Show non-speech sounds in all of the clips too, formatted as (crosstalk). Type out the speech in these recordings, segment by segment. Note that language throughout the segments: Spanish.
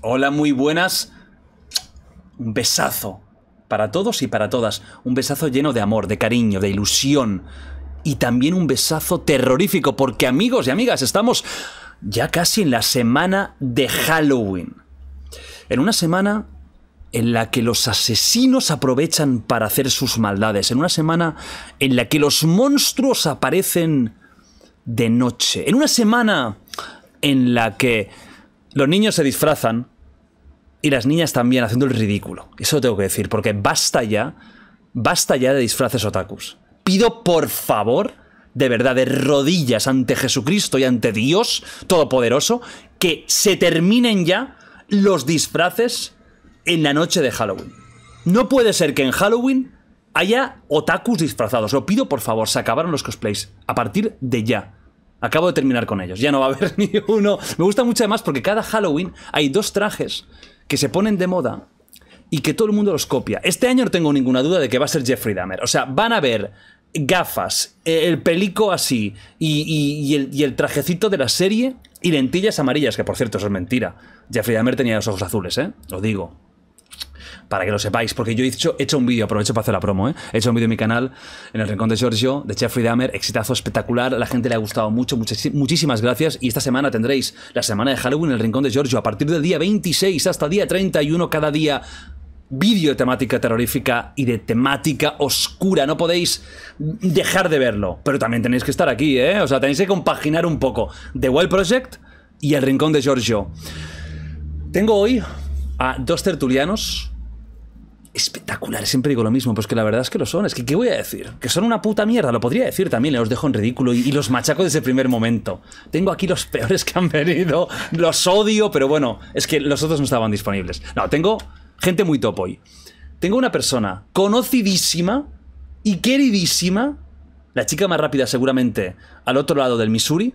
Hola, muy buenas. Un besazo para todos y para todas. Un besazo lleno de amor, de cariño, de ilusión. Y también un besazo terrorífico, porque amigos y amigas, estamos ya casi en la semana de Halloween. En una semana en la que los asesinos aprovechan para hacer sus maldades, en una semana en la que los monstruos aparecen de noche. En una semana en la que los niños se disfrazan y las niñas también haciendo el ridículo. Eso lo tengo que decir, porque basta ya, basta ya de disfraces otakus. Pido por favor, de verdad, de rodillas ante Jesucristo y ante Dios Todopoderoso, que se terminen ya los disfraces en la noche de Halloween. No puede ser que en Halloween haya otakus disfrazados. Lo pido por favor, se acabaron los cosplays. A partir de ya. Acabo de terminar con ellos, ya no va a (laughs) haber ni uno. Me gusta mucho además porque cada Halloween hay dos trajes que se ponen de moda y que todo el mundo los copia. Este año no tengo ninguna duda de que va a ser Jeffrey Dahmer. O sea, van a ver gafas, el pelico así y, el, el, trajecito de la serie y lentillas amarillas, que por cierto, eso es mentira. Jeffrey Dahmer tenía los ojos azules, ¿eh? Lo digo para que lo sepáis, porque yo he hecho, he hecho un vídeo, aprovecho para hacer la promo, ¿eh? he hecho un vídeo en mi canal, en el Rincón de Giorgio, de Jeffrey Dahmer, exitazo espectacular, la gente le ha gustado mucho, muchísimas gracias, y esta semana tendréis la semana de Halloween en el Rincón de Giorgio, a partir del día 26 hasta día 31, cada día vídeo de temática terrorífica y de temática oscura, no podéis dejar de verlo, pero también tenéis que estar aquí, ¿eh? o sea, tenéis que compaginar un poco The Wild Project y el Rincón de Giorgio. Tengo hoy a dos tertulianos espectaculares. Siempre digo lo mismo, pues que la verdad es que lo son. Es que, ¿qué voy a decir? Que son una puta mierda. Lo podría decir también, los eh, dejo en ridículo y, los machaco desde el primer momento. Tengo aquí los (laughs) peores que han venido. Los odio, pero bueno, es que los otros no estaban disponibles. No, tengo gente muy top hoy. Tengo una persona conocidísima y queridísima. La chica más rápida seguramente al otro lado del Missouri.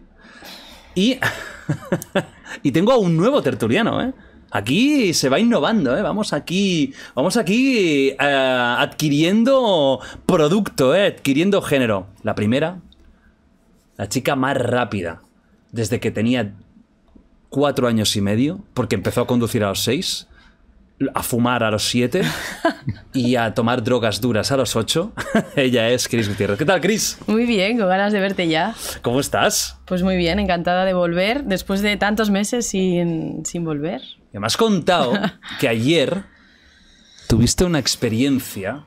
Y... (laughs) y tengo a un nuevo tertuliano, ¿eh? Aquí se va innovando, ¿eh? Vamos aquí, vamos aquí eh, adquiriendo producto, ¿eh? Adquiriendo género. La primera, la chica más rápida desde que tenía cuatro años y medio, porque empezó a conducir a los seis, a fumar a los siete (laughs) y a tomar drogas duras a los ocho. (laughs) Ella es Cris Gutiérrez. ¿Qué tal, Cris? Muy bien, con ganas de verte ya. ¿Cómo estás? Pues muy bien, encantada de volver después de tantos meses sin, sin volver. Y me has contado (laughs) que ayer tuviste una experiencia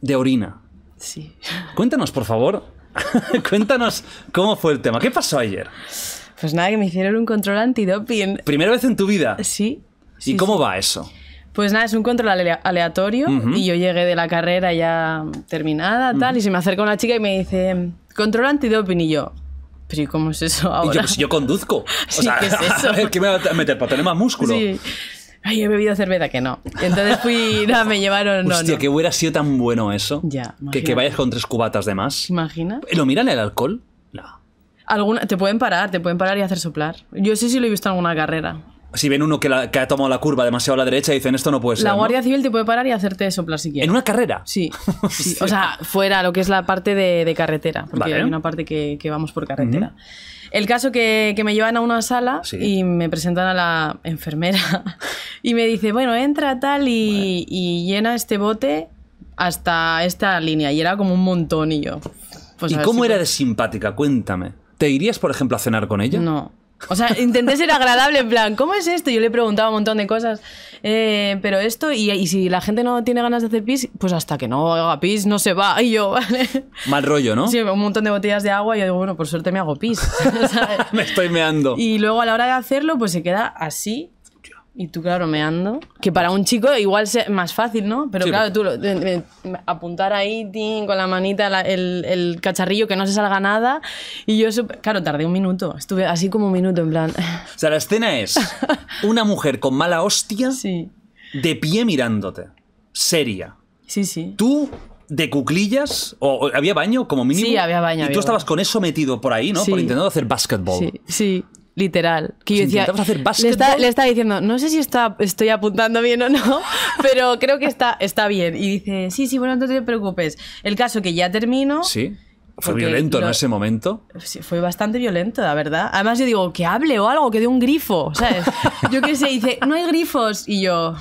de orina. Sí. Cuéntanos, por favor. (laughs) Cuéntanos cómo fue el tema. ¿Qué pasó ayer? Pues nada, que me hicieron un control antidoping. ¿Primera vez en tu vida? Sí. ¿Y cómo va eso? Pues nada, es un control aleatorio y yo llegué de la carrera ya terminada, tal, y se me acerca una chica y me dice, control antidoping y yo, ¿Pero y cómo es eso ahora? yo, pues, yo conduzco. (laughs) ¿qué es eso? (laughs) ¿Qué me va a meter? ¿Para tener más músculo? Sí. Ay, he bebido cerveza, que no. entonces fui, (laughs) nada, me llevaron. No, Hostia, que hubiera sido tan bueno eso. Que, vayas con tres cubatas de más. Imagina eh, ¿Lo miran el alcohol? No. Alguna, te pueden parar, te pueden parar y hacer soplar. Yo sé si lo he visto en alguna carrera si ven uno que, ha tomado la curva demasiado a la derecha, y dicen esto no puede ser. La Guardia Civil te puede parar y hacerte soplar si quieres. ¿En una carrera? Sí. (laughs) o sea, fuera lo que es la parte de, carretera, porque hay una parte que, vamos por carretera. El caso que, que, me llevan a una sala y me presentan a la enfermera (laughs) y me dice, bueno, entra tal y, llena este bote hasta esta línea. Y era como un montón y yo. Pues, ¿Y cómo era de simpática? Cuéntame. ¿Te irías, por ejemplo, a cenar con ella? No. O sea, intenté ser agradable, en plan, ¿cómo es esto? Yo le preguntaba un montón de cosas. Eh, pero esto, y, y, si la gente no tiene ganas de hacer pis, pues hasta que no haga pis, no se va. (laughs) Y yo, ¿vale? Mal rollo, ¿no? Sí, un montón de botellas de agua. Y yo digo, bueno, por suerte me hago pis. (laughs) (laughs) me estoy meando. Y luego a la hora de hacerlo, pues se queda así y tú, claro, meando. Que para un chico igual es más fácil, ¿no? Pero claro, tú apuntar ahí con la manita el, cacharrillo que no se salga nada. Y yo, claro, tardé un minuto. Estuve así como un minuto, en plan. O sea, la escena es una mujer con mala hostia (laughs) sí. de pie mirándote. Seria. Sí, sí. Tú de cuclillas, o, había baño como mínimo. Sí, había baño. Y tú estabas con eso metido por ahí, ¿no? Por intentando hacer basketball. Sí, sí literal. Que yo pues decía, le, está, diciendo, no sé si está, estoy apuntando bien o no, (laughs) pero creo que está, está bien. Y dice, sí, sí, bueno, no te preocupes. El caso que ya termino. Sí. Fue violento en ese momento. Sí, fue bastante violento, la verdad. Además, yo digo, que hable o algo, que dé un grifo, ¿sabes? yo qué sé, dice, no hay grifos. Y yo.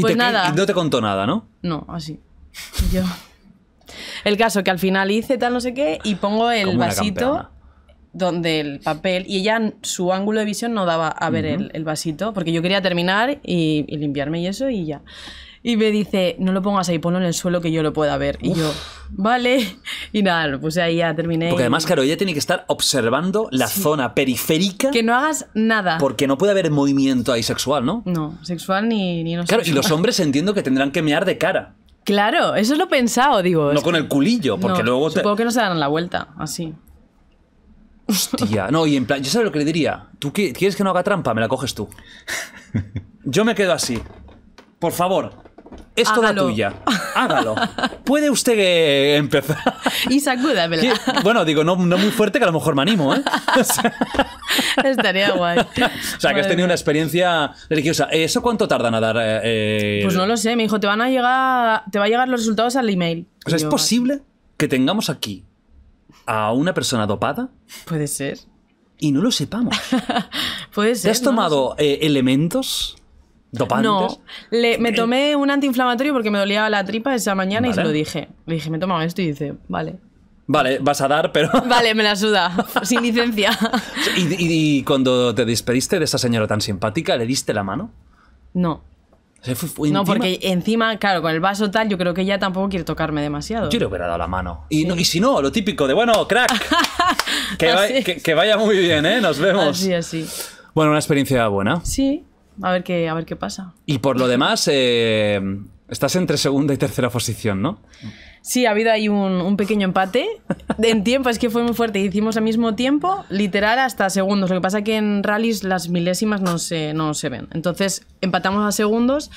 Pues nada. Y no te contó nada, ¿no? No, así. yo. El caso que al final hice tal no sé qué y pongo el vasito donde el papel y ella su ángulo de visión no daba a ver el, vasito porque yo quería terminar y, limpiarme y eso y ya y me dice no lo pongas ahí ponlo en el suelo que yo lo pueda ver y yo vale y nada lo puse ahí ya terminé porque además claro ella tiene que estar observando la zona periférica que no hagas nada porque no puede haber movimiento ahí sexual no no sexual ni, ni no claro y los hombres entiendo que tendrán que mear de cara Claro, eso es lo pensado, digo. No con el culillo, porque luego te... Supongo que no se dan la vuelta, así. Hostia, no, y en plan, yo sabes lo que le diría. ¿Tú quieres que no haga trampa? Me la coges tú. Yo me quedo así. Por favor, es toda tuya. Hágalo. Puede usted eh, empezar. Y sacúdamela. Bueno, digo, no, muy fuerte, que a lo mejor me animo, ¿eh? (laughs) Estaría guay. o sea, que has tenido una experiencia religiosa. Eh, ¿Eso cuánto tardan a dar? Eh, pues no lo sé, me dijo, te van a llegar, te va a llegar los resultados al email. o sea, ¿es posible que tengamos aquí a una persona dopada? Puede ser. Y no lo sepamos. (laughs) Puede ser. has tomado eh, elementos dopantes? No, me tomé un antiinflamatorio porque me dolía la tripa esa mañana y se lo dije. Le dije, me he esto y dice, vale. Vale, vas a dar, pero. (laughs) Vale, me la suda, (laughs) sin licencia. ¿Y, y cuando te despediste de esa señora tan simpática, le diste la mano? No no, porque encima, claro, con el vaso tal, yo creo que ya tampoco quiere tocarme demasiado. Yo le hubiera dado la mano. Y, no, si no, lo típico de, bueno, crack. (laughs) que, vaya muy bien, ¿eh? Nos vemos. Así, así. Bueno, una experiencia buena. Sí, a ver qué, a ver qué pasa. Y por lo demás, eh, estás entre segunda y tercera posición, ¿no? Sí, ha habido ahí un, pequeño empate. en tiempo, es que fue muy fuerte. Hicimos al mismo tiempo, literal, hasta segundos. Lo que pasa es que en rallies las milésimas no se, no se ven. Entonces, empatamos a segundos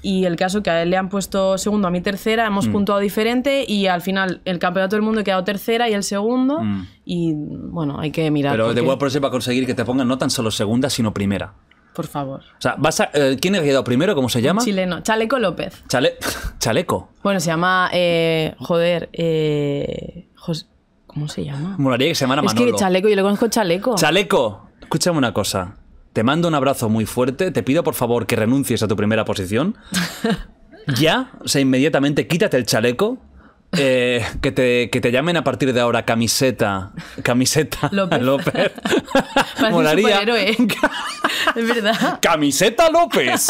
y el caso que a él le han puesto segundo, a mí tercera, hemos mm. puntuado diferente y al final el campeonato del mundo ha quedado tercera y el segundo mm. y bueno, hay que mirar. Pero de World Project va a conseguir que te pongan no tan solo segunda, sino primera. Por favor. O sea, vas a, eh, ¿quién ha quedado primero? ¿Cómo se llama? Chileno. Chaleco López. Chale, (laughs) chaleco. Bueno, se llama. Eh, joder. Eh, ¿Cómo se llama? Molaría que se llamara Manolo. Es que Chaleco, yo le conozco Chaleco. Chaleco. Escúchame una cosa. Te mando un abrazo muy fuerte. Te pido, por favor, que renuncies a tu primera posición. (laughs) ya, o sea, inmediatamente quítate el chaleco eh, que, te, llamen a partir de ahora camiseta. Camiseta (laughs) López. (laughs) López. (laughs) Camiseta López.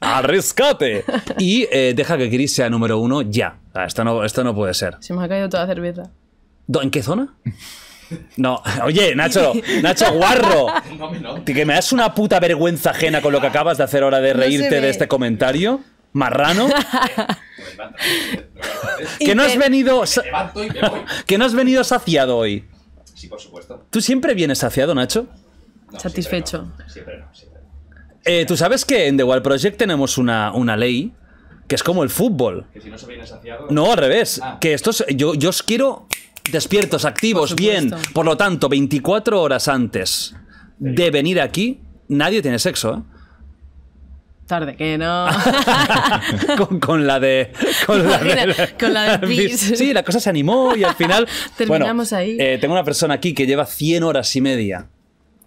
A rescate. Y eh, deja que Chris sea número uno ya. Ah, esto, no, puede ser. Se me ha caído toda la cerveza. ¿En qué zona? No, oye, Nacho, Nacho Guarro, que me das una puta vergüenza ajena con lo que acabas de hacer ahora de reírte de este comentario marrano. (laughs) que no has venido. (laughs) que no has venido saciado hoy. Sí, por supuesto. ¿Tú siempre vienes saciado, Nacho? Satisfecho. Siempre no, siempre eh, Tú sabes que en The Wild Project tenemos una, ley que es como el fútbol. Que si no se viene saciado. No, al revés. Ah. Que estos. Yo, os quiero despiertos, activos, bien. Por lo tanto, 24 horas antes de venir aquí, nadie tiene sexo, ¿eh? Tarde que no. (laughs) con, la de. Con la de, (laughs) Sí, la cosa se animó y al final. (laughs) Terminamos ahí. Eh, tengo una persona aquí que lleva 100 horas y media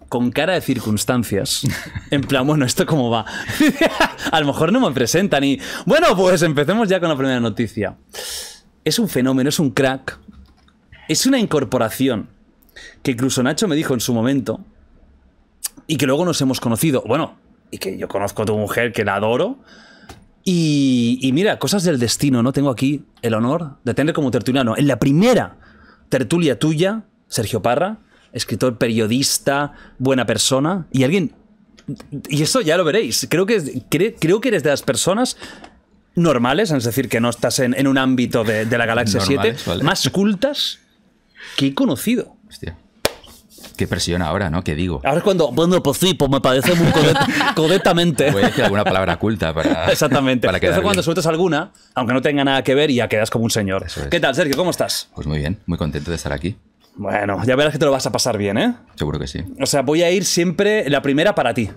con cara de circunstancias. En plan, bueno, ¿esto cómo va? a lo mejor no me presentan y... Bueno, pues empecemos ya con la primera noticia. Es un fenómeno, es un crack. Es una incorporación que incluso Nacho me dijo en su momento y que luego nos hemos conocido. Bueno, y que yo conozco a tu mujer, que la adoro. Y, mira, cosas del destino, ¿no? Tengo aquí el honor de tener como tertuliano en la primera tertulia tuya, Sergio Parra, escritor, periodista, buena persona y alguien. Y esto ya lo veréis. Creo que, creo que eres de las personas normales, es decir, que no estás en, un ámbito de, la Galaxia 7, más cultas que he conocido. Hostia. Qué presión ahora, ¿no? ¿Qué digo? Ahora es cuando, bueno, pues sí, pues me parece muy (laughs) codetamente. Voy a decir alguna palabra culta para. (laughs) Exactamente. Para Entonces, cuando sueltas alguna, aunque no tenga nada que ver, ya quedas como un señor. ¿Qué tal, Sergio? ¿Cómo estás? Pues muy bien, muy contento de estar aquí. Bueno, ya verás que te lo vas a pasar bien, ¿eh? Seguro que sí. O sea, voy a ir siempre la primera para ti.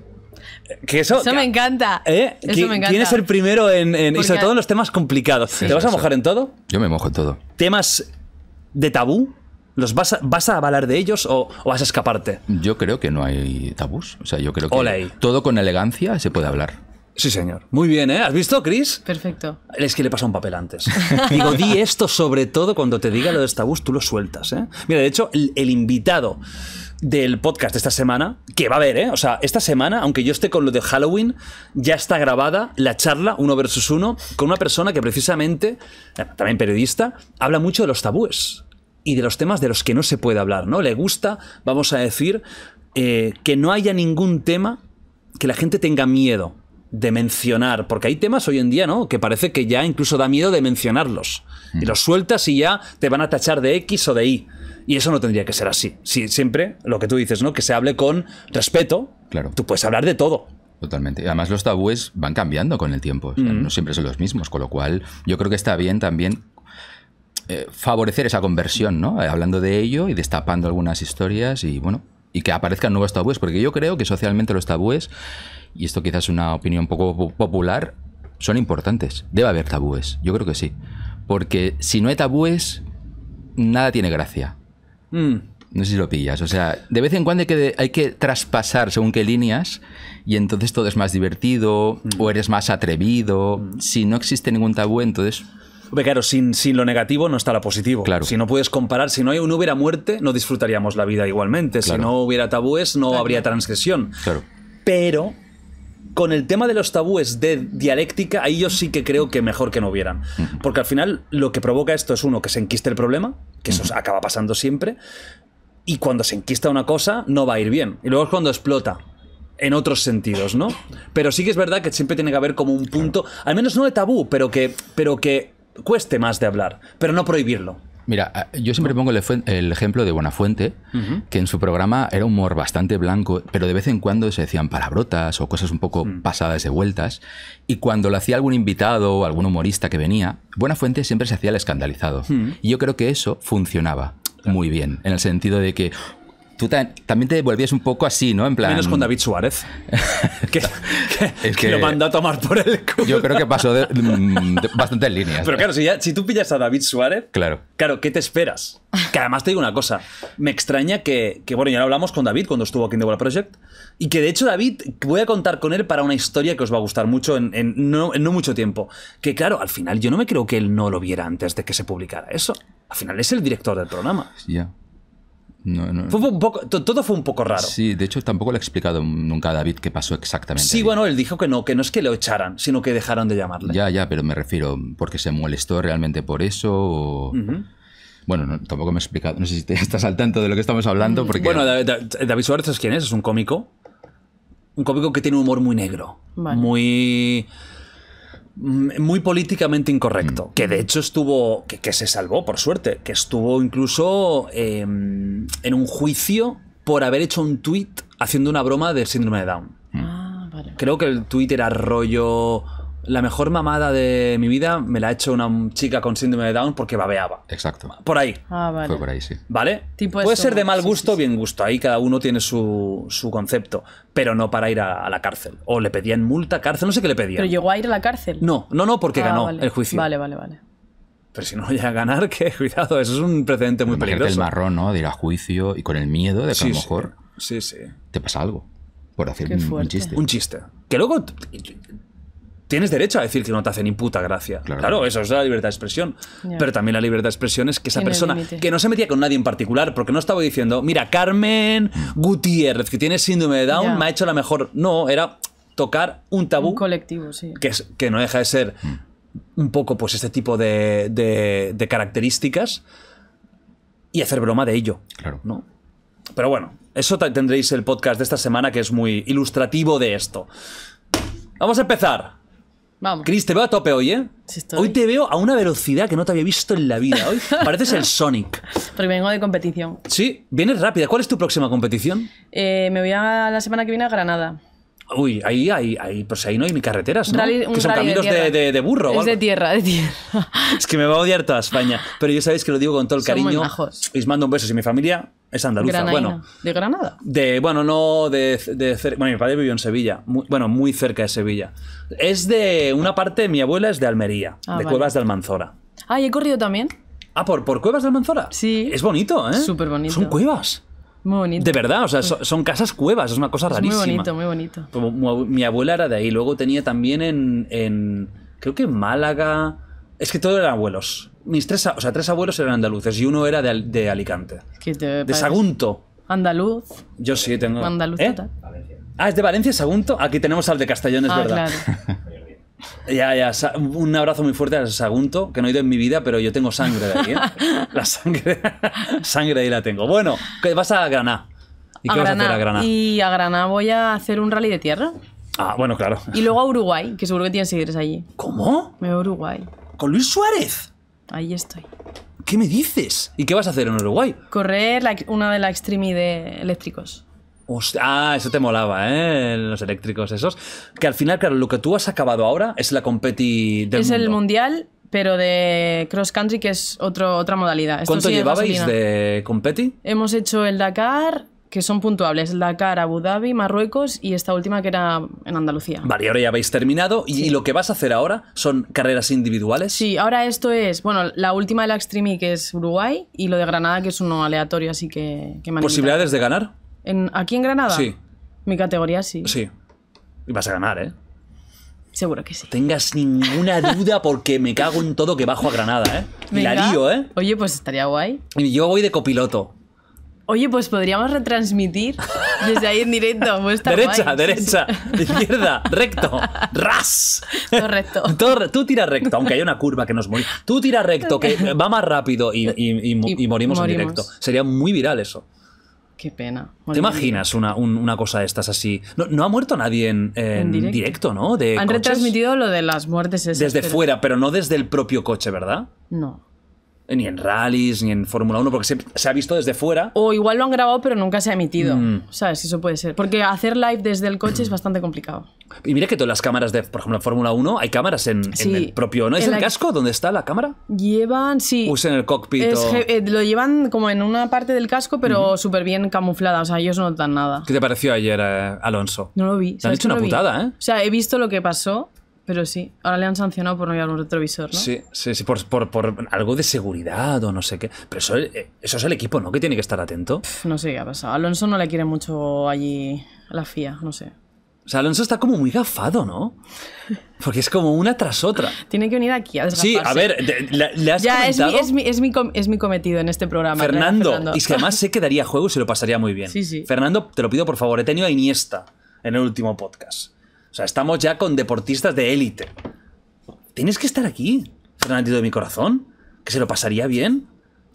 Que eso, me encanta. ¿eh? Eso me encanta. ¿Quién es el primero en, y sobre todo en los temas complicados? ¿Te vas a mojar en todo? Yo me mojo en todo. ¿Temas de tabú? ¿Los vas a, vas avalar de ellos o, vas a escaparte? Yo creo que no hay tabús. O sea, yo creo que todo con elegancia se puede hablar. Sí, señor. Muy bien, ¿eh? ¿Has visto, Chris? Perfecto. Es que le pasa un papel antes. (laughs) Digo, di esto sobre todo cuando te diga lo de tabús, tú lo sueltas, ¿eh? Mira, de hecho, el, invitado del podcast de esta semana, que va a haber, ¿eh? O sea, esta semana, aunque yo esté con lo de Halloween, ya está grabada la charla uno versus uno con una persona que precisamente, eh, también periodista, habla mucho de los tabúes y de los temas de los que no se puede hablar, ¿no? Le gusta, vamos a decir, eh, que no haya ningún tema que la gente tenga miedo de mencionar, porque hay temas hoy en día, ¿no? Que parece que ya incluso da miedo de mencionarlos. Y los sueltas y ya te van a tachar de X o de Y. Y eso no tendría que ser así. Si, siempre lo que tú dices, ¿no? Que se hable con respeto. Claro. Tú puedes hablar de todo. Totalmente. Además, los tabúes van cambiando con el tiempo. Mm. No siempre son los mismos, con lo cual yo creo que está bien también eh, favorecer esa conversión, ¿no? Eh, hablando de ello y destapando algunas historias y bueno, y que aparezcan nuevos tabúes, porque yo creo que socialmente los tabúes, y esto quizás es una opinión poco popular, son importantes. Debe haber tabúes, yo creo que sí. Porque si no hay tabúes, nada tiene gracia. Mm. No sé si lo pillas. O sea, de vez en cuando hay que, traspasar según qué líneas y entonces todo es más divertido mm. o eres más atrevido. Mm. Si no existe ningún tabú, entonces claro, sin, sin lo negativo no está lo positivo. Si no puedes comparar, si no hay hubiera muerte, no disfrutaríamos la vida igualmente. Si no hubiera tabúes, no habría transgresión. Pero con el tema de los tabúes de dialéctica, ahí yo sí que creo que mejor que no hubieran. Porque al final lo que provoca esto es uno, que se enquiste el problema, que eso acaba pasando siempre, y cuando se enquista una cosa no va a ir bien. Y luego es cuando explota. En otros sentidos, ¿no? Pero sí que es verdad que siempre tiene que haber como un punto, al menos no de tabú, pero que, pero que cueste más de hablar, pero no prohibirlo. Mira, eh, yo siempre pongo el, ejemplo de Buenafuente, que en su programa era humor bastante blanco, pero de vez en cuando se decían palabrotas o cosas un poco mm. pasadas de vueltas. Y cuando lo hacía algún invitado o algún humorista que venía, Buenafuente siempre se hacía el escandalizado. Mm. Y yo creo que eso funcionaba. Muy bien, en el sentido de que, tú también te devolvías un poco así, ¿no? En plan... Menos con David Suárez, (laughs) que, lo mandó a tomar por el Yo creo que pasó de, mm, bastante en líneas. Pero claro, si, tú pillas a David Suárez, claro. claro, ¿qué te esperas? Que además te digo una cosa, me extraña que, bueno, ya hablamos con David cuando estuvo aquí en The World Project, y que de hecho David, voy a contar con él para una historia que os va a gustar mucho en, no, mucho tiempo. Que claro, al final yo no me creo que él no lo viera antes de que se publicara eso. Al final es el director del programa. Ya. Fue un poco, todo fue un poco raro. Sí, de hecho tampoco le he explicado nunca a David qué pasó exactamente. Sí, bueno, él dijo que no, que no es que lo echaran, sino que dejaron de llamarle. Ya, ya, pero me refiero, porque se molestó realmente por eso Bueno, tampoco me he explicado, no sé si te (laughs) estás al tanto de lo que estamos hablando. Porque... Bueno, David Suárez es quién es, es un cómico. Un cómico que tiene un humor muy negro. Muy Mm, muy políticamente incorrecto, mm. que de hecho estuvo, que, se salvó por suerte, que estuvo incluso em, en un juicio por haber hecho un tuit haciendo una broma del síndrome de Down. Mm. Ah, Creo que el tuit era rollo la mejor mamada de mi vida me la ha hecho una chica con síndrome de Down porque babeaba. Exacto. Por ahí. Ah, vale. Fue por ahí, sí. ¿Vale? Puede ser de mal gusto o bien gusto. Ahí cada uno tiene su, concepto. Pero no para ir a, la cárcel. O le pedían multa, cárcel, no sé qué le pedían. ¿Pero llegó a ir a la cárcel? No, no, no, porque ah, ganó el juicio. Vale, vale, vale. Pero si no llega a ganar, (laughs) que cuidado, eso es un precedente muy Imagínate peligroso. el marrón, ¿no? De ir a juicio y con el miedo de que a lo mejor sí, sí. te pasa algo por hacer un, chiste. Un chiste. Que luego tienes derecho a decir que no te hace ni puta gracia. Claro, eso es la libertad de expresión. Pero también la libertad de expresión es que esa persona que no se metía con nadie en particular, porque no estaba diciendo, mira, Carmen Gutiérrez, que tiene síndrome de Down, me ha hecho la mejor. No, era tocar un tabú. colectivo, sí. Que, que no deja de ser un poco pues este tipo de, de características y hacer broma de ello. Claro. ¿no? Pero bueno, eso tendréis el podcast de esta semana que es muy ilustrativo de esto. Vamos a empezar. Vamos. Chris, te veo a tope hoy, ¿eh? Hoy te veo a una velocidad que no te había visto en la vida. Hoy (laughs) pareces el Sonic. Porque vengo de competición. Sí, vienes rápida. ¿Cuál es tu próxima competición? Eh, me voy a la semana que viene a Granada. Uy, ahí, ahí, pues ahí no hay ni carreteras, ¿no? que son caminos de, de, de, burro. Es de tierra, de tierra. Es que me va a odiar toda España. Pero ya sabéis que lo digo con todo el cariño cariño. Os mando un beso. Y mi familia es andaluza. Bueno, ¿De Granada? De, bueno, no, de, Bueno, mi padre vivió en Sevilla. Muy, bueno, muy cerca de Sevilla. Es de una parte, mi abuela es de Almería, ah, de Cuevas de Almanzora. Ah, ¿y he corrido también? Ah, ¿por, por Cuevas de Almanzora? Sí. Es bonito, ¿eh? Súper bonito. Son cuevas. Muy bonito. De verdad, o sea, son, casas cuevas, es una cosa rarísima. Muy bonito, muy bonito. mi abuela era de ahí, luego tenía también en, creo que Málaga, es que todos eran abuelos. Mis tres, o sea, tres abuelos eran andaluces y uno era de, Alicante. de Sagunto. Andaluz. Yo sí tengo. Andaluz. ¿Eh? Ah, es de Valencia, Sagunto. Aquí tenemos al de Castellón, es ah, verdad. (laughs) Ya, ya. Un abrazo muy fuerte a Sagunto, que no he ido en mi vida, pero yo tengo sangre de ahí, ¿eh? (laughs) La sangre, sangre ahí la tengo. Bueno, vas a Granada? ¿Y a qué Granada. vas a hacer Y a Granada voy a hacer un rally de tierra. Ah, bueno, claro. Y luego a Uruguay, que seguro que tienes seguidores allí. ¿Cómo? Me voy a Uruguay. ¿Con Luis Suárez? Ahí estoy. ¿Qué me dices? ¿Y qué vas a hacer en Uruguay? Correr una de las extremi de eléctricos ah, eso te molaba, ¿eh? Los eléctricos esos. Que al final, claro, lo que tú has acabado ahora es la competi del Es el mundial, pero de cross country, que es otra modalidad. ¿Cuánto llevabais de competi? Hemos hecho el Dakar, que son puntuables. Dakar, Abu Dhabi, Marruecos y esta última que era en Andalucía. Vale, ahora ya habéis terminado. ¿Y lo que vas a hacer ahora son carreras individuales? Sí, ahora esto es, bueno, la última de la Extreme que es Uruguay y lo de Granada que es uno aleatorio, así que... que ¿Posibilidades de ganar? ¿Aquí en Granada? Sí. Mi categoría sí. Sí. Y vas a ganar, ¿eh? Seguro que sí. No tengas ninguna duda porque me cago en todo que bajo a Granada, ¿eh? la ¿eh? Oye, pues estaría guay. Y yo voy de copiloto. Oye, pues podríamos retransmitir desde ahí en directo. Pues derecha, guay. derecha, (laughs) izquierda, recto, ras. Todo recto. (laughs) tú tira recto, aunque haya una curva que nos morir. Tú tira recto, que va más rápido y, morimos, en directo. Sería muy viral eso. Qué pena. ¿Te imaginas una, cosa de estas así? No, ha muerto nadie en, directo? ¿no? Han retransmitido lo de las muertes Desde fuera, pero no desde el propio coche, ¿verdad? No ni en rallies, ni en Fórmula 1, porque se, ha visto desde fuera. O igual lo han grabado, pero nunca se ha emitido. Mm. ¿Sabes? Eso puede ser. Porque hacer live desde el coche es bastante complicado. Y mira que todas las cámaras de, por ejemplo, en Fórmula 1, hay cámaras en, el propio. ¿No es el casco donde está la cámara? Llevan, sí. Usen pues el cockpit. Eh, lo llevan como en una parte del casco, pero súper bien camuflada. O sea, ellos no notan nada. ¿Qué te pareció ayer, eh, Alonso? No lo vi. se han hecho una putada, ¿eh? O sea, he visto lo que pasó. Pero sí, ahora le han sancionado por no llevar un retrovisor, ¿no? Sí, sí, sí, por, algo de seguridad o no sé qué. Pero eso, eh, es el equipo, ¿no? Que tiene que estar atento. No sé qué ha pasado. Alonso no le quiere mucho allí la FIA, no sé. O sea, Alonso está como muy gafado, ¿no? Porque es como una tras otra. Tiene que venir aquí a Sí, a ver, le, has ya, Es mi, cometido en este programa. Fernando, y es que además sé que daría juego y se lo pasaría muy bien. (laughs) Sí, sí. Fernando, te lo pido por favor, he tenido a Iniesta en el último podcast. O sea, estamos ya con deportistas de élite. Tienes que estar aquí, Fernandito de mi corazón, que se lo pasaría bien,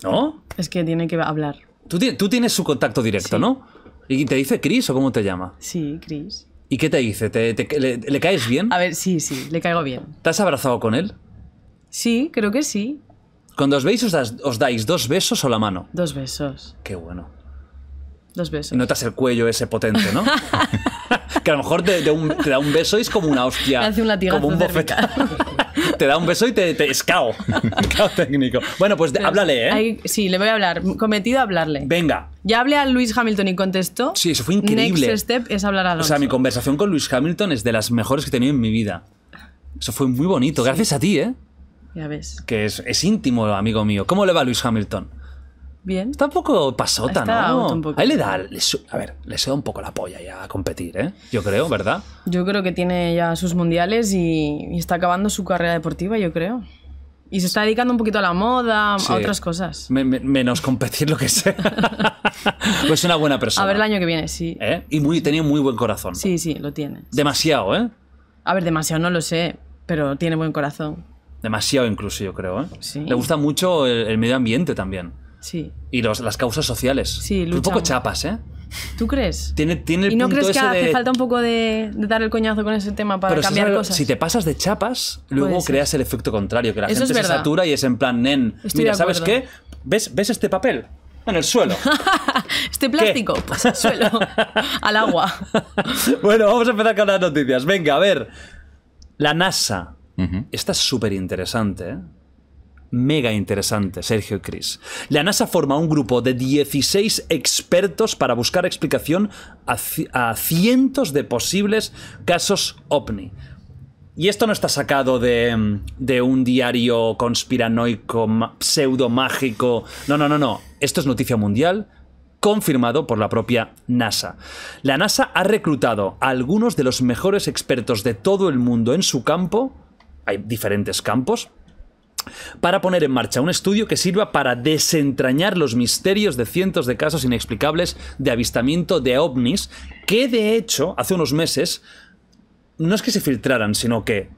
¿no? Es que tiene que hablar. Tú, tienes su contacto directo, ¿no? ¿Y te dice Chris o cómo te llama? Sí, Chris. ¿Y qué te dice? le, caes bien? A ver, sí, sí, le caigo bien. ¿Te has abrazado con él? Sí, creo que sí. Cuando os veis, os dais dos besos o la mano. Dos besos. Qué bueno. Dos besos. Y notas el cuello ese potente, ¿no? (laughs) que a lo mejor te, da un beso y es como una hostia. hace un latigazo como un bofetón. (laughs) te da un beso y te, te escao. (laughs) técnico. Bueno, pues háblale, ¿eh? sí, le voy a hablar. Cometido hablarle. Venga. Ya hablé a Luis Hamilton y contestó. Sí, eso fue increíble. Next step es hablar a Alonso. O sea, mi conversación con Luis Hamilton es de las mejores que he tenido en mi vida. Eso fue muy bonito. Gracias a ti, ¿eh? Ya ves. Que es, es íntimo, amigo mío. ¿Cómo le va a Luis Hamilton? Bien. poco pasota, Está ¿no? Un poco. Ahí le da. a ver, le da un poco la polla ya a competir, ¿eh? Yo creo, ¿verdad? Yo creo que tiene ya sus mundiales y, está acabando su carrera deportiva, yo creo. Y se está dedicando un poquito a la moda, a otras cosas. menos competir, lo que sea. (laughs) pues es una buena persona. A ver el año que viene, sí. ¿Eh? Y muy, tenía muy buen corazón. Sí, sí, lo tiene. Demasiado, ¿eh? A ver, demasiado no lo sé, pero tiene buen corazón. Demasiado incluso, yo creo, ¿eh? Sí. Le gusta mucho el, el medio ambiente también. Sí. Y los, las causas sociales. Sí, Un poco chapas, ¿eh? ¿Tú crees? Tiene, tiene ¿Y no crees que hace falta un poco de, dar el coñazo con ese tema para cambiar si cosas? Si te pasas de chapas, luego creas el efecto contrario, que la gente se satura y es en plan, nen, mira, ¿sabes qué? ¿Ves, ¿Ves este papel? En el suelo. (laughs) este plástico, pasa pues al suelo, (laughs) al agua. bueno, vamos a empezar con las noticias. Venga, a ver. La NASA. está Esta es súper interesante, ¿eh? mega interesante, Sergio y Chris. La NASA forma un grupo de 16 expertos para buscar explicación a, cientos de posibles casos ovni. Y esto no está sacado de, de un diario conspiranoico, pseudo mágico. No, no, no, no. Esto es noticia mundial confirmado por la propia NASA. La NASA ha reclutado a algunos de los mejores expertos de todo el mundo en su campo. Hay diferentes campos, para poner en marcha un estudio que sirva para desentrañar los misterios de cientos de casos inexplicables de avistamiento de ovnis, que de hecho, hace unos meses, no es que se filtraran, sino que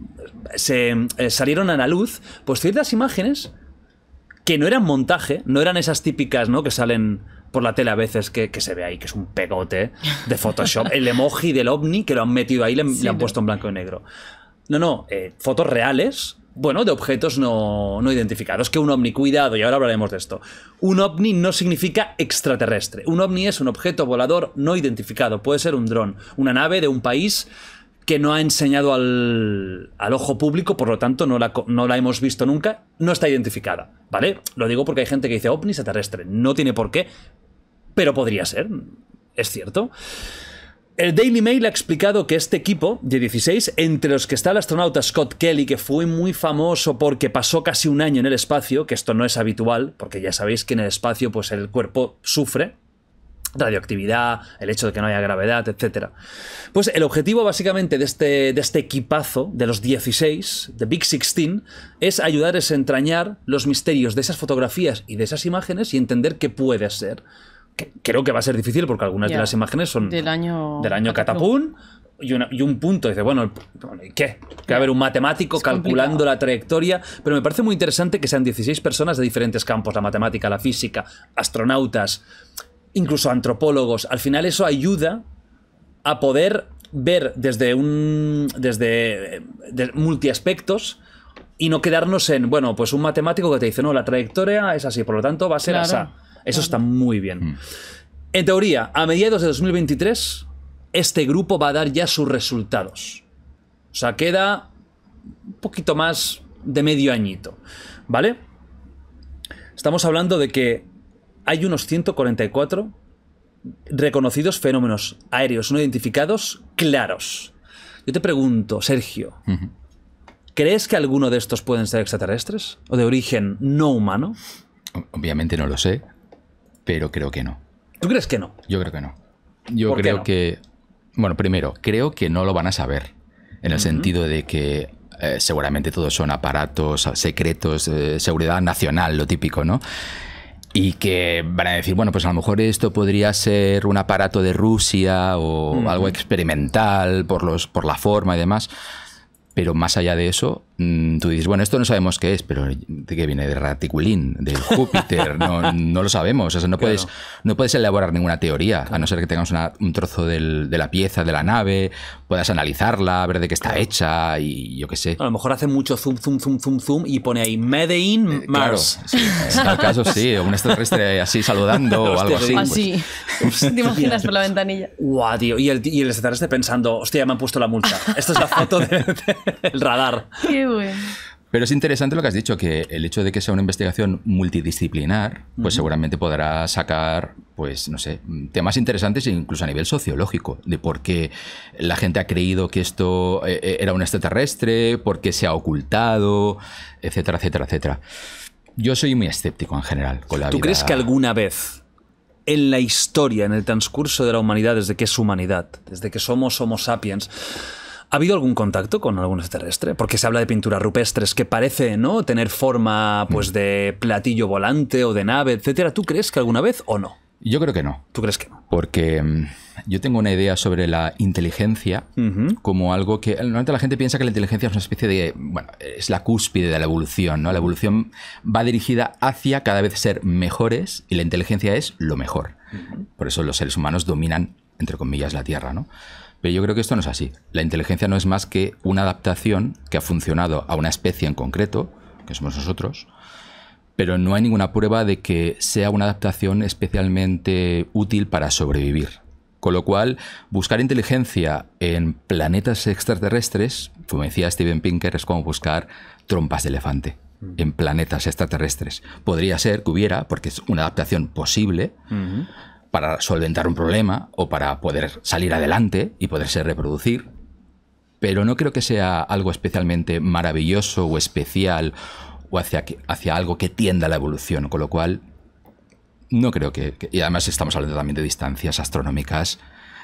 se eh, salieron a la luz, pues ciertas imágenes que no eran montaje, no eran esas típicas, ¿no? Que salen por la tele a veces que, se ve ahí, que es un pegote de Photoshop, el emoji del ovni que lo han metido ahí, le, le han puesto en blanco y negro. No, no, eh, fotos reales bueno, de objetos no, no identificados. Que un ovni, cuidado, y ahora hablaremos de esto. Un ovni no significa extraterrestre. Un ovni es un objeto volador no identificado. Puede ser un dron, una nave de un país que no ha enseñado al, al, ojo público, por lo tanto no la, no la, hemos visto nunca, no está identificada, ¿vale? Lo digo porque hay gente que dice ovni extraterrestre, no tiene por qué, pero podría ser, es cierto. El Daily Mail ha explicado que este equipo de 16, entre los que está el astronauta Scott Kelly, que fue muy famoso porque pasó casi un año en el espacio, que esto no es habitual, porque ya sabéis que en el espacio pues el cuerpo sufre radioactividad, el hecho de que no haya gravedad, etc. Pues el objetivo básicamente de este, de este equipazo, de los 16, de Big 16, es ayudar a desentrañar los misterios de esas fotografías y de esas imágenes y entender qué puede ser creo que va a ser difícil porque algunas de las imágenes son del año, del año Catapún. Y, un punto. Dice, bueno, ¿qué? Que va a haber un matemático calculando la trayectoria. Pero me parece muy interesante que sean 16 personas de diferentes campos: la matemática, la física, astronautas, incluso antropólogos. Al final, eso ayuda a poder ver desde un. desde multiaspectos. Y no quedarnos en, bueno, pues un matemático que te dice, no, la trayectoria es así, por lo tanto va a ser esa eso está muy bien. Mm. En teoría, a mediados de 2023, este grupo va a dar ya sus resultados. O sea, queda un poquito más de medio añito, ¿vale? Estamos hablando de que hay unos 144 reconocidos fenómenos aéreos no identificados claros. Yo te pregunto, Sergio, ¿crees que alguno de estos pueden ser extraterrestres? ¿O de origen no humano? Obviamente no lo sé pero creo que no. ¿Tú crees que no? Yo creo que no. Yo creo que, bueno, primero, creo que no lo van a saber, en el sentido de que eh, seguramente todos son aparatos secretos, de seguridad nacional, lo típico, ¿no? Y que van a decir, bueno, pues a lo mejor esto podría ser un aparato de Rusia o algo experimental por, los, por la forma y demás. Pero más allá de eso, Mm, tú dices, bueno, esto no sabemos qué es, pero ¿de qué viene? De raticulín, del (laughs) Júpiter, no, lo sabemos. O sea, no, puedes, no puedes elaborar ninguna teoría, a no ser que tengamos un trozo de la pieza de la nave, puedas analizarla, ver de qué está hecha y yo qué sé. A lo mejor hace mucho zoom, zoom, zoom, zoom, zoom y pone ahí Medellín eh, Mars. en tal caso sí, un extraterrestre así saludando o (laughs) algo así. Pues. Así. (laughs) Te imaginas por la ventanilla. Guau, tío. Y el, extraterrestre pensando, hostia, me han puesto la multa. Esta es la foto del radar. Pero es interesante lo que has dicho, que el hecho de que sea una investigación multidisciplinar, pues seguramente podrá sacar, pues no sé, temas interesantes e incluso a nivel sociológico, de por qué la gente ha creído que esto eh, eh, era un extraterrestre, por qué se ha ocultado, etcétera, etcétera, etcétera. Yo soy muy escéptico en general con la ¿Tú crees que alguna vez en la historia, en el transcurso de la humanidad, desde que es humanidad, desde que somos Homo sapiens, ¿Ha habido algún contacto con algún extraterrestre? Porque se habla de pinturas rupestres que parece, ¿no? Tener forma pues mm. de platillo volante o de nave, etcétera. ¿Tú crees que alguna vez o no? Yo creo que no. ¿Tú crees que Porque mm, yo tengo una idea sobre la inteligencia como algo que normalmente la gente piensa que la inteligencia es una especie de, bueno, es la cúspide de la evolución, ¿no? La evolución va dirigida hacia cada vez ser mejores y la inteligencia es lo mejor. Por eso los seres humanos dominan, entre comillas, la Tierra, ¿no? Pero yo creo que esto no es así. La inteligencia no es más que una adaptación que ha funcionado a una especie en concreto, que somos nosotros, pero no hay ninguna prueba de que sea una adaptación especialmente útil para sobrevivir. Con lo cual, buscar inteligencia en planetas extraterrestres, como decía Steven Pinker, es como buscar trompas de elefante en planetas extraterrestres. Podría ser que hubiera, porque es una adaptación posible, para solventar un problema o para poder salir adelante y poderse reproducir, pero no creo que sea algo especialmente maravilloso o especial o hacia, hacia algo que tienda a la evolución, con lo cual no creo que, y además estamos hablando también de distancias astronómicas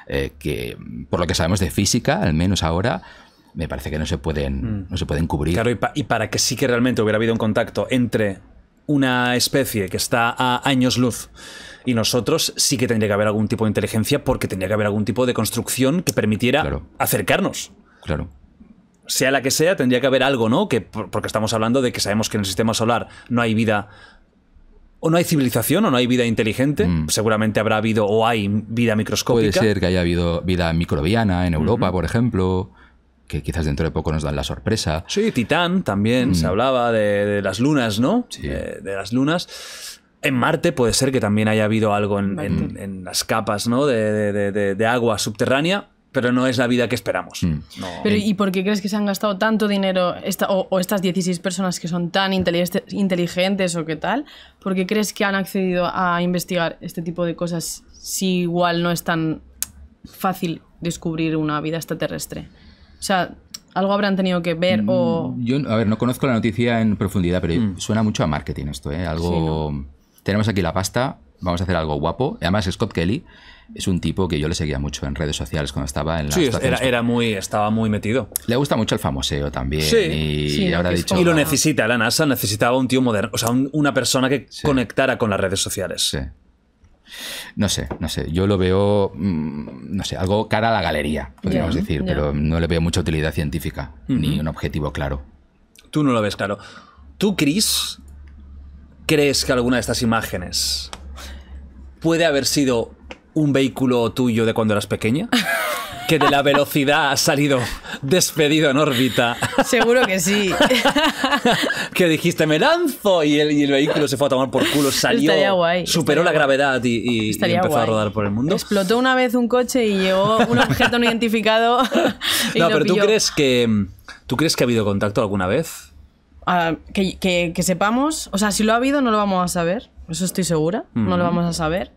eh, que, por lo que sabemos de física, al menos ahora, me parece que no se pueden, mm. no se pueden cubrir. Claro, y, y para que sí que realmente hubiera habido un contacto entre una especie que está a años luz y nosotros sí que tendría que haber algún tipo de inteligencia porque tendría que haber algún tipo de construcción que permitiera acercarnos. Claro sea la que sea, tendría que haber algo, ¿no? Que, porque estamos hablando de que sabemos que en el sistema solar no hay vida. O no hay civilización, o no hay vida inteligente. Mm. Seguramente habrá habido, o hay vida microscópica. Puede ser que haya habido vida microbiana en Europa, por ejemplo. Que quizás dentro de poco nos dan la sorpresa. Sí, Titán también. Mm. Se hablaba de, las lunas, ¿no? Sí. de las lunas. En Marte puede ser que también haya habido algo en, las capas ¿no? de, agua subterránea, pero no es la vida que esperamos. Mm. Pero, eh. ¿Y por qué crees que se han gastado tanto dinero o, estas 16 personas que son tan inteligentes o qué tal? ¿Por qué crees que han accedido a investigar este tipo de cosas si igual no es tan fácil descubrir una vida extraterrestre? O sea, algo habrán tenido que ver mm, o... Yo, a ver, no conozco la noticia en profundidad, pero mm. suena mucho a marketing esto, ¿eh? Algo tenemos aquí la pasta, vamos a hacer algo guapo. Además, Scott Kelly es un tipo que yo le seguía mucho en redes sociales cuando estaba en la Sí, era, muy, estaba muy metido. Le gusta mucho el famoseo también. Sí, y, ahora y lo necesita, la NASA necesitaba un tío moderno, o sea, una persona que conectara con las redes sociales. Sí. No sé, no sé. Yo lo veo, mm, no sé, algo cara a la galería, podríamos decir, pero no le veo mucha utilidad científica, ni un objetivo claro. Tú no lo ves claro. Tú, Chris, crees que alguna de estas imágenes puede haber sido un vehículo tuyo de cuando eras pequeña? (laughs) Que de la velocidad ha salido despedido en órbita. Seguro que sí. (laughs) que dijiste, me lanzo y el, vehículo se fue a tomar por culo, salió, superó la gravedad y, empezó a rodar por el mundo. Explotó una vez un coche y llegó un objeto no identificado. (laughs) no, pero tú crees que... Mm, ¿Tú crees que ha habido contacto alguna vez? que, sepamos, o sea, si lo ha habido no lo vamos a saber, eso estoy segura, no lo vamos a saber.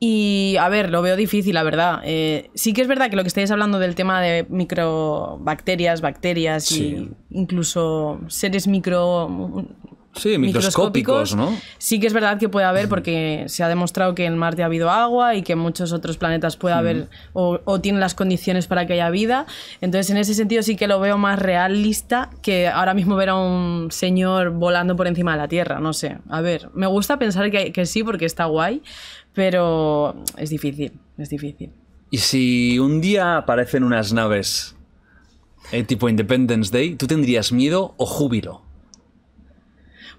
Y a ver, lo veo difícil, la verdad. Eh, sí que es verdad que lo que estáis hablando del tema de microbacterias, bacterias y e incluso seres micro sí, microscópicos, ¿no? Sí que es verdad que puede haber, porque se ha demostrado que en Marte ha habido agua y que en muchos otros planetas puede haber o, tienen las condiciones para que haya vida. Entonces, en ese sentido sí que lo veo más realista que ahora mismo ver a un señor volando por encima de la Tierra, no sé. A ver, me gusta pensar que, sí, porque está guay, pero es difícil, es difícil. ¿Y si un día aparecen unas naves eh, tipo Independence Day, tú tendrías miedo o júbilo?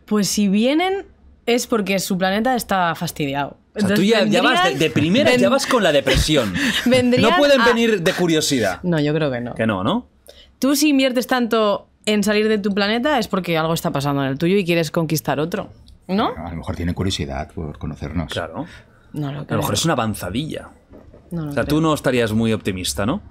Pues si vienen es porque su planeta está fastidiado. O sea, tú ya, vas de, primera, ya vas con la depresión. (laughs) no pueden venir de curiosidad. No, yo creo que no. Que no, ¿no? Tú si inviertes tanto en salir de tu planeta es porque algo está pasando en el tuyo y quieres conquistar otro, ¿no? a lo mejor tiene curiosidad por conocernos. Claro. A lo mejor es una avanzadilla. o sea, tú no estarías muy optimista, ¿no?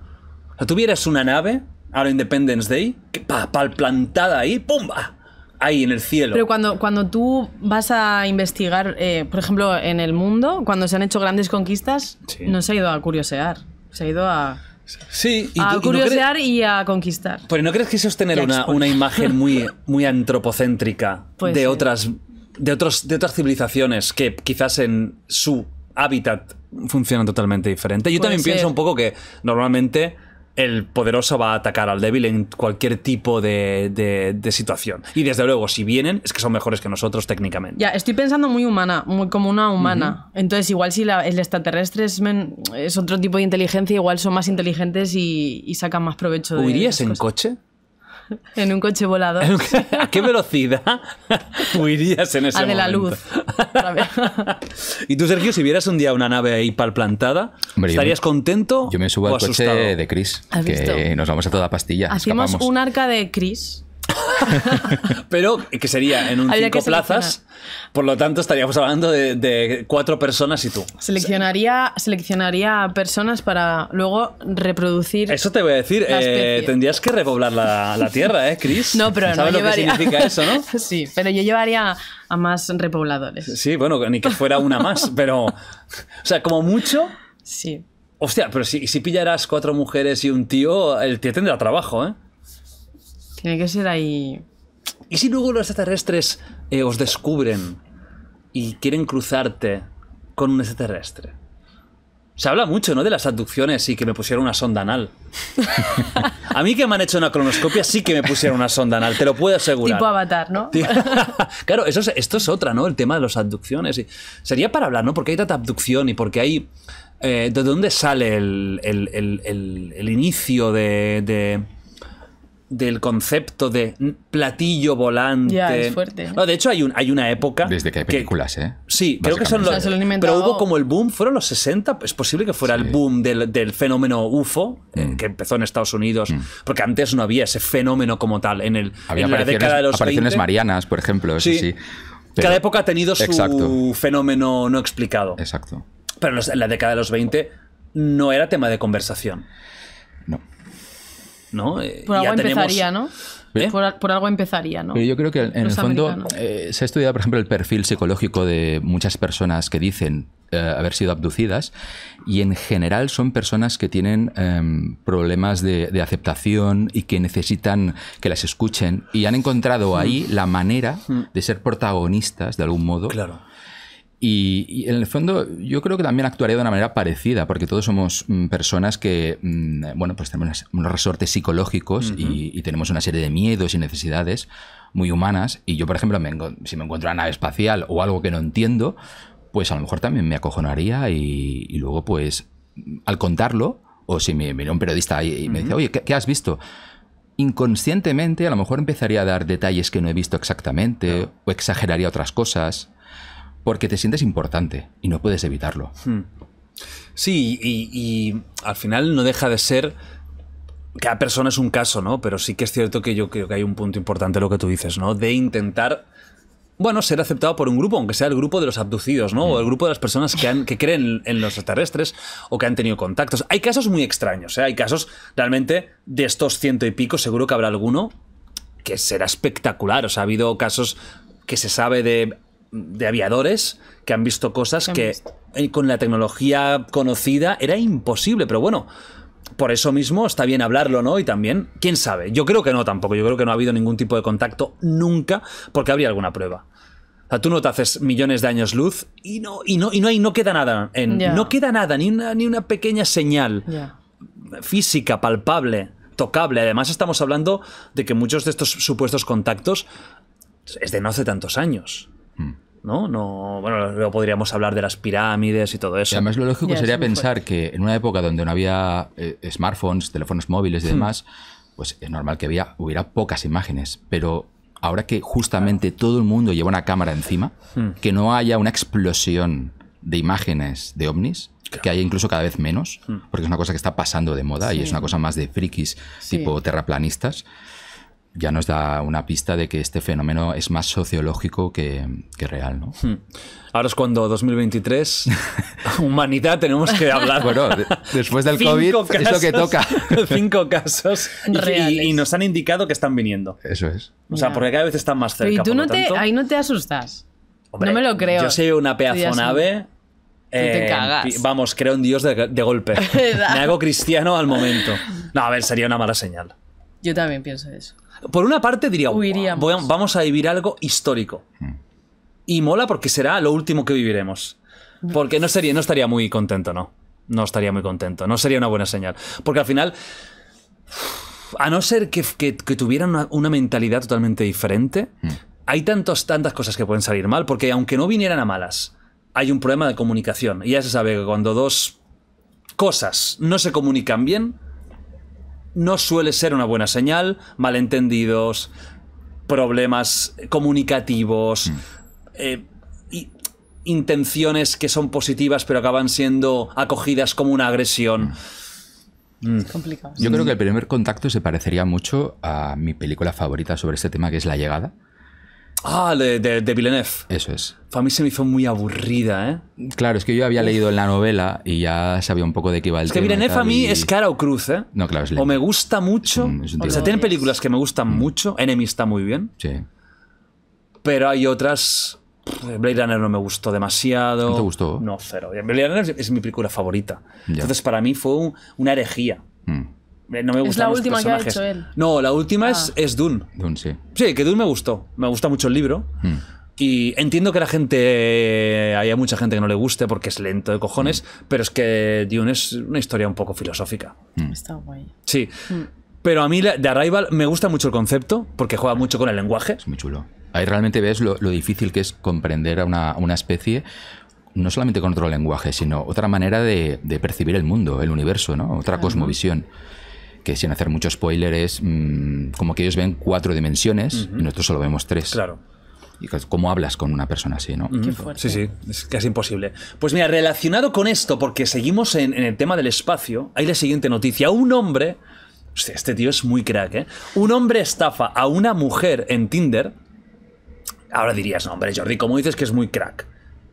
O sea, tuvieras una nave a lo Independence Day, que pa, pa plantada ahí, ¡pumba! ahí en el cielo. Pero cuando, cuando tú vas a investigar, eh, por ejemplo, en el mundo, cuando se han hecho grandes conquistas, no se ha ido a curiosear, se ha ido a... Sí, y a curiosear y, a conquistar. Pero pues, ¿no crees que eso es tener una, imagen (laughs) muy, muy antropocéntrica (laughs) pues de, otras, de, otros, de otras civilizaciones que quizás en su hábitat funcionan totalmente diferente? Yo también pienso un poco que normalmente el poderoso va a atacar al débil en cualquier tipo de, de, situación. Y desde luego, si vienen, es que son mejores que nosotros técnicamente. Ya, estoy pensando muy humana, muy como una humana. Entonces, igual si el extraterrestre es, otro tipo de inteligencia, igual son más inteligentes y, sacan más provecho de. ¿Huirías en coche? (laughs) En un coche volador. (laughs) ¿A qué velocidad huirías (laughs) en ese momento? A de la luz. y tú, Sergio, si vieras un día una nave ahí pal plantada, ¿estarías contento? Yo me subo al coche de Chris, que nos vamos a toda pastilla. Hacemos un arca de Chris. (laughs) Pero eh, que sería en un cinco plazas, por lo tanto estaríamos hablando de, cuatro personas y tú. Seleccionaría, seleccionaría personas para luego reproducir. Eso te voy a decir, eh, tendrías que repoblar la, tierra, ¿eh, Chris? No, pero ¿Sabes no lo que significa eso, no? (laughs) sí, pero yo llevaría a más repobladores. Sí, bueno, ni que fuera una más, (laughs) pero. O sea, como mucho. Sí. Hostia, pero si, si pillaras cuatro mujeres y un tío, el tío tendrá trabajo, ¿eh? Tiene que ser ahí. ¿Y si luego los extraterrestres eh, os descubren y quieren cruzarte con un extraterrestre? Se habla mucho, ¿no? De las abducciones y que me pusieron una sonda anal. (laughs) a mí que me han hecho una cronoscopia sí que me pusieron una sonda anal, te lo puedo asegurar. Tipo avatar, ¿no? (laughs) claro, esto es otra, ¿no? El tema de las abducciones. sería para hablar, ¿no? Porque hay tanta abducción y porque hay... Eh, ¿De dónde sale el, inicio de, del concepto de platillo volante. ¿eh? de hecho, hay, una época. Desde que hay películas, ¿eh? Sí, creo que son los. pero hubo como el boom, fueron los 60. Es posible que fuera el boom del, fenómeno UFO, eh, mm. que empezó en Estados Unidos, mm. porque antes no había ese fenómeno como tal. En, el, había la década de los apariciones marianas, por ejemplo, sí. sí. Cada época ha tenido su fenómeno no explicado. Exacto. Pero en la década de los 20 no era tema de conversación. No. ¿no? Eh, ¿eh? por algo empezaría, ¿no? Por, algo empezaría, ¿no? yo creo que en, el fondo eh, se ha estudiado, por ejemplo, el perfil psicológico de muchas personas que dicen haber sido abducidas y en general son personas que tienen em, problemas de, de, aceptación y que necesitan que las escuchen y han encontrado ahí la manera mm. de ser protagonistas de algún modo. Claro. Y, en el fondo yo creo que también actuaría de una manera parecida, porque todos somos mm, personas que, mm, bueno, pues tenemos unos resortes psicológicos y, tenemos una serie de miedos y necesidades muy humanas. Y yo, por ejemplo, si me encuentro una nave espacial o algo que no entiendo, pues a lo mejor también me acojonaría y, luego, pues, al contarlo, o si me mira un periodista y, me dice, oye, ¿qué, has visto? inconscientemente a lo mejor empezaría a dar detalles que no he visto exactamente o exageraría otras cosas. Porque te sientes importante y no puedes evitarlo. Hmm. Sí, y, al final no deja de ser cada persona es un caso, ¿no? Pero sí que es cierto que yo creo que hay un punto importante lo que tú dices, ¿no? De intentar, bueno, ser aceptado por un grupo, aunque sea el grupo de los abducidos, ¿no? O el grupo de las personas que, que creen en los extraterrestres o que han tenido contactos. Hay casos muy extraños, ¿eh? Hay casos realmente de estos ciento y pico, seguro que habrá alguno que será espectacular. O sea, ha habido casos que se sabe de de aviadores que han visto cosas que eh, con la tecnología conocida era imposible, pero bueno, por eso mismo está bien hablarlo, ¿no? Y también, quién sabe, yo creo que no tampoco, yo creo que no ha habido ningún tipo de contacto nunca porque habría alguna prueba. O sea, tú no te haces millones de años luz y no, y no, y no, hay, no queda nada, no queda nada, ni una, ni una pequeña señal física, palpable, tocable. Además estamos hablando de que muchos de estos supuestos contactos es de no hace tantos años. Hmm. ¿no? No, bueno, luego podríamos hablar de las pirámides y todo eso. además lo lógico sería pensar que en una época donde no había eh, smartphones, teléfonos móviles y hmm. demás, pues es normal que hubiera pocas imágenes, pero ahora que justamente todo el mundo lleva una cámara encima, hmm. que no haya una explosión de imágenes de ovnis, que haya incluso cada vez menos, hmm. porque es una cosa que está pasando de moda y es una cosa más de frikis tipo terraplanistas ya nos da una pista de que este fenómeno es más sociológico que, real, ¿no? Hmm. Ahora es cuando 2023, (laughs) humanidad, tenemos que hablar. Bueno, después del COVID es lo que toca. (laughs) cinco casos y, y, nos han indicado que están viniendo. Eso es. O sea, porque cada vez están más cerca. Y tú no te, ahí no te asustas. no me lo creo. Yo soy una pedazo nave. te eh, cagas. Vamos, creo en Dios de, de golpe. (laughs) me hago cristiano al momento. No, a ver, sería una mala señal. Yo también pienso eso. Por una parte diría, vamos a vivir algo histórico. Mm. Y mola porque será lo último que viviremos. Porque no, sería, no estaría muy contento, ¿no? No estaría muy contento. No sería una buena señal. Porque al final, a no ser que, tuvieran una, mentalidad totalmente diferente, mm. hay tantos, tantas cosas que pueden salir mal. Porque aunque no vinieran a malas, hay un problema de comunicación. Y ya se sabe que cuando dos cosas no se comunican bien, no suele ser una buena señal, malentendidos, problemas comunicativos, mm. eh, intenciones que son positivas pero acaban siendo acogidas como una agresión. Mm. Mm. Yo creo que el primer contacto se parecería mucho a mi película favorita sobre este tema, que es La Llegada, Ah, de, de, Villeneuve. Eso es. A mí se me hizo muy aburrida, ¿eh? Claro, es que yo había leído la novela y ya sabía un poco de qué iba el tema. Es que Villeneuve a mí es cara o cruz, ¿eh? No, claro, es O me gusta mucho. o sea, tienen películas que me gustan mm. mucho. Enemy está muy bien. Sí. Pero hay otras. Blade Runner no me gustó demasiado. ¿No te gustó? No, cero. Blade Runner es mi película favorita. Entonces, para mí fue una herejía. Mm. Eh, es la última que ha hecho él. No, la última ah. es, Dune. Dune, sí. Sí, que Dune me gustó. Me gusta mucho el libro. Hmm. Y entiendo que la gente. Eh, haya mucha gente que no le guste porque es lento de cojones, hmm. pero es que Dune es una historia un poco filosófica. Hmm. Está guay. Sí. Pero a mí de Arrival me gusta mucho el concepto porque juega mucho con el lenguaje. Es muy chulo. Ahí realmente ves lo, difícil que es comprender a una, especie no solamente con otro lenguaje, sino otra manera de, de, percibir el mundo, el universo, ¿no? Otra cosmovisión que sin hacer muchos spoilers, mm, como que ellos ven cuatro dimensiones y nosotros solo vemos tres. Claro. Y cómo hablas con una persona así, ¿no? Qué fuerte. Sí, sí, es casi imposible. Pues mira, relacionado con esto, porque seguimos en, el tema del espacio, hay la siguiente noticia. Un hombre, hostia, este tío es muy crack, ¿eh? Un hombre estafa a una mujer en Tinder. Ahora dirías, no, hombre, Jordi, ¿cómo dices que es muy crack?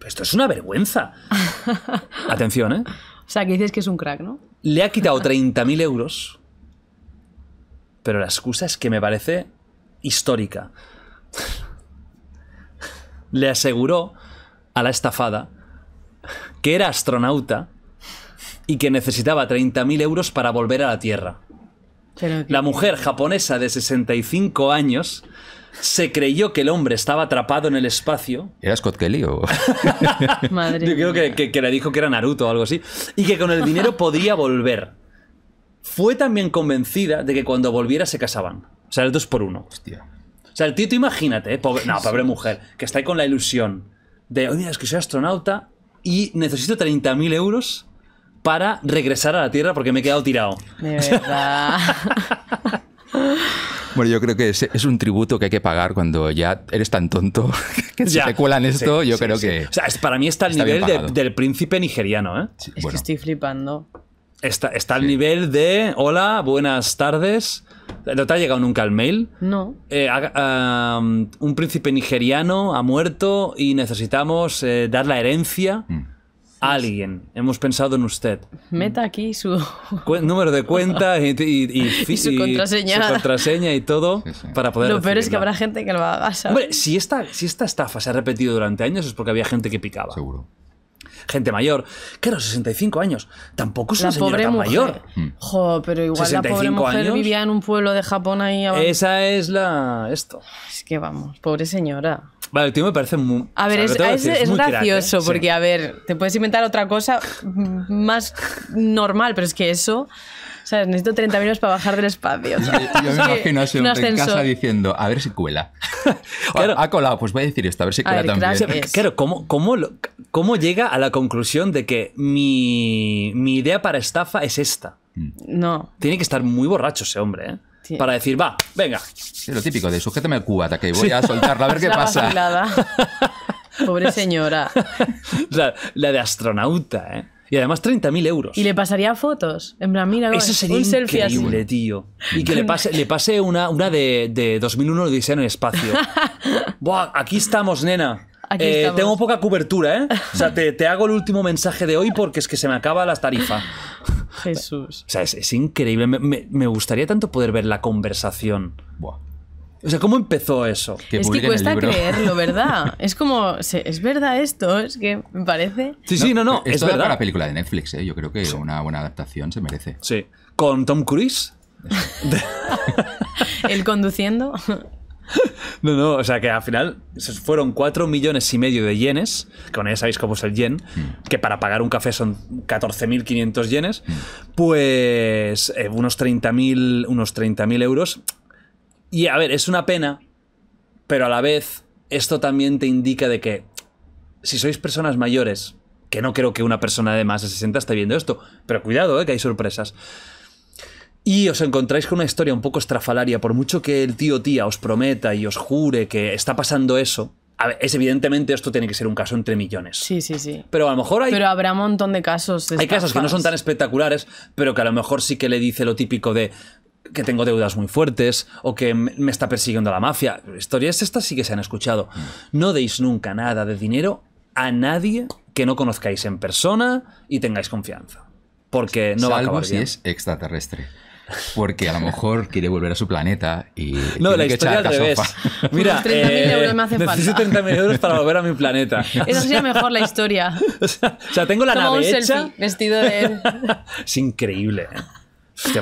esto es una vergüenza. (laughs) Atención, ¿eh? O sea, que dices que es un crack, ¿no? Le ha quitado 30.000 euros pero la excusa es que me parece histórica. Le aseguró a la estafada que era astronauta y que necesitaba 30.000 euros para volver a la Tierra. La mujer japonesa de 65 años se creyó que el hombre estaba atrapado en el espacio. ¿Era Scott Kelly o...? (laughs) Yo creo que, que, le dijo que era Naruto o algo así. Y que con el dinero podía volver fue también convencida de que cuando volviera se casaban. O sea, el dos por uno. Hostia. O sea, el tío, tú imagínate, eh, pobre, no, pobre (laughs) mujer, que está ahí con la ilusión de, oye, es que soy astronauta y necesito 30.000 euros para regresar a la Tierra porque me he quedado tirado. De verdad. (laughs) Bueno, yo creo que es, es, un tributo que hay que pagar cuando ya eres tan tonto (laughs) que si te cuelan esto, yo creo que. O sea, para mí está al nivel del príncipe nigeriano, ¿eh? Es que estoy flipando. Está, está al nivel de, hola, buenas tardes. ¿No te ha llegado nunca el mail? No. Eh, un príncipe nigeriano ha muerto y necesitamos eh, dar la herencia mm. a alguien. Hemos pensado en usted. Meta aquí su... (laughs) número de cuenta y, y, y, (laughs) contraseña. y todo para poder... Lo peor es que habrá gente que lo haga. Hombre, si si esta estafa se ha repetido durante años es porque había gente que picaba. Seguro gente mayor. que los 65 años. Tampoco es una señora pobre mujer. mayor. Mm. Jo, pero igual la pobre mujer vivía en un pueblo de Japón ahí Esa es la. esto. Es que vamos, pobre señora. Vale, el tío me parece muy. A ver, es, gracioso, porque, a ver, te puedes inventar otra cosa más normal, pero es que eso. O sea, necesito 30 minutos para bajar del espacio. Yo, me (laughs) imagino en casa diciendo, a ver si cuela. (laughs) Ha colado, pues voy a decir esto, a ver si cuela también. Claro, ¿cómo, llega a la conclusión de que mi, idea para estafa es esta? Mm. No. Tiene que estar muy borracho ese hombre, ¿eh? Para decir, va, venga. Es lo típico de sujétame el cubata que voy a soltarla a ver (laughs) qué pasa. Pobre señora. sea, la de astronauta, ¿eh? Y además 30.000 euros. Y le pasaría fotos. En plan, mira, Eso sería increíble, tío. Y que le pase, le pase una, una de, de 2001 de diseño en espacio. (laughs) Buah, aquí estamos, nena. Aquí eh, estamos. tengo poca cobertura, ¿eh? O sea, te, te, hago el último mensaje de hoy porque es que se me acaba la tarifa. Jesús. O sea, es, increíble. Me, me, me, gustaría tanto poder ver la conversación. Buah. O sea, ¿cómo empezó eso? es que cuesta creerlo, ¿verdad? (laughs) es como, ¿es verdad esto? Es que me parece. Sí, sí, no, no. Esto es verdad. la película de Netflix, ¿eh? Yo creo que una buena adaptación se merece. Sí. ¿Con Tom Cruise? (laughs) ¿El conduciendo? (laughs) No, no, o sea que al final fueron 4 millones y medio de yenes, que bueno, sabéis cómo es el yen, mm. que para pagar un café son 14.500 yenes, mm. pues eh, unos 30.000 unos 30 euros y a ver, es una pena, pero a la vez esto también te indica de que si sois personas mayores, que no creo que una persona de más de 60 esté viendo esto, pero cuidado, eh, que hay sorpresas. Y os encontráis con una historia un poco estrafalaria, por mucho que el tío tía os prometa y os jure que está pasando eso. A ver, es evidentemente esto tiene que ser un caso entre millones. Sí, sí, sí. Pero a lo mejor hay. Pero habrá un montón de casos. De hay casos que no son tan espectaculares, pero que a lo mejor sí que le dice lo típico de que tengo deudas muy fuertes o que me está persiguiendo la mafia. Historias estas sí que se han escuchado. No deis nunca nada de dinero a nadie que no conozcáis en persona y tengáis confianza. Porque no Salvo va a acabar si es extraterrestre. Porque a lo mejor quiere volver a su planeta y. (laughs) No, la historia al revés. (laughs) Mira, 30 millones eh, necesito 30.000 euros para volver a mi planeta. (laughs) Esa sería mejor la historia. o sea, tengo la nave hecha. vestido de. es increíble. ¿eh?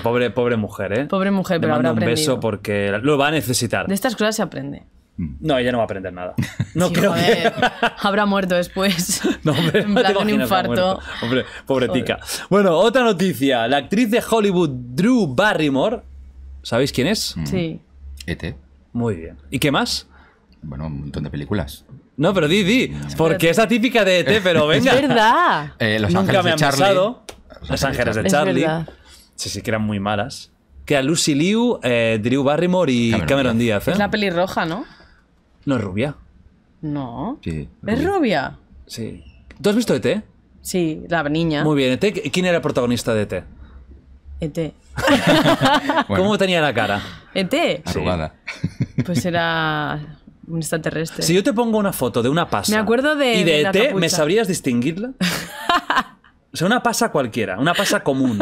pobre, pobre mujer, ¿eh? Pobre mujer, pero mando habrá un beso porque lo va a necesitar. De estas cosas se aprende. Mm. No, ella no va a aprender nada. (laughs) No creo Habrá muerto después. (laughs) No, hombre, En un infarto. pobre tica. Bueno, otra noticia. La actriz de Hollywood, Drew Barrymore. ¿Sabéis quién es? Mm. Sí. ET. Muy bien. ¿Y qué más? Bueno, un montón de películas. No, pero di, di. Mm. Porque es la típica de ET, pero (laughs) venga. Es verdad. Eh, Los Ángeles me de han Charlie. Los Ángeles de Charlie sí, sí, que eran muy malas. Que a Lucy Liu, eh, Drew Barrymore y Cameron, Diaz. ¿eh? Es la pelirroja, ¿no? No, es rubia. No. Sí, ¿Es rubia? Sí. ¿Tú has visto ET? Sí, la niña. Muy bien, ET, ¿quién era el protagonista de ET? ET. (laughs) ¿Cómo tenía la cara? ET. Arrugada. Pues era un extraterrestre. Si yo te pongo una foto de una pasa. Me acuerdo de. ¿Y de, de ET? ¿Me sabrías distinguirla? (laughs) O sea, una pasa cualquiera, una pasa común.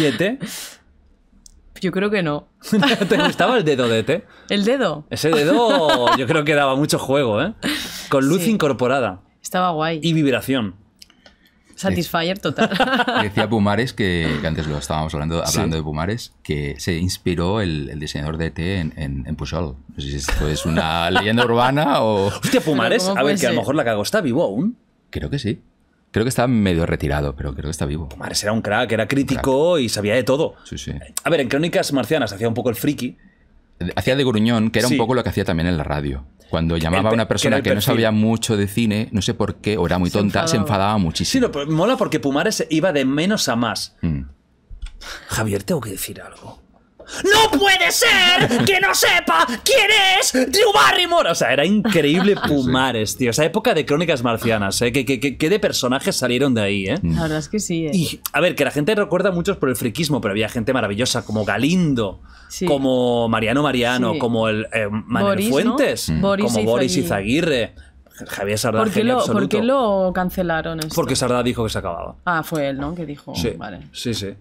¿Y ET? Yo creo que no. (laughs) ¿Te gustaba el dedo de ET? ¿El dedo? Ese dedo yo creo que daba mucho juego, ¿eh? Con luz incorporada. Estaba guay. Y vibración. Satisfier total. (laughs) Decía Pumares, que, antes lo estábamos hablando, hablando de Pumares, que se inspiró el, diseñador de ET en, en, No sé si esto es una (laughs) leyenda urbana o... Hostia, Pumares, a ver, que a lo mejor la cago, ¿está vivo aún? Creo que sí. Creo que está medio retirado, pero creo que está vivo. Pumares era un crack, era crítico y sabía de todo. Sí, sí. A ver, en Crónicas Marcianas hacía un poco el friki. Hacía de gruñón, que era un poco lo que hacía también en la radio. Cuando llamaba a una persona que, no sabía mucho de cine, no sé por qué, o era muy tonta, se enfadaba muchísimo. Sí, pero mola porque Pumares iba de menos a más. Mm. Javier, tengo que decir algo. ¡No puede ser que no sepa quién es Drew Barrymore! O sea, era increíble (laughs) Pumares, tío. Esa época de crónicas marcianas, ¿eh? ¿Qué, de personajes salieron de ahí, eh? La verdad es que sí. ¿eh? a ver, que la gente recuerda muchos por el friquismo, pero había gente maravillosa como Galindo, como Mariano Mariano, como el eh, Manuel Fuentes, como mm. Boris como Boris Izaguirre. Javier Sardá. ¿Por qué, lo, ¿Por qué lo cancelaron? Porque Sardá dijo que se acababa. Ah, fue él, ¿no? Que dijo. vale. sí, sí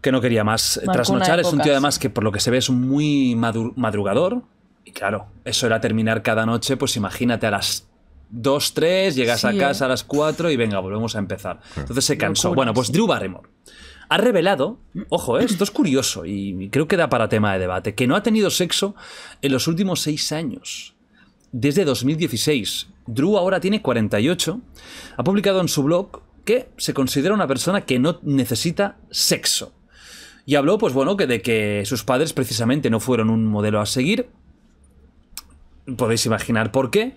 que no quería más eh, trasnochar. Es un tío además que por lo que se ve es muy madrugador. Y claro, eso era terminar cada noche, pues imagínate a las 2, 3, llegas a casa a eh. las 4 y venga, volvemos a empezar. Entonces se cansó. bueno, pues Drew Barrymore ha revelado, ojo, eh, esto es curioso y creo que da para tema de debate, que no ha tenido sexo en los últimos 6 años. Desde 2016. Drew ahora tiene 48. Ha publicado en su blog que se considera una persona que no necesita sexo. Y habló, pues bueno, que de que sus padres precisamente no fueron un modelo a seguir. Podéis imaginar por qué.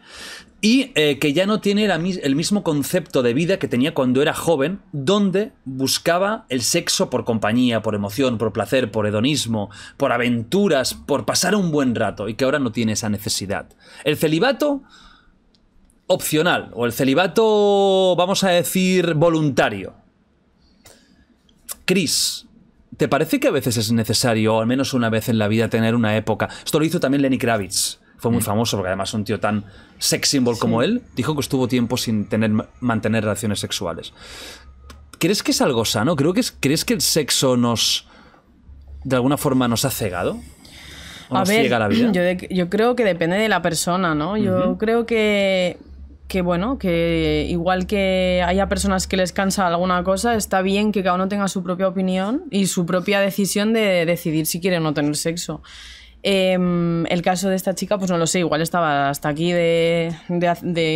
Y eh, que ya no tiene el mismo concepto de vida que tenía cuando era joven, donde buscaba el sexo por compañía, por emoción, por placer, por hedonismo, por aventuras, por pasar un buen rato, y que ahora no tiene esa necesidad. El celibato opcional, o el celibato, vamos a decir, voluntario. Chris, ¿Te parece que a veces es necesario, o al menos una vez en la vida, tener una época? Esto lo hizo también Lenny Kravitz. Fue muy mm. famoso porque además un tío tan sex symbol como él dijo que estuvo tiempo sin tener, mantener relaciones sexuales. ¿Crees que es algo sano? ¿Creo que es, ¿Crees que el sexo nos... de alguna forma nos ha cegado? a ver, (clears throat) Yo, creo que depende de la persona, ¿no? Yo creo que que bueno, que igual que haya personas que les cansa alguna cosa, está bien que cada uno tenga su propia opinión y su propia decisión de decidir si quiere o no tener sexo. Em, el caso de esta chica, pues no lo sé, igual estaba hasta aquí de,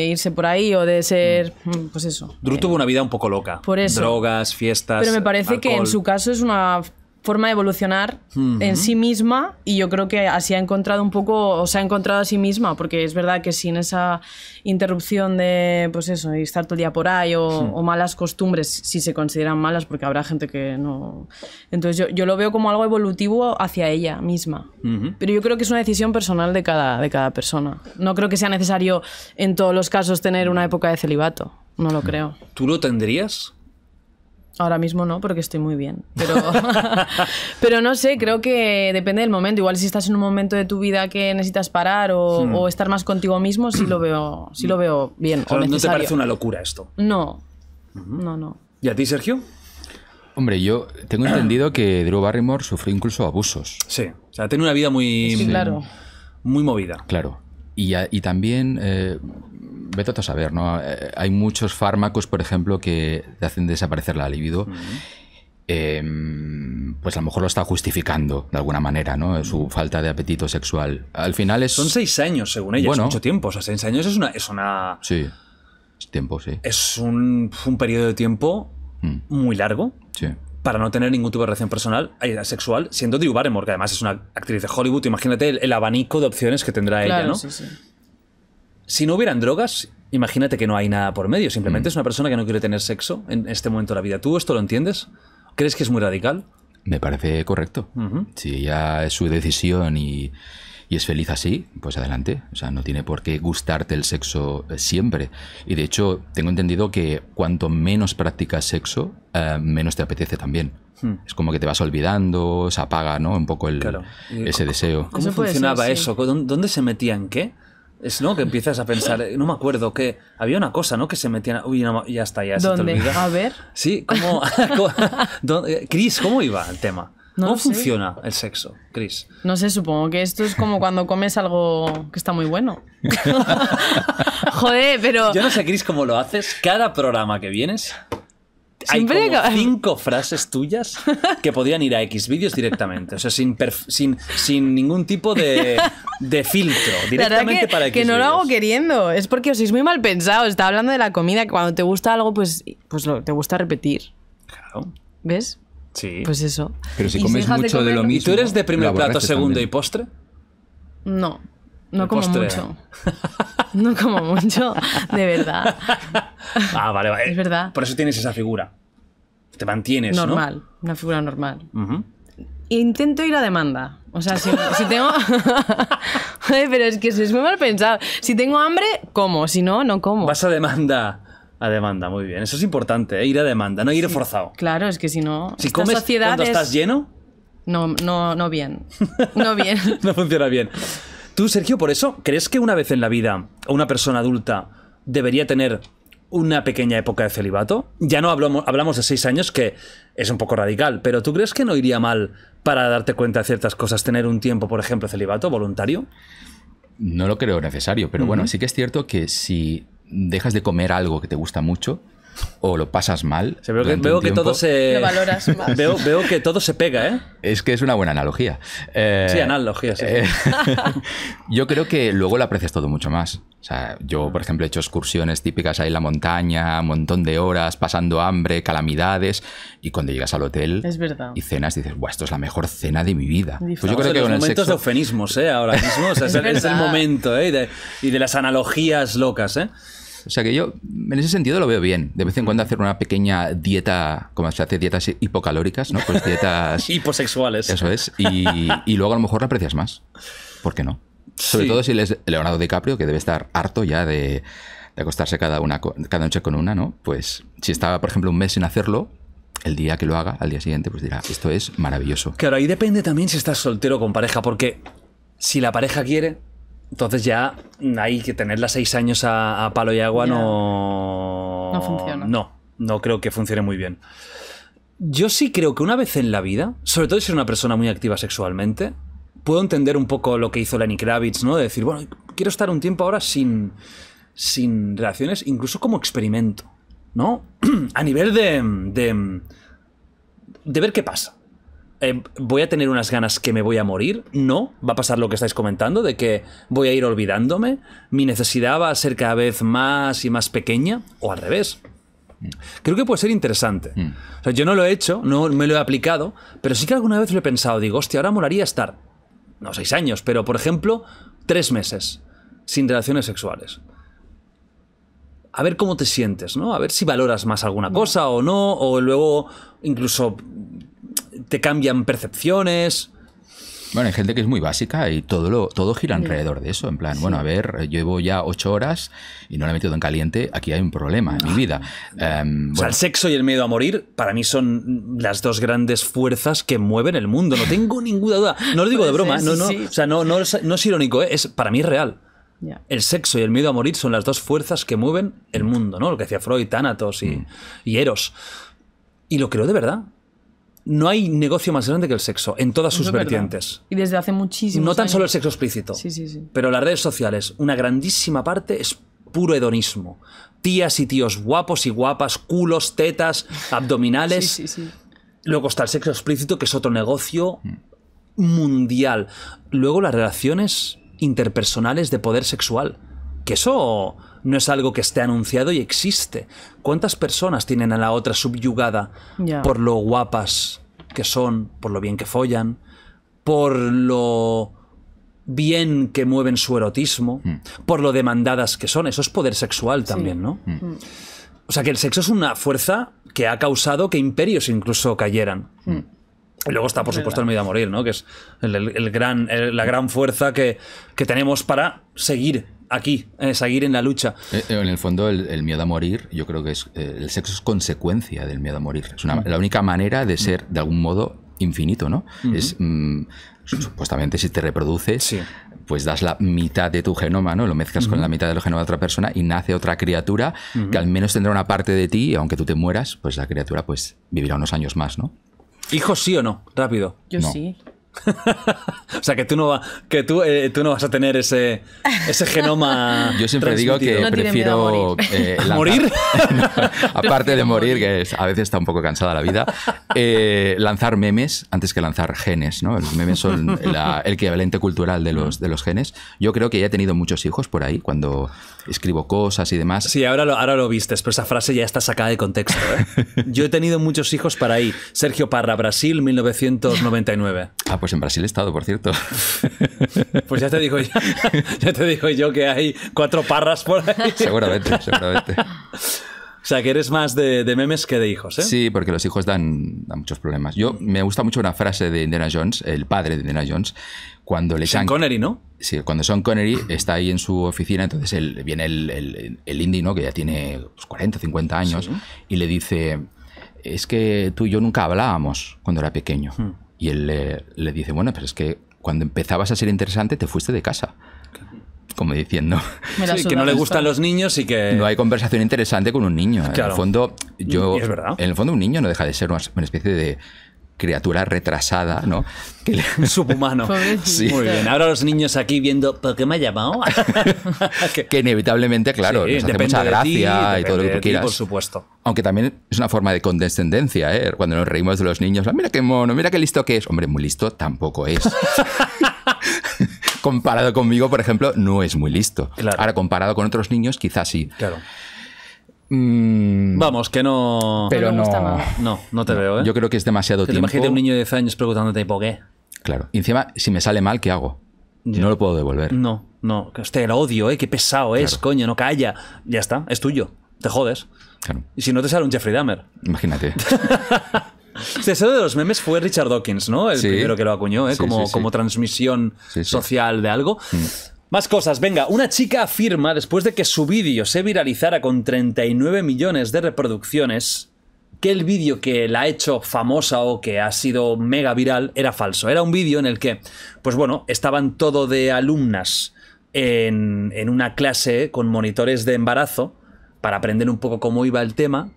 irse por ahí o de ser, mm. Mm, pues eso. Drew tuvo una vida un poco loca. Por eso. Drogas, fiestas. Pero me parece que en su caso es una forma de evolucionar en sí misma y yo creo que así ha encontrado un poco, o se ha encontrado a sí misma, porque es verdad que sin esa interrupción de, pues eso, estar todo el día por ahí o, malas costumbres, si se consideran malas, porque habrá gente que no... Entonces yo, lo veo como algo evolutivo hacia ella misma, pero yo creo que es una decisión personal de cada, de cada persona. No creo que sea necesario en todos los casos tener una época de celibato, no lo creo. ¿Tú lo tendrías? Ahora mismo no, porque estoy muy bien. Pero, (laughs) pero no sé, creo que depende del momento. Igual si estás en un momento de tu vida que necesitas parar o, hmm. estar más contigo mismo, sí lo veo, sí lo veo bien. no te parece una locura esto. No. No, no. ¿Y a ti, Sergio? Hombre, yo tengo entendido que Drew Barrymore sufrió incluso abusos. Sí. O sea, tiene una vida muy. Sí, claro. Muy movida. Claro. Y, también. Eh, vete a saber, ¿no? Eh, hay muchos fármacos, por ejemplo, que hacen desaparecer la libido. Em, pues a lo mejor lo está justificando de alguna manera, ¿no? Su falta de apetito sexual. Al final es. Son seis años, según ella, es mucho tiempo. O sea, seis años es una. Es una... Sí. Es tiempo, sí. Es un, un periodo de tiempo mm. muy largo. para no tener ningún tipo de relación personal eh, sexual, siendo Drew Barrymore, que además es una actriz de Hollywood, imagínate el, abanico de opciones que tendrá ella, ¿no? Sí, sí si no hubieran drogas, imagínate que no hay nada por medio. Simplemente mm. es una persona que no quiere tener sexo en este momento de la vida. ¿Tú esto lo entiendes? ¿Crees que es muy radical? Me parece correcto. Si ya es su decisión y, es feliz así, pues adelante. O sea, no tiene por qué gustarte el sexo eh, siempre. Y de hecho, tengo entendido que cuanto menos practicas sexo, eh, menos te apetece también. Hmm. Es como que te vas olvidando, se apaga ¿no? un poco el, ese deseo. ¿Cómo, funcionaba eso? ¿Dónde se metían qué? Es, ¿no? Que empiezas a pensar, eh, no me acuerdo, que había una cosa, ¿no? Que se metía... Uy, ya está, ya ¿Dónde? se te olvida. A ver. Sí, ¿cómo... (laughs) Cris, eh, ¿cómo iba el tema? ¿Cómo funciona el sexo, Cris. No sé, supongo que esto es como cuando comes algo que está muy bueno. (laughs) (laughs) Joder, pero. Yo no sé, Cris, cómo lo haces. Cada programa que vienes, hay como cinco frases tuyas que podrían ir a X vídeos directamente. O sea, sin, sin, sin ningún tipo de, de filtro. Directamente para Que no lo hago queriendo. Es porque os sois muy mal pensados. Estaba hablando de la comida, que cuando te gusta algo, pues, pues lo, te gusta repetir. Claro. ¿Ves? Sí. Pues eso. Pero si comes mucho de, lo mismo. ¿Y tú eres de primer plato, segundo y postre? No. No como mucho. No como mucho, de verdad. (laughs) Ah, (laughs) vale, vale. es verdad. Por eso tienes esa figura. Te mantienes. Normal, una figura normal. Intento ir a demanda. O sea, si, tengo. (laughs) pero es que es muy mal pensado. Si tengo hambre, como. Si no, no como. Vas a demanda. A demanda, muy bien. Eso es importante, ¿eh? ir a demanda, no ir forzado. Claro, es que si no. Si comes cuando estás lleno. No, no, no bien. No bien. (laughs) no funciona bien. Tú, Sergio, por eso, ¿crees que una vez en la vida una persona adulta debería tener una pequeña época de celibato? Ya no hablamos, hablamos de seis años, que es un poco radical, pero ¿tú crees que no iría mal para darte cuenta de ciertas cosas tener un tiempo, por ejemplo, celibato voluntario? No lo creo necesario, pero bueno, sí que es cierto que si dejas de comer algo que te gusta mucho, o lo pasas mal. veo, que, todo se. (laughs) Veo, que todo se pega, ¿eh? Es que es una buena analogía. Eh, sí, analogía, sí. Eh, (laughs) yo creo que luego lo aprecias todo mucho más. O sea, yo, por ejemplo, he hecho excursiones típicas ahí en la montaña, un montón de horas, pasando hambre, calamidades. Y cuando llegas al hotel es y cenas, dices, guau, esto es la mejor cena de mi vida. Pues yo creo que momentos de eufemismos, ¿eh? Ahora mismo. es, el momento, ¿eh? y de, y de las analogías locas, ¿eh? O sea que yo, en ese sentido, lo veo bien. De vez en cuando hacer una pequeña dieta, como se hace dietas hipocalóricas, ¿no? Pues dietas. (laughs) Hiposexuales. Eso es. Y, luego a lo mejor la aprecias más. ¿Por qué no? Sobre todo si es Leonardo DiCaprio, que debe estar harto ya de, acostarse cada, una, cada noche con una, ¿no? Pues si estaba, por ejemplo, un mes sin hacerlo, el día que lo haga, al día siguiente, pues dirá, esto es maravilloso. Claro, ahí depende también si estás soltero con pareja, porque si la pareja quiere, entonces ya hay que tenerla seis años a, palo y agua no... No funciona. No, no creo que funcione muy bien. Yo sí creo que una vez en la vida, sobre todo si eres una persona muy activa sexualmente, puedo entender un poco lo que hizo Lenny Kravitz, ¿no? De decir, bueno, quiero estar un tiempo ahora sin, sin relaciones, incluso como experimento, ¿no? (clears throat) a nivel de, de, de ver qué pasa. Eh, ¿voy a tener unas ganas que me voy a morir? No, va a pasar lo que estáis comentando, de que voy a ir olvidándome, mi necesidad va a ser cada vez más y más pequeña, o al revés. Creo que puede ser interesante. Mm. yo no lo he hecho, no me lo he aplicado, pero sí que alguna vez lo he pensado, digo, hostia, ahora molaría estar, no seis años, pero por ejemplo, tres meses sin relaciones sexuales a ver cómo te sientes, ¿no? A ver si valoras más alguna mm. cosa o no, o luego incluso te cambian percepciones. Bueno, hay gente que es muy básica y todo lo, todo gira mm. alrededor de eso. En plan, bueno, a ver, llevo ya ocho horas y no la he metido en caliente, aquí hay un problema en mi ah. vida. Em, o sea, el sexo y el miedo a morir para mí son las dos grandes fuerzas que mueven el mundo. No tengo ninguna duda. No lo digo de broma, no, no, o sea, no, no, es, no es irónico, ¿eh? es, para mí es real. El sexo y el miedo a morir son las dos fuerzas que mueven el mm. mundo, ¿no? Lo que decía Freud, Thanatos y, mm. y Eros. Y lo creo de verdad no hay negocio más grande que el sexo, en todas sus vertientes. Y desde hace muchísimo. No tan solo el sexo explícito. Sí, sí, sí. Pero las redes sociales, una grandísima parte es puro hedonismo. Tías y tíos guapos y guapas, culos, tetas, (laughs) abdominales. sí, sí, sí. Luego está el sexo explícito, que es otro negocio mm. mundial. Luego las relaciones interpersonales de poder sexual. Que eso no es algo que esté anunciado y existe. ¿Cuántas personas tienen a la otra subyugada por lo guapas que son, por lo bien que follan, por lo bien que mueven su erotismo, hmm. por lo demandadas que son? Eso es poder sexual también, ¿no? Hmm. Hmm. O sea que el sexo es una fuerza que ha causado que imperios incluso cayeran. Y luego está, por supuesto, el miedo a morir, ¿no? Que es la gran fuerza que, tenemos para seguir aquí, eh, seguir en la lucha. Eh, eh, en el fondo, el, miedo a morir, yo creo que es el sexo es consecuencia del miedo a morir. Es mm. la única manera de ser, de algún modo, infinito, ¿no? Es mm, supuestamente si te reproduces, pues das la mitad de tu genoma, ¿no? Lo mezclas con la mitad del genoma de otra persona y nace otra criatura que al menos tendrá una parte de ti, y aunque tú te mueras, pues la criatura pues vivirá unos años más, ¿no? ¿Hijos sí o no? Rápido. Yo sí. (laughs) o sea, que tú no, va, que tú, eh, no vas a tener ese, ese genoma. (laughs) Yo siempre digo que prefiero. Eh, (laughs) ¿Morir? aparte de morir, que a veces está un poco cansada la vida, eh, lanzar memes antes que lanzar genes. ¿no? Los memes son el equivalente cultural de los, de los genes. Yo creo que ya he tenido muchos hijos por ahí cuando escribo cosas y demás. Sí, ahora lo, ahora lo pero esa frase ya está sacada de contexto. ¿eh? (laughs) Yo he tenido muchos hijos para ahí. Sergio Parra, Brasil, 1999. Ah, pues en Brasil he estado, por cierto. (laughs) Pues ya te digo, (laughs) te digo yo que hay cuatro parras por ahí. Seguramente, seguramente. O sea, que eres más de, memes que de hijos, ¿eh? Sí, porque los hijos dan, dan, muchos problemas. Yo me gusta mucho una frase de Indiana Jones, el padre de Indiana Jones, cuando le Sean Connery, ¿no? Sí, cuando Sean Connery está ahí en su oficina, entonces él, viene el, el, indie, ¿no? Que ya tiene 40, pues, 50 años, y le dice, es que tú y yo nunca hablábamos cuando era pequeño. Hmm. Y él le, dice, bueno, pero es que cuando empezabas a ser interesante te fuiste de casa. Como diciendo que no le gustan los niños y que... No hay conversación interesante con un niño. En el fondo, yo... En el fondo un niño no deja de ser una especie de criatura retrasada, ¿no? Que le... (laughs) Subhumano. sí. Muy bien. Ahora los niños aquí viendo, ¿por qué me ha llamado? (laughs) que, inevitablemente, claro, hace mucha gracia y todo lo que tú quieras. por supuesto. Aunque también es una forma de condescendencia, ¿eh? Cuando nos reímos de los niños, ah, mira qué mono, mira qué listo que es. Hombre, muy listo tampoco es. (laughs) comparado conmigo, por ejemplo, no es muy listo. Ahora, comparado con otros niños, quizás sí. Claro. Mm. Vamos, que no. Pero no, no, no, no te veo, ¿eh? Yo creo que es demasiado que tiempo. Imagínate un niño de 10 años preguntándote por qué. Claro. Y encima, si me sale mal, ¿qué hago? No lo puedo devolver. No, no. Hostia, el odio, ¿eh? Qué pesado es, coño, no calla. Ya está, es tuyo. Te jodes. Claro. Y si no te sale un Jeffrey Dahmer. Imagínate. (laughs) Eso de los memes fue Richard Dawkins, ¿no? El primero que lo acuñó, ¿eh? como, como transmisión social de algo. Mm. Más cosas, venga, una chica afirma después de que su vídeo se viralizara con 39 millones de reproducciones que el vídeo que la ha hecho famosa o que ha sido mega viral era falso. Era un vídeo en el que, pues bueno, estaban todo de alumnas en, en una clase con monitores de embarazo para aprender un poco cómo iba el tema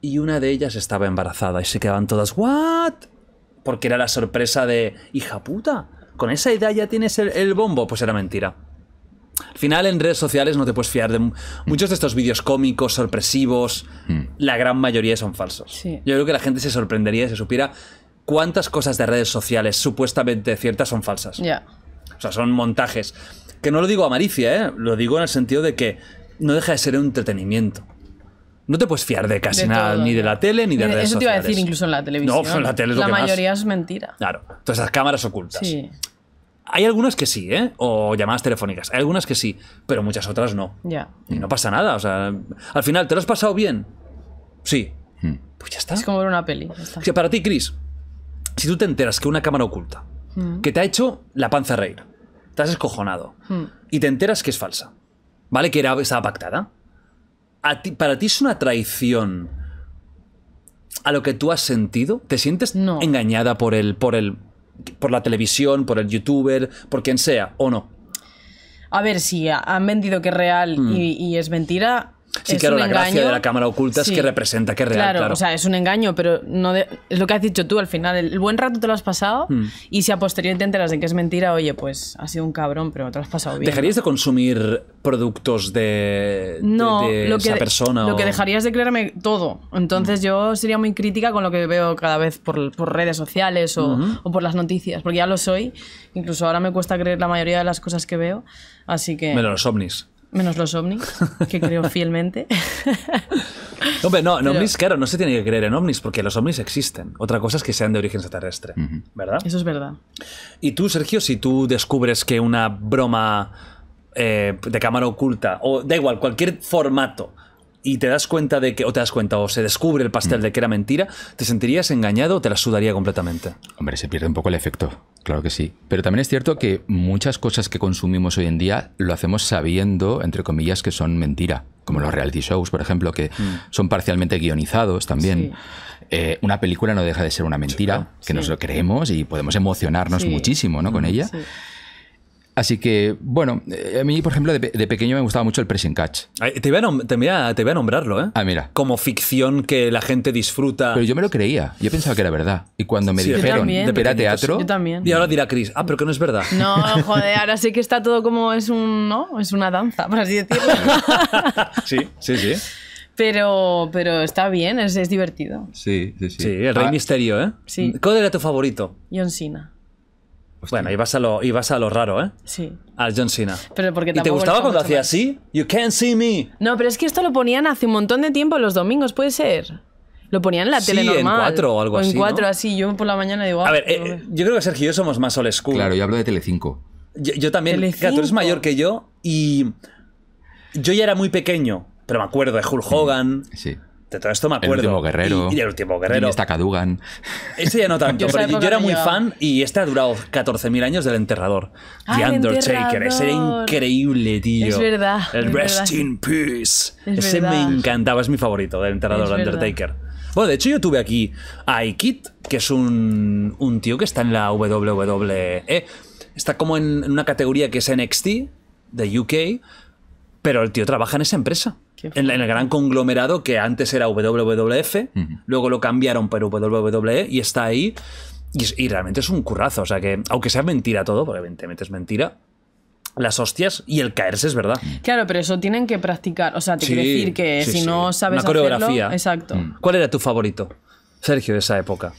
y una de ellas estaba embarazada y se quedaban todas, ¿what? Porque era la sorpresa de, hija puta, con esa idea ya tienes el, bombo, pues era mentira. Al final en redes sociales no te puedes fiar de muchos de estos vídeos cómicos, sorpresivos, hmm. la gran mayoría son falsos. Yo creo que la gente se sorprendería si supiera cuántas cosas de redes sociales supuestamente ciertas son falsas. O sea, son montajes. Que no lo digo a ¿eh? lo digo en el sentido de que no deja de ser un entretenimiento no te puedes fiar de casi nada, ni de la tele, ni de, redes sociales. Eso te iba a decir incluso en la televisión. No, (laughs) en la tele es La que mayoría es mentira. Claro, todas esas cámaras ocultas. Sí. Hay algunas que sí, ¿eh? O llamadas telefónicas. Hay algunas que sí, pero muchas otras no. Ya. Y no pasa nada. O sea, al final, ¿te lo has pasado bien? Sí. Hmm. Pues ya está. Es como ver una peli. está. para ti, Chris, si tú te enteras que una cámara oculta, hmm. que te ha hecho la panza reír, te has escojonado, hmm. y te enteras que es falsa, ¿vale? Que era, estaba pactada para ti es una traición a lo que tú has sentido? ¿Te sientes engañada por el, por el, por la televisión, por el youtuber, por quien sea, o no? A ver, si han vendido que es real mm. y, es mentira, Sí, claro, la gracia de la cámara oculta es que representa que es real. Claro, o sea, es un engaño, pero no es lo que has dicho tú al final. El buen rato te lo has pasado hmm. y si a posteriori te enteras de que es mentira, oye, pues ha sido un cabrón, pero te lo has pasado bien. ¿Dejarías de consumir productos de, no, de, lo que, persona? Lo que dejarías de creerme todo. Entonces hmm. yo sería muy crítica con lo que veo cada vez por, redes sociales o, o por las noticias, porque ya lo soy. Incluso ahora me cuesta creer la mayoría de las cosas que veo. Así que. Menos los ovnis. Menos los ovnis, que creo (laughs) fielmente. Hombre, no, en ovnis, claro, no se tiene que creer en ovnis, porque los ovnis existen. Otra cosa es que sean de origen extraterrestre, ¿verdad? Eso es verdad. Y tú, Sergio, si tú descubres que una broma eh, de cámara oculta, o da igual, cualquier formato, y te das cuenta de que, o te das cuenta, o se descubre el pastel mm. de que era mentira, ¿te sentirías engañado o te la sudaría completamente? Hombre, se pierde un poco el efecto, claro que sí. Pero también es cierto que muchas cosas que consumimos hoy en día lo hacemos sabiendo, entre comillas, que son mentira. Como los reality shows, por ejemplo, que mm. son parcialmente guionizados también. Eh, una película no deja de ser una mentira, que nos lo creemos y podemos emocionarnos muchísimo ¿no? con ella. Así que, bueno, eh, a mí, por ejemplo, de, pequeño me gustaba mucho el pressing catch. te, voy a nombrarlo, ¿eh? Ah, mira. Como ficción que la gente disfruta. Pero yo me lo creía. Yo pensaba que era verdad. Y cuando me dijeron que era teatro. Yo también. Y ahora dirá Cris, ah, pero que no es verdad. No, (laughs) joder, ahora sí que está todo como es un. ¿No? Es una danza, por así decirlo. (laughs) sí, sí, sí. Pero, pero está bien, es, divertido. Sí, sí, sí. Sí, el Rey ah. Misterio, ¿eh? Sí. ¿Cuál era tu favorito? John Cena. Bueno, ibas a, lo, ibas a lo raro, ¿eh? Sí. Al John Cena. Pero porque ¿Y te gustaba cuando hacía así? You can't see me. No, pero es que esto lo ponían hace un montón de tiempo los domingos, puede ser. Lo ponían en la tele normal. en cuatro o algo así. En cuatro, así. Yo por la mañana digo. a ah, ver, eh, yo creo que Sergio y yo somos más old school. Claro, yo hablo de Telecinco. Yo, yo también. Telecinco. es tú eres mayor que yo y. Yo ya era muy pequeño, pero me acuerdo de Hulk Hogan. sí esto me acuerdo. El último guerrero. Y, el último guerrero. Y esta Cadugan. Ese ya no tanto, (laughs) yo pero yo, era muy fan y este ha durado 14.000 años del enterrador. Ah, The Undertaker. Ese era increíble, tío. Es verdad. El Rest in Peace. ese me encantaba, es mi favorito, del enterrador, Undertaker. Bueno, de hecho yo tuve aquí a Ikit, que es un, tío que está en la WWE. Está como en, en una categoría que es NXT de UK, pero el tío trabaja en esa empresa. En, el gran conglomerado que antes era WWF, luego lo cambiaron por WWE y está ahí. Y, realmente es un currazo. O sea que, aunque sea mentira todo, porque evidentemente es mentira, las hostias y el caerse es verdad. Mm. Claro, pero eso tienen que practicar. O sea, te decir que si no sabes. Una coreografía. exacto. Mm. ¿Cuál era tu favorito, Sergio, de esa época?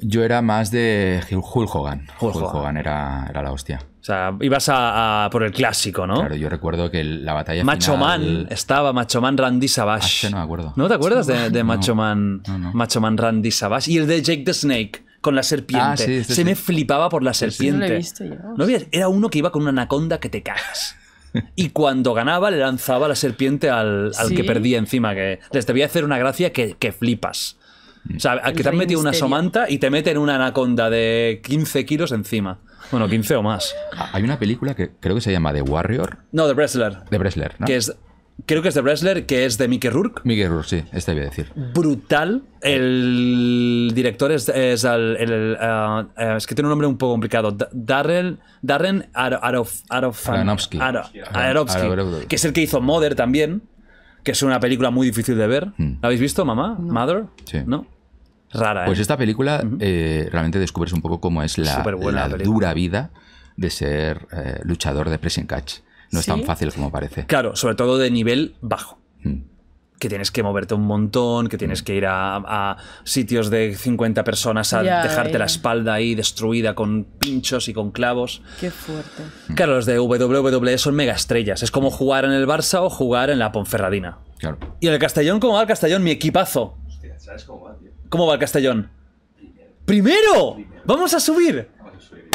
Yo era más de Hulk Hogan. Hulk, Hogan, era, la hostia. O sea, ibas a, por el clásico, ¿no? Claro, yo recuerdo que la batalla Macho Man estaba, Macho Man Randy Savage. Ah, no acuerdo. ¿No te acuerdas de, Macho Man? Macho Man Randy Savage. Y el de Jake the Snake con la serpiente. Ah, Se me flipaba por la serpiente. no lo Era uno que iba con una anaconda que te cagas. (laughs) Y cuando ganaba, le lanzaba la serpiente al, que perdía encima. Que les debía hacer una gracia que, que flipas. O sea, que te han metido una somanta y te meten una anaconda de 15 kilos encima. Bueno, 15 o más. Ah, hay una película que creo que se llama The Warrior. No, The Wrestler. The Wrestler, ¿no? Que es creo que es The Wrestler, que es de Mickey Rourke. Mickey Rourke, sí, este voy a decir. Brutal. El director es, es, el, eh, es que tiene un nombre un poco complicado. Darren Darren Arof, Aronofsky. Aronofsky, Que es el que hizo Mother también, que es una película muy difícil de ver. Hmm. ¿La habéis visto, mamá? ¿Mother? Sí. ¿No? Rara, Pues ¿eh? esta película eh, realmente descubres un poco cómo es la, dura vida de ser eh, luchador de pressing catch. No es tan fácil como parece. Claro, sobre todo de nivel bajo. Mm. Que tienes que moverte un montón, que tienes mm. que ir a, sitios de 50 personas a dejarte la espalda ahí destruida con pinchos y con clavos. Qué fuerte. Mm. Claro, los de WWE son mega estrellas. Es como jugar en el Barça o jugar en la Ponferradina. Y en el Castellón, como va el Castellón? Mi equipazo. Hostia, ¿sabes cómo va, ¿Cómo va el Castellón? ¡Primero! Primero. vamos a subir!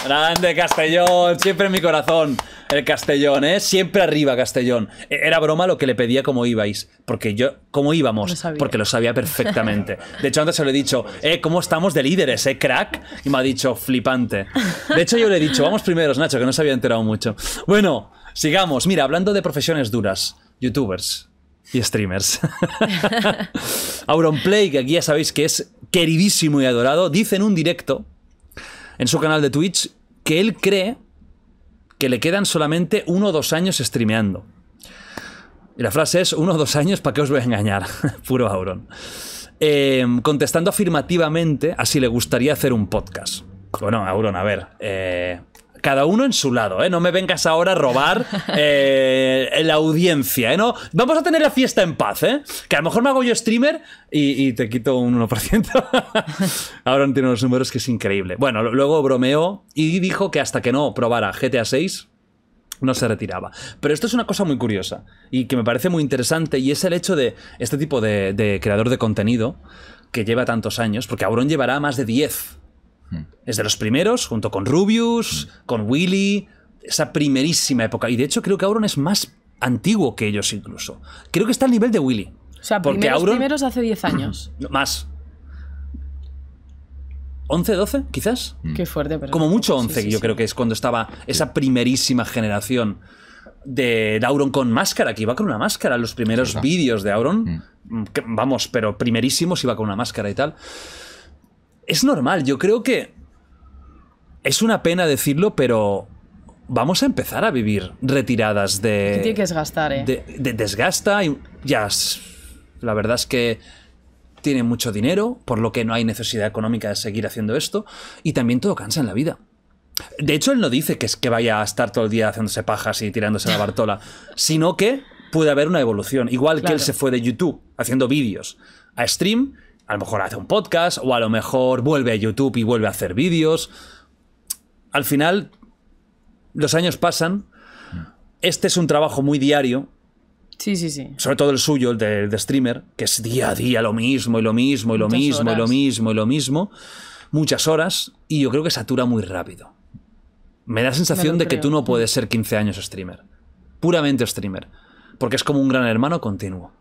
Grande Castellón, siempre en mi corazón. El Castellón, ¿eh? Siempre arriba, Castellón. E, era broma lo que le pedía cómo ibais. Porque yo, ¿cómo íbamos? porque lo sabía perfectamente. De hecho, antes se lo he dicho, eh, ¿Cómo estamos de líderes, eh, crack? Y me ha dicho, flipante. De hecho, yo le he dicho, vamos primeros, Nacho, que no se había enterado mucho. Bueno, sigamos. Mira, hablando de profesiones duras, youtubers y streamers. (laughs) Auronplay, que aquí ya sabéis que es queridísimo y adorado, dice en un directo en su canal de Twitch que él cree que le quedan solamente uno o dos años streameando. Y la frase es, uno o dos años, ¿para qué os voy a engañar? (laughs) Puro Auron. Eh, contestando afirmativamente a si le gustaría hacer un podcast. Bueno, Auron, a ver, eh, cada uno en su lado, ¿eh? No me vengas ahora a robar (laughs) eh, la audiencia, ¿eh? No, vamos a tener la fiesta en paz, ¿eh? Que a lo mejor me hago yo streamer y, te quito un 1%. (laughs) ahora tiene los números, que es increíble. Bueno, luego bromeó y dijo que hasta que no probara GTA 6 no se retiraba. Pero esto es una cosa muy curiosa y que me parece muy interesante y es el hecho de este tipo de, creador de contenido que lleva tantos años, porque Auron llevará más de 10 es de los primeros, junto con Rubius, con Willy, esa primerísima época. Y de hecho creo que Auron es más antiguo que ellos incluso. Creo que está al nivel de Willy. O sea, porque primeros, Auron... primeros hace 10 (clears throat) años. más. 11, 12, quizás. Qué fuerte, pero. Como mucho 11, yo creo que es cuando estaba esa primerísima generación de, Auron con máscara, que iba con una máscara. Los primeros vídeos de Auron, vamos, pero primerísimos iba con una máscara y tal es normal, yo creo que es una pena decirlo, pero vamos a empezar a vivir retiradas de... tiene que desgastar, ¿eh? De, desgasta y ya... La verdad es que tiene mucho dinero, por lo que no hay necesidad económica de seguir haciendo esto, y también todo cansa en la vida. De hecho, él no dice que es que vaya a estar todo el día haciéndose pajas y tirándose la (laughs) bartola, sino que puede haber una evolución, igual que él se fue de YouTube haciendo vídeos a stream a lo mejor hace un podcast o a lo mejor vuelve a YouTube y vuelve a hacer vídeos. Al final, los años pasan. Este es un trabajo muy diario. Sí, sí, sí. Sobre todo el suyo, el de, streamer, que es día a día lo mismo y lo mismo y lo mismo y lo mismo y lo mismo. Muchas horas y yo creo que satura muy rápido. Me da sensación de que tú no puedes ser 15 años streamer. Puramente streamer. Porque es como un gran hermano continuo.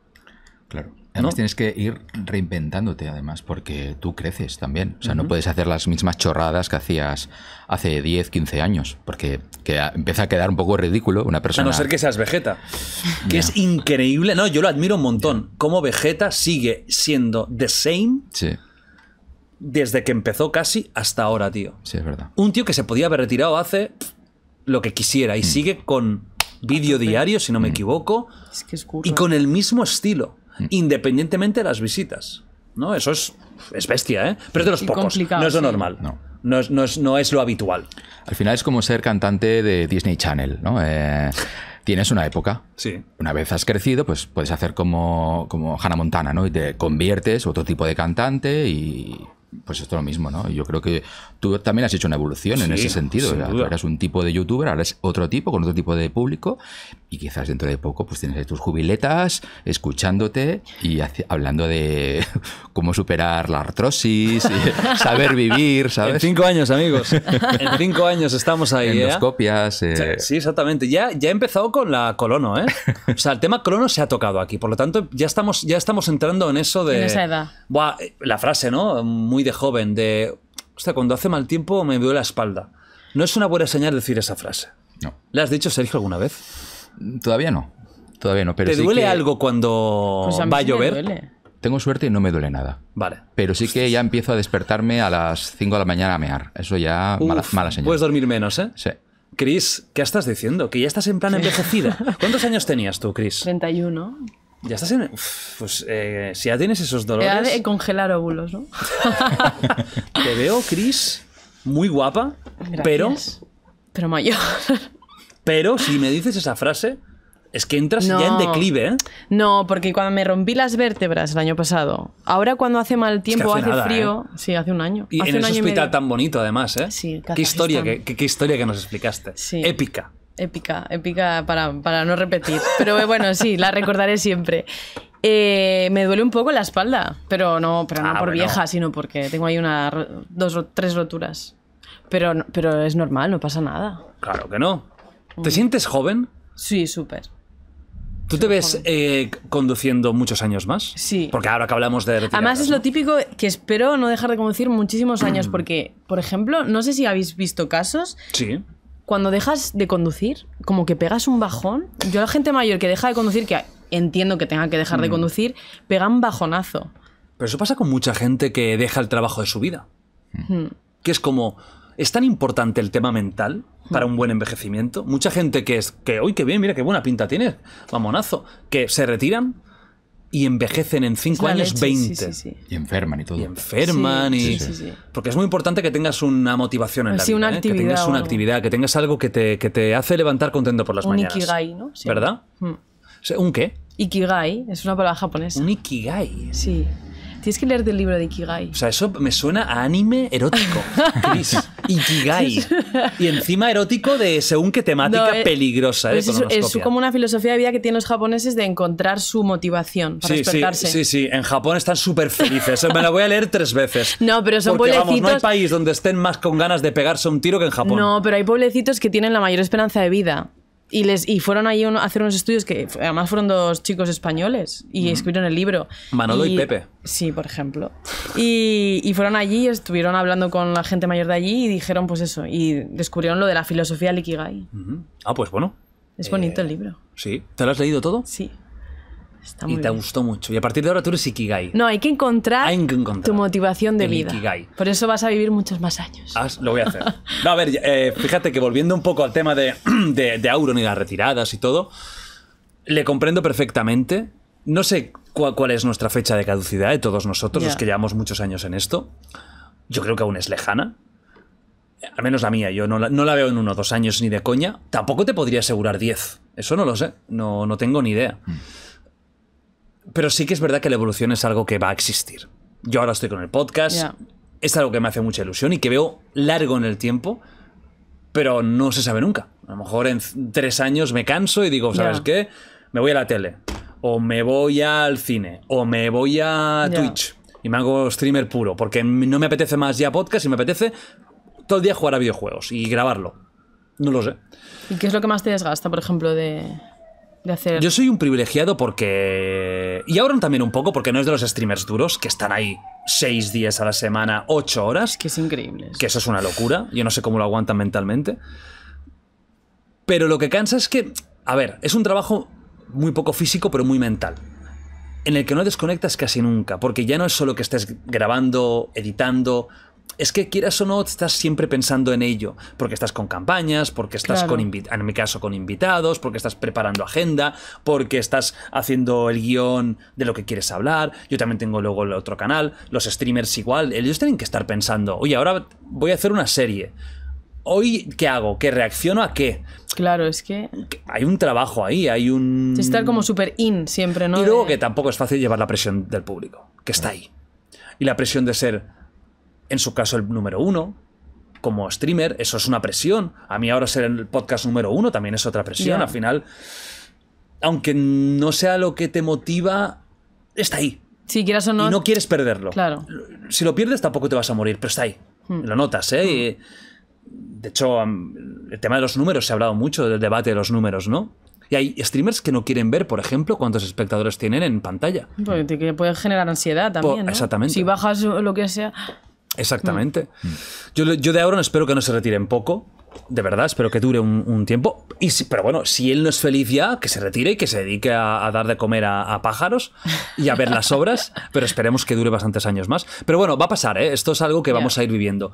Claro. Además, tienes que ir reinventándote, además, porque tú creces también. O sea, no puedes hacer las mismas chorradas que hacías hace 10, 15 años, porque que empieza a quedar un poco ridículo una persona. A no ser que seas Vegeta, que es increíble. No, yo lo admiro un montón. como Cómo Vegeta sigue siendo the same. Desde que empezó casi hasta ahora, tío. Sí, es verdad. Un tío que se podía haber retirado hace lo que quisiera y mm. sigue con vídeo diario, si no me mm. equivoco. Y con eh. el mismo estilo. Mm. independientemente de las visitas. ¿no? Eso es, es bestia, ¿eh? pero es de los pocos. No es lo normal. No. es, lo habitual. Al final es como ser cantante de Disney Channel, ¿no? Eh, tienes una época. Sí. Una vez has crecido, pues puedes hacer como, como Hannah Montana, ¿no? Y te conviertes otro tipo de cantante y pues esto lo mismo, ¿no? Yo creo que tú también has hecho una evolución en ese sentido. O sea, eras un tipo de youtuber, ahora es otro tipo, con otro tipo de público, y quizás dentro de poco pues tienes tus jubiletas, escuchándote y hablando de (laughs) cómo superar la artrosis, y (laughs) saber vivir, ¿sabes? En cinco años, amigos. (laughs) En cinco años estamos ahí. En ¿eh? copias. Eh. Sí, exactamente. Ya, ya he empezado con la colono, ¿eh? O sea, el tema colono se ha tocado aquí, por lo tanto ya estamos, ya estamos entrando en eso de... En esa edad. Buah, la frase, ¿no? Muy de joven, de, hostia, cuando hace mal tiempo me duele la espalda. No es una buena señal decir esa frase. No. le has dicho, Sergio, alguna vez? Todavía no. Todavía no, pero ¿Te duele algo cuando pues va a llover? Tengo suerte y no me duele nada. Vale. Pero sí que ya empiezo a despertarme a las 5 de la mañana a mear. Eso ya es mala, señal. Puedes dormir menos, ¿eh? Sí. Cris, ¿qué estás diciendo? Que ya estás en plan (laughs) envejecida. ¿Cuántos años tenías tú, Cris? 31. Ya estás en. pues eh, si ya tienes esos dolores. Ya de congelar óvulos, ¿no? (laughs) Te veo, Cris, muy guapa, pero. Pero mayor. pero si me dices esa frase, es que entras ya en declive, ¿eh? No, porque cuando me rompí las vértebras el año pasado, ahora cuando hace mal tiempo, o hace, frío, ¿eh? sí, hace un año. Y en ese hospital tan bonito, además, ¿eh? Sí, qué historia, qué, historia que nos explicaste. Sí. Épica épica, épica para, no repetir. Pero bueno, sí, la recordaré siempre. Eh, me duele un poco la espalda, pero no, pero ah, por vieja, sino porque tengo ahí una, dos o tres roturas. Pero, pero es normal, no pasa nada. Claro que no. ¿Te mm. sientes joven? Sí, súper. ¿Tú te ves eh, conduciendo muchos años más? Sí. Porque ahora que hablamos de... Además es lo típico que espero no dejar de conducir muchísimos años (clears throat) porque, por ejemplo, no sé si habéis visto casos sí cuando dejas de conducir, como que pegas un bajón. Yo a la gente mayor que deja de conducir, que entiendo que tenga que dejar de mm. conducir, pega un bajonazo. Pero eso pasa con mucha gente que deja el trabajo de su vida. Mm. Que es como, es tan importante el tema mental para mm. un buen envejecimiento. Mucha gente que es, que hoy qué bien, mira qué buena pinta tienes, mamonazo, que se retiran y envejecen en 5 años 20. Y enferman y todo. Y enferman y... Porque es muy importante que tengas una motivación en la vida. Una actividad, ¿eh? que tengas una actividad, que tengas algo que te, hace levantar contento por las un mañanas. Un ikigai, ¿no? ¿Verdad? Mm. ¿Un qué? Ikigai, es una palabra japonesa. Un ikigai. Sí. Tienes que leerte el libro de Ikigai. O sea, eso me suena a anime erótico. (laughs) Ikigai. Y encima erótico de según qué temática eh, peligrosa. Eh, pues es, es, como una filosofía de vida que tienen los japoneses de encontrar su motivación para sí, Sí, sí, En Japón están súper felices. Me lo voy a leer tres veces. (laughs) No, pero son pueblecitos... no hay país donde estén más con ganas de pegarse un tiro que en Japón. No, pero hay pueblecitos que tienen la mayor esperanza de vida. Y, les, y fueron allí a hacer unos estudios que además fueron dos chicos españoles y escribieron el libro. Manolo y, Pepe. Sí, por ejemplo. Y, fueron allí, estuvieron hablando con la gente mayor de allí y dijeron pues eso. Y descubrieron lo de la filosofía likigai Ah, pues bueno. Es bonito el eh, libro. Sí. ¿Te lo has leído todo? Sí y te gustó mucho. Y a partir de ahora tú eres Ikigai. No, hay que encontrar, tu motivación de vida. Por eso vas a vivir muchos más años. Ah, lo voy a hacer. No, a ver, eh, fíjate que volviendo un poco al tema (clears throat) de, de, Auron y las retiradas y todo, le comprendo perfectamente. No sé cuál, es nuestra fecha de caducidad de todos nosotros, los que llevamos muchos años en esto. Yo creo que aún es lejana. Al menos la mía, yo no la, no la veo en uno o dos años ni de coña. Tampoco te podría asegurar diez. Eso no lo sé. No, no tengo ni idea. Mm. Pero sí que es verdad que la evolución es algo que va a existir. Yo ahora estoy con el podcast, es algo que me hace mucha ilusión y que veo largo en el tiempo, pero no se sabe nunca. A lo mejor en tres años me canso y digo, ¿sabes qué? Me voy a la tele, o me voy al cine, o me voy a Twitch y me hago streamer puro, porque no me apetece más ya podcast y me apetece todo el día jugar a videojuegos y grabarlo. No lo sé. ¿Y qué es lo que más te desgasta, por ejemplo, de, yo soy un privilegiado porque. Y ahora también un poco, porque no es de los streamers duros que están ahí seis días a la semana, ocho horas. que es increíble. Que eso es una locura. Yo no sé cómo lo aguantan mentalmente. Pero lo que cansa es que. A ver, es un trabajo muy poco físico, pero muy mental. En el que no desconectas casi nunca, porque ya no es solo que estés grabando, editando, es que quieras o no, estás siempre pensando en ello, porque estás con campañas, porque estás con, en mi caso, con invitados, porque estás preparando agenda, porque estás haciendo el guión de lo que quieres hablar. Yo también tengo luego el otro canal, los streamers igual, ellos tienen que estar pensando, oye, ahora voy a hacer una serie. Hoy, ¿qué hago? ¿Qué reacciono a qué? Claro, es que. Hay un trabajo ahí, hay un. estar como súper in siempre, ¿no? Y luego que tampoco es fácil llevar la presión del público, que está ahí. Y la presión de ser en su caso el número uno, como streamer, eso es una presión. A mí ahora ser el podcast número uno también es otra presión. Al final, aunque no sea lo que te motiva, está ahí. Si quieras o no. Y no quieres perderlo. Claro. Si lo pierdes tampoco te vas a morir, pero está ahí. Hmm. Lo notas, ¿eh? Hmm. de hecho, el tema de los números, se ha hablado mucho del debate de los números, ¿no? Y hay streamers que no quieren ver, por ejemplo, cuántos espectadores tienen en pantalla. Porque te puede generar ansiedad también. Exactamente. Si bajas lo que sea. Exactamente. Mm. Mm. Yo, yo, de Auron espero que no se retire en poco. De verdad, espero que dure un, tiempo. Y pero bueno, si él no es feliz ya, que se retire y que se dedique a, dar de comer a, pájaros y a ver las (laughs) obras. pero esperemos que dure bastantes años más. Pero bueno, va a pasar, ¿eh? Esto es algo que vamos a ir viviendo.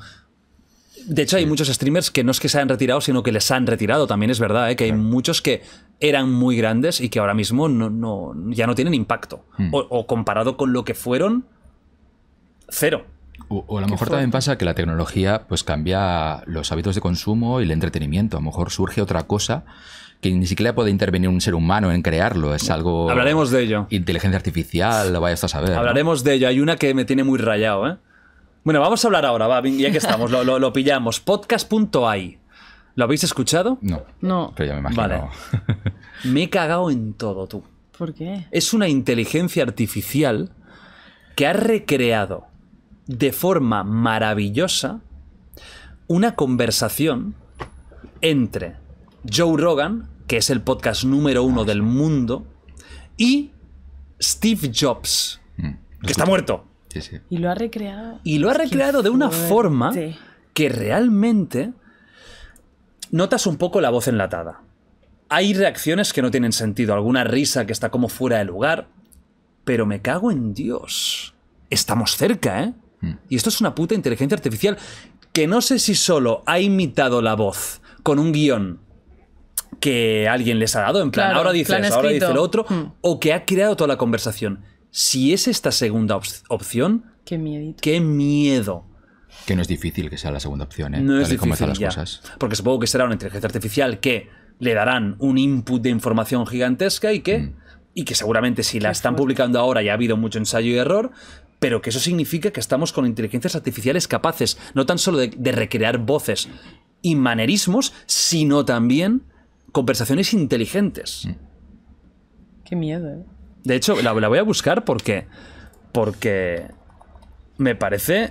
De hecho, hay muchos streamers que no es que se hayan retirado, sino que les han retirado. También es verdad, ¿eh? que hay muchos que eran muy grandes y que ahora mismo no, no ya no tienen impacto. Mm. o, comparado con lo que fueron, cero. O, a lo mejor también pasa que la tecnología pues cambia los hábitos de consumo y el entretenimiento. A lo mejor surge otra cosa que ni siquiera puede intervenir un ser humano en crearlo. Es algo. Hablaremos de ello. Inteligencia artificial, lo vayas a saber. Hablaremos de ello. Hay una que me tiene muy rayado, ¿eh? Bueno, vamos a hablar ahora, va, ya que estamos, lo, pillamos. Podcast.ai. ¿Lo habéis escuchado? No. No. Pero me imagino. (laughs) Me he cagado en todo, tú. ¿Por qué? Es una inteligencia artificial que ha recreado de forma maravillosa una conversación entre Joe Rogan, que es el podcast número uno del mundo, y Steve Jobs, mm. que está muerto. Y lo ha recreado. Y lo ha recreado de una forma que realmente notas un poco la voz enlatada. Hay reacciones que no tienen sentido, alguna risa que está como fuera de lugar, pero me cago en Dios. Estamos cerca, ¿eh? Mm. Y esto es una puta inteligencia artificial que no sé si solo ha imitado la voz con un guión que alguien les ha dado, en plan, ahora dice eso, ahora dice lo otro, mm. o que ha creado toda la conversación. Si es esta segunda opción, qué, qué miedo. Que no es difícil que sea la segunda opción, ¿eh? No es difícil, Porque supongo que será una inteligencia artificial que le darán un input de información gigantesca y que, mm. y que seguramente si la están publicando ahora ya ha habido mucho ensayo y error, pero que eso significa que estamos con inteligencias artificiales capaces no tan solo de, recrear voces y manerismos, sino también conversaciones inteligentes. Mm. Qué miedo. ¿eh? De hecho, la, voy a buscar porque, porque me parece...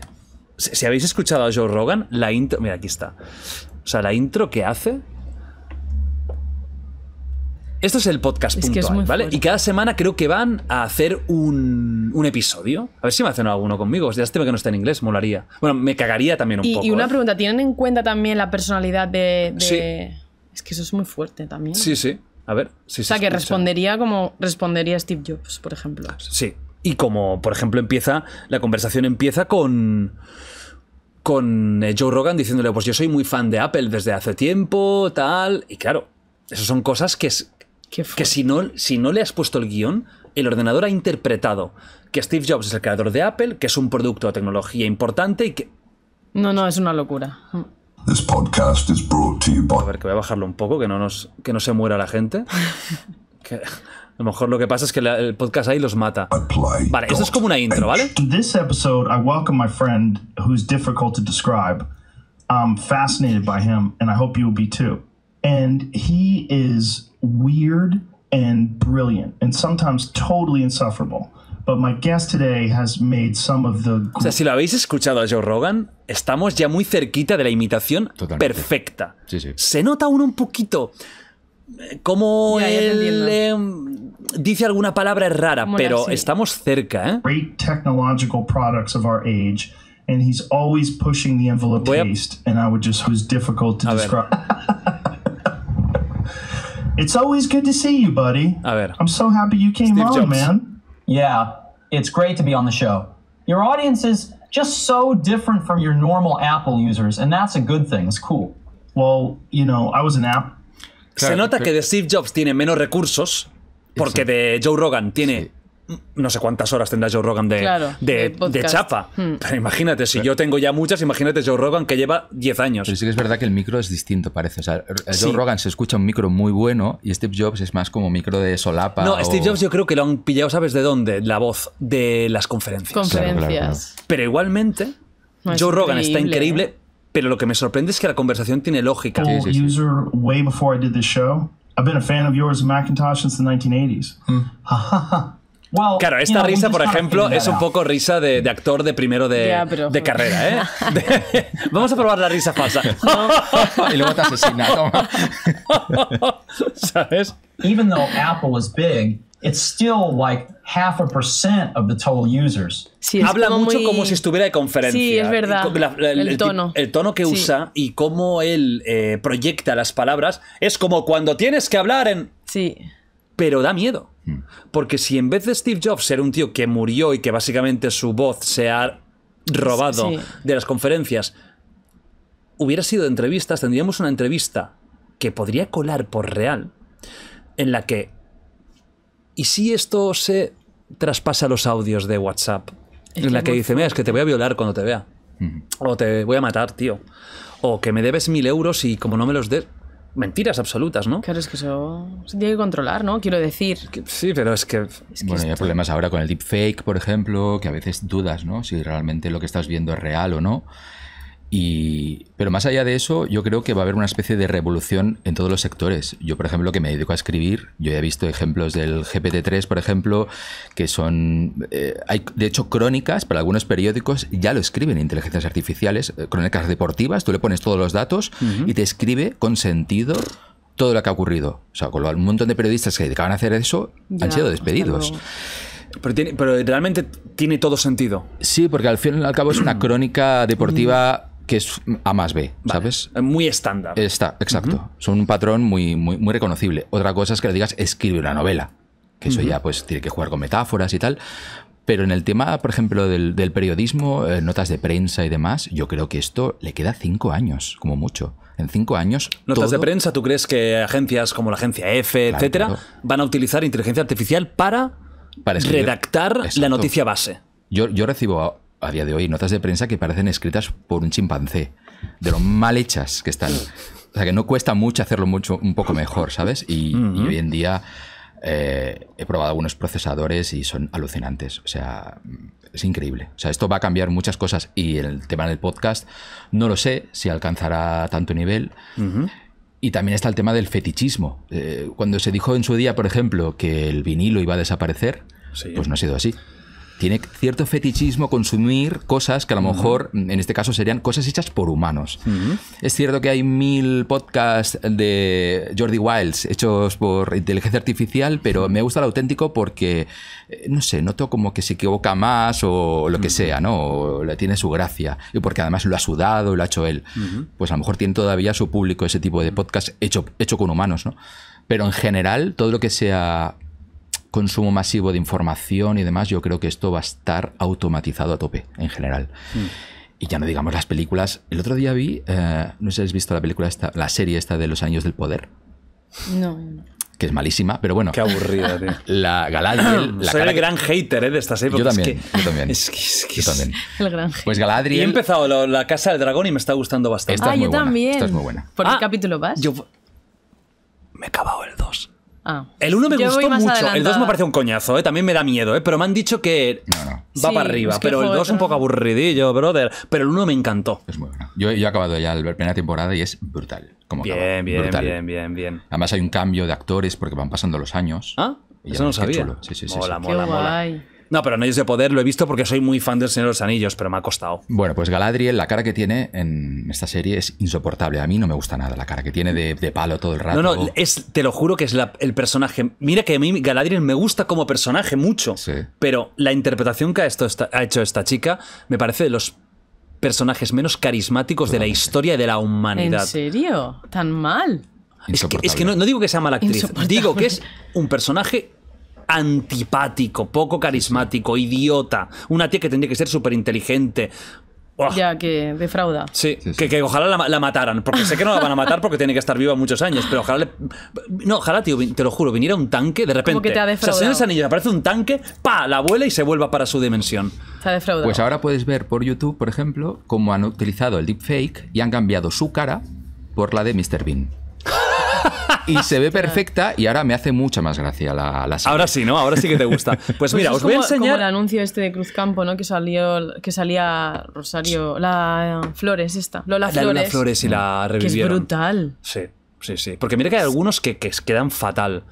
Si, si habéis escuchado a Joe Rogan, la intro... Mira, aquí está. O sea, la intro que hace esto es el podcast. ¿vale? Y cada semana creo que van a hacer un, episodio. A ver si me hacen alguno conmigo. Ya este que no está en inglés, molaría. Bueno, me cagaría también un poco. Y una ¿eh? pregunta, ¿tienen en cuenta también la personalidad de, Es que eso es muy fuerte también. Sí, sí. A ver, O sea, que respondería como respondería Steve Jobs, por ejemplo. Sí. Y como, por ejemplo, empieza, la conversación empieza con con eh, Joe Rogan diciéndole, pues yo soy muy fan de Apple desde hace tiempo, tal, y claro, esas son cosas que, que si no, si no le has puesto el guión, el ordenador ha interpretado que Steve Jobs es el creador de Apple, que es un producto de tecnología importante y que... No, no, es una locura. A ver, que voy a bajarlo un poco, que no, nos, que no se muera la gente. (laughs) a lo mejor lo que pasa es que el podcast ahí los mata. Vale, esto es como una intro, ¿vale? this episode, I welcome my friend, who's difficult to describe. fascinated by him, and I hope you will be too. And he is weird and brilliant, and sometimes totally insufferable. But my guest today has made some of the... O sea, si lo habéis escuchado a Joe Rogan, estamos ya muy cerquita de la imitación Totalmente. perfecta. Sí, sí. Se nota uno un poquito eh, como ya, él eh, dice alguna palabra rara, Como pero estamos cerca, ¿eh? Great technological products of our age. And he's always pushing the envelope a... taste, and I would just was difficult to a describe. (laughs) It's always good to see you, buddy. A ver. I'm so happy you came Steve on, man. Yeah, it's great to be on the show. Your audience is just so different from your normal Apple users, and that's a good thing. It's cool. Well, you know, I was an app. Se nota que de Steve Jobs tiene menos recursos porque de Joe Rogan tiene no sé cuántas horas tendrá Joe Rogan de, de, de chapa. Hmm. imagínate, si yo tengo ya muchas, imagínate Joe Rogan que lleva 10 años. Pero sí que es verdad que el micro es distinto, parece. O sea, eh, Joe Rogan se escucha un micro muy bueno y Steve Jobs es más como micro de solapa. No, Steve Jobs yo creo que lo han pillado, ¿sabes de dónde? La voz de las conferencias. Conferencias. pero igualmente, Joe Rogan está increíble, ¿eh? pero lo que me sorprende es que la conversación tiene lógica. Sí, sí, user way before I did this show. I've been a fan of yours Macintosh since the 1980s. jajaja hmm. Claro, esta risa, por ejemplo, es un poco risa de, actor de primero de, carrera, ¿eh? (laughs) (laughs) Vamos a probar la risa falsa. (laughs) y luego te asesina, ¿Sabes? Even total Habla mucho como si estuviera de conferencia. Sí, es verdad. el, tono. El tono que usa y cómo él eh, proyecta las palabras es como cuando tienes que hablar en... Sí. Pero da miedo. Porque si en vez de Steve Jobs era un tío que murió y que básicamente su voz se ha robado de las conferencias, hubiera sido de entrevistas, tendríamos una entrevista que podría colar por real, en la que... ¿Y si esto se traspasa los audios de WhatsApp? en la que dice, mira, es que te voy a violar cuando te vea. O te voy a matar, tío. O que me debes mil euros y como no me los des mentiras absolutas, ¿no? Claro, es que eso se tiene que controlar, ¿no? Quiero decir. Sí, pero es que. bueno, hay problemas ahora con el deepfake, por ejemplo, que a veces dudas, ¿no? Si realmente lo que estás viendo es real o no pero más allá de eso, yo creo que va a haber una especie de revolución en todos los sectores. Yo, por ejemplo, que me dedico a escribir, yo he visto ejemplos del GPT-3, por ejemplo, que son... Eh, hay, de hecho, crónicas para algunos periódicos ya lo escriben inteligencias artificiales, eh, crónicas deportivas, tú le pones todos los datos y te escribe con sentido todo lo que ha ocurrido. O sea, con lo, un montón de periodistas que dedicaban a hacer eso han sido despedidos. Pero, tiene, pero realmente tiene todo sentido. Sí, porque al fin y al cabo es una (clears throat) crónica deportiva que es A más B, ¿sabes? Eh, muy estándar. Está, exacto. Es Son un patrón muy, muy, reconocible. Otra cosa es que le digas, escribe una novela. Que eso ya pues tiene que jugar con metáforas y tal. Pero en el tema, por ejemplo, del, periodismo, eh, notas de prensa y demás, yo creo que esto le queda cinco años, como mucho. En cinco años. Notas de prensa, ¿tú crees que agencias como la agencia EFE, etcétera, van a utilizar inteligencia artificial para, redactar la noticia base? Yo, yo recibo a día de hoy notas de prensa que parecen escritas por un chimpancé, de lo mal hechas que están. O sea, que no cuesta mucho hacerlo mucho, un poco mejor, ¿sabes? Y, hoy en día eh, he probado algunos procesadores y son alucinantes. O sea, es increíble. O sea, esto va a cambiar muchas cosas y el tema del podcast, no lo sé si alcanzará tanto nivel. Y también está el tema del fetichismo. Eh, cuando se dijo en su día, por ejemplo, que el vinilo iba a desaparecer, pues no ha sido así tiene cierto fetichismo consumir cosas que a lo mejor, mm, en este caso, serían cosas hechas por humanos. Es cierto que hay mil podcasts de Jordi Wiles hechos por inteligencia artificial, pero me gusta el auténtico porque, eh, no sé, noto como que se equivoca más o lo que sea, ¿no? tiene su gracia. Y porque además lo ha sudado, lo ha hecho él. Pues a lo mejor tiene todavía su público ese tipo de podcast hecho, hecho con humanos, ¿no? Pero en general, todo lo que sea consumo masivo de información y demás, yo creo que esto va a estar automatizado a tope en general. Hmm. Y ya no digamos las películas. El otro día vi, eh, no sé si has visto la película, esta, la serie esta de Los Años del Poder. No, no que es malísima, pero bueno. Qué aburrida, tío. (laughs) La Galadriel. Soy el gran hater de esta serie Yo también. El gran Pues Galadriel. he empezado la, Casa del Dragón y me está gustando bastante. Ah, esta es muy buena. también. ¿Por qué capítulo vas? Yo. Me he acabado el 2. Ah. El 1 me gustó mucho, el 2 me parece un coñazo, ¿eh? también me da miedo, eh, pero me han dicho que va para arriba, pero el 2 un poco aburridillo, brother, pero el 1 me encantó. Es muy bueno. Yo, he acabado ya la primera temporada y es brutal. bien, bien, bien, bien, bien. Además hay un cambio de actores porque van pasando los años. Ah, eso no sabía. Chulo. Sí, sí, sí, mola, mola, mola. No, pero Anillos de Poder lo he visto porque soy muy fan del Señor de los Anillos, pero me ha costado. Bueno, pues Galadriel, la cara que tiene en esta serie es insoportable. A mí no me gusta nada la cara que tiene de, palo todo el rato. No, no, es, te lo juro que es el personaje. Mira que a mí Galadriel me gusta como personaje mucho, pero la interpretación que ha, hecho esta chica me parece de los personajes menos carismáticos de la historia de la humanidad. ¿En serio? ¿Tan mal? Es que, no, no, digo que sea mala actriz, digo que es un personaje antipático, poco carismático, idiota. Una tía que tendría que ser súper inteligente. Ya, que defrauda. Sí, Que, ojalá la, mataran, porque sé que no la van a matar porque tiene que estar viva muchos años, pero ojalá No, ojalá, tío, te lo juro, viniera un tanque de repente. Como que te ha defraudado. O sea, anillo aparece un tanque, ¡pa! La vuela y se vuelva para su dimensión. Te ha Pues ahora puedes ver por YouTube, por ejemplo, cómo han utilizado el deepfake y han cambiado su cara por la de Mr. Bean. (laughs) y se ve perfecta y ahora me hace mucha más gracia la, la Ahora sí, ¿no? Ahora sí que te gusta. (laughs) Pues, pues, mira, os voy a enseñar. el anuncio este de Cruzcampo, ¿no? Que salió, que salía Rosario, la Flores esta, Flores. La Flores y la revivieron. Que es brutal. Sí. Sí, sí. Porque mira que hay algunos que, quedan fatal.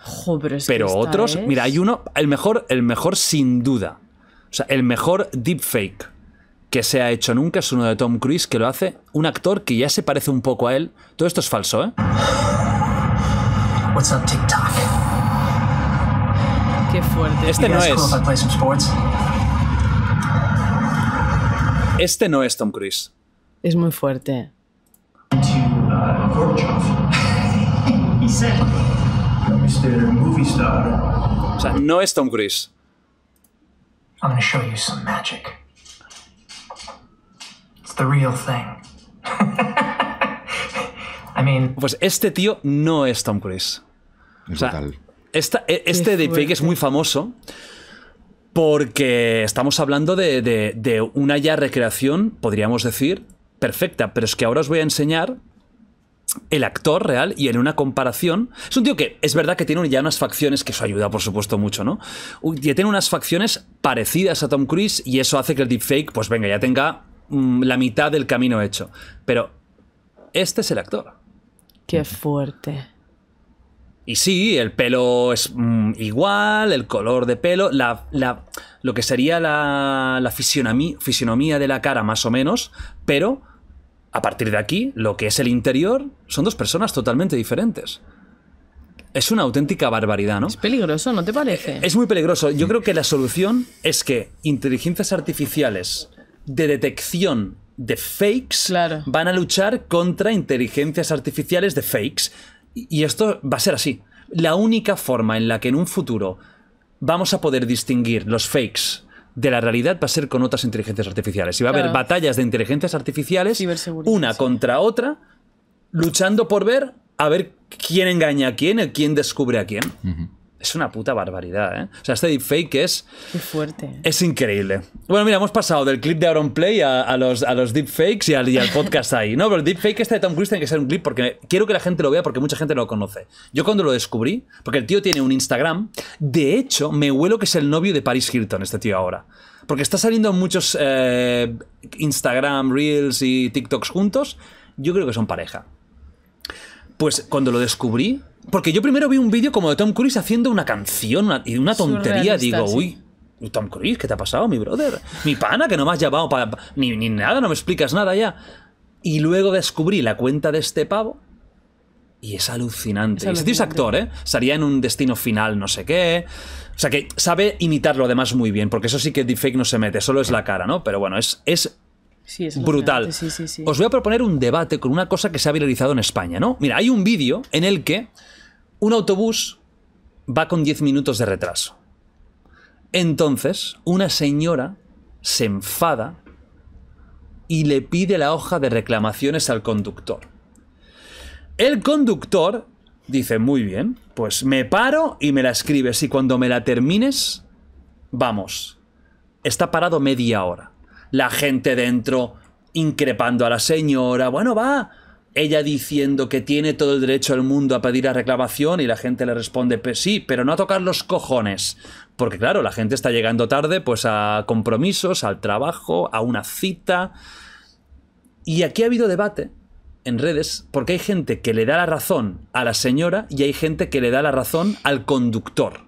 pero, otros, mira, hay uno, el mejor, el mejor sin duda. O sea, el mejor deepfake que se ha hecho nunca es uno de Tom Cruise que lo hace un actor que ya se parece un poco a él. Todo esto es falso, ¿eh? What's up, TikTok? Qué fuerte. Este no es. este no es Tom Cruise. Es muy fuerte. Uh, (laughs) He said, Mr. Movie Star. O sea, no es Tom Cruise. I'm gonna show you some magic. It's the real thing. (laughs) Pues este tío no es Tom Cruise. o sea, e, este deepfake es muy famoso porque estamos hablando de, una ya recreación, podríamos decir, perfecta, pero es que ahora os voy a enseñar el actor real y en una comparación. Es un tío que es verdad que tiene ya unas facciones, que eso ayuda por supuesto mucho, ¿no? Ya tiene unas facciones parecidas a Tom Cruise y eso hace que el deepfake, pues venga, ya tenga mm, la mitad del camino hecho. Pero este es el actor. Qué fuerte. Y sí, el pelo es mm, igual, el color de pelo, la, lo que sería la, la fisionomía de la cara más o menos, pero a partir de aquí, lo que es el interior son dos personas totalmente diferentes. Es una auténtica barbaridad, ¿no? Es peligroso, ¿no te eh, parece? Eh, es muy peligroso. Yo creo que la solución es que inteligencias artificiales de detección de fakes van a luchar contra inteligencias artificiales de fakes. Y esto va a ser así. La única forma en la que en un futuro vamos a poder distinguir los fakes de la realidad va a ser con otras inteligencias artificiales. Y va a haber batallas de inteligencias artificiales, una contra otra, luchando por ver a ver quién engaña a quién, quién descubre a quién es una puta barbaridad, ¿eh? O sea, este deepfake es. Qué fuerte. Es increíble. Bueno, mira, hemos pasado del clip de Aaron Play a, los, a los deepfakes y al, podcast ahí. No, pero el deepfake este de Tom Cruise tiene que ser un clip porque quiero que la gente lo vea porque mucha gente lo conoce. Yo cuando lo descubrí, porque el tío tiene un Instagram, de hecho, me huelo que es el novio de Paris Hilton, este tío ahora. Porque está saliendo muchos eh, Instagram, Reels y TikToks juntos. Yo creo que son pareja. Pues cuando lo descubrí, porque yo primero vi un vídeo como de Tom Cruise haciendo una canción y una tontería. Digo, uy, Tom Cruise, ¿qué te ha pasado, mi brother? Mi pana, que no me has llamado para... Ni, nada, no me explicas nada ya. Y luego descubrí la cuenta de este pavo y es alucinante. Es este alucinante. es actor, ¿eh? Salía en un destino final no sé qué. O sea que sabe imitarlo además muy bien, porque eso sí que deepfake no se mete, solo es la cara, ¿no? Pero bueno, es brutal. Os voy a proponer un debate con una cosa que se ha viralizado en España, ¿no? Mira, hay un vídeo en el que un autobús va con 10 minutos de retraso. Entonces, una señora se enfada y le pide la hoja de reclamaciones al conductor. El conductor dice, muy bien, pues me paro y me la escribes y cuando me la termines, vamos. Está parado media hora la gente dentro increpando a la señora, bueno, va, ella diciendo que tiene todo el derecho del mundo a pedir la reclamación y la gente le responde, pues sí, pero no a tocar los cojones. Porque claro, la gente está llegando tarde pues a compromisos, al trabajo, a una cita. Y aquí ha habido debate en redes porque hay gente que le da la razón a la señora y hay gente que le da la razón al conductor.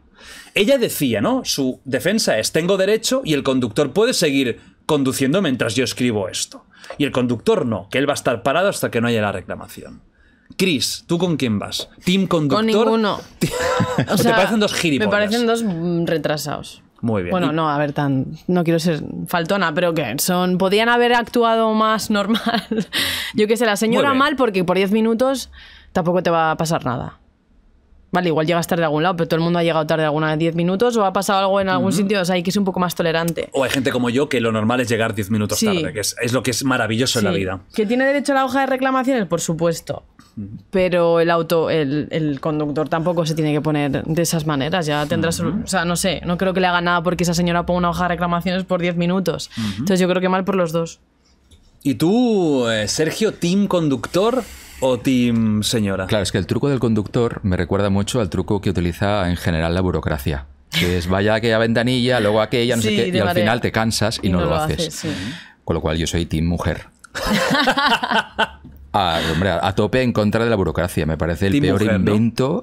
Ella decía, ¿no? Su defensa es, tengo derecho y el conductor puede seguir conduciendo mientras yo escribo esto. Y el conductor no, que él va a estar parado hasta que no haya la reclamación. Chris, ¿tú con quién vas? ¿Team conductor? Con ninguno. (laughs) o, parecen dos Me parecen dos mm, retrasados. Muy bien. Bueno, no, a ver, tan. No quiero ser faltona, pero que son. Podían haber actuado más (laughs) normal. Yo qué sé, la señora mal, porque por 10 minutos tampoco te va a pasar nada. Vale, igual llegas tarde de algún lado, pero todo el mundo ha llegado tarde alguna vez 10 minutos o ha pasado algo en algún sitio, o hay que ser un poco más tolerante. O hay gente como yo que lo normal es llegar 10 minutos tarde, que es, lo que es maravilloso en la vida. ¿Que tiene derecho a la hoja de reclamaciones? Por supuesto. Pero el auto, el, conductor tampoco se tiene que poner de esas maneras. Ya tendrás. O sea, no sé, no creo que le haga nada porque esa señora ponga una hoja de reclamaciones por 10 minutos. Entonces yo creo que mal por los dos. ¿Y tú, eh, Sergio, team conductor? o team señora? Claro, es que el truco del conductor me recuerda mucho al truco que utiliza en general la burocracia. Que es vaya a aquella ventanilla, luego aquella, no sé qué, y al final te cansas y, no, lo, haces. Con lo cual yo soy team mujer. (laughs) Ah, hombre, a tope en contra de la burocracia. Me parece el peor invento,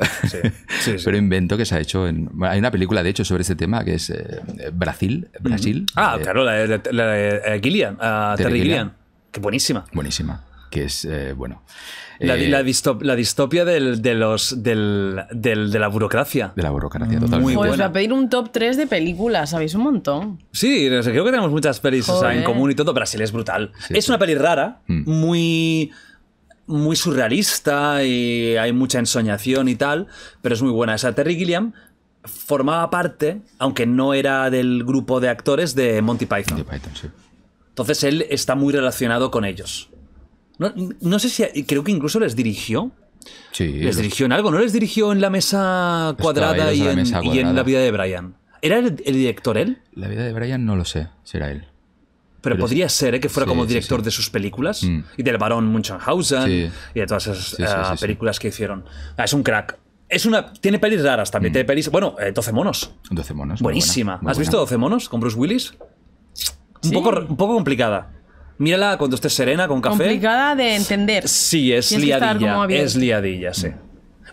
(laughs) invento que se ha hecho. En, hay una película, de hecho, sobre este tema que es eh, Brasil. Mm. Brasil Ah, eh, claro, la, de Gillian, Terry Gillian. buenísima. Buenísima que es, eh, bueno... La, eh, distopia de, los, de la burocracia. De la burocracia, totalmente. Muy buena. a pedir un top 3 de películas, sabéis un montón. Sí, creo que tenemos muchas pelis en común y todo. Brasil es brutal. es una peli rara, mm. muy muy surrealista y hay mucha ensoñación y tal, pero es muy buena. Esa Terry Gilliam formaba parte, aunque no era del grupo de actores de Monty Python. Python sí. Entonces él está muy relacionado con ellos. No, sé si. Creo que incluso les dirigió. Sí. Les dirigió en algo, ¿no les dirigió en la mesa cuadrada, y, en, la vida de Brian? ¿Era el, director él? La vida de Brian no lo sé, será él. Pero, podría ser ¿eh? que fuera como director de sus películas mm. y del Barón Munchausen y de todas esas eh, películas que hicieron. Ah, es un crack. Es una, tiene pelis raras también. Mm. Tiene pelis, bueno, 12 eh, monos. 12 monos. Buenísima. ¿Has visto 12 monos con Bruce Willis? Un, poco, un poco complicada. Mírala cuando estés serena, con café. Complicada de entender. Sí, es liadilla. Es liadilla, sí.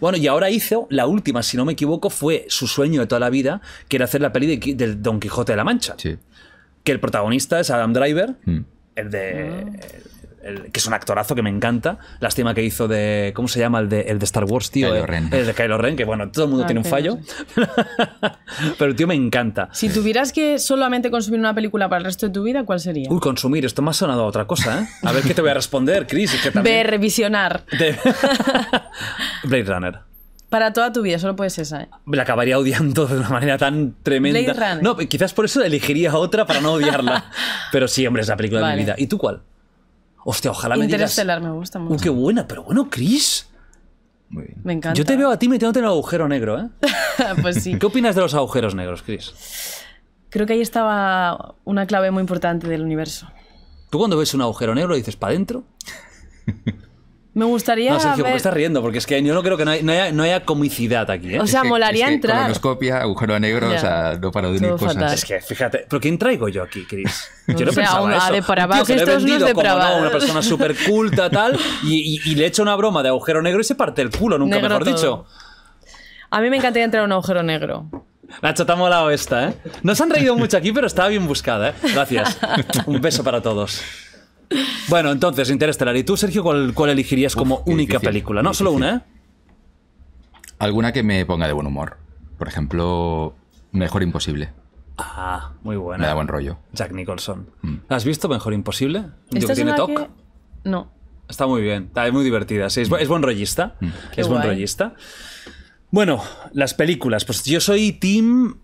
Bueno, y ahora hizo, la última, si no me equivoco, fue su sueño de toda la vida, que era hacer la peli del de Don Quijote de la Mancha. Sí. Que el protagonista es Adam Driver, mm. el de... Ah que es un actorazo que me encanta. Lástima que hizo de. ¿Cómo se llama el de, de Star Wars, tío? Eh, el de Kylo Ren, que bueno, todo el mundo ah, tiene un fallo. (laughs) pero tío me encanta. Si tuvieras que solamente consumir una película para el resto de tu vida, ¿cuál sería? Uy, consumir, esto me ha sonado a otra cosa, ¿eh? A ver qué te voy a responder, Chris. que Ver, visionar. De... (laughs) Blade Runner. Para toda tu vida, solo puedes esa, ¿eh? La acabaría odiando de una manera tan tremenda. Blade No, quizás por eso elegiría otra para no odiarla. (laughs) Pero sí, hombre, es la película de mi vida. ¿Y tú cuál? Hostia, ojalá me digas. Interestelar me gusta oh, mucho. qué buena, pero bueno, Chris. Me encanta. Yo te veo a ti metiéndote en el agujero negro, ¿eh? (laughs) pues sí. ¿Qué opinas de los agujeros negros, Chris? Creo que ahí estaba una clave muy importante del universo. ¿Tú cuando ves un agujero negro dices para adentro? (laughs) Me gustaría. No, Sergio, ¿por qué estás riendo? Porque es que yo no creo que no, haya, no haya, comicidad aquí. ¿eh? O sea, molaría entrar. Colonoscopia, agujero negro, o sea, no para de unir cosas. Es que fíjate, ¿pero quién traigo yo aquí, Chris? (laughs) Yo no o sea, ah, eso. Tío, que vendido, como, no, una persona súper (laughs) culta, tal, y, y, y, le echo una broma de agujero negro y se parte el culo, nunca mejor dicho. A mí me encantaría entrar a un agujero negro. la te ha molado esta, ¿eh? No se han reído mucho aquí, pero estaba bien buscada, ¿eh? Gracias. (laughs) Un beso para todos. Bueno, entonces, Interestelar. ¿Y tú, Sergio, cuál, elegirías como única película? No, solo una, ¿eh? Alguna que me ponga de buen humor. Por ejemplo, Mejor Imposible. Ah, muy buena. Me da buen rollo. Jack Nicholson. Mm. ¿Has visto Mejor Imposible? tiene No. Está muy bien, Está muy divertida. Sí, es, buen rollista. Mm. Es buen rollista. Bueno, las películas. Pues yo soy team.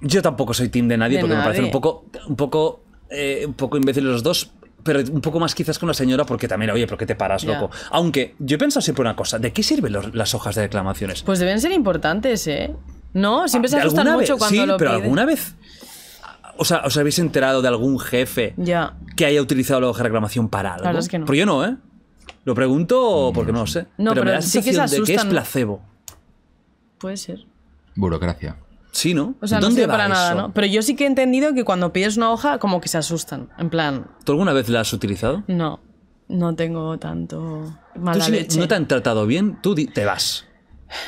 Yo tampoco soy team de nadie porque me parecen un poco, un poco, eh, un poco imbéciles los dos pero un poco más quizás con la señora, porque también, oye, ¿por qué te paras, loco? Aunque yo he pensado siempre una cosa, ¿de qué sirven las hojas de reclamaciones? Pues deben ser importantes, ¿eh? No, siempre se ah, asustan mucho cuando sí, pero alguna vez... ¿os, ¿Os habéis enterado de algún jefe que haya utilizado la hoja de reclamación para algo? Claro, que no. Pero yo no, ¿eh? Lo pregunto mm. porque no lo sé. No, pero, me da la de que es placebo. Puede ser. Burocracia. Sí, ¿no? O sea, no sirve para nada, ¿no? Pero yo sí que he entendido que cuando pides una hoja, como que se asustan. En plan. ¿Tú alguna vez la has utilizado? No. No tengo tanto mala no te han tratado bien, tú te vas.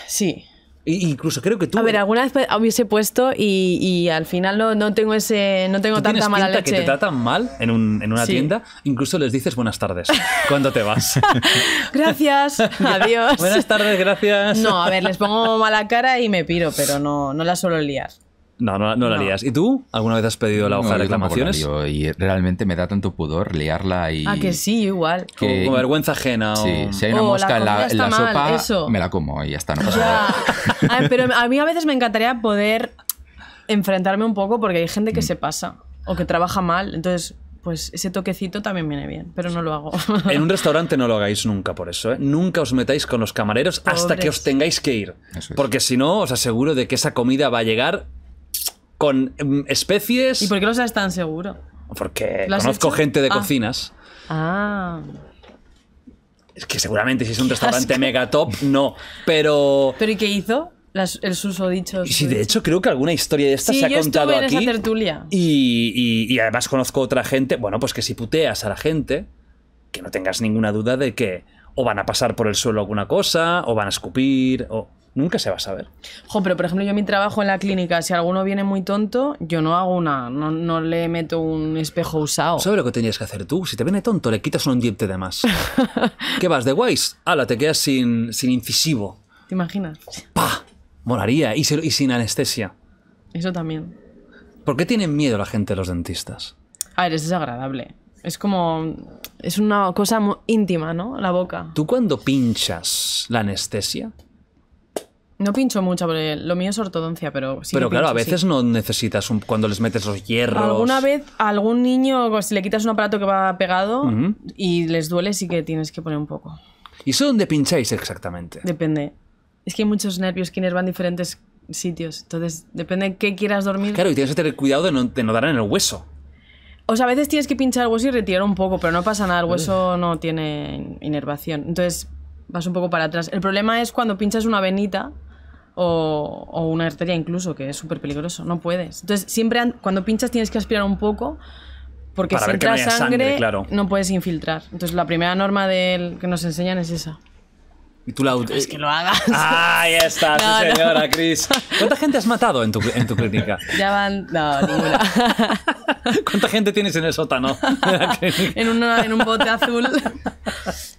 Sí. Incluso creo que tú. A ver, alguna vez hubiese puesto y, al final no, no, tengo ese. No tengo tanta mala leche. que te tratan mal en, un, en una tienda, incluso les dices buenas tardes. cuando te vas? (laughs) gracias, (laughs) adiós. Buenas tardes, gracias. No, a ver, les pongo mala cara y me piro, pero no, no la suelo liar. No, no, no la ¿Y tú? ¿Alguna vez has pedido la hoja de reclamaciones? Yo y realmente me da tanto pudor liarla y. Ah, que sí, igual. Que... Como vergüenza ajena. O... si hay una mosca en la, sopa, me la como y ya está, (laughs) pero a mí a veces me encantaría poder enfrentarme un poco porque hay gente que mm. se pasa o que trabaja mal. Entonces, pues ese toquecito también viene bien, pero no lo hago. En un (laughs) restaurante no lo hagáis nunca por eso, ¿eh? Nunca os metáis con los camareros hasta que os tengáis que ir. Porque si no, os aseguro de que esa comida va a llegar con em, especies. ¿Y por qué lo sabes tan seguro? Porque conozco gente de ah. cocinas. Ah. Es que seguramente si es un restaurante mega top, no. Pero. ¿Pero y qué hizo? Las, el dicho? Sí, de eh. hecho creo que alguna historia de esta se ha contado aquí. Y, y, además conozco otra gente. Bueno, pues que si puteas a la gente, que no tengas ninguna duda de que o van a pasar por el suelo alguna cosa, o van a escupir, o nunca se va a saber. Jo, pero por ejemplo, yo en mi trabajo en la clínica, si alguno viene muy tonto, yo no hago una, no, le meto un espejo usado. ¿Sabes lo que tenías que hacer tú? Si te viene tonto, le quitas un diente de más. (laughs) ¿Qué vas de guays? Ala, te quedas sin, incisivo. ¿Te imaginas? ¡Pah! Moraría. Y, sin anestesia. Eso también. ¿Por qué tienen miedo la gente de los dentistas? A ver, es desagradable. Es como. Es una cosa muy íntima, ¿no? La boca. ¿Tú cuando pinchas la anestesia? No pincho mucho, porque lo mío es ortodoncia, pero sí. Pero claro, a veces no necesitas un, cuando les metes los hierros. Alguna vez algún niño, si le quitas un aparato que va pegado y les duele, sí que tienes que poner un poco. ¿Y eso dónde pincháis exactamente? Depende. Es que hay muchos nervios, que van diferentes sitios. Entonces, depende de qué quieras dormir. Claro, y tienes que tener cuidado de no, de dar en el hueso. O sea, a veces tienes que pinchar el hueso y retirar un poco, pero no pasa nada, el hueso no tiene inervación. Entonces, vas un poco para atrás. El problema es cuando pinchas una venita o, una arteria incluso, que es súper peligroso, no puedes. Entonces, siempre cuando pinchas tienes que aspirar un poco porque si entra sangre, claro. no puedes infiltrar. Entonces, la primera norma del, que nos enseñan es esa. Y tú es que lo hagas. (laughs) Ah, ya está, sí (laughs) señora, Cris. ¿Cuánta gente has matado en tu, en tu clínica? (laughs) Ya van. No, ninguna. ¿Cuánta gente tienes en el sótano? en, en un bote azul.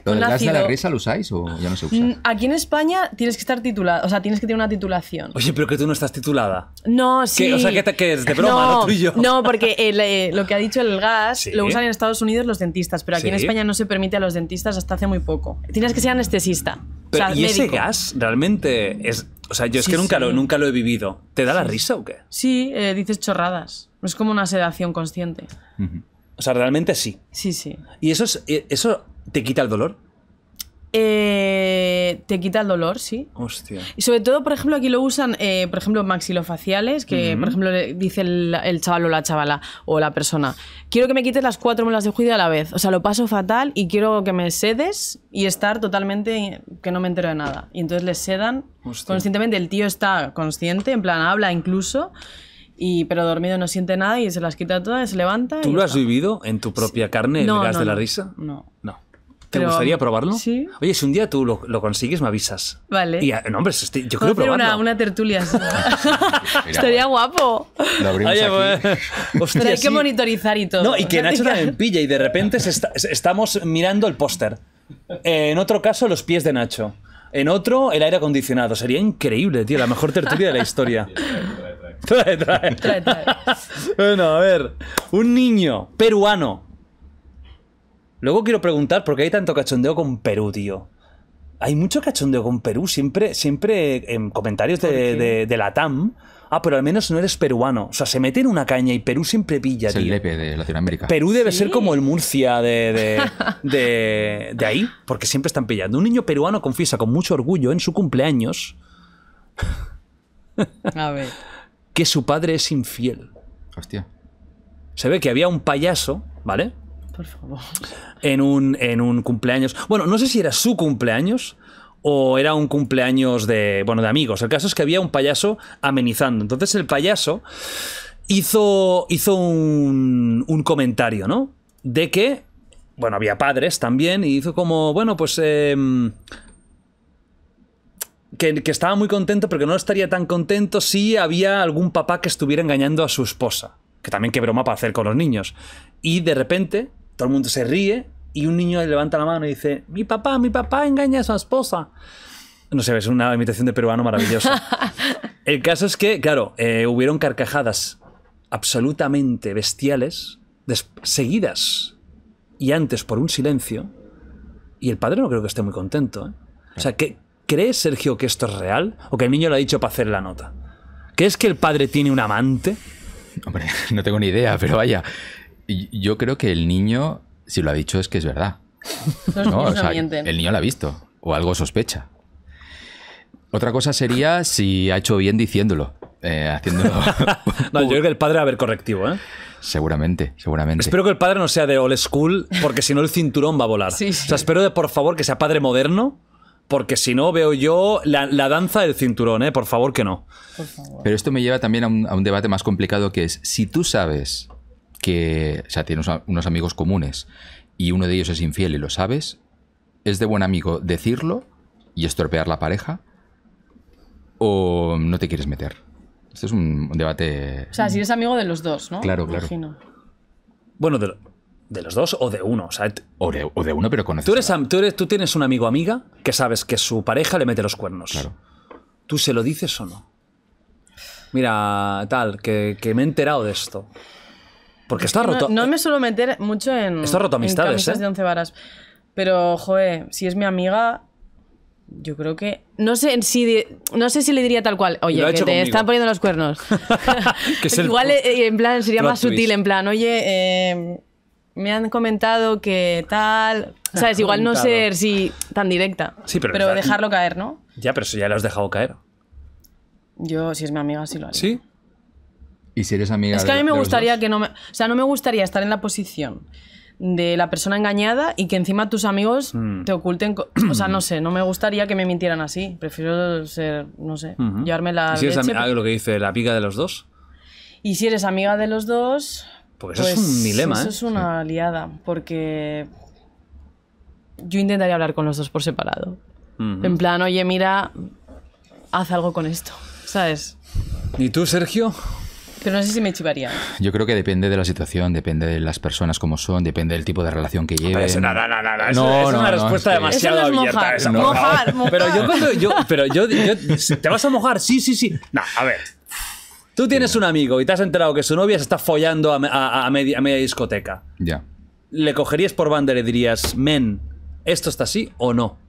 ¿El gas de la risa lo usáis o ya no se usa? Mm, aquí en España tienes que estar titulada, o sea, tienes que tener una titulación. Oye, pero que tú no estás titulada. No, sí. O sea, que, es de broma, no, No, porque eh, lo que ha dicho el gas lo usan en Estados Unidos los dentistas, pero aquí en España no se permite a los dentistas hasta hace muy poco. Tienes que ser anestesista. ¿Y ese gas realmente es.? O sea, yo es que nunca, lo, nunca lo he vivido. ¿Te da la risa o qué? Sí, eh, dices chorradas. Es como una sedación consciente. O sea, realmente sí. Sí, sí. ¿Y eso, eh, eso te quita el dolor? Eh, te quita el dolor, sí. Hostia. Y sobre todo, por ejemplo, aquí lo usan, eh, por ejemplo, maxilofaciales, que por ejemplo dice el, chaval o la chavala o la persona, quiero que me quites las cuatro molas de juicio a la vez. O sea, lo paso fatal y quiero que me sedes y estar totalmente que no me entero de nada. Y entonces les sedan conscientemente. El tío está consciente, en plan habla incluso. Y, pero dormido no siente nada y se las quita todas, se levanta. ¿Tú lo has vivido en tu propia carne, el gas de la risa? No. No. ¿Te gustaría probarlo? Sí. Oye, si un día tú lo, consigues, me avisas. Vale. Y, ah, hombre, yo quiero probarlo. Una, una tertulia. (laughs) Pues, Estaría guapo. Lo abrimos aquí. Pues, (laughs) Pero hay que monitorizar y todo. No, y que Nacho también pilla y de repente estamos mirando el póster. Eh, en otro caso, los pies de Nacho. En otro, el aire acondicionado. Sería increíble, tío. La mejor tertulia de la historia. (laughs) trae, trae. trae, trae. bueno, a ver. Un niño peruano Luego quiero preguntar por qué hay tanto cachondeo con Perú, tío. Hay mucho cachondeo con Perú, siempre, siempre en comentarios de, la TAM. Ah, pero al menos no eres peruano. O sea, se mete en una caña y Perú siempre pilla, es el lepe de Latinoamérica. Perú debe ser como el Murcia de, (laughs) de, de ahí, porque siempre están pillando. Un niño peruano confiesa con mucho orgullo en su cumpleaños (laughs) a ver. Que su padre es infiel. Hostia. Se ve que había un payaso, ¿vale? Por favor. En un, en un cumpleaños. Bueno, no sé si era su cumpleaños o era un cumpleaños de, bueno, de amigos. El caso es que había un payaso amenizando. Entonces el payaso hizo, hizo un, comentario, ¿no? De que, bueno, había padres también y hizo como, bueno, pues... Em, que, que, estaba muy contento, pero que no estaría tan contento si había algún papá que estuviera engañando a su esposa. Que también qué broma para hacer con los niños. Y de repente todo el mundo se ríe y un niño levanta la mano y dice, mi papá, mi papá engaña a su esposa. No sé, es una imitación de peruano maravillosa. (laughs) el caso es que, claro, eh, hubieron carcajadas absolutamente bestiales, seguidas y antes por un silencio, y el padre no creo que esté muy contento. ¿eh? O sea, que, ¿crees, Sergio, que esto es real? ¿O que el niño lo ha dicho para hacer la nota? es que el padre tiene un amante? Hombre, (laughs) no tengo ni idea, pero vaya, yo creo que el niño, si lo ha dicho, es que es verdad. no, o el niño lo ha visto o algo sospecha. Otra cosa sería si ha hecho bien diciéndolo. Eh, (laughs) yo creo que el padre va a haber correctivo, ¿eh? Seguramente, seguramente. Espero que el padre no sea de old school, porque si no el cinturón va a volar. (laughs) O sea, espero de, por favor que sea padre moderno, porque si no veo yo la, danza del cinturón, ¿eh? Por favor que no. Pero esto me lleva también a un, a un debate más complicado que es, si tú sabes que, o tienes unos amigos comunes y uno de ellos es infiel y lo sabes, ¿es de buen amigo decirlo y estorpear la pareja? ¿O no te quieres meter? Este es un debate. O sea, si eres amigo de los dos, ¿no? Claro, claro. Bueno, de, los dos o de uno. O, de, uno, pero con Tú, tú, tienes un amigo amiga que sabes que su pareja le mete los cuernos. Claro. ¿Tú se lo dices o no? Mira, tal, que, que me he enterado de esto. Porque está roto. No, me suelo meter mucho en. Está roto amistades, ¿eh? de 11 varas. Pero, joder, si es mi amiga, yo creo que. No sé si, no sé si le diría tal cual. Oye, te están poniendo los cuernos. (laughs) (laughs) Igual, eh, eh, en plan, sería más sutil, en plan, oye. Em, me han comentado que tal. ¿Sabes? Igual no ser si tan directa. Sí, pero. pero dejarlo caer, ¿no? Ya, pero eso ya lo has dejado caer. Yo, si es mi amiga, sí lo haré. ¿Sí? Y si eres amiga. Es que a mí me gustaría que no me. O sea, no me gustaría estar en la posición de la persona engañada y que encima tus amigos hmm. te oculten. (clears throat) O sea, no sé, no me gustaría que me mintieran así. Prefiero ser, no sé, llevarme la. si eres amiga ah, lo que dice la pica de los dos? Y si eres amiga de los dos. Porque eso es un pues dilema, Eso es ¿eh? una liada, porque. Yo intentaría hablar con los dos por separado. En plan, oye, mira, haz algo con esto, ¿sabes? ¿Y tú, Sergio? Pero no sé si me chivaría. Yo creo que depende de la situación, depende de las personas como son, depende del tipo de relación que lleven. no, es una respuesta demasiado abierta. mojar, Pero yo te vas a mojar, sí, sí, sí. No, a ver. Tú tienes un amigo y te has enterado que su novia se está follando a, media, a media, discoteca. Ya. Le cogerías por banda y le dirías, men, ¿esto está así o no?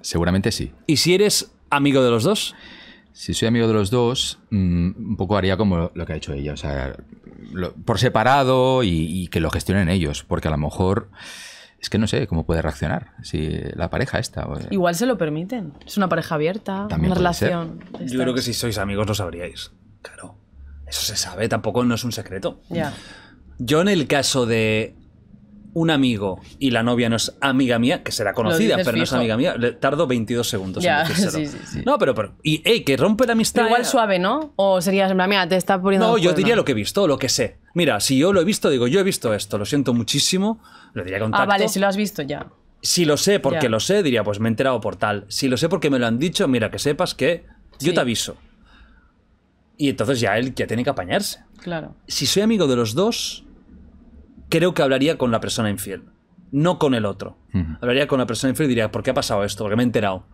Seguramente sí. ¿Y si eres amigo de los dos? Si soy amigo de los dos, mm, un poco haría como lo que ha hecho ella, o sea, por separado y, que lo gestionen ellos, porque a lo mejor es que no sé cómo puede reaccionar si la pareja está Igual se lo permiten, es una pareja abierta, una relación. Yo creo que si sois amigos lo sabríais, claro. Eso se sabe, tampoco no es un secreto. Ya. Yo en el caso de un amigo y la novia no es amiga mía, que será conocida, pero no es amiga mía, le tardo 22 segundos en (laughs) No, pero, pero y hey, que rompe la amistad. igual suave, ¿no? O serías, mira, te está poniendo. No, yo diría lo que he visto, lo que sé. Mira, si yo lo he visto, digo, yo he visto esto, lo siento muchísimo, lo diría con Ah, vale, si lo has visto ya. Si lo sé porque lo sé, diría, pues me he enterado por tal. Si lo sé porque me lo han dicho, mira, que sepas que yo te aviso. Y entonces ya él ya tiene que apañarse. Claro. Si soy amigo de los dos, creo que hablaría con la persona infiel, no con el otro. Hablaría con la persona infiel y diría, ¿por qué ha pasado esto? Porque me he enterado.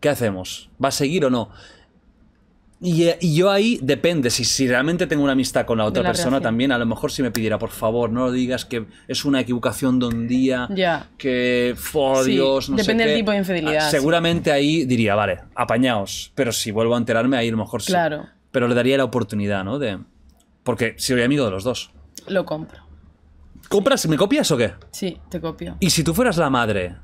¿Qué hacemos? ¿Va a seguir o no? Y, eh, yo ahí depende, si, si realmente tengo una amistad con la otra persona también, a lo mejor si me pidiera, por favor, no lo digas, que es una equivocación de un día, ya que, fue Dios, no Depende del tipo de infidelidad. Ah, seguramente ahí diría, vale, apañaos, pero si vuelvo a enterarme, ahí a lo mejor claro. Pero le daría la oportunidad, ¿no? De, porque soy amigo de los dos. Lo compro. ¿Compras? ¿Me copias o qué? Sí, te copio. Y si tú fueras la madre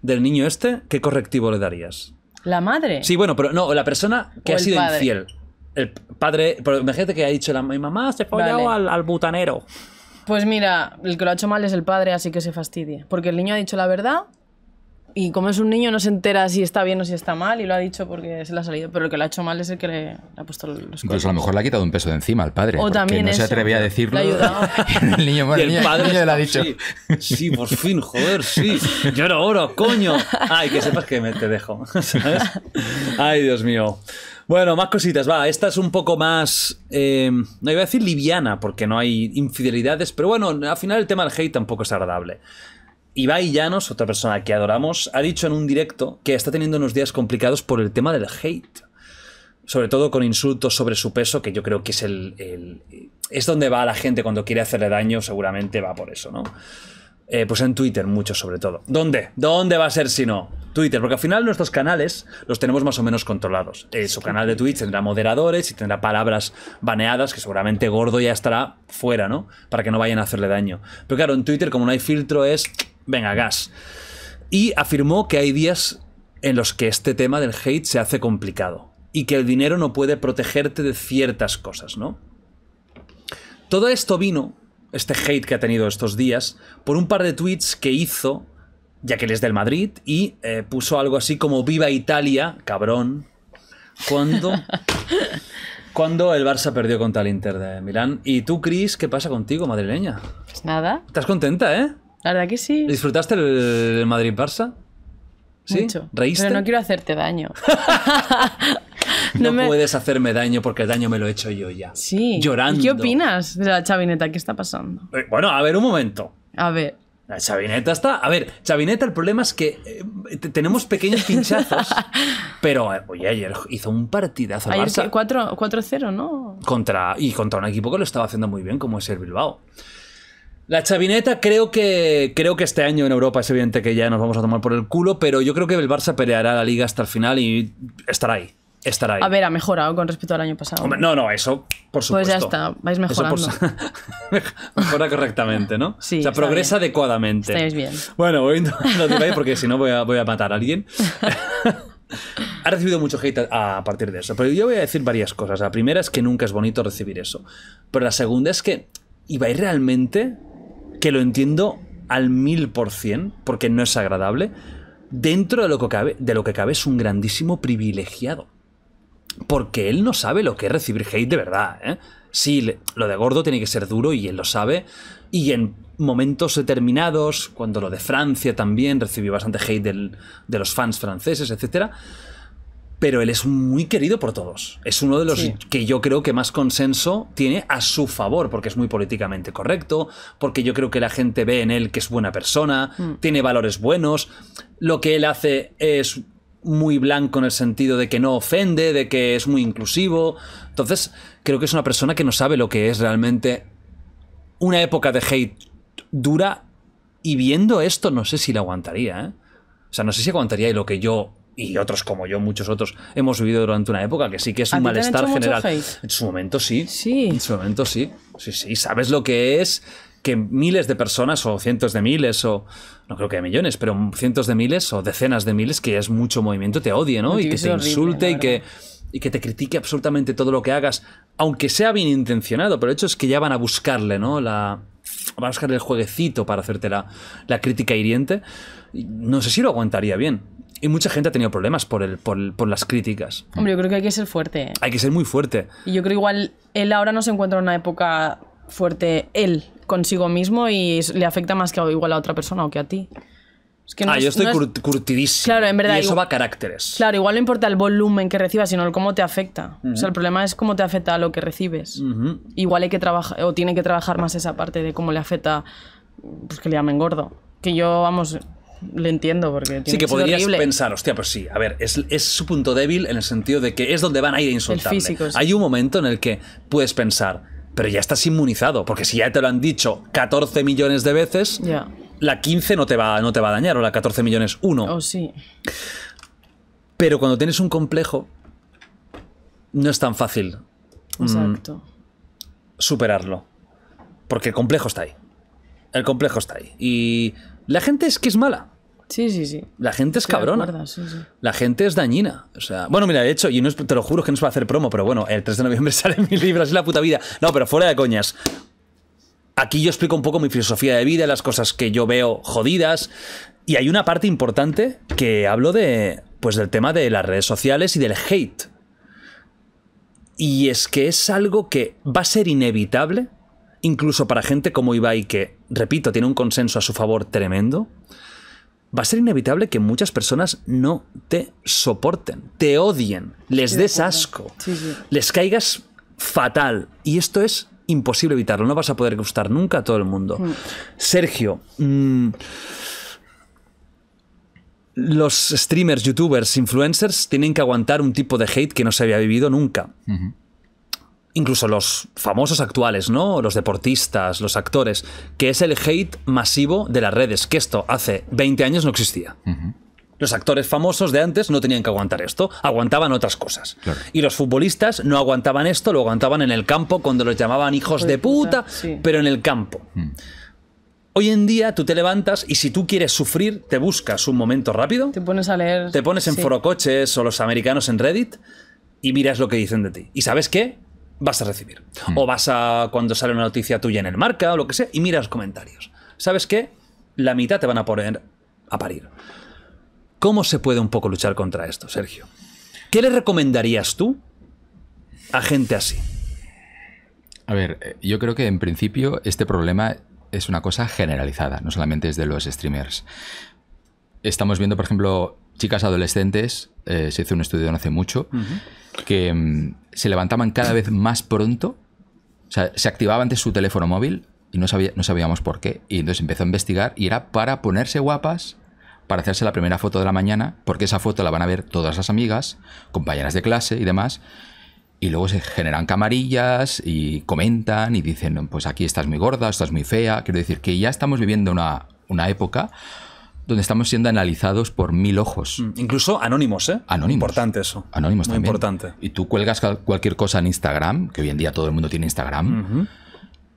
del niño este, ¿qué correctivo le darías? ¿La madre? Sí, bueno, pero no, la persona que ha sido infiel. El padre, pero imagínate que ha dicho la, mi mamá se ha follado al, al, butanero. Pues mira, el que lo ha hecho mal es el padre, así que se fastidie. Porque el niño ha dicho la verdad y como es un niño no se entera si está bien o si está mal y lo ha dicho porque se le ha salido, pero el que lo ha hecho mal es el que le, ha puesto los entonces a lo mejor le ha quitado un peso de encima al padre. O también no se atrevía a decirlo. (laughs) el niño, el, padre le ha dicho. Sí, por fin, joder, sí. (laughs) Yo oro, coño. Ay, que sepas que me te dejo. (laughs) Ay, Dios mío. Bueno, más cositas, va. Esta es un poco más. Eh, no iba a decir liviana, porque no hay infidelidades, pero bueno, al final el tema del hate tampoco es agradable. Ibai Llanos, otra persona que adoramos, ha dicho en un directo que está teniendo unos días complicados por el tema del hate. Sobre todo con insultos sobre su peso, que yo creo que es el, es donde va la gente cuando quiere hacerle daño, seguramente va por eso, ¿no? Eh, pues en Twitter, mucho sobre todo. ¿Dónde? ¿Dónde va a ser si no? Twitter, porque al final nuestros canales los tenemos más o menos controlados. Eh, su canal de Twitch tendrá moderadores y tendrá palabras baneadas, que seguramente gordo ya estará fuera, ¿no? Para que no vayan a hacerle daño. Pero claro, en Twitter, como no hay filtro, es venga, gas. Y afirmó que hay días en los que este tema del hate se hace complicado y que el dinero no puede protegerte de ciertas cosas, ¿no? Todo esto vino, este hate que ha tenido estos días, por un par de tweets que hizo, ya que él es del Madrid, y eh, puso algo así como Viva Italia, cabrón, cuando, (laughs) cuando el Barça perdió contra el Inter de Milán. ¿Y tú, Cris, qué pasa contigo, madrileña? Pues nada. Estás contenta, ¿eh? La verdad que sí. ¿Disfrutaste el Madrid-Barça? ¿Sí? Mucho. ¿Reíste? Pero no quiero hacerte daño. (laughs) (laughs) no, puedes hacerme daño porque el daño me lo he hecho yo ya. Sí. Llorando. ¿Y qué opinas de la chavineta? ¿Qué está pasando? Eh, bueno, a ver, un momento. A ver. La chavineta está. A ver, chavineta, el problema es que eh, tenemos pequeños pinchazos. (laughs) pero, eh, ayer hizo un partidazo. Ayer 4-0, ¿no? Contra, y contra un equipo que lo estaba haciendo muy bien, como es el Bilbao. La chavineta creo que creo que este año en Europa es evidente que ya nos vamos a tomar por el culo, pero yo creo que el Barça peleará la liga hasta el final y estará ahí. Estará ahí. A ver, ha mejorado con respecto al año pasado. no, no, eso, por supuesto. Pues ya está, vais mejorando. (laughs) Mejora correctamente, ¿no? Sí. O sea, progresa adecuadamente. Estáis bien. Bueno, voy a porque si no voy a, matar a alguien. (laughs) ha recibido mucho hate a, partir de eso. Pero yo voy a decir varias cosas. La primera es que nunca es bonito recibir eso. Pero la segunda es que ibais realmente que lo entiendo al mil por cien, porque no es agradable, dentro de lo, que cabe, de lo que cabe es un grandísimo privilegiado. Porque él no sabe lo que es recibir hate de verdad, ¿eh? Sí, lo de gordo tiene que ser duro y él lo sabe. Y en momentos determinados, cuando lo de Francia también recibió bastante hate de los fans franceses, etcétera pero él es muy querido por todos. Es uno de los que yo creo que más consenso tiene a su favor, porque es muy políticamente correcto, porque yo creo que la gente ve en él que es buena persona, mm. tiene valores buenos, lo que él hace es muy blanco en el sentido de que no ofende, de que es muy inclusivo. Entonces, creo que es una persona que no sabe lo que es realmente una época de hate dura y viendo esto no sé si la aguantaría, ¿eh? O sea, no sé si aguantaría y lo que yo y otros como yo, muchos otros, hemos vivido durante una época que sí que es un malestar general. En su momento sí. Sí. En su momento sí. Sí, sí. Sabes lo que es que miles de personas o cientos de miles o no creo que millones, pero cientos de miles o decenas de miles que es mucho movimiento te odie, ¿no? y que te insulte y que que te critique absolutamente todo lo que hagas, aunque sea bien intencionado, pero el hecho es que ya van a buscarle, ¿no? La van a buscarle el jueguecito para hacerte la crítica hiriente. No sé si lo aguantaría bien. Y mucha gente ha tenido problemas por, el, por, por, las críticas. Hombre, yo creo que hay que ser fuerte. ¿eh? Hay que ser muy fuerte. Y yo creo igual él ahora no se encuentra en una época fuerte, él consigo mismo, y le afecta más que igual a otra persona o que a ti. que ah, yo estoy curtidísimo. Claro, en verdad. Y eso va a caracteres. Claro, igual no importa el volumen que recibas, sino el cómo te afecta. O sea, el problema es cómo te afecta a lo que recibes. Igual hay que trabajar, o tiene que trabajar más esa parte de cómo le afecta, pues que le llamen gordo. Que yo, vamos, le entiendo porque sí que, podrías pensar hostia pues sí a ver es, su punto débil en el sentido de que es donde van a ir a hay un momento en el que puedes pensar pero ya estás inmunizado porque si ya te lo han dicho 14 millones de veces la 15 no te va no te va a dañar o la 14 millones 1 oh, sí pero cuando tienes un complejo no es tan fácil mm, superarlo porque el complejo está ahí el complejo está ahí y la gente es que es mala. Sí, sí, sí. La gente es cabrona. La gente es dañina. O sea, bueno, mira, de hecho, y no te lo juro que no se va a hacer promo, pero bueno, el 3 de noviembre (laughs) sale mi libro, es la puta vida. No, pero fuera de coñas. Aquí yo explico un poco mi filosofía de vida, las cosas que yo veo jodidas. Y hay una parte importante que hablo de. Pues del tema de las redes sociales y del hate. Y es que es algo que va a ser inevitable incluso para gente como Ibai, que, repito, tiene un consenso a su favor tremendo, va a ser inevitable que muchas personas no te soporten, te odien, les des asco, les caigas fatal. Y esto es imposible evitarlo, no vas a poder gustar nunca a todo el mundo. Mm. Sergio, mm, los streamers, youtubers, influencers tienen que aguantar un tipo de hate que no se había vivido nunca incluso los famosos actuales, ¿no? Los deportistas, los actores, que es el hate masivo de las redes, que esto hace 20 años no existía. Los actores famosos de antes no tenían que aguantar esto, aguantaban otras cosas. Y los futbolistas no aguantaban esto, lo aguantaban en el campo cuando los llamaban hijos de, puta, pero en el campo. Mm. Hoy en día tú te levantas y si tú quieres sufrir, te buscas un momento rápido. Te pones a leer. Te pones en forocoches o los americanos en Reddit y miras lo que dicen de ti. ¿Y sabes qué? vas a recibir. Mm. O vas a cuando sale una noticia tuya en el marca o lo que sea y miras comentarios. ¿Sabes qué? La mitad te van a poner a parir. ¿Cómo se puede un poco luchar contra esto, Sergio? ¿Qué le recomendarías tú a gente así? A ver, eh, yo creo que en principio este problema es una cosa generalizada, no solamente es de los streamers. Estamos viendo, por ejemplo, chicas adolescentes, eh, se hizo un estudio no hace mucho, que mm, se levantaban cada vez más pronto, o sea, se activaban antes su teléfono móvil y no, no sabíamos por qué, y entonces empezó a investigar y era para ponerse guapas, para hacerse la primera foto de la mañana, porque esa foto la van a ver todas las amigas, compañeras de clase y demás. Y luego se generan camarillas y comentan y dicen, pues aquí estás muy gorda, estás muy fea. Quiero decir que ya estamos viviendo una, una época donde estamos siendo analizados por mil ojos. Mm, incluso anónimos, ¿eh? Anónimos. Importante eso. Anónimos Muy importante. Y tú cuelgas cualquier cosa en Instagram, que hoy en día todo el mundo tiene Instagram.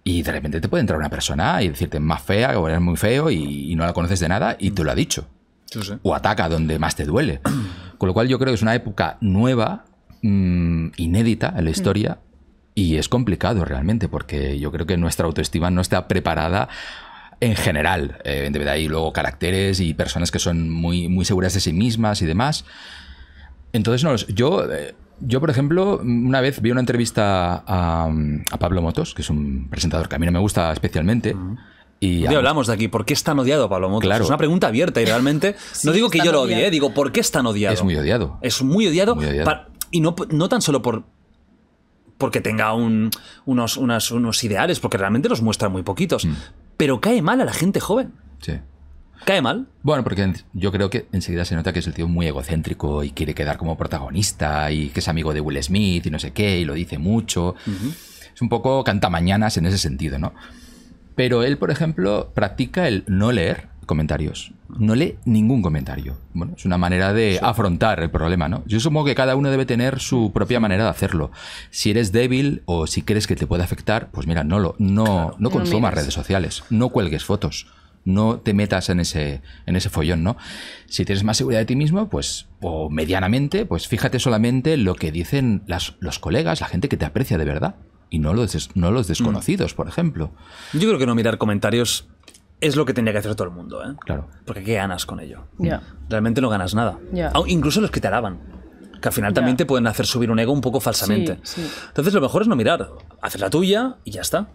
Y de repente te puede entrar una persona y decirte más fea o eres muy feo y, no la conoces de nada y te lo ha dicho. O ataca donde más te duele. (clears throat) Con lo cual yo creo que es una época nueva, mm, inédita en la mm. historia y es complicado realmente porque yo creo que nuestra autoestima no está preparada en general. Eh, de verdad, luego caracteres y personas que son muy, muy seguras de sí mismas y demás. Entonces, no, yo, eh, yo, por ejemplo, una vez vi una entrevista a, Pablo Motos, que es un presentador que a mí no me gusta especialmente. Y hablamos de aquí, ¿por qué es tan odiado Pablo Motos? Claro. Es una pregunta abierta y realmente (laughs) no digo que yo lo odie, digo, ¿por qué es tan odiado? Es muy odiado. Es muy odiado, y no, no tan solo por, porque tenga un, unos, unos ideales, porque realmente los muestra muy poquitos, mm pero cae mal a la gente joven. Sí. Cae mal. Bueno, porque yo creo que enseguida se nota que es el tío muy egocéntrico y quiere quedar como protagonista y que es amigo de Will Smith y no sé qué y lo dice mucho. Es un poco cantamañanas en ese sentido, ¿no? Pero él, por ejemplo, practica el no leer comentarios. No lee ningún comentario. Bueno, es una manera de afrontar el problema, ¿no? Yo supongo que cada uno debe tener su propia manera de hacerlo. Si eres débil o si crees que te puede afectar, pues mira, no lo, no, no consumas redes sociales, no cuelgues fotos. No te metas en ese, en ese follón, ¿no? Si tienes más seguridad de ti mismo, pues, o medianamente, pues fíjate solamente lo que dicen las, los colegas, la gente que te aprecia de verdad y no los, no los mm. desconocidos, por ejemplo. Yo creo que no mirar comentarios es lo que tenía que hacer todo el mundo, ¿eh? Claro. Porque ¿qué ganas con ello? Realmente no ganas nada. Incluso los que te alaban. Que al final también te pueden hacer subir un ego un poco falsamente. Entonces lo mejor es no mirar. Haces la tuya y ya está.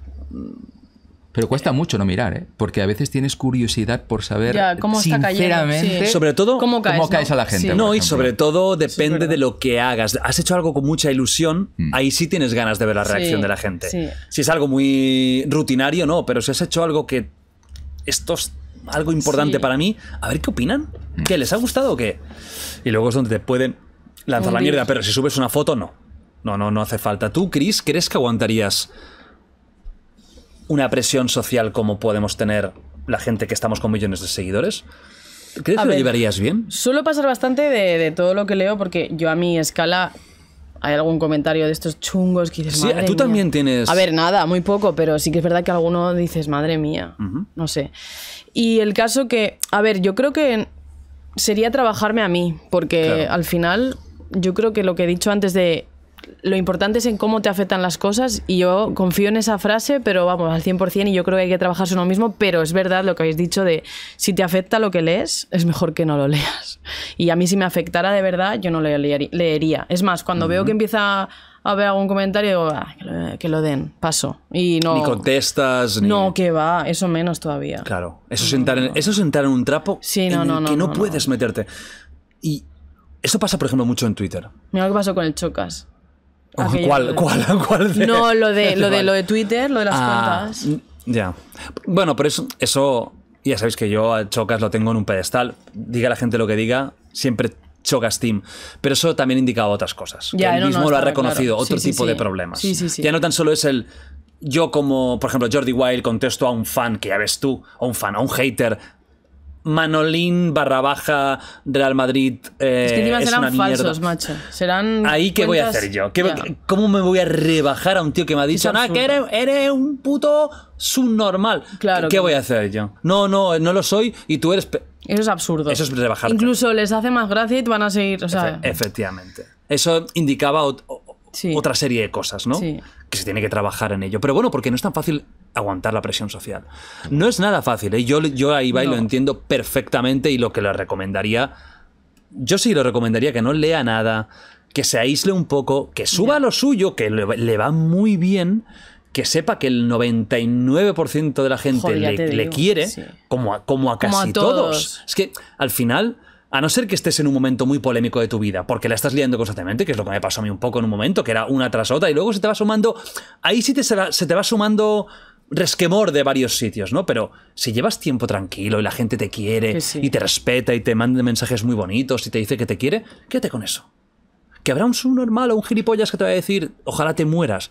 Pero cuesta mucho no mirar, ¿eh? Porque a veces tienes curiosidad por saber ¿cómo está sinceramente, sobre todo cómo caes, a la gente. No, y sobre todo depende de lo que hagas. Has hecho algo con mucha ilusión, mm. ahí sí tienes ganas de ver la reacción de la gente. Si es algo muy rutinario, no, pero si has hecho algo que esto es algo importante para mí, a ver qué opinan, qué les ha gustado o qué. Y luego es donde te pueden lanzar la mierda, pero si subes una foto, no. No, no, no hace falta. ¿Tú, Chris, crees que aguantarías una presión social como podemos tener la gente que estamos con millones de seguidores? ¿Crees que lo llevarías bien? Suelo pasar bastante de, todo lo que leo porque yo a mi escala hay algún comentario de estos chungos que dices, Sí, tú también tienes. A ver, nada, muy poco, pero sí que es verdad que alguno dices, madre mía, no sé. Y el caso que, a ver, yo creo que sería trabajarme a mí, porque al final yo creo que lo que he dicho antes de lo importante es en cómo te afectan las cosas y yo confío en esa frase, pero vamos, al 100% y yo creo que hay que trabajarse uno mismo, pero es verdad lo que habéis dicho de si te afecta lo que lees, es mejor que no lo (laughs) leas. Y a mí si me afectara de verdad, yo no lo leería. Es más, cuando veo que empieza a haber algún comentario, digo, ah, que, lo, den, paso. Y no, ni contestas, ni... No, que va, eso menos todavía. Claro, eso es entrar en, eso sentar en un trapo no, en que no, puedes meterte. Y eso pasa, por ejemplo, mucho en Twitter. Mira lo que pasó con el Chocas. ¿Cuál, (laughs) No, lo de, este lo de, lo de Twitter, lo de las ah, cuentas. Mm, ya. Bueno, pero eso, eso, ya sabéis que yo a Chocas lo tengo en un pedestal. Diga la gente lo que diga, siempre Chocas Team. Pero eso también indicaba otras cosas. Ya, él mismo lo ha reconocido, otro tipo de problemas. Ya no tan solo es el yo como, por ejemplo, Jordi Wild contesto a un fan, que ya ves tú, a un fan, a un hater, Manolín Barrabaja, baja Real Madrid. Eh, es que encima serán falsos, macho. Serán. Ahí, ¿qué voy a hacer yo? ¿Cómo me voy a rebajar a un tío que me ha dicho, que eres, un puto subnormal? Claro. ¿Qué, voy a hacer yo? No, no, no lo soy y tú eres. Eso es absurdo. Eso es rebajar. Incluso les hace más gracia y te van a seguir. O sea... efectivamente. Eso indicaba otra serie de cosas, ¿no? Sí. Que se tiene que trabajar en ello. Pero bueno, porque no es tan fácil aguantar la presión social. No es nada fácil, ¿eh? yo, yo a Ibai lo entiendo perfectamente y lo que le recomendaría, yo sí le recomendaría que no lea nada, que se aísle un poco, que suba lo suyo, que le, va muy bien, que sepa que el 99% de la gente le, quiere, como, a, como a casi todos. Es que al final... A no ser que estés en un momento muy polémico de tu vida, porque la estás liando constantemente, que es lo que me pasó a mí un poco en un momento, que era una tras otra, y luego se te va sumando. Ahí sí te se te va sumando resquemor de varios sitios, ¿no? Pero si llevas tiempo tranquilo y la gente te quiere y te respeta y te manda mensajes muy bonitos y te dice que te quiere, quédate con eso. Que habrá un subnormal o un gilipollas que te va a decir, ojalá te mueras.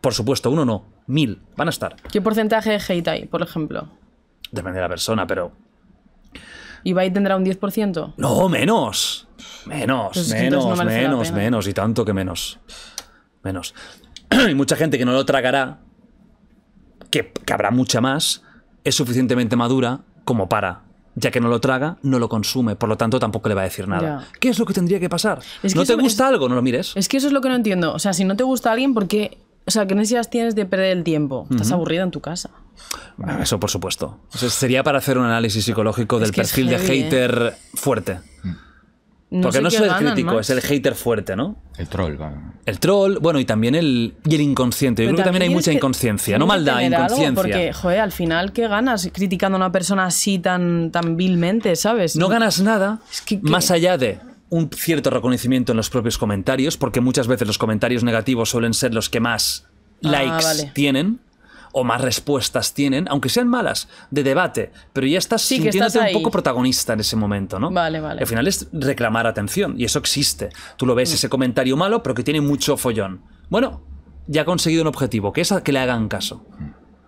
Por supuesto, uno no, mil, van a estar. ¿Qué porcentaje de hate hay, por ejemplo? Depende de la persona, pero... ¿Ibai tendrá un 10%? No, menos. Menos, pues menos, menos, menos, y tanto que menos. Menos. (clears throat) y mucha gente que no lo tragará que, habrá mucha más, es suficientemente madura como para ya que no lo traga, no lo consume, por lo tanto tampoco le va a decir nada. ¿Qué es lo que tendría que pasar? ¿No te gusta algo? No lo mires. Es que eso es lo que no entiendo. O sea, si no te gusta alguien, ¿por qué? O sea, ¿qué necesidades tienes de perder el tiempo? Estás aburrido en tu casa. eso por supuesto. sería para hacer un análisis psicológico del perfil de ¿eh? hater fuerte. Porque no el crítico, es el hater fuerte, ¿no? El troll, va. El troll, bueno, y también el, y el inconsciente. Yo creo que también hay mucha inconsciencia. No maldad, inconsciencia. porque, joder, al final, ¿qué ganas criticando a una persona así tan, tan vilmente, ¿sabes? No, ganas nada más allá de un cierto reconocimiento en los propios comentarios, porque muchas veces los comentarios negativos suelen ser los que más ah, likes ah, vale. tienen o más respuestas tienen, aunque sean malas, de debate, pero ya estás sintiéndote un poco protagonista en ese momento, ¿no? Vale, vale. Al final es reclamar atención, y eso existe. Tú lo ves, mm. ese comentario malo, pero que tiene mucho follón. Bueno, ya ha conseguido un objetivo, que es que le hagan caso.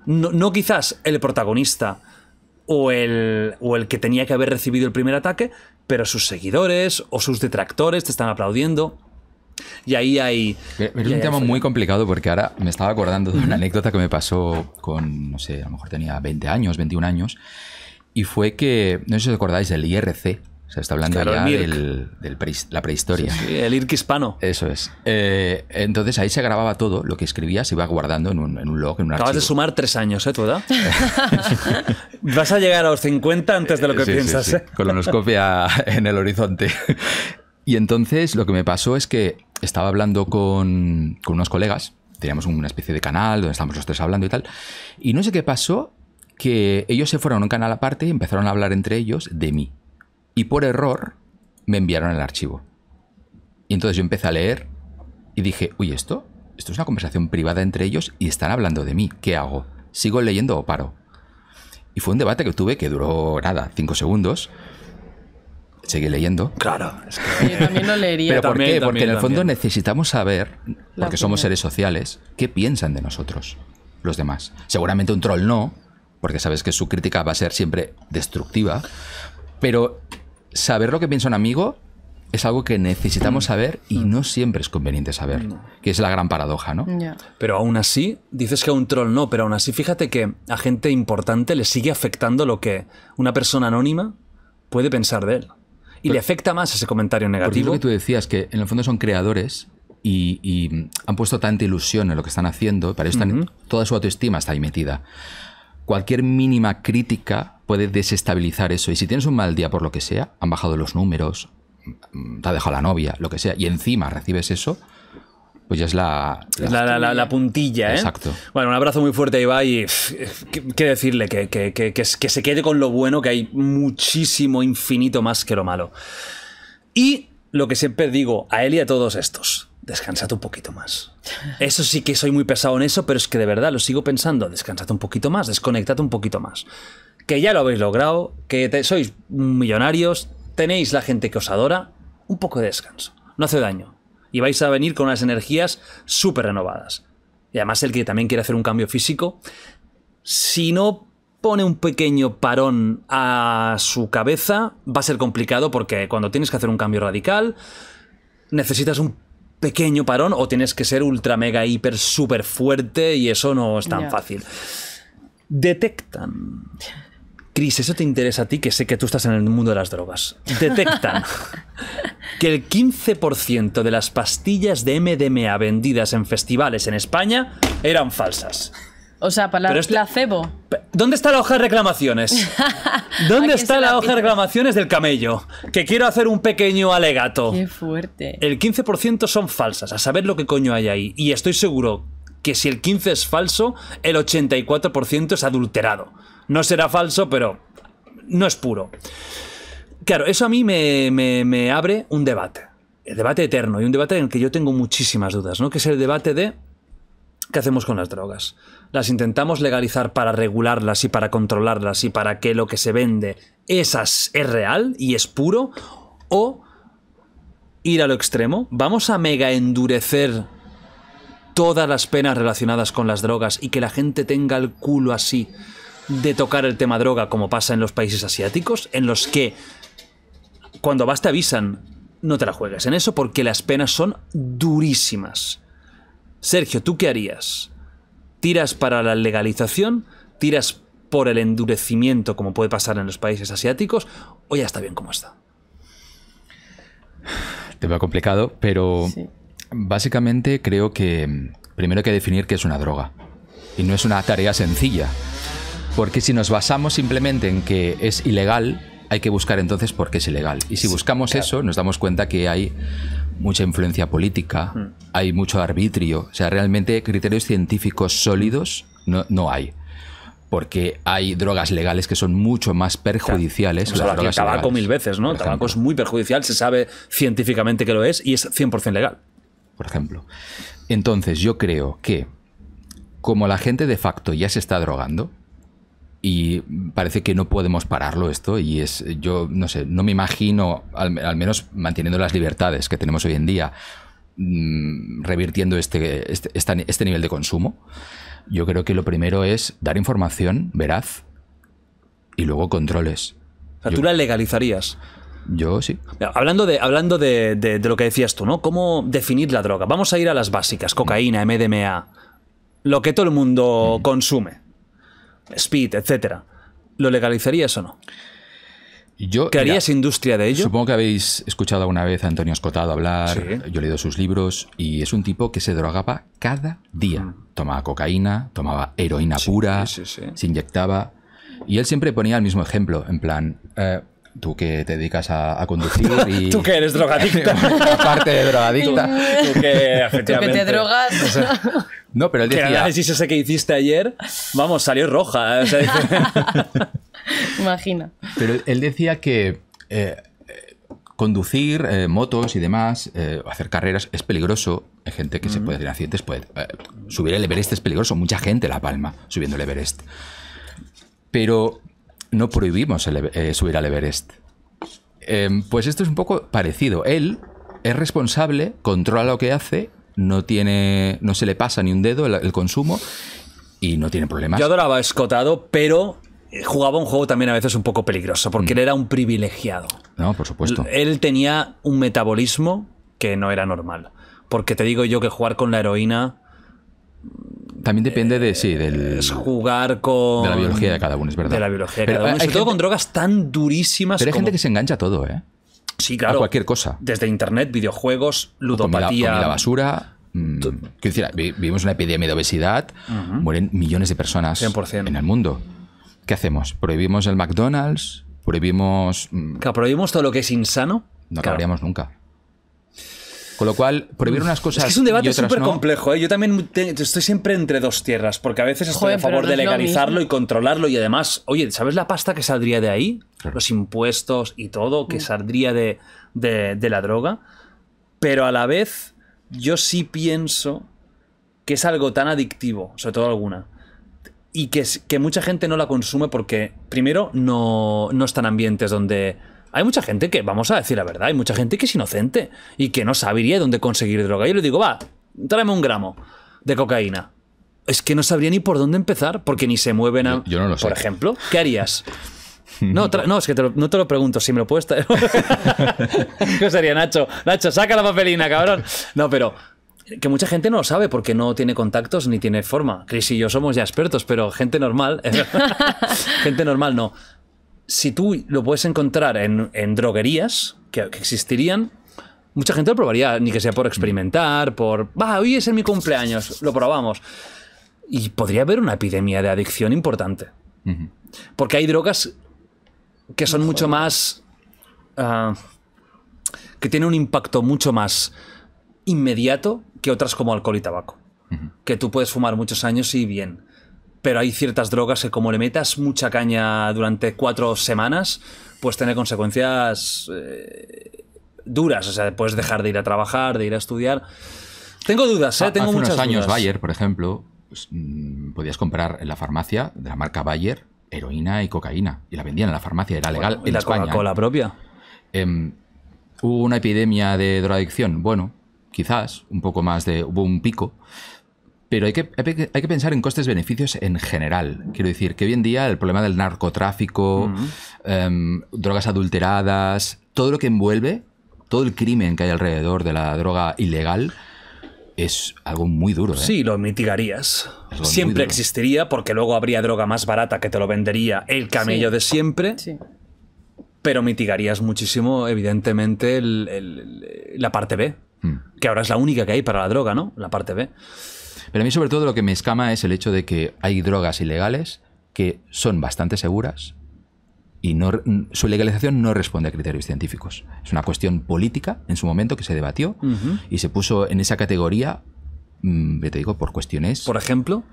No, no quizás el protagonista o el, o el que tenía que haber recibido el primer ataque, pero sus seguidores o sus detractores te están aplaudiendo. Y ahí hay... es un tema muy complicado porque ahora me estaba acordando de una anécdota que me pasó con, no sé, a lo mejor tenía 20 años, 21 años, y fue que, no sé si os acordáis del IRC, o sea, está hablando claro, ya de la prehistoria. el IRC hispano. Eso es. Eh, entonces ahí se grababa todo, lo que escribía se iba guardando en un, en un log, en un Acabas de sumar tres años, ¿eh? tú, (laughs) Vas a llegar a los 50 antes de lo que piensas piensas. ¿eh? la Colonoscopia en el horizonte. Y entonces lo que me pasó es que estaba hablando con, unos colegas, teníamos una especie de canal donde estábamos los tres hablando y tal, y no sé qué pasó, que ellos se fueron a un canal aparte y empezaron a hablar entre ellos de mí. Y por error me enviaron el archivo. Y entonces yo empecé a leer y dije, uy, esto, esto es una conversación privada entre ellos y están hablando de mí. ¿Qué hago? ¿Sigo leyendo o paro? Y fue un debate que tuve que duró nada, cinco segundos, seguir leyendo. Claro. Yo también leería. por qué? porque en el fondo necesitamos saber, porque somos seres sociales, qué piensan de nosotros los demás. Seguramente un troll no, porque sabes que su crítica va a ser siempre destructiva, pero saber lo que piensa un amigo es algo que necesitamos mm. saber y mm. no siempre es conveniente saber, que es la gran paradoja, ¿no? Pero aún así, dices que a un troll no, pero aún así fíjate que a gente importante le sigue afectando lo que una persona anónima puede pensar de él. Y le afecta más ese comentario negativo. Porque lo que tú decías, que en el fondo son creadores y, han puesto tanta ilusión en lo que están haciendo, para eso toda su autoestima está ahí metida. Cualquier mínima crítica puede desestabilizar eso. Y si tienes un mal día por lo que sea, han bajado los números, te ha dejado la novia, lo que sea, y encima recibes eso, pues es la... La, puntilla, ¿eh? Exacto. Bueno, un abrazo muy fuerte a Ibai y qué, decirle, que, que, se quede con lo bueno, que hay muchísimo, infinito más que lo malo. Y lo que siempre digo a él y a todos estos, descansad un poquito más. Eso sí que soy muy pesado en eso, pero es que de verdad lo sigo pensando, descansad un poquito más, desconectad un poquito más. Que ya lo habéis logrado, que sois millonarios, tenéis la gente que os adora, un poco de descanso, no hace daño y vais a venir con unas energías súper renovadas. Y además el que también quiere hacer un cambio físico, si no pone un pequeño parón a su cabeza, va a ser complicado porque cuando tienes que hacer un cambio radical, necesitas un pequeño parón o tienes que ser ultra, mega, hiper, súper fuerte y eso no es tan fácil. Detectan Cris, eso te interesa a ti, que sé que tú estás en el mundo de las drogas. Detectan (laughs) que el 15% de las pastillas de MDMA vendidas en festivales en España eran falsas. O sea, para la este- placebo. ¿Dónde está la hoja de reclamaciones? (laughs) ¿Dónde está la, la hoja de reclamaciones del camello? Que quiero hacer un pequeño alegato. Qué fuerte. El 15% son falsas, a saber lo que coño hay ahí. Y estoy seguro que si el 15 es falso, el 84% es adulterado. No será falso, pero no es puro. Claro, eso a mí me, abre un debate. El debate eterno y un debate en el que yo tengo muchísimas dudas, ¿no? Que es el debate de ¿qué hacemos con las drogas? ¿Las intentamos legalizar para regularlas y para controlarlas y para que lo que se vende esas es real y es puro? ¿O ir a lo extremo? ¿Vamos a mega endurecer todas las penas relacionadas con las drogas y que la gente tenga el culo así de tocar el tema droga como pasa en los países asiáticos, en los que cuando vas te avisan, no te la juegues en eso porque las penas son durísimas. Sergio, ¿tú qué harías? ¿Tiras para la legalización? ¿Tiras por el endurecimiento como puede pasar en los países asiáticos? ¿O ya está bien como está? Te Tema complicado, pero básicamente creo que primero hay que definir qué es una droga. Y no es una tarea sencilla. Porque si nos basamos simplemente en que es ilegal, hay que buscar entonces por qué es ilegal. Y si buscamos eso, nos damos cuenta que hay mucha influencia política, mm. hay mucho arbitrio. O sea, realmente criterios científicos sólidos no, hay porque hay drogas legales que son mucho más perjudiciales. O sea, las tabaco mil veces, ¿no? El tabaco es muy perjudicial, se sabe científicamente que lo es y es 100% legal. Por ejemplo. Entonces, yo creo que como la gente de facto ya se está drogando, y parece que no podemos pararlo esto y es yo no sé no me imagino al, menos manteniendo las libertades que tenemos hoy en día mm, revirtiendo este, este, este, nivel de consumo yo creo que lo primero es dar información veraz y luego controles tú la legalizarías yo sí. Hablando, de, hablando de, lo que decías tú, ¿no? ¿Cómo definir la droga? Vamos a ir a las básicas, cocaína, MDMA, lo que todo el mundo mm. consume Speed, etcétera, ¿lo legalizarías o no? Yo, ¿Crearías industria de ello? Supongo que habéis escuchado alguna vez a Antonio Escotado hablar, yo he leído sus libros, y es un tipo que se drogaba cada día. Tomaba cocaína, tomaba heroína pura, se inyectaba. Y él siempre ponía el mismo ejemplo, en plan, eh, Tú que te dedicas a, conducir y... (laughs) Tú que eres drogadicta. (laughs) Aparte de drogadicta. Tú, que, efectivamente... ¿Tú que te drogas. no, pero él decía... Que el análisis ese que hiciste ayer, vamos, salió roja. (laughs) Imagina. Pero él decía que... Eh, eh, conducir eh, motos y demás, hacer carreras es peligroso. Hay gente que se puede hacer accidentes. Puede, subir el Everest es peligroso. Mucha gente la palma subiendo el Everest. Pero no prohibimos eh, subir al Everest. Em, pues esto es un poco parecido. Él es responsable, controla lo que hace, no tiene, no se le pasa ni un dedo el, consumo y no tiene problemas. Yo adoraba Escotado, pero eh, jugaba un juego también a veces un poco peligroso, porque mm. él era un privilegiado. No, por supuesto. Él tenía un metabolismo que no era normal. Porque te digo yo que jugar con la heroína también depende de, eh, sí, del... jugar con... De la biología de cada uno, es verdad. De la biología de cada uno. sobre todo con drogas tan durísimas Pero hay gente que se engancha a todo, ¿eh? Sí, claro. A cualquier cosa. Desde internet, videojuegos, ludopatía... Con la basura... Mm, vivimos una epidemia de obesidad, mueren millones de personas en el mundo. ¿Qué hacemos? ¿Prohibimos el McDonald's? ¿Prohibimos...? Mm, ¿prohibimos todo lo que es insano? No acabaríamos nunca. Con lo cual, prohibir unas cosas. Es, un debate súper complejo. ¿eh? Yo también estoy siempre entre dos tierras, porque a veces estoy a favor de legalizarlo y controlarlo. Y además, oye, ¿sabes la pasta que saldría de ahí? Los impuestos y todo que mm. saldría de, de, la droga. Pero a la vez, yo sí pienso que es algo tan adictivo, sobre todo alguna, y que, que mucha gente no la consume porque, primero, no, no están ambientes donde hay mucha gente que, vamos a decir la verdad, hay mucha gente que es inocente y que no sabría dónde conseguir droga. Yo le digo, va, tráeme un gramo de cocaína. Es que no sabría ni por dónde empezar porque ni se mueven a... Yo, no sé. Por ejemplo, ¿qué harías? (laughs) No, no, es que no te lo pregunto, si me lo puedes traer. (laughs) ¿Qué sería, Nacho? Nacho, saca la papelina, cabrón. No, pero que mucha gente no lo sabe porque no tiene contactos ni tiene forma. Chris y yo somos ya expertos, pero gente normal, (laughs) gente normal no si tú lo puedes encontrar en, droguerías que, existirían, mucha gente lo probaría, ni que sea por experimentar, por, va, hoy es en mi cumpleaños, lo probamos. Y podría haber una epidemia de adicción importante. Porque hay drogas que son mucho más... Ah, que tienen un impacto mucho más inmediato que otras como alcohol y tabaco. Que tú puedes fumar muchos años y bien pero hay ciertas drogas que como le metas mucha caña durante cuatro semanas, pues tiene consecuencias eh, duras. O sea, puedes dejar de ir a trabajar, de ir a estudiar. Tengo dudas, ¿eh? Tengo hace unos años Bayer, por ejemplo, pues, mm, podías comprar en la farmacia de la marca Bayer heroína y cocaína. Y la vendían en la farmacia, era legal. en y la propia. Em, hubo una epidemia de drogadicción. Bueno, quizás un poco más de... Hubo un pico pero hay que, hay que pensar en costes-beneficios en general. Quiero decir que hoy en día el problema del narcotráfico, em, drogas adulteradas, todo lo que envuelve, todo el crimen que hay alrededor de la droga ilegal, es algo muy duro. ¿eh? Sí, lo mitigarías. Siempre existiría porque luego habría droga más barata que te lo vendería el camello de siempre. Pero mitigarías muchísimo, evidentemente, la parte B, mm. que ahora es la única que hay para la droga, ¿no? La parte B. Pero a mí sobre todo lo que me escama es el hecho de que hay drogas ilegales que son bastante seguras y su legalización no responde a criterios científicos. Es una cuestión política en su momento que se debatió y se puso en esa categoría, mmm, te digo, por cuestiones... Por ejemplo...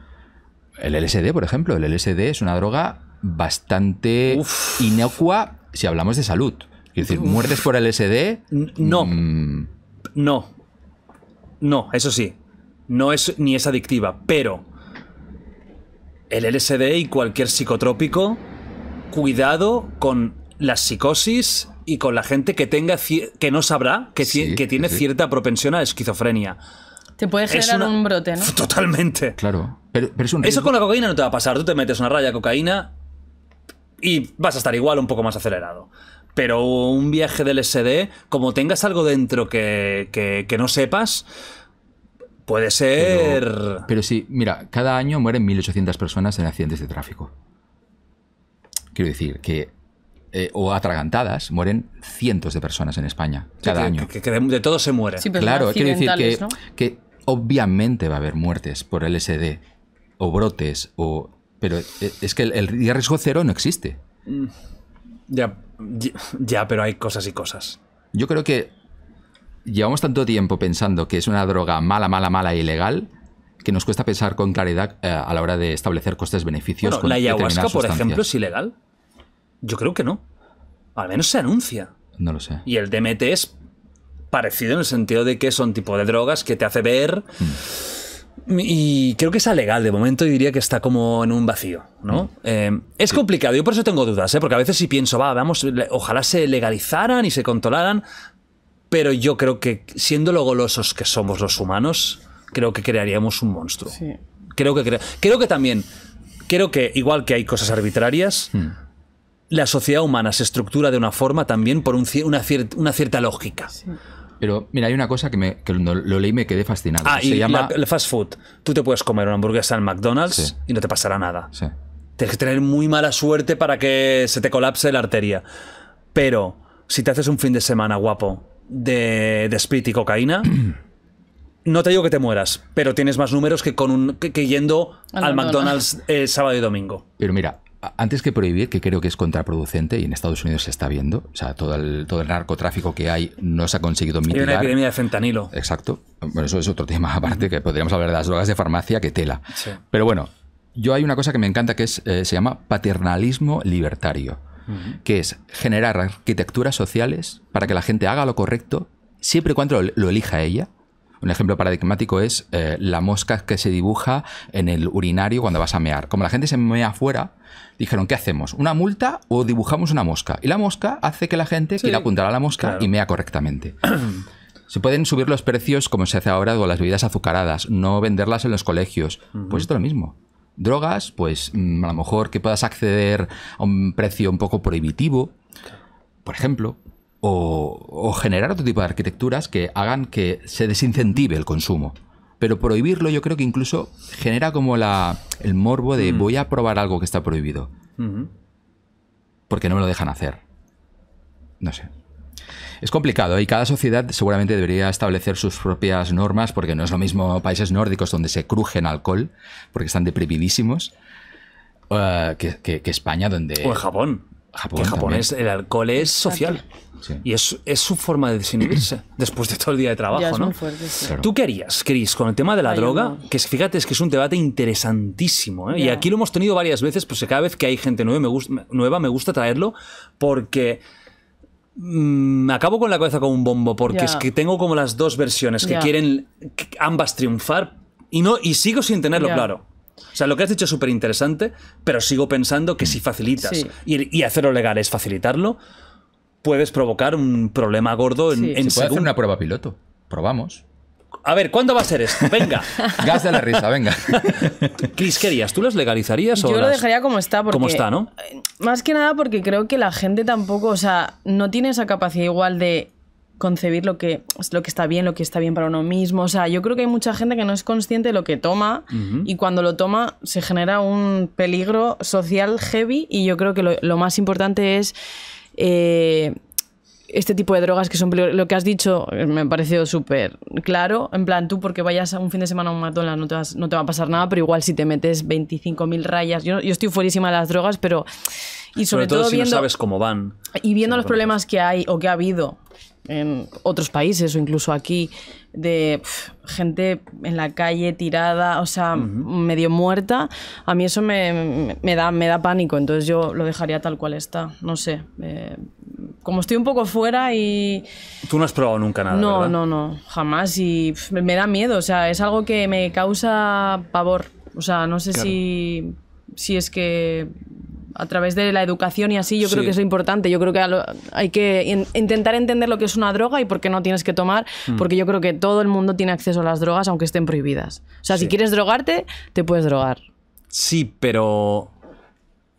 El LSD, por ejemplo. El LSD es una droga bastante inocua si hablamos de salud. Es decir, muertes por LSD... No. Mm, no. No, eso sí no es ni es adictiva, pero el LSD y cualquier psicotrópico, cuidado con las psicosis y con la gente que tenga que no sabrá que, tiene cierta propensión a esquizofrenia. Te puede generar un brote, ¿no? (laughs) Totalmente. Claro. Eso con la cocaína no te va a pasar. Tú te metes una raya de cocaína y vas a estar igual, un poco más acelerado. Pero un viaje del LSD como tengas algo dentro que no sepas, Puede ser. Pero, sí, mira, cada año mueren 1.800 personas en accidentes de tráfico. Quiero decir que. Eh, o atragantadas, mueren cientos de personas en España cada año. Que, de todo se muere. claro, quiero decir que, que obviamente va a haber muertes por LSD o brotes o. Pero eh, es que el, riesgo cero no existe. Mm. Ya, ya, pero hay cosas y cosas. Yo creo que llevamos tanto tiempo pensando que es una droga mala, mala, mala e ilegal que nos cuesta pensar con claridad eh, a la hora de establecer costes-beneficios. la ayahuasca, por ejemplo, es ilegal. Yo creo que no. Al menos se anuncia. No lo sé. Y el DMT es parecido en el sentido de que son tipo de drogas que te hace ver. Hmm. Y creo que es legal de momento y diría que está como en un vacío, ¿no? Hmm. Eh, es complicado, yo por eso tengo dudas, ¿eh? porque a veces si pienso, va, vamos, ojalá se legalizaran y se controlaran, pero yo creo que siendo lo golosos que somos los humanos, creo que crearíamos un monstruo. Creo que creo que también creo que igual que hay cosas arbitrarias, mm. la sociedad humana se estructura de una forma también por una, cierta lógica. Pero mira, hay una cosa que, me, lo, leí me quedé fascinado. Ah, se llama... el fast food. Tú te puedes comer una hamburguesa en McDonald's y no te pasará nada. Tienes que tener muy mala suerte para que se te colapse la arteria. Pero si te haces un fin de semana guapo de, de split y cocaína. (clears throat) no te digo que te mueras, pero tienes más números que, con un, que, yendo al, McDonald's, el eh, sábado y domingo. Pero mira, antes que prohibir, que creo que es contraproducente y en Estados Unidos se está viendo, o sea, todo el, todo el narcotráfico que hay no se ha conseguido mitigar. Hay una epidemia de fentanilo. Exacto. Bueno, eso es otro tema (laughs) aparte, que podríamos hablar de las drogas de farmacia que tela. Pero bueno, yo hay una cosa que me encanta que es, eh, se llama paternalismo libertario que es generar arquitecturas sociales para que la gente haga lo correcto siempre y cuando lo elija ella. Un ejemplo paradigmático es eh, la mosca que se dibuja en el urinario cuando vas a mear. Como la gente se mea afuera, dijeron, ¿qué hacemos? ¿Una multa o dibujamos una mosca? Y la mosca hace que la gente quiera apuntar a la mosca y mea correctamente. (clears throat) se pueden subir los precios como se hace ahora con las bebidas azucaradas, no venderlas en los colegios. Pues esto es lo mismo drogas, pues mm, a lo mejor que puedas acceder a un precio un poco prohibitivo, por ejemplo, o, generar otro tipo de arquitecturas que hagan que se desincentive el consumo pero prohibirlo yo creo que incluso genera como la, el morbo de mm. voy a probar algo que está prohibido. Porque no me lo dejan hacer. No sé. Es complicado ¿eh? y cada sociedad seguramente debería establecer sus propias normas porque no es lo mismo países nórdicos donde se crujen alcohol porque están deprimidísimos eh, que, España donde... O en Japón. en Japón el alcohol es social. Y es, es, su forma de desinhibirse (coughs) después de todo el día de trabajo, ¿Tú querías harías, Cris, con el tema de la droga? Que fíjate, es que es un debate interesantísimo. ¿eh? Y aquí lo hemos tenido varias veces, pues cada vez que hay gente nueva me gusta traerlo porque me mm, acabo con la cabeza como un bombo porque es que tengo como las dos versiones que quieren ambas triunfar y no y sigo sin tenerlo claro. O sea, lo que has dicho es súper interesante, pero sigo pensando que si facilitas y, hacerlo legal es facilitarlo, puedes provocar un problema gordo en, su. en hacer una prueba piloto. Probamos. A ver, ¿cuándo va a ser esto? Venga. (laughs) Gas de la risa, venga. Cris, ¿querías? ¿Tú las legalizarías o Yo lo dejaría como está. Porque, Como está, ¿no? Eh, más que nada porque creo que la gente tampoco, o sea, no tiene esa capacidad igual de concebir lo que, lo que está bien, lo que está bien para uno mismo. O sea, yo creo que hay mucha gente que no es consciente de lo que toma y cuando lo toma se genera un peligro social heavy y yo creo que lo, más importante es eh, este tipo de drogas que son lo que has dicho eh, me ha parecido súper claro. En plan, tú porque vayas un fin de semana a un McDonald's no te, no te va a pasar nada, pero igual si te metes 25.000 rayas. Yo, estoy fuerísima de las drogas, pero. Y sobre, todo, sabes cómo van. Y viendo los problemas que hay o que ha habido en otros países o incluso aquí de gente en la calle tirada, o sea, medio muerta, a mí eso me, da, me da pánico, entonces yo lo dejaría tal cual está, no sé. Eh, como estoy un poco fuera y... Tú no has probado nunca nada. No, no, no, jamás y me da miedo, o sea, es algo que me causa pavor, o sea, no sé si, si es que a través de la educación y así, yo creo que es importante. Yo creo que hay que intentar entender lo que es una droga y por qué no tienes que tomar, mm. porque yo creo que todo el mundo tiene acceso a las drogas, aunque estén prohibidas. O sea, si quieres drogarte, te puedes drogar. Sí, pero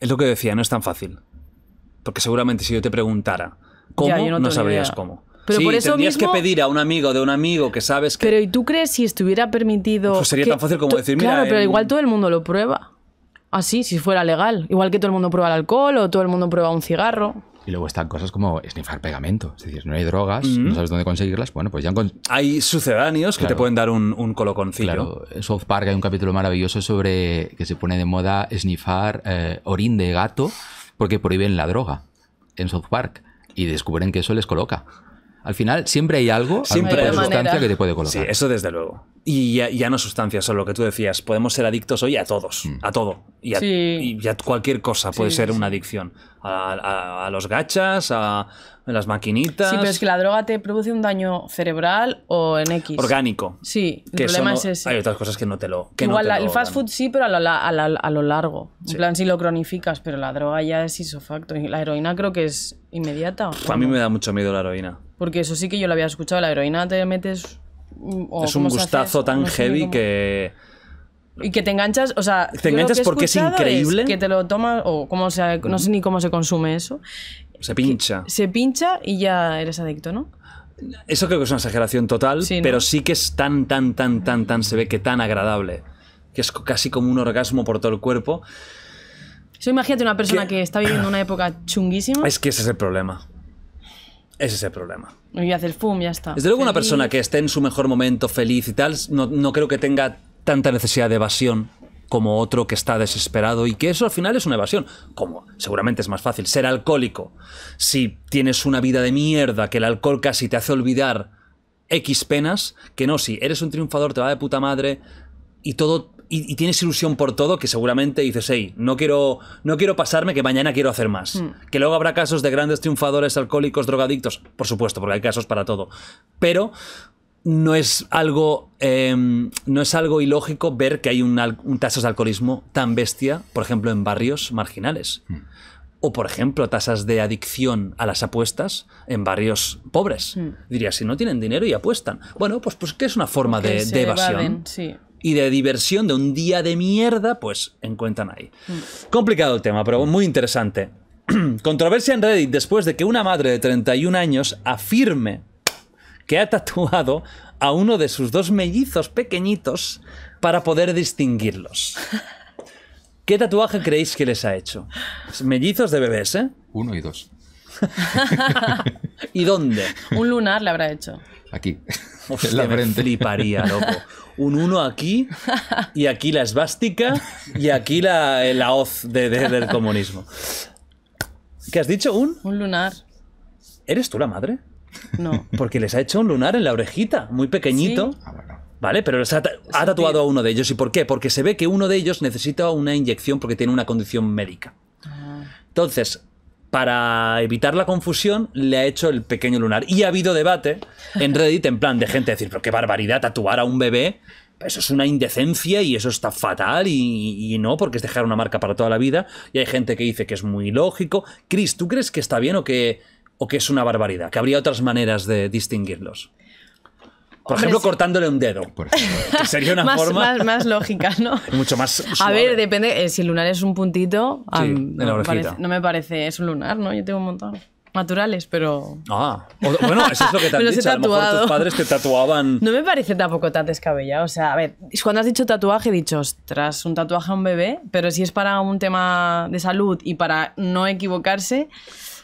es lo que decía, no es tan fácil. Porque seguramente si yo te preguntara cómo, no, sabrías cómo. Pero por eso tendrías que pedir a un amigo de un amigo que sabes que. Pero ¿y tú crees si estuviera permitido? Pues sería tan fácil como decir, mira. Claro, pero igual todo el mundo lo prueba así, ah, si fuera legal. Igual que todo el mundo prueba el alcohol o todo el mundo prueba un cigarro. Y luego están cosas como esnifar pegamento. Es decir, no hay drogas, mm. no sabes dónde conseguirlas. Bueno, pues ya han conseguido. Hay sucedáneos que te pueden dar un, un coloconcillo. Claro, en South Park hay un capítulo maravilloso sobre que se pone de moda snifar eh, orín de gato porque prohíben la droga en South Park y descubren que eso les coloca. Al final siempre hay algo, siempre hay una sustancia que te puede colocar. Sí, eso desde luego. Y ya, no sustancias, solo lo que tú decías. Podemos ser adictos hoy a todos, mm. a todo. Y a, cualquier cosa puede ser una adicción. a los gachas, a, en las maquinitas. Sí, pero es que la droga te produce un daño cerebral o en X. Orgánico. Sí, el problema es ese. Hay otras cosas que no te lo. Igual el fast food sí, pero a lo, largo. En plan, si lo cronificas, pero la droga ya es isofacto. Y la heroína creo que es inmediata. a mí me da mucho miedo la heroína. Porque eso sí que yo lo había escuchado. La heroína te metes. Mm, es un gustazo tan heavy que y que te enganchas, o sea. Te enganchas porque es increíble. que te lo tomas, o como sea, no sé ni cómo se consume eso. Se pincha. se pincha y ya eres adicto, ¿no? Eso creo que es una exageración total, pero sí que es tan, tan, tan, tan, tan, se ve que tan agradable. Que es casi como un orgasmo por todo el cuerpo. Eso imagínate una persona que, está viviendo una época chunguísima. Es que ese es el problema. Ese es el problema. Y hacer fum, ya está. Desde luego, una persona que esté en su mejor momento, feliz y tal, no, no creo que tenga tanta necesidad de evasión como otro que está desesperado y que eso al final es una evasión. Como seguramente es más fácil ser alcohólico. Si tienes una vida de mierda que el alcohol casi te hace olvidar X penas, que no, si eres un triunfador te va de puta madre y todo y, tienes ilusión por todo que seguramente dices, hey, no quiero, no quiero pasarme que mañana quiero hacer más. Mm. Que luego habrá casos de grandes triunfadores alcohólicos, drogadictos, por supuesto, porque hay casos para todo. Pero no es algo, em, no es algo ilógico ver que hay un, tasas de alcoholismo tan bestia, por ejemplo, en barrios marginales. Hmm. O, por ejemplo, tasas de adicción a las apuestas en barrios pobres. Hmm. Diría, si no tienen dinero y apuestan. Bueno, pues, pues que es una forma de, evasión. Y de diversión de un día de mierda, pues encuentran ahí. Hmm. Complicado el tema, pero muy interesante. (clears throat) Controversia en Reddit después de que una madre de 31 años afirme que ha tatuado a uno de sus dos mellizos pequeñitos para poder distinguirlos. (laughs) ¿Qué tatuaje creéis que les ha hecho? Mellizos de bebés, ¿eh? Uno y dos. (laughs) ¿Y dónde? Un lunar le habrá hecho. Aquí. Hostia, (laughs) fliparía, loco. Un uno aquí, y aquí la esvástica, y aquí la, la hoz de, del comunismo. ¿Qué has dicho? ¿Un? Un lunar. ¿Eres tú la madre? Porque les ha hecho un lunar en la orejita, muy pequeñito. Ah, ¿Vale? Pero ha, tatuado a uno de ellos. ¿Y por qué? Porque se ve que uno de ellos necesita una inyección porque tiene una condición médica. Ah. Entonces, para evitar la confusión, le ha hecho el pequeño lunar. Y ha habido debate en Reddit, en plan de gente decir, pero qué barbaridad tatuar a un bebé. Eso es una indecencia y eso está fatal y, y no, porque es dejar una marca para toda la vida. Y hay gente que dice que es muy lógico. Chris, ¿tú crees que está bien o que o que es una barbaridad? Que habría otras maneras de distinguirlos. Por ejemplo, cortándole un dedo. (laughs) sería una más, forma. Más, más, lógica, ¿no? (laughs) Mucho más. A ver, depende. Eh, si el lunar es un puntito. no, me parece, Es un lunar, ¿no? Yo tengo un montón. Naturales, pero. Ah, bueno, eso es lo que (laughs) te han dicho. A lo mejor tus padres te tatuaban. No me parece tampoco tan descabellado. O sea, a ver, cuando has dicho tatuaje, he dicho, ostras, un tatuaje a un bebé, pero si es para un tema de salud y para no equivocarse.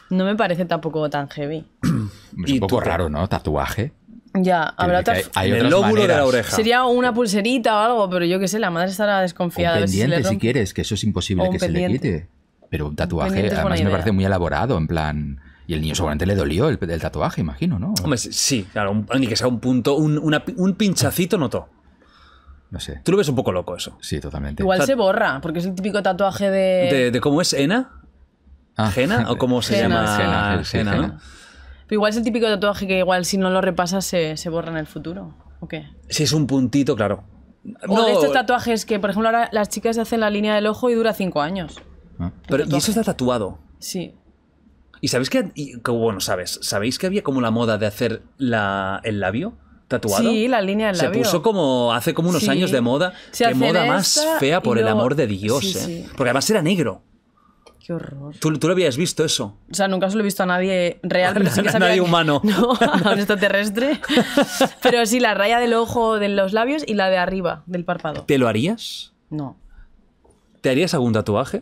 No me parece tampoco tan heavy. (clears throat) Es un poco raro, ¿no? Tatuaje. Ya, habrá otra lóbulo la oreja. Sería una pulserita o algo, pero yo qué sé, la madre estará desconfiada. Un pendiente, si, quieres, que eso es imposible que se le quite. Pero un tatuaje, además me parece muy elaborado, en plan... Y el niño seguramente le dolió el, tatuaje, imagino, ¿no? Hombre, sí, claro, ni que sea un punto, un, pinchacito notó. No sé. Tú lo ves un poco loco eso. Sí, totalmente. Igual se borra, porque es el típico tatuaje de... de. cómo es Ena? ¿Ajena? Ah. ¿O cómo se llama? Pero igual es el típico tatuaje que igual si no lo repasas se, borra en el futuro. ¿O qué? Si es un puntito, claro. O de estos eh, tatuajes que, por ejemplo, ahora las chicas hacen la línea del ojo y dura cinco años. Ah. Pero, ¿Y eso está tatuado? Sí. ¿Y sabéis que, bueno, sabes, sabéis que había como la moda de hacer el labio? tatuado. Sí, la línea del labio. Se puso como hace como unos años de moda. De moda más fea, por el amor de Dios. eh. Porque además era negro. Qué horror. ¿Tú, ¿Tú, lo habías visto eso? O sea, nunca se lo he visto a nadie real, (laughs) Nadie humano. (laughs) No, a un extraterrestre. (laughs) pero sí, la raya del ojo, de los labios y la de arriba, del párpado. ¿Te lo harías? No. ¿Te harías algún tatuaje?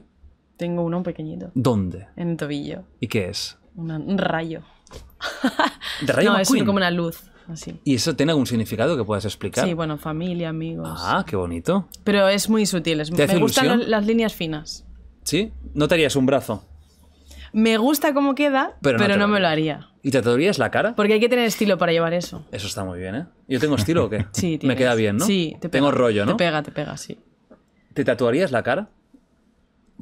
Tengo uno un pequeñito. ¿Dónde? En el tobillo. ¿Y qué es? un rayo. ¿De rayo no, es como una luz. Así. ¿Y eso tiene algún significado que puedas explicar? Sí, bueno, familia, amigos. Ah, qué bonito. Pero es muy sutil. Es, ¿Te me gustan las líneas finas. ¿Sí? ¿No te harías un brazo? Me gusta cómo queda, pero, no, me lo haría. ¿Y te tatuarías la cara? Porque hay que tener estilo para llevar eso. Eso está muy bien, ¿eh? ¿Yo tengo estilo o qué? (laughs) sí, Me queda bien, ¿no? Sí, te pega, Tengo rollo, ¿no? Te pega, te pega, sí. ¿Te tatuarías la cara?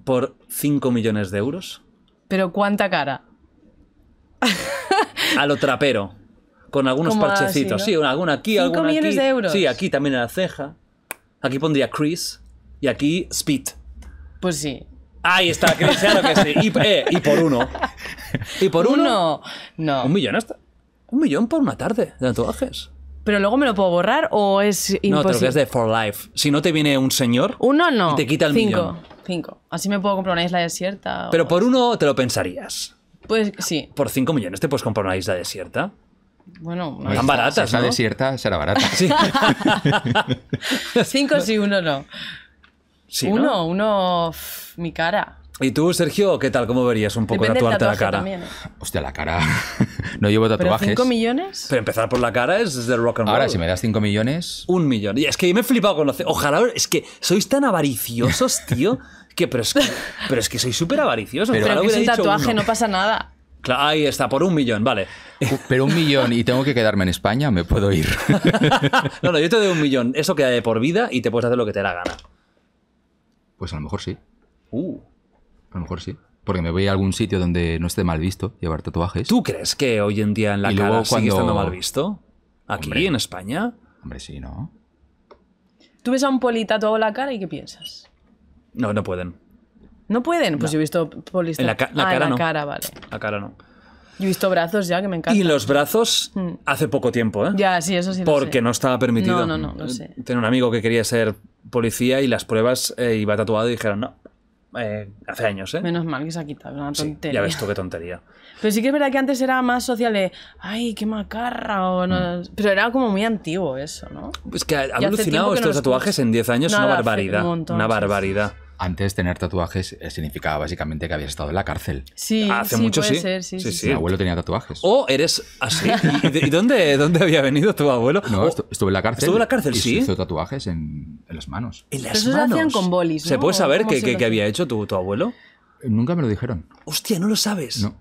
¿Por 5 millones de euros? ¿Pero cuánta cara? (laughs) a lo trapero. Con algunos parchecitos. Sí, alguna aquí, millones de euros? Sí, aquí también en la ceja. Aquí pondría Chris. Y aquí Speed. Pues sí, Ahí está, Cristiano que sí. Y, eh, y por uno. Y por uno. No. Un millón hasta. Un millón por una tarde de tatuajes. Pero luego me lo puedo borrar o es imposible. No, te es de for life. Si no te viene un señor. Uno no. te quita el dinero. millón. Cinco. Así me puedo comprar una isla desierta. Pero por uno te lo pensarías. Pues sí. Por cinco millones te puedes comprar una isla desierta. Bueno, no tan baratas. Si desierta será barata. Sí. (laughs) (laughs) cinco sí, uno no uno, uno, mi cara. ¿Y tú, Sergio, qué tal? ¿Cómo verías un poco tatuarte la cara? También, ¿eh? Hostia, la cara. (laughs) no llevo tatuajes. ¿Pero millones? Pero empezar por la cara es desde rock and roll. Ahora, si me das 5 millones. Un millón. Y es que yo me he flipado con Ojalá. Es que sois tan avariciosos, (laughs) tío. que, pero, es que, pero sois súper avaricioso Pero, pero un tatuaje, no pasa nada. Claro, ahí está, por un millón, vale. Pero un millón y tengo que quedarme en España, me puedo ir. (laughs) no, no, yo te doy un millón. Eso queda por vida y te puedes hacer lo que te dé la gana. Pues a lo mejor sí. Uh. A lo mejor sí. Porque me voy a algún sitio donde no esté mal visto llevar tatuajes. ¿Tú crees que hoy en día en la cara sigue estando mal visto? ¿Aquí, en España? Hombre, sí, ¿no? Tú ves a un poli tatuado la cara y ¿qué piensas? No, no pueden. ¿No pueden? Pues yo he visto polis En la, ah, cara en la cara, vale. La cara no. Yo he visto brazos ya, que me encanta. Y los brazos mm. hace poco tiempo, ¿eh? Ya, sí, eso sí. Porque no estaba permitido. No, no, no, lo eh, sé. Tenía un amigo que quería ser policía y las pruebas eh, iba tatuado y dijeron, no, eh, hace años, ¿eh? Menos mal que se ha quitado, una tontería. ya ves tú qué tontería. Pero sí que es verdad que antes era más social de, ay, qué macarra, o mm. pero era como muy antiguo eso, ¿no? Es que ha, alucinado estos tatuajes en 10 años, una barbaridad. una barbaridad antes tener tatuajes eh, significaba básicamente que habías estado en la cárcel. Sí, ah, hace mucho puede sí. Ser, sí, sí, sí. Mi abuelo tenía tatuajes. O eres así. ¿Y, dónde, dónde, había venido tu abuelo? No, estuve en la cárcel. ¿Estuvo en la cárcel, y sí. Hizo tatuajes en, las manos. En las manos. hacían con bolis. ¿Se puede saber qué, había hecho tu, tu abuelo? Nunca me lo dijeron. Hostia, no lo sabes. No.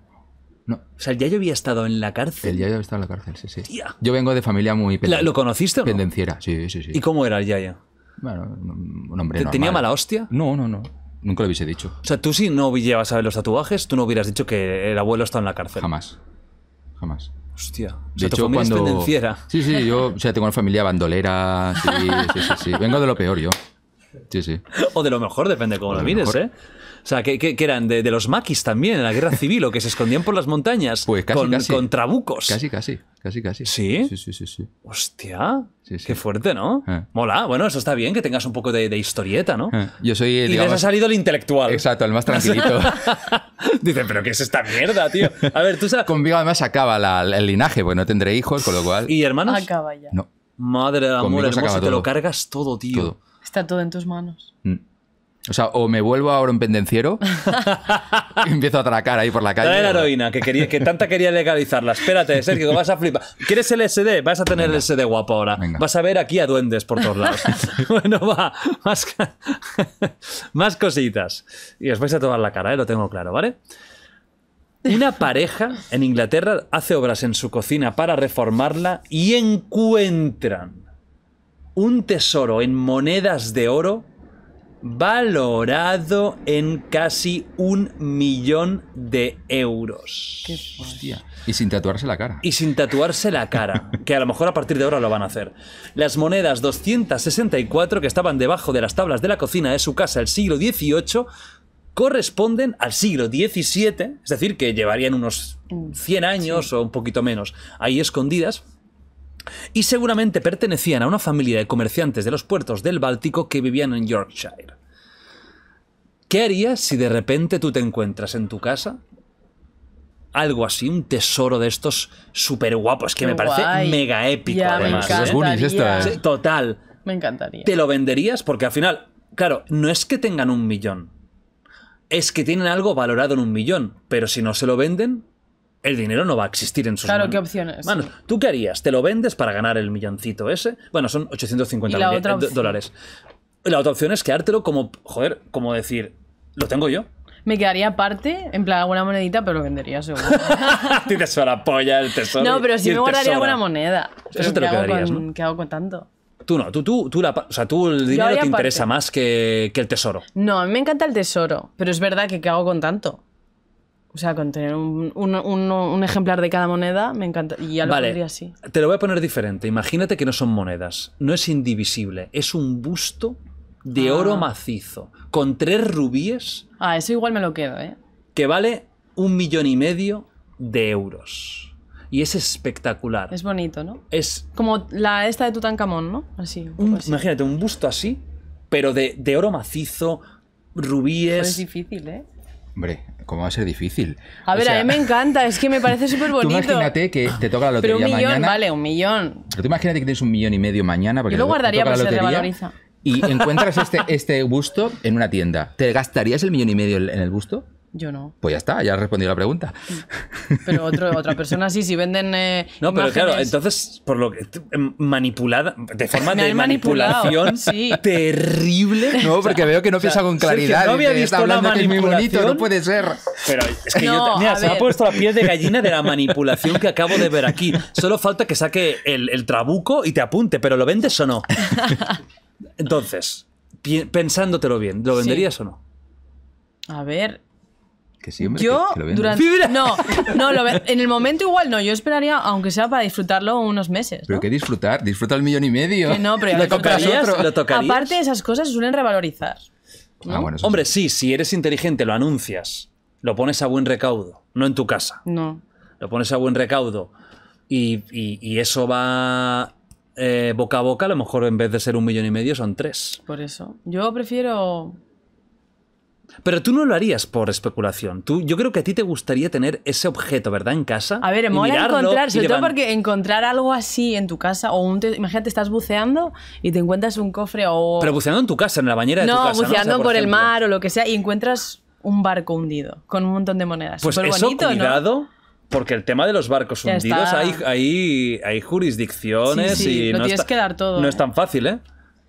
No. O sea, el yo había estado en la cárcel. El yo había estado en la cárcel, sí, sí. Yo vengo de familia muy pendenciera. ¿Lo conociste o Pendenciera, sí, sí, sí. ¿Y cómo era el Yayo? Bueno, un hombre normal. ¿Tenía mala hostia? No, no, no. Nunca lo hubiese dicho. O sea, tú si no llevas a ver los tatuajes, tú no hubieras dicho que el abuelo está en la cárcel. Jamás. Jamás. Hostia. O sea, de hecho, cuando... es Sí, sí, yo o tengo una familia bandolera. sí, sí, sí. (laughs) Vengo de lo peor yo. (laughs) O de lo mejor, depende cómo lo, mires, ¿eh? O sea, que, eran de, los maquis también en la guerra civil o que se escondían por las montañas pues con, trabucos. Casi, casi, casi, casi. ¿Sí? Sí, sí, Hostia, qué fuerte, ¿no? Eh. Mola, bueno, eso está bien, que tengas un poco de, historieta, ¿no? Eh. Yo soy, el, Y les ha salido el intelectual. Exacto, el más (laughs) tranquilito. (laughs) Dice, ¿pero qué es esta mierda, tío? A ver, tú sabes... Conmigo además acaba el linaje, porque no tendré hijos, con lo cual... ¿Y hermanos? Acaba ya. No. Madre del amor hermoso, te lo cargas todo, tío. Todo. Está todo en tus manos. Mm. O sea, o me vuelvo ahora un pendenciero (laughs) y empiezo a atracar ahí por la calle. la heroína, que, quería, que tanta quería legalizarla. Espérate, Sergio, vas a flipar. ¿Quieres el SD? Vas a tener el SD guapo ahora. Vas a ver aquí a duendes por todos lados. (laughs) bueno, va. Más, más cositas. Y os vais a tomar la cara, ¿eh? lo tengo claro, ¿vale? Una pareja en Inglaterra hace obras en su cocina para reformarla y encuentran un tesoro en monedas de oro valorado en casi un millón de euros. ¿Qué? Hostia. Y sin tatuarse la cara. Y sin tatuarse la cara, (laughs) que a lo mejor a partir de ahora lo van a hacer. Las monedas 264 que estaban debajo de las tablas de la cocina de su casa el siglo XVIII corresponden al siglo XVII, es decir, que llevarían unos 100 mm. años o un poquito menos ahí escondidas y seguramente pertenecían a una familia de comerciantes de los puertos del Báltico que vivían en Yorkshire. ¿Qué harías si de repente tú te encuentras en tu casa algo así, un tesoro de estos súper guapos que me parece mega épico además. Total. Me encantaría. ¿Te lo venderías? Porque al final, claro, no es que tengan un millón. Es que tienen algo valorado en un millón, pero si no se lo venden, el dinero no va a existir en sus claro, manos. Claro, ¿qué opciones? ¿tú qué harías? ¿Te lo vendes para ganar el milloncito ese? Bueno, son 850 eh, dólares. La otra opción es quedártelo como, joder, como decir, lo tengo yo. Me quedaría parte en plan alguna monedita, pero lo vendería seguro. (laughs) Te la polla el tesoro. No, pero si me guardaría alguna moneda. Eso te lo quedarías, ¿Qué hago con tanto? Tú no, tú, tú, el dinero te interesa más que, que, el tesoro. No, a mí me encanta el tesoro, pero es verdad que ¿qué hago con tanto? O sea, con tener un, ejemplar de cada moneda, me encanta. Y ya lo vale, así. Te lo voy a poner diferente. Imagínate que no son monedas. No es indivisible. Es un busto de ah. oro macizo. Con tres rubíes. Ah, eso igual me lo quedo, ¿eh? Que vale un millón y medio de euros. Y es espectacular. Es bonito, ¿no? Es. Como la esta de Tutankamón, ¿no? Así. Imagínate, un busto así, pero de, oro macizo, rubíes. es difícil, ¿eh? Hombre, ¿cómo va a ser difícil? A ver, a mí me encanta, es que me (laughs) parece súper bonito. imagínate que te toca la lotería Pero un millón, vale, un millón. Pero tú imagínate que tienes un millón y medio mañana porque Yo lo guardaría para se revaloriza. Y encuentras este, este busto en una tienda. ¿Te gastarías el millón y medio en el busto? Yo no. Pues ya está, ya has respondido la pregunta. Mm. Pero otra persona sí, si venden. Eh, no, pero claro, entonces, por lo que. Em, manipulada. De forma de manipulación sí. terrible. No, porque veo que no piensa con claridad. no había visto la manipulación. Muy bonito, no puede ser. Pero es que yo. se me ha puesto la piel de gallina de la manipulación que acabo de ver aquí. Solo falta que saque el, el trabuco y te apunte, pero ¿lo vendes o no? (laughs) Entonces, pensándotelo bien, ¿lo venderías o no? A ver, yo, No, no lo en el momento igual no. Yo esperaría, aunque sea para disfrutarlo unos meses. ¿Pero qué disfrutar? Disfruta el millón y medio. no, pero Aparte, esas cosas se suelen revalorizar. Ah, hombre, sí. si eres inteligente, lo anuncias. Lo pones a buen recaudo, no en tu casa. No. Lo pones a buen recaudo. Y, eso va eh, boca a boca. A lo mejor en vez de ser un millón y medio son tres. Por eso. Yo prefiero pero tú no lo harías por especulación. Tú, yo creo que a ti te gustaría tener ese objeto, ¿verdad? En casa. A ver, mola encontrar, sobre todo porque encontrar algo así en tu casa, o un imagínate, estás buceando y te encuentras un cofre o... Pero buceando en tu casa, en la bañera no, de tu casa. Buceando no, buceando por, el mar o lo que sea, y encuentras un barco hundido con un montón de monedas. Pues eso, cuidado... Porque el tema de los barcos hundidos, hay, hay, hay, jurisdicciones y no, que dar todo, no ¿eh? es tan fácil, ¿eh?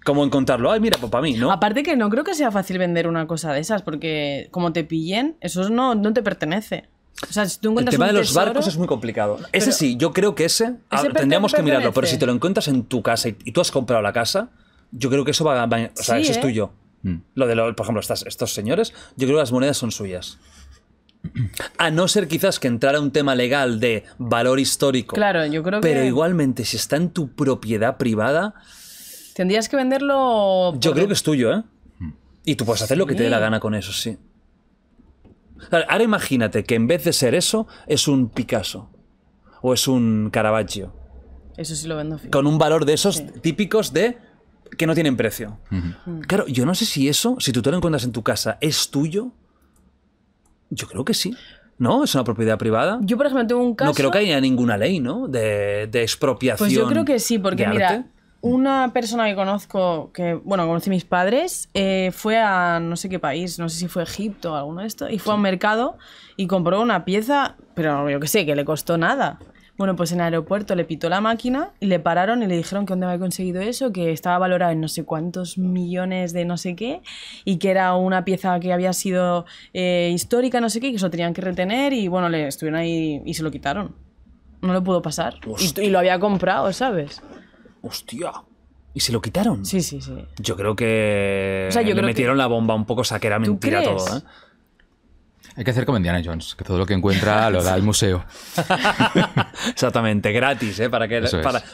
como encontrarlo. Ay, mira, pues para mí, ¿no? Aparte que no creo que sea fácil vender una cosa de esas, porque como te pillen, eso no, no te pertenece. O sea, si tú encuentras el tema de los barcos es muy complicado. Ese sí, yo creo que ese, ah, tendríamos que mirarlo, pero si te lo encuentras en tu casa y, tú has comprado la casa, yo creo que eso va, o sea, es ¿eh? tuyo. Mm. Lo de, por ejemplo, estos señores, yo creo que las monedas son suyas. A no ser quizás que entrara un tema legal de valor histórico. Claro, yo creo que... Pero igualmente, si está en tu propiedad privada, Tendrías que venderlo. Yo creo que es tuyo, ¿eh? Hmm. Y tú puedes hacer lo que te dé la gana con eso, sí. Ahora imagínate que en vez de ser eso, es un Picasso. O es un Caravaggio. Eso sí lo vendo. Con un valor de esos típicos de que no tienen precio. Mm. Claro, yo no sé si eso, si tú te lo encuentras en tu casa, es tuyo. Yo creo que sí. ¿No? Es una propiedad privada. Yo, por ejemplo, tengo un caso. No creo que haya ninguna ley, ¿no? De, expropiación. Pues yo creo que sí, porque mira, una persona que conozco, que, bueno, conocí mis padres, eh, fue a no sé qué país, no sé si fue Egipto o alguno de estos, y fue a un mercado y compró una pieza, pero yo qué sé, que le costó nada. Bueno, pues en el aeropuerto le pitó la máquina y le pararon y le dijeron que dónde había conseguido eso, que estaba valorado en no sé cuántos millones de no sé qué y que era una pieza que había sido eh, histórica, no sé qué, y que eso tenían que retener y bueno, le estuvieron ahí y se lo quitaron. No lo pudo pasar. y lo había comprado, ¿sabes? hostia. Y se lo quitaron. Sí, sí, sí. Yo creo que yo le metieron la bomba un poco era mentira todo, ¿eh? Hay que hacer como Indiana Jones, que todo lo que encuentra lo da al museo. (laughs) Exactamente, gratis, ¿eh? Para, que,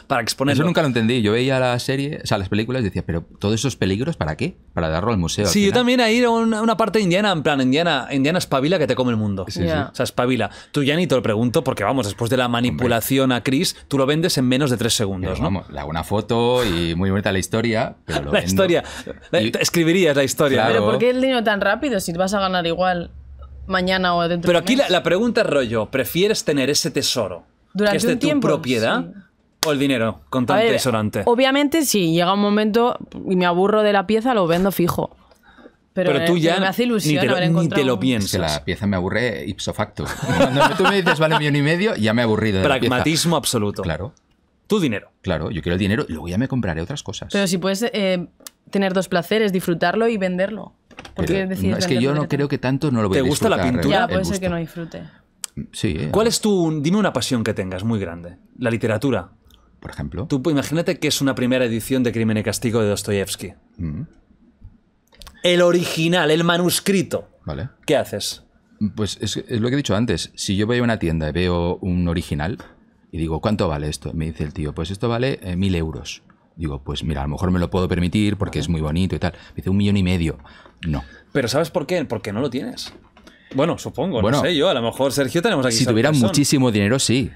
para, exponerlo. Eso nunca lo entendí. Yo veía la serie, o sea, las películas y decía, pero todos esos peligros, ¿para qué? Para darlo al museo. Sí, yo también ahí ir una, una, parte Indiana, en plan, Indiana, Indiana espabila que te come el mundo. Sí, sí. O sea, espabila. Tú ya ni te lo pregunto, porque vamos, después de la manipulación a Chris, tú lo vendes en menos de tres segundos, ¿no? le hago una foto y muy bonita la historia. Pero la historia. Escribirías la historia. Pero ¿por qué el dinero tan rápido si vas a ganar igual? mañana o dentro Pero aquí la, pregunta es rollo, ¿prefieres tener ese tesoro Durante que es de tu propiedad o el dinero con tal tesorante? Obviamente si llega un momento y me aburro de la pieza, lo vendo fijo. Pero, tú ya hace ilusión ni, te lo, piensas. que la pieza me aburre ipso facto. Cuando tú me dices vale millón y medio, ya me he aburrido. De la pieza. absoluto. Claro. Tu dinero. Claro, yo quiero el dinero y luego ya me compraré otras cosas. Pero si puedes eh, tener dos placeres, disfrutarlo y venderlo. Eh, es que yo no creo que tanto no lo voy ¿Te gusta la pintura? ¿eh? Ya, puede ser que no disfrute. Sí. ¿eh? ¿Cuál es tu. Dime una pasión que tengas muy grande? La literatura. Por ejemplo. Tú pues, imagínate que es una primera edición de Crimen y Castigo de Dostoyevsky. Mm. El original, el manuscrito. Vale. ¿Qué haces? Pues es, lo que he dicho antes. Si yo voy a una tienda y veo un original y digo, ¿cuánto vale esto? Me dice el tío, pues esto vale mil euros. Digo, pues mira, a lo mejor me lo puedo permitir porque es muy bonito y tal. Me dice, un millón y medio. No. Pero ¿sabes por qué? Porque no lo tienes. Bueno, supongo, bueno, no sé yo. A lo mejor Sergio tenemos aquí. Si tuviera muchísimo dinero, sí.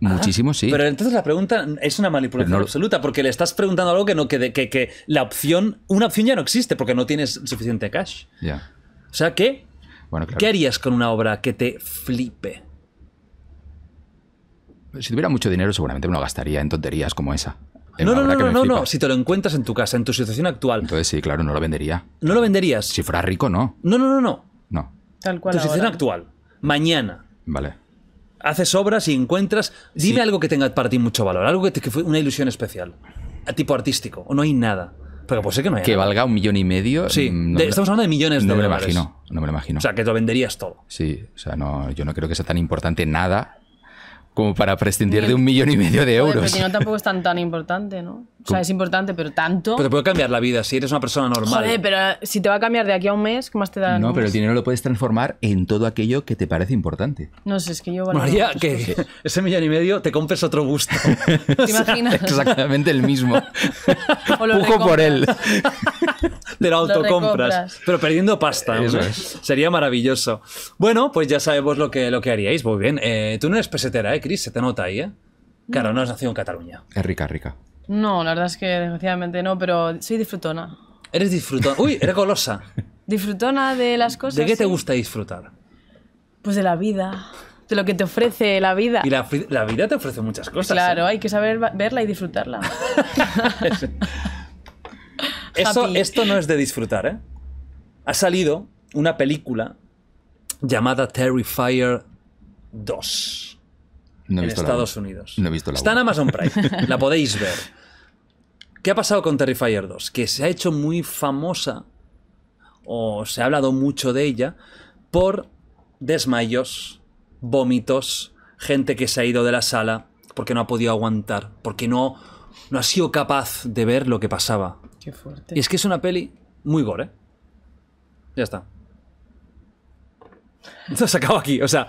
Muchísimo, sí. Pero entonces la pregunta es una manipulación absoluta, porque le estás preguntando algo que no, que, que, la opción, una opción ya no existe, porque no tienes suficiente cash. Ya. O sea que, ¿qué harías con una obra que te flipe? Si tuviera mucho dinero, seguramente me lo gastaría en tonterías como esa. No, no, no, no, no, si te lo encuentras en tu casa, en tu situación actual. Entonces sí, claro, no lo vendería. No lo venderías. Si fuera rico, no. No, no, no, no. No. Tal cual. Tu situación actual. Mañana. Vale. Haces obras y encuentras. Dime algo que tenga para ti mucho valor, algo que, fue una ilusión especial, tipo artístico, o no hay nada. Pero pues sé que no hay. Que valga un millón y medio. Sí, estamos hablando de millones de dólares. No me lo imagino, no me imagino. O sea, que lo venderías todo. Sí, o sea, no, yo no creo que sea tan importante nada como para prescindir de un millón y medio de euros. pero si no tampoco es tan, tan importante, ¿no? O sea, es importante, pero tanto. Pero te puede cambiar la vida si eres una persona normal. Joder, pero si te va a cambiar de aquí a un mes, ¿qué más te da? No, pero el dinero lo puedes transformar en todo aquello que te parece importante. No sé, es que yo. María, que (laughs) ese millón y medio te compres otro busto. (laughs) ¿Te (laughs) imaginas? Exactamente el mismo. o lo Pujo por él. De la autocompras. pero perdiendo pasta. Eso Sería maravilloso. Bueno, pues ya sabemos lo que, lo que haríais. Muy bien. Eh, tú no eres pesetera, ¿eh, Cris? Se te nota ahí, ¿eh? Claro, no has nacido en Cataluña. Es rica, rica. No, la verdad es que desgraciadamente no, pero soy disfrutona. Eres disfrutona. Uy, eres golosa. disfrutona de las cosas. ¿De qué te gusta disfrutar? Pues de la vida. De lo que te ofrece la vida. Y la, vida te ofrece muchas cosas. ¿eh? Claro, hay que saber verla y disfrutarla. (laughs) esto no es de disfrutar, ¿eh? Ha salido una película llamada Terrifier 2 en Estados Unidos. visto Está en Amazon Prime, (laughs) la podéis ver. ¿Qué ha pasado con Terrifier 2? Que se ha hecho muy famosa, o se ha hablado mucho de ella, por desmayos, vómitos, gente que se ha ido de la sala porque no ha podido aguantar, porque no, no ha sido capaz de ver lo que pasaba. Qué fuerte. Y es que es una peli muy gore. ¿eh? Ya está. entonces (laughs) se aquí. O sea,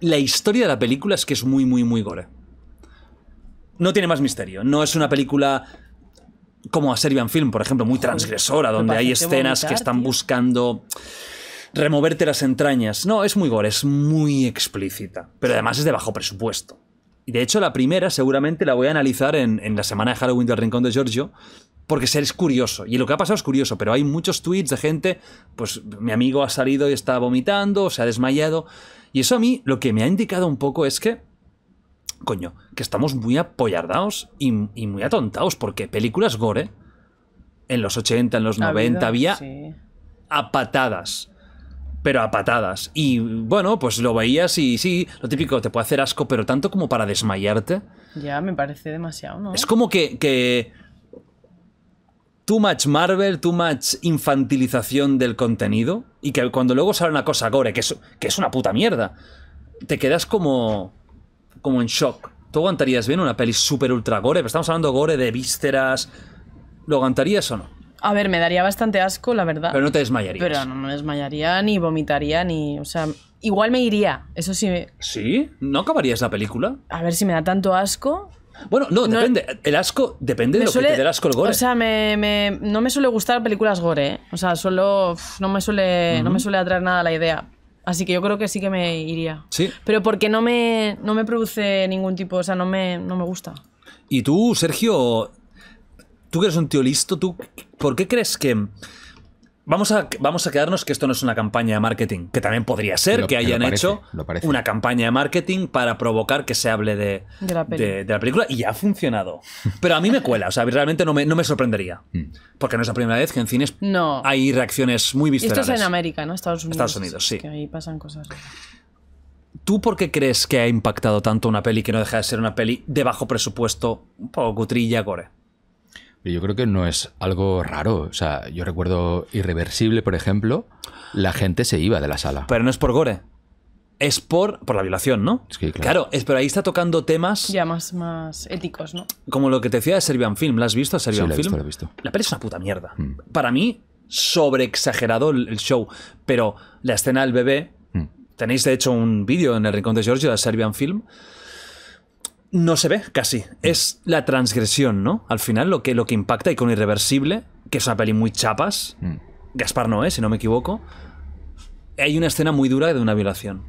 la historia de la película es que es muy, muy, muy gore. No tiene más misterio. No es una película como a Serbian Film, por ejemplo, muy transgresora, donde hay escenas que están buscando removerte las entrañas. No, es muy gore, es muy explícita. Pero además es de bajo presupuesto. Y de hecho, la primera seguramente la voy a analizar en, la semana de Halloween del Rincón de Giorgio, porque es curioso. Y lo que ha pasado es curioso, pero hay muchos tweets de gente, pues mi amigo ha salido y está vomitando, o se ha desmayado. Y eso a mí lo que me ha indicado un poco es que, coño, que estamos muy apoyardados y, muy atontados, porque películas gore en los 80, en los 90 había a patadas pero a patadas. Y bueno, pues lo veías y sí, lo típico, te puede hacer asco, pero tanto como para desmayarte. Ya, me parece demasiado, ¿no? Es como que too much Marvel, too much infantilización del contenido. Y que cuando luego sale una cosa gore, que es, que es una puta mierda, te quedas como. como en shock. ¿Tú aguantarías bien una peli super ultra gore? Pero pues estamos hablando gore de vísceras. ¿Lo aguantarías o no? A ver, me daría bastante asco, la verdad. Pero no te desmayarías. Pero no me desmayaría, ni vomitaría, ni. O sea, igual me iría. Eso sí. ¿Sí? ¿No acabarías la película? A ver si me da tanto asco. Bueno, no, depende. El asco depende de lo que te dé el asco el gore. O sea, no me suele gustar películas gore. ¿eh? O sea, solo no me suele no me suele atraer nada la idea. Así que yo creo que sí que me iría. Sí. Pero porque no me, no me produce ningún tipo, o sea, no me, no me gusta. Y tú, Sergio, tú que eres un tío listo, tú, ¿por qué crees que Vamos a, quedarnos que esto no es una campaña de marketing, que también podría ser que hayan hecho una campaña de marketing para provocar que se hable de, la, película y ha funcionado. Pero a mí me cuela, o sea, realmente no me, sorprendería, mm. porque no es la primera vez que en cines hay reacciones muy viscerales. Esto es en América, ¿no? Estados Unidos. Estados Unidos, sí. Que ahí pasan cosas. ¿Tú por qué crees que ha impactado tanto una peli que no deja de ser una peli de bajo presupuesto, un poco cutrilla, gore? yo creo que no es algo raro. O sea, yo recuerdo Irreversible, por ejemplo, la gente se iba de la sala. Pero no es por gore. Es por, por la violación, ¿no? claro. es, pero ahí está tocando temas. Ya más, éticos, ¿no? Como lo que te decía de Serbian Film. ¿La has visto, Serbian la Film? la, es una puta mierda. Hmm. Para mí, sobreexagerado el, el show. Pero la escena del bebé. Hmm. Tenéis, de hecho, un vídeo en el rincón de Giorgio de Serbian Film no se ve casi. Es la transgresión, ¿no? Al final lo que, lo que impacta y con Irreversible, que es una peli muy chapas, mm. Gaspar no es, si no me equivoco, hay una escena muy dura de una violación.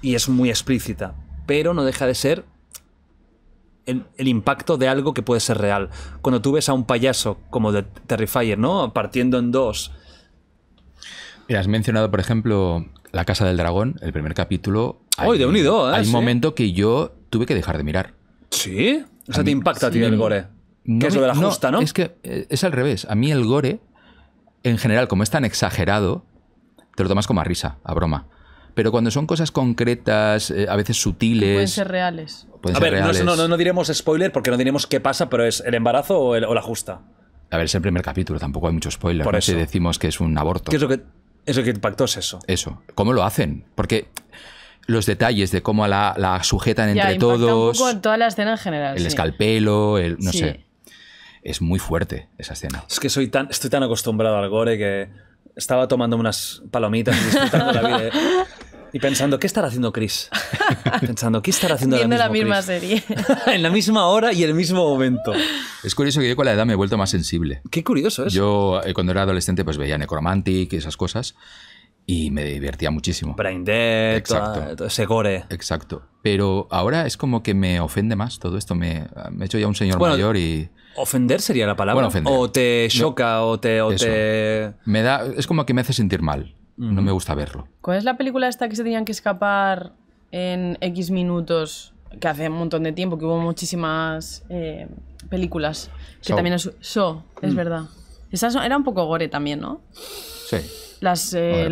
Y es muy explícita, pero no deja de ser el, impacto de algo que puede ser real. Cuando tú ves a un payaso como de Terrifier, ¿no? Partiendo en dos. Mira, has mencionado, por ejemplo, La Casa del Dragón, el primer capítulo. ay, de unido! ¿eh? Hay un momento que yo tuve que dejar de mirar. ¿Sí? O sea, te impacta, ti el gore. que es lo de la justa, ¿no? Es que eh, es al revés. A mí el gore, en general, como es tan exagerado, te lo tomas como a risa, a broma. Pero cuando son cosas concretas, eh, a veces sutiles. Pueden ser reales. a ver, No, diremos spoiler porque no diremos qué pasa, pero es el embarazo o, la justa. A ver, es el primer capítulo, tampoco hay mucho spoiler. Por eso. Si decimos que es un aborto. ¿Qué es lo que, eso que impactó es eso? Eso. ¿Cómo lo hacen? Porque los detalles de cómo la, sujetan entre ya, todos. Un poco en toda la escena en general. El escalpelo, el, no sé. Es muy fuerte esa escena. Es que soy tan, estoy tan acostumbrado al gore que estaba tomando unas palomitas y disfrutando la vida. Y pensando, ¿qué estará haciendo Chris? (laughs) Pensando, ¿qué estará haciendo Viendo la misma serie. (laughs) en la misma hora y el mismo momento. Es curioso que yo con la edad me he vuelto más sensible. Qué curioso es. Yo, eh, cuando era adolescente, pues veía Necromantic y esas cosas y me divertía muchísimo. Brain ese gore. Exacto. Pero ahora es como que me ofende más todo esto. Me, he hecho ya un señor mayor y. Ofender sería la palabra. Bueno, O te choca o, te, Me da. Es como que me hace sentir mal. No me gusta verlo. ¿Cuál es la película esta que se tenían que escapar en X minutos? Que hace un montón de tiempo, que hubo muchísimas eh, películas. Que también es. es mm. verdad. Esa era un poco gore también, ¿no? Sí las, eh,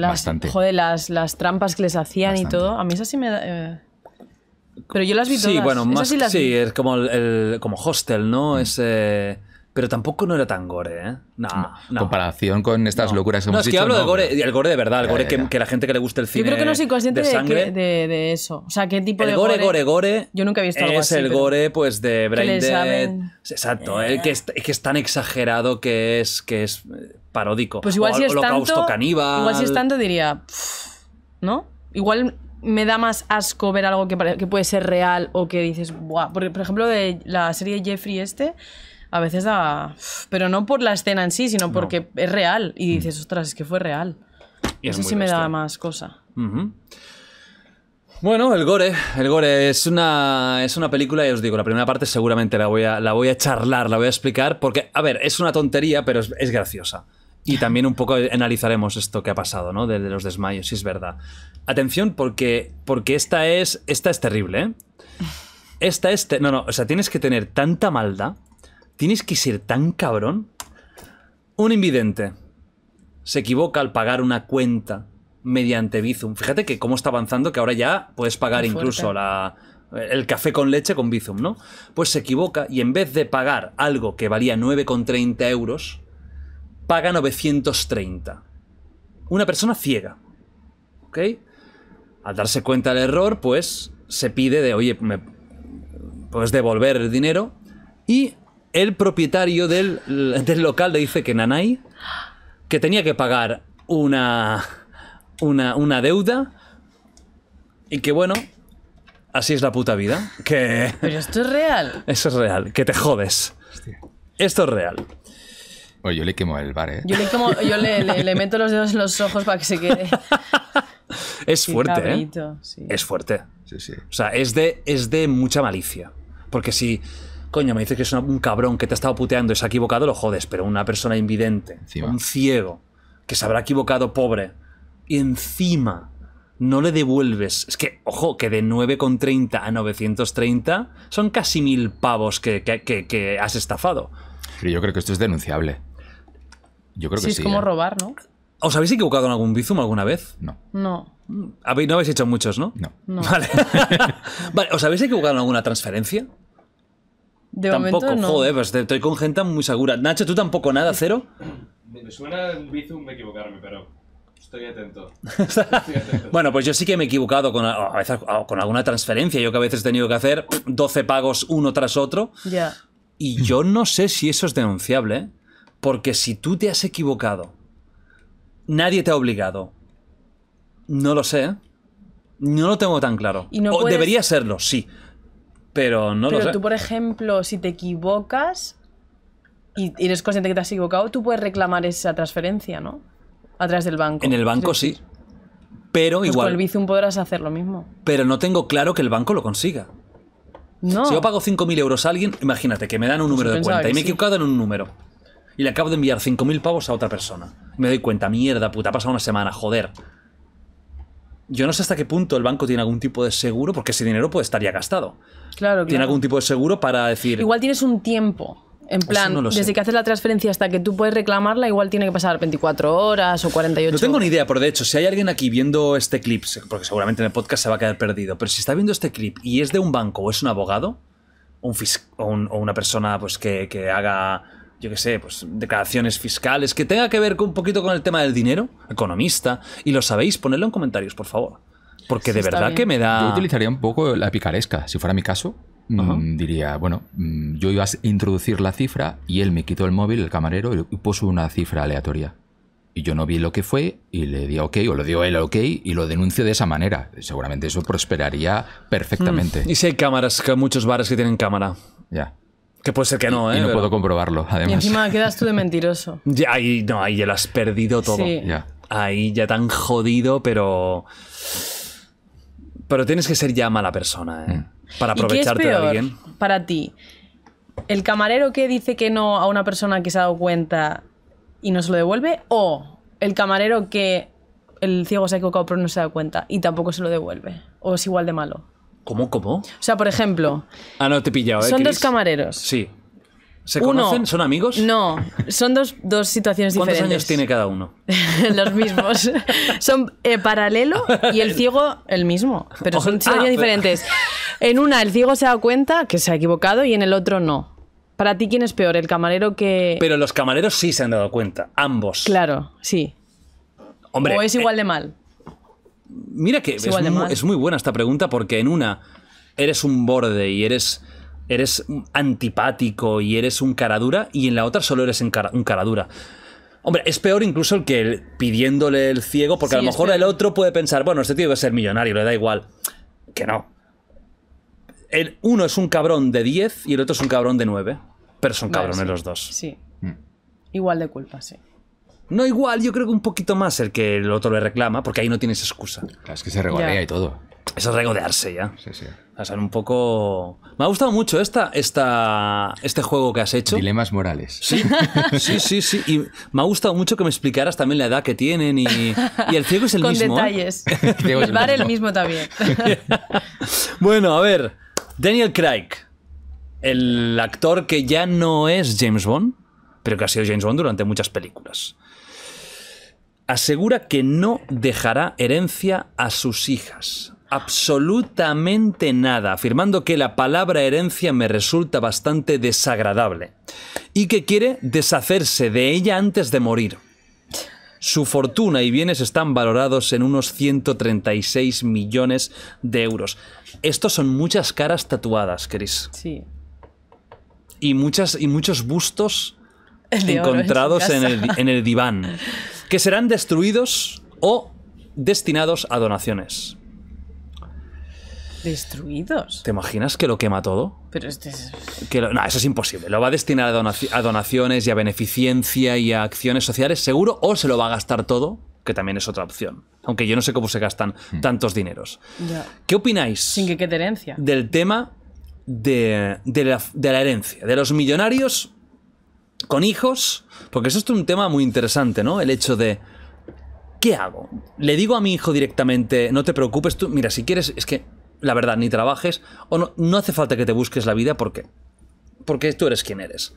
joder, las, las, trampas que les hacían y todo. A mí esa sí me... da... Eh, pero yo las vi todas. Sí, bueno, más sí, es como, el, como hostel, ¿no? Mm. Es... Eh, pero tampoco no era tan gore, ¿eh? No, no. Comparación con estas locuras que hemos No, es que hablo del gore, el gore de verdad, el gore que, la gente que le gusta el cine. Yo creo que no soy consciente de, eso. O sea, ¿qué tipo de gore? El gore, gore, gore. Yo nunca he visto algo así. Es el gore, pues, de Brain Dead. Exacto, el que es, que es tan exagerado que es. Que es paródico. Pues igual si es tanto, caníbal. Igual si es tanto diría, ¿no? Igual me da más asco ver algo que, que puede ser real o que dices, por ejemplo, de la serie Jeffrey este, a veces da... Pero no por la escena en sí, sino porque es real. Y mm. dices, ostras, es que fue real. Y Eso sí me da más cosa. Bueno, el gore, el gore es una, es una película, y os digo, la primera parte seguramente la voy, a, la voy a charlar, la voy a explicar, porque, a ver, es una tontería, pero es graciosa. Y también un poco analizaremos esto que ha pasado, ¿no? De, los desmayos, si es verdad. Atención, porque, porque esta es. Esta es terrible, ¿eh? Esta es. no, no, o sea, tienes que tener tanta maldad. Tienes que ser tan cabrón. Un invidente se equivoca al pagar una cuenta mediante Bizum. Fíjate que cómo está avanzando, que ahora ya puedes pagar incluso la, el café con leche con Bizum, ¿no? Pues se equivoca y en vez de pagar algo que valía 9,30 euros, paga 930. Una persona ciega. ¿Ok? Al darse cuenta del error, pues se pide de, oye, pues devolver el dinero. Y el propietario del, local le dice que Nanay, que tenía que pagar una, una, deuda y que bueno, así es la puta vida. Que... Pero esto es real. (laughs) Eso es real, que te jodes. Esto es real. Oye, yo le quemo el bar, ¿eh? Yo le, meto los dedos en los ojos para que se quede. (laughs) ¿eh? Es fuerte, ¿eh? Es fuerte. O sea, es de, es de mucha malicia. Porque si, coño, me dices que es un cabrón que te ha estado puteando y se ha equivocado, lo jodes, pero una persona invidente, un ciego, que se habrá equivocado pobre, y encima no le devuelves. Es que, ojo, que de 9,30 a 930 son casi mil pavos que has estafado. Pero yo creo que esto es denunciable. Yo creo que sí. es como ¿eh? robar, ¿no? ¿Os habéis equivocado en algún Bizum alguna vez? No. No. ¿Habéis, ah, no habéis hecho muchos, ¿no? No. (laughs) Vale. ¿Os habéis equivocado en alguna transferencia? De tampoco, momento no. joder, estoy pues con gente muy segura. Nacho, ¿tú tampoco nada? ¿Cero? Me suena un Bizum equivocarme, pero... Estoy atento. (laughs) Estoy atento. bueno, pues yo sí que me he equivocado con, alguna transferencia. Yo que a veces he tenido que hacer 12 pagos uno tras otro. Ya. Y yo no sé si eso es denunciable. ¿eh? Porque si tú te has equivocado, nadie te ha obligado. No lo sé. No lo tengo tan claro. o Debería serlo, sí. Pero no lo sé. Pero tú, por ejemplo, si te equivocas y eres consciente que te has equivocado, tú puedes reclamar esa transferencia, ¿no? A través del banco. En el banco sí. Pero pues igual. Con el Bizum podrás hacer lo mismo. Pero no tengo claro que el banco lo consiga. No. Si yo pago 5.000 euros a alguien, imagínate que me dan un pues número de cuenta y me he equivocado en un número y le acabo de enviar 5.000 pavos a otra persona. Me doy cuenta, mierda, puta, ha pasado una semana, joder. Yo no sé hasta qué punto el banco tiene algún tipo de seguro, porque ese dinero puede estar ya gastado. Claro, Tiene algún tipo de seguro para decir... Igual tienes un tiempo. En plan, desde que haces la transferencia hasta que tú puedes reclamarla, igual tiene que pasar 24 horas o 48. No tengo ni idea, pero de hecho, si hay alguien aquí viendo este clip, porque seguramente en el podcast se va a quedar perdido, pero si está viendo este clip y es de un banco o es un abogado, o, una persona pues, que haga yo qué sé, pues declaraciones fiscales, que tenga que ver con, un poquito con el tema del dinero, economista, y lo sabéis, ponedlo en comentarios, por favor. Porque de verdad que me da... Yo utilizaría un poco la picaresca, si fuera mi caso. Mm, diría, bueno, mm, yo iba a introducir la cifra y él me quitó el móvil, el camarero, y puso una cifra aleatoria. Y yo no vi lo que fue y le di ok, o lo dio él ok, y lo denuncio de esa manera. Seguramente eso prosperaría mm. perfectamente. Y si hay cámaras, que muchos bares que tienen cámara. Ya. Que puede ser que no, ¿eh? Y no ¿eh? puedo comprobarlo, Y encima quedas tú de mentiroso. (laughs) ya, ahí, no, ahí ya lo has perdido todo. Ya. Ahí ya tan jodido, pero. Pero tienes que ser ya mala persona, ¿eh? Mm. Para aprovecharte de alguien. Para ti, el camarero que dice que no a una persona que se ha dado cuenta y no se lo devuelve, o el camarero que el ciego se ha equivocado pero no se da cuenta y tampoco se lo devuelve, o es igual de malo. ¿Cómo, cómo? O sea, por ejemplo. Ah, no, te he pillado, ¿eh, Son dos camareros. Sí. ¿Se conocen? ¿Son amigos? No, son dos, situaciones diferentes. ¿Cuántos años tiene cada uno? (laughs) los mismos. Son eh, paralelo y el (laughs) ciego el mismo, pero son ah, situaciones diferentes. En una el ciego se da cuenta que se ha equivocado y en el otro no. Para ti, ¿quién es peor? ¿El camarero que...? Pero los camareros sí se han dado cuenta, ambos. Claro, sí. Hombre, o es igual eh, de mal. Mira que es, muy, buena esta pregunta porque en una eres un borde y eres eres antipático y eres un cara dura y en la otra solo eres un cara dura. Hombre, es peor incluso el que pidiéndole el ciego, porque a lo mejor el otro puede pensar, bueno, este tío debe ser millonario, le da igual. Que no. El uno es un cabrón de 10 y el otro es un cabrón de 9. Pero son cabrones los dos. Sí. Mm. Igual de culpa, sí. No igual, yo creo que un poquito más el que el otro le reclama, porque ahí no tienes excusa. Claro, es que se regodea y todo. Es regodearse ya. Sí, sí. O sea, un poco. Me ha gustado mucho esta, esta, este juego que has hecho. Dilemas morales. Sí, sí, sí, sí. Y me ha gustado mucho que me explicaras también la edad que tienen y, y el ciego es el mismo. Con ¿eh? detalles. (laughs) El, el mismo también. (laughs) bueno, a ver. Daniel Craig, el actor que ya no es James Bond, pero que ha sido James Bond durante muchas películas asegura que no dejará herencia a sus hijas. Absolutamente nada, afirmando que la palabra herencia me resulta bastante desagradable y que quiere deshacerse de ella antes de morir. Su fortuna y bienes están valorados en unos 136 millones de euros. Estos son muchas caras tatuadas, Chris. Sí. Y, muchas, y muchos bustos encontrados en, el, en el diván. (laughs) que serán destruidos o destinados a donaciones. ¿Destruidos? ¿Te imaginas que lo quema todo? Pero este Que no, eso es imposible. Lo va a destinar a, donaciones y a beneficencia y a acciones sociales, seguro, o se lo va a gastar todo, que también es otra opción. Aunque yo no sé cómo se gastan hmm. tantos dineros. ¿Qué opináis? Sin que quede herencia. Del tema de, la, de la herencia. De los millonarios con hijos, porque eso es un tema muy interesante, ¿no? El hecho de... ¿Qué hago? Le digo a mi hijo directamente, no te preocupes, tú, mira, si quieres, es que, la verdad, ni trabajes, o no, hace falta que te busques la vida, ¿por qué? Porque tú eres quien eres.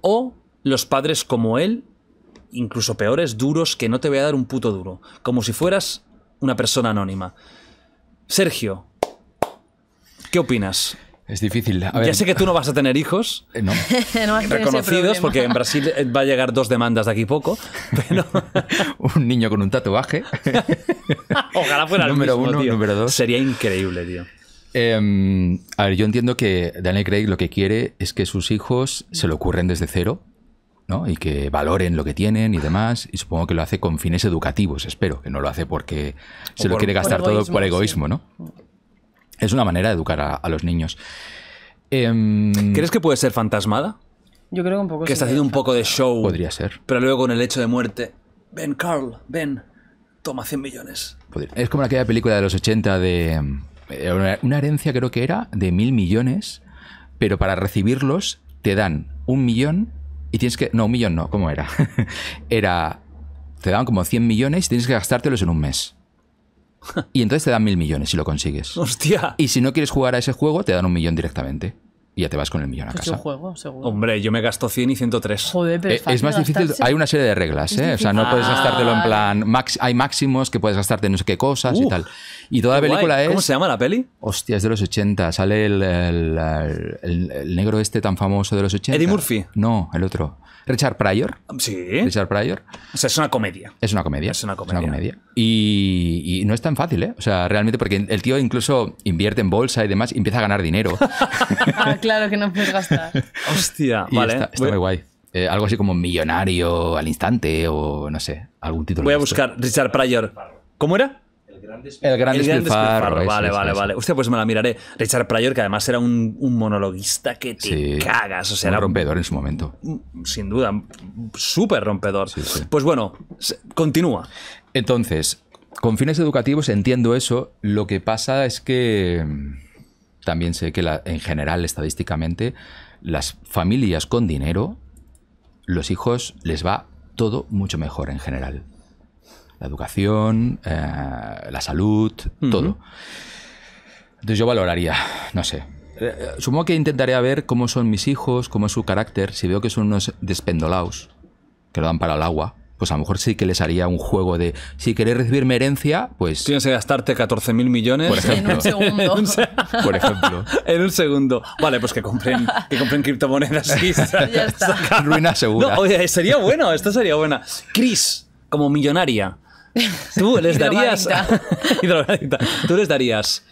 O los padres como él, incluso peores, duros, que no te voy a dar un puto duro, como si fueras una persona anónima. Sergio, ¿qué opinas? Es difícil. Ya sé que tú no vas a tener hijos eh, (laughs) reconocidos, porque en Brasil eh, va a llegar dos demandas de aquí poco. (laughs) un niño con un tatuaje. (laughs) Ojalá fuera número el mismo, uno, tío. número dos. Sería increíble, tío. Em, a ver, yo entiendo que Daniel Craig lo que quiere es que sus hijos se lo ocurren desde cero, ¿no? Y que valoren lo que tienen y demás. Y supongo que lo hace con fines educativos, espero, que no lo hace porque se lo quiere gastar todo por egoísmo, ¿no? Es una manera de educar a, los niños. Em, ¿Crees que puede ser fantasmada? Yo creo que un poco. Que está haciendo un poco de show. Podría ser. Pero luego con el hecho de muerte. Ven, Carl, ven. Toma 100 millones. Es como aquella película de los 80 de. Eh, una herencia creo que era de mil millones, pero para recibirlos te dan un millón y tienes que... No, un millón no, ¿cómo era? (laughs) era... Te dan como 100 millones y tienes que gastártelos en un mes. Y entonces te dan mil millones si lo consigues. ¡Hostia! Y si no quieres jugar a ese juego, te dan un millón directamente. Y ya te vas con el millón a pues casa. Es juego, seguro. Hombre, yo me gasto 100 y 103. Joder, pero eh, es, más difícil. Hay una serie de reglas, ¿eh? O sea, no puedes gastártelo en ah. plan. hay máximos que puedes gastarte no sé qué cosas y tal. Y toda la película es. ¿Cómo se llama la peli? Hostia, es de los 80. Sale el, el, el negro este tan famoso de los 80. Eddie Murphy. No, el otro. Richard Pryor. Um, sí. Richard Pryor. O sea, es una comedia. Es una comedia. Es una comedia. Y, no es tan fácil, ¿eh? O sea, realmente, porque el tío incluso invierte en bolsa y demás y empieza a ganar dinero. ah, (laughs) claro que no puedes gastar. (laughs) Hostia, vale. Está, muy guay. Eh, algo así como millonario al instante o no sé, algún título. Voy a buscar Richard Pryor. ¿Cómo era? el Gran, el ¿eh? Vale, vale, vale. Usted pues me la miraré. Richard Pryor, que además era un, monologuista que te cagas. O rompedor en su momento. Mm, sin duda, súper rompedor. Pues bueno, continúa. Entonces, con fines educativos entiendo eso. Lo que pasa es que mm, también sé que la, en general, estadísticamente, las familias con dinero, los hijos les va todo mucho mejor en general la educación, eh, la salud, todo. Entonces yo valoraría, no sé. Eh, eh, supongo que intentaré ver cómo son mis hijos, cómo es su carácter. Si veo que son unos despendolaos, que lo dan para el agua, pues a lo mejor sí que les haría un juego de si queréis recibir herencia, pues. Tienes que gastarte 14.000 millones por ejemplo. en un segundo. (laughs) por ejemplo. (laughs) en un segundo. Vale, pues que compren, que compren criptomonedas. (laughs) ya está. Ruina segura. sería bueno, esto sería buena. Chris, como millonaria, (laughs) (laughs) Tú les darías. tú les darías.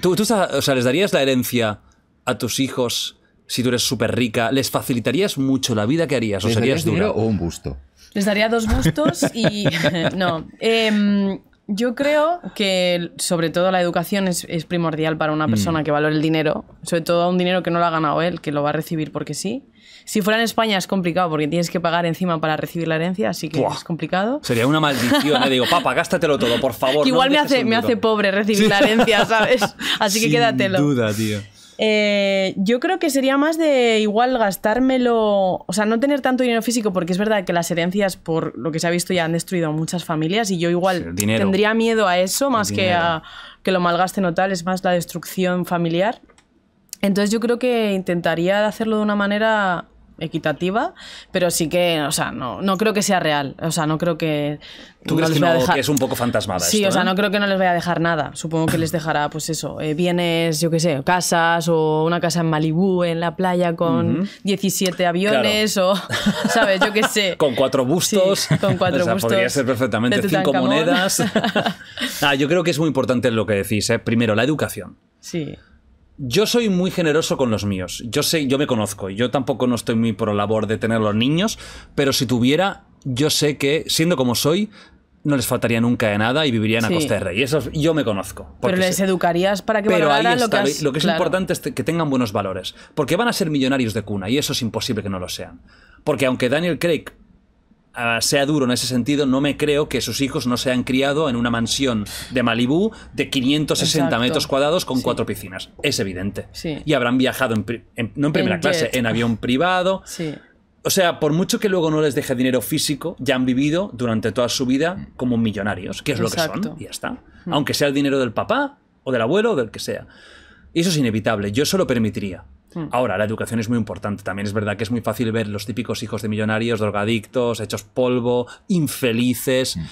Tú, o sea, les darías la herencia a tus hijos si tú eres súper rica. ¿Les facilitarías mucho la vida? que harías? ¿O serías dura? o un busto? Les daría dos bustos y. (laughs) no. Em, yo creo que sobre todo la educación es, primordial para una mm. persona que valore el dinero, sobre todo un dinero que no lo ha ganado él, que lo va a recibir porque sí. Si fuera en España es complicado porque tienes que pagar encima para recibir la herencia, así que es complicado. Sería una maldición, le ¿eh? digo, (laughs) papá, gástatelo todo, por favor. Que igual me, hace, me hace pobre recibir la herencia, ¿sabes? (laughs) Así que quédatelo. Sin duda, tío. Eh, yo creo que sería más de igual gastármelo, o sea, no tener tanto dinero físico, porque es verdad que las herencias, por lo que se ha visto, ya han destruido a muchas familias y yo igual tendría miedo a eso más que a que lo malgasten o tal, es más la destrucción familiar. Entonces yo creo que intentaría hacerlo de una manera equitativa, pero sí que, o sea, no, no creo que sea real. O sea, no creo que. ¿Tú crees que, es un poco fantasmada? Sí, o sea, eh? no creo que no les vaya a dejar nada. Supongo que les dejará, pues eso, eh, bienes, yo qué sé, casas o una casa en Malibú, en la playa con 17 aviones o, (laughs) ¿sabes? Yo qué sé. con cuatro bustos. con cuatro (laughs) bustos. Podría ser perfectamente cinco monedas. (laughs) ah, yo creo que es muy importante lo que decís. ¿eh? Primero, la educación. Sí. Yo soy muy generoso con los míos. Yo sé, yo me conozco. Y Yo tampoco no estoy muy por la labor de tener los niños, pero si tuviera, yo sé que, siendo como soy, no les faltaría nunca de nada y vivirían a costa de rey. Eso yo me conozco. Pero les educarías para que Pero lo que Lo que es importante es que tengan buenos valores. Porque van a ser millonarios de cuna y eso es imposible que no lo sean. Porque aunque Daniel Craig Ah, sea duro en ese sentido, no me creo que sus hijos no se han criado en una mansión de Malibú de 560 metros cuadrados con cuatro piscinas. Es evidente. Y habrán viajado, en no en primera clase, en avión privado. O sea, por mucho que luego no les deje dinero físico, ya han vivido durante toda su vida como millonarios, que es lo que son, y ya está. Mm. Aunque sea el dinero del papá o del abuelo o del que sea. Y eso es inevitable, yo eso lo permitiría. Mm. Ahora, la educación es muy importante. También es verdad que es muy fácil ver los típicos hijos de millonarios, drogadictos, hechos polvo, infelices. Mm.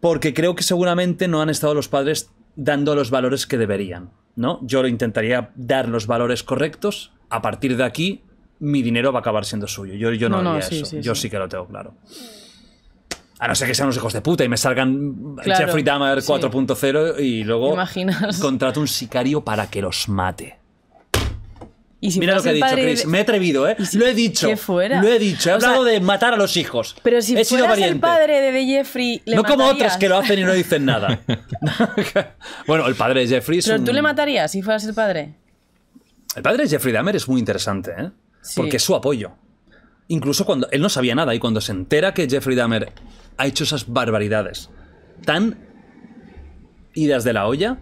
Porque creo que seguramente no han estado los padres dando los valores que deberían. ¿no? Yo intentaría dar los valores correctos. A partir de aquí, mi dinero va a acabar siendo suyo. Yo, no, haría eso. yo sí. que lo tengo claro. A no ser que sean los hijos de puta y me salgan Jeffrey Dahmer 4.0 y luego contrato un sicario para que los mate. Mira lo que he dicho, Chris. Me he atrevido, ¿eh? Lo he dicho. Lo he dicho. He hablado de matar a los hijos. Pero si he el padre de, Jeffrey, No como otros que lo hacen y no dicen nada. (laughs) bueno, el padre de Jeffrey Pero tú le matarías si fueras el padre. El padre de Jeffrey Dahmer es muy interesante, ¿eh? Porque es su apoyo. Incluso cuando él no sabía nada y cuando se entera que Jeffrey Dahmer ha hecho esas barbaridades tan idas de la olla,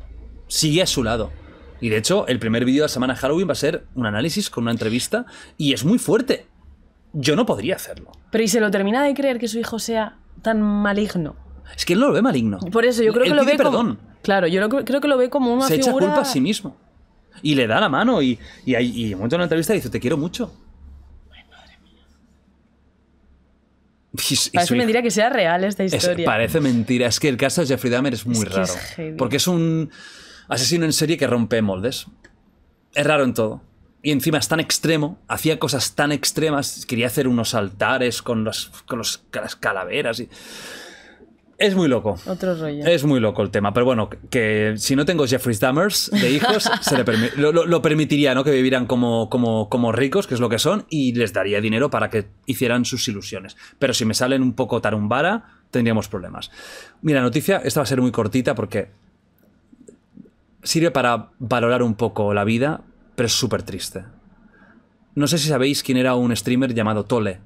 sigue a su lado. Y de hecho, el primer vídeo de la semana Halloween va a ser un análisis con una entrevista y es muy fuerte. Yo no podría hacerlo. Pero ¿y se lo termina de creer que su hijo sea tan maligno? Es que él no lo ve maligno. Por eso yo creo que lo ve perdón. claro, yo creo que lo ve como una se echa culpa a sí mismo. Y le da la mano y, y, en un momento de una entrevista dice, te quiero mucho. Ay, madre mía. parece mentira que sea real esta historia. Es, parece mentira. Es que el caso de Jeffrey Dahmer es muy raro. porque es un asesino en serie que rompe moldes. Es raro en todo. Y encima es tan extremo, hacía cosas tan extremas, quería hacer unos altares con, las calaveras y... Es muy loco. Otro rollo. Es muy loco el tema. Pero bueno, que si no tengo Jeffrey Dammers de hijos, (laughs) se le lo, permitiría, ¿no? Que vivieran como, como, como ricos, que es lo que son, y les daría dinero para que hicieran sus ilusiones. Pero si me salen un poco tarumbara, tendríamos problemas. Mira, noticia, esta va a ser muy cortita porque sirve para valorar un poco la vida, pero es súper triste. No sé si sabéis quién era un streamer llamado Tole.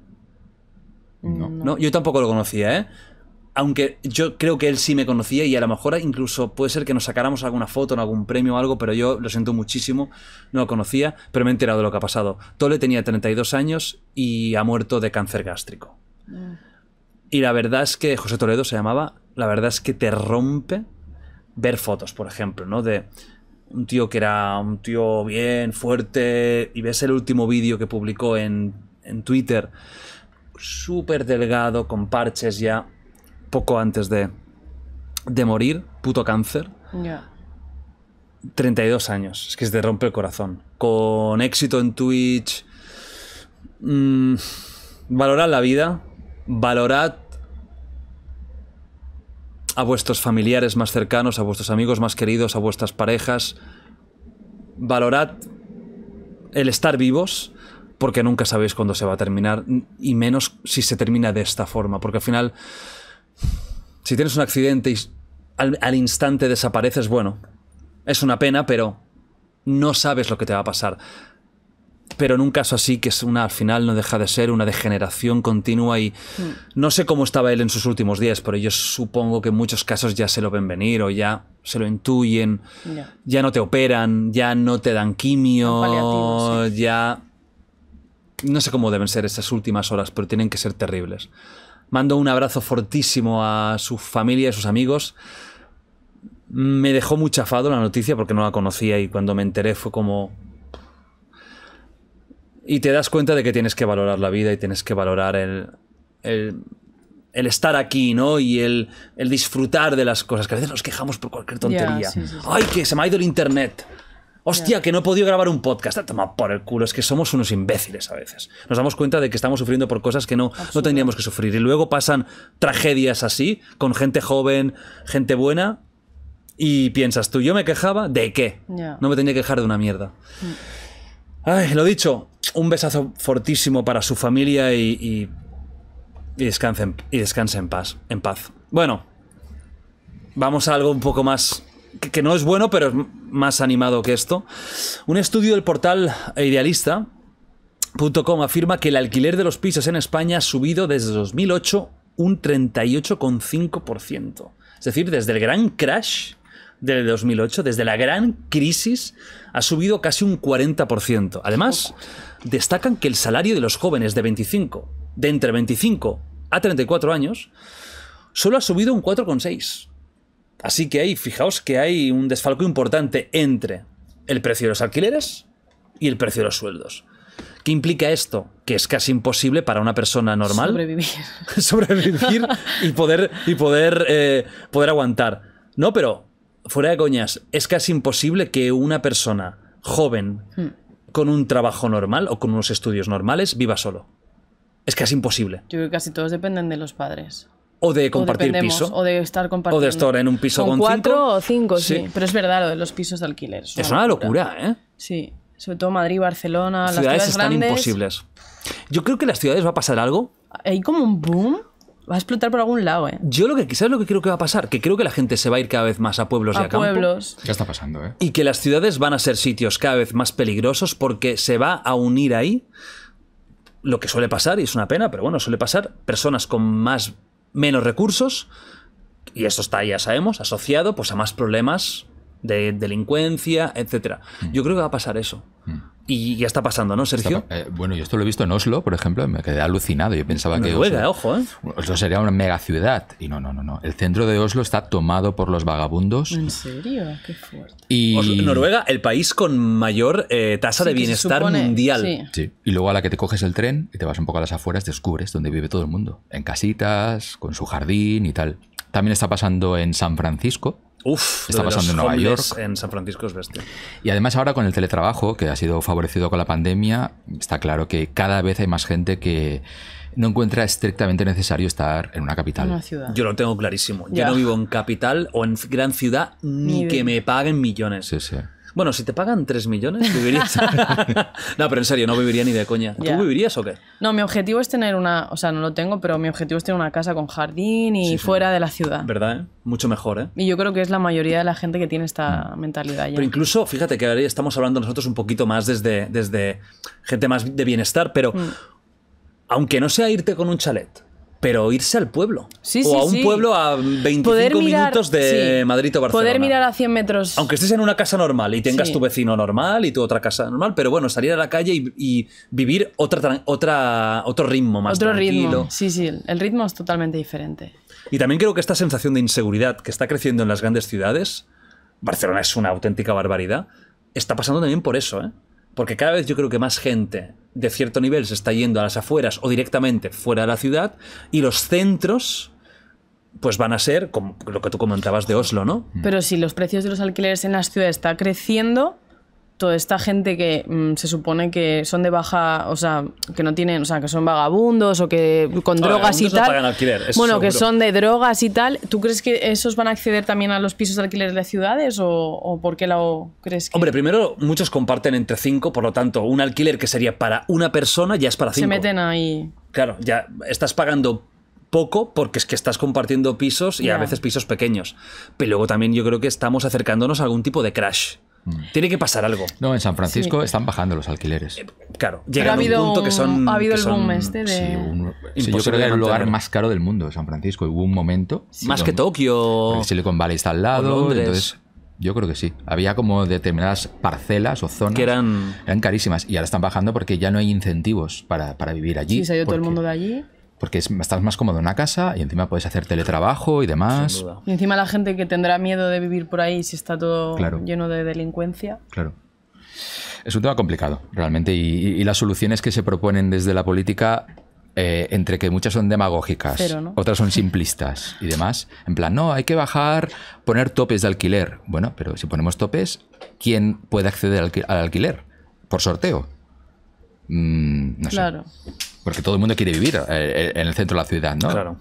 No. Yo tampoco lo conocía, ¿eh? Aunque yo creo que él sí me conocía y a lo mejor incluso puede ser que nos sacáramos alguna foto en algún premio o algo, pero yo lo siento muchísimo, no lo conocía, pero me he enterado de lo que ha pasado. Tole tenía 32 años y ha muerto de cáncer gástrico. Mm. Y la verdad es que José Toledo se llamaba, la verdad es que te rompe ver fotos, por ejemplo, ¿no? De un tío que era un tío bien, fuerte, y ves el último vídeo que publicó en, Twitter, súper delgado, con parches ya, poco antes de, de morir, puto cáncer. Ya. 32 años, es que se te rompe el corazón. Con éxito en Twitch. Mmm, valorad la vida, valorad a vuestros familiares más cercanos, a vuestros amigos más queridos, a vuestras parejas. Valorad el estar vivos, porque nunca sabéis cuándo se va a terminar, y menos si se termina de esta forma, porque al final, si tienes un accidente y al, instante desapareces, bueno, es una pena, pero no sabes lo que te va a pasar pero en un caso así, que es una, al final no deja de ser una degeneración continua y mm. no sé cómo estaba él en sus últimos días, pero yo supongo que en muchos casos ya se lo ven venir o ya se lo intuyen, ya no te operan, ya no te dan quimio, ya... No sé cómo deben ser estas últimas horas, pero tienen que ser terribles. Mando un abrazo fortísimo a su familia y a sus amigos. Me dejó muy chafado la noticia porque no la conocía y cuando me enteré fue como y te das cuenta de que tienes que valorar la vida y tienes que valorar el, el, estar aquí, ¿no? Y el, el, disfrutar de las cosas, que a veces nos quejamos por cualquier tontería. Ay, que se me ha ido el internet. Hostia, que no he podido grabar un podcast. Toma por el culo. Es que somos unos imbéciles a veces. Nos damos cuenta de que estamos sufriendo por cosas que no, no tendríamos que sufrir. Y luego pasan tragedias así, con gente joven, gente buena. Y piensas tú, yo me quejaba de qué. No me tenía que quejar de una mierda. Mm. Ay, lo dicho, un besazo fortísimo para su familia y, y, descansen, y descanse en paz, en paz. Bueno, vamos a algo un poco más que, que no es bueno, pero es más animado que esto. Un estudio del portal idealista.com afirma que el alquiler de los pisos en España ha subido desde 2008 un 38,5%. Es decir, desde el gran crash de 2008, desde la gran crisis, ha subido casi un 40%. Además, destacan que el salario de los jóvenes de 25, de entre 25 a 34 años, solo ha subido un 4,6. Así que ahí, fijaos que hay un desfalco importante entre el precio de los alquileres y el precio de los sueldos. ¿Qué implica esto? Que es casi imposible para una persona normal sobrevivir, (laughs) sobrevivir y poder, y poder, eh, poder aguantar. No, pero fuera de coñas, es casi imposible que una persona joven hmm. con un trabajo normal o con unos estudios normales viva solo. Es casi imposible. Yo creo que casi todos dependen de los padres. O de compartir piso. O de estar compartiendo. O de estar en un piso con, con cuatro o cinco, sí. Pero es verdad lo de los pisos de alquiler. Es, una, locura. ¿eh? Sí. Sobre todo Madrid, Barcelona, ciudades las ciudades están imposibles. Yo creo que en las ciudades va a pasar algo. Hay como un boom va a explotar por algún lado, ¿eh? Yo lo que quizás lo que creo que va a pasar, que creo que la gente se va a ir cada vez más a pueblos a y a pueblos. ya está pasando, ¿eh? Y que las ciudades van a ser sitios cada vez más peligrosos porque se va a unir ahí lo que suele pasar y es una pena, pero bueno, suele pasar personas con más menos recursos y esto está ya sabemos asociado pues a más problemas de delincuencia, etc. Mm. Yo creo que va a pasar eso. Mm. Y ya está pasando, ¿no, Sergio? Eh, bueno, yo esto lo he visto en Oslo, por ejemplo, me quedé alucinado. Yo pensaba que. ¿eh? Oslo, sería una mega ciudad Y no, no, no, no. El centro de Oslo está tomado por los vagabundos. ¿En serio? Qué fuerte. Y... Noruega, el país con mayor eh, tasa de bienestar mundial. Sí. sí. Y luego a la que te coges el tren y te vas un poco a las afueras, descubres dónde vive todo el mundo. En casitas, con su jardín y tal. También está pasando en San Francisco, Uf, está pasando en Nueva York. En San Francisco es bestia. Y además ahora con el teletrabajo, que ha sido favorecido con la pandemia, está claro que cada vez hay más gente que no encuentra estrictamente necesario estar en una capital. Yo lo tengo clarísimo. Yo no vivo en capital o en gran ciudad ni, ni que me paguen millones. Sí, sí. Bueno, si te pagan 3 millones, vivirías. (laughs) (laughs) no, pero en serio, no viviría ni de coña. ¿Tú vivirías o qué? No, mi objetivo es tener una. O sea, no lo tengo, pero mi objetivo es tener una casa con jardín y fuera de la ciudad. ¿Verdad? Eh? Mucho mejor, ¿eh? Y yo creo que es la mayoría de la gente que tiene esta mentalidad Pero incluso, fíjate que ahora estamos hablando nosotros un poquito más desde, desde gente más de bienestar, pero mm. aunque no sea irte con un chalet pero irse al pueblo. Sí, o a un pueblo a 25 minutos de Madrid o Barcelona. Poder mirar a 100 metros. Aunque estés en una casa normal y tengas tu vecino normal y tu otra casa normal, pero bueno, salir a la calle y, vivir otra, otra, otro ritmo más Otro ritmo, sí, sí, el ritmo es totalmente diferente. Y también creo que esta sensación de inseguridad que está creciendo en las grandes ciudades, Barcelona es una auténtica barbaridad, está pasando también por eso, ¿eh? Porque cada vez yo creo que más gente de cierto nivel se está yendo a las afueras o directamente fuera de la ciudad y los centros pues van a ser como lo que tú comentabas de Oslo, ¿no? Pero si los precios de los alquileres en las ciudades está creciendo, toda esta gente que mm, se supone que son de baja, o sea, que no tienen, o sea, que son vagabundos o que con drogas y tal. bueno, que son de drogas y tal. ¿Tú crees que esos van a acceder también a los pisos de alquiler de ciudades o, por qué lo crees Hombre, primero muchos comparten entre cinco, por lo tanto, un alquiler que sería para una persona ya es para cinco. Se meten ahí. Claro, ya estás pagando poco porque es que estás compartiendo pisos y a veces pisos pequeños. Pero luego también yo creo que estamos acercándonos a algún tipo de crash Mm. Tiene que pasar algo. No, en San Francisco están bajando los alquileres. Eh, claro, llega un que son. Ha habido el boom este de. Sí, yo creo que era el lugar más caro del mundo, San Francisco. Hubo un momento. más que Tokio. Silicon Valley está al lado. yo creo que sí. Había como determinadas parcelas o zonas que eran, eran carísimas y ahora están bajando porque ya no hay incentivos para, para vivir allí. Sí, se ha ido todo el mundo de allí porque estás más cómodo en una casa y encima puedes hacer teletrabajo y demás. Y encima la gente que tendrá miedo de vivir por ahí si está todo lleno de delincuencia. Claro. Es un tema complicado, realmente, y, las soluciones que se proponen desde la política eh, entre que muchas son demagógicas, otras son simplistas y demás. En plan, no, hay que bajar, poner topes de alquiler. Bueno, pero si ponemos topes, ¿quién puede acceder al, alquiler? Por sorteo. Mm, claro. Porque todo el mundo quiere vivir eh, eh, en el centro de la ciudad, ¿no? Claro.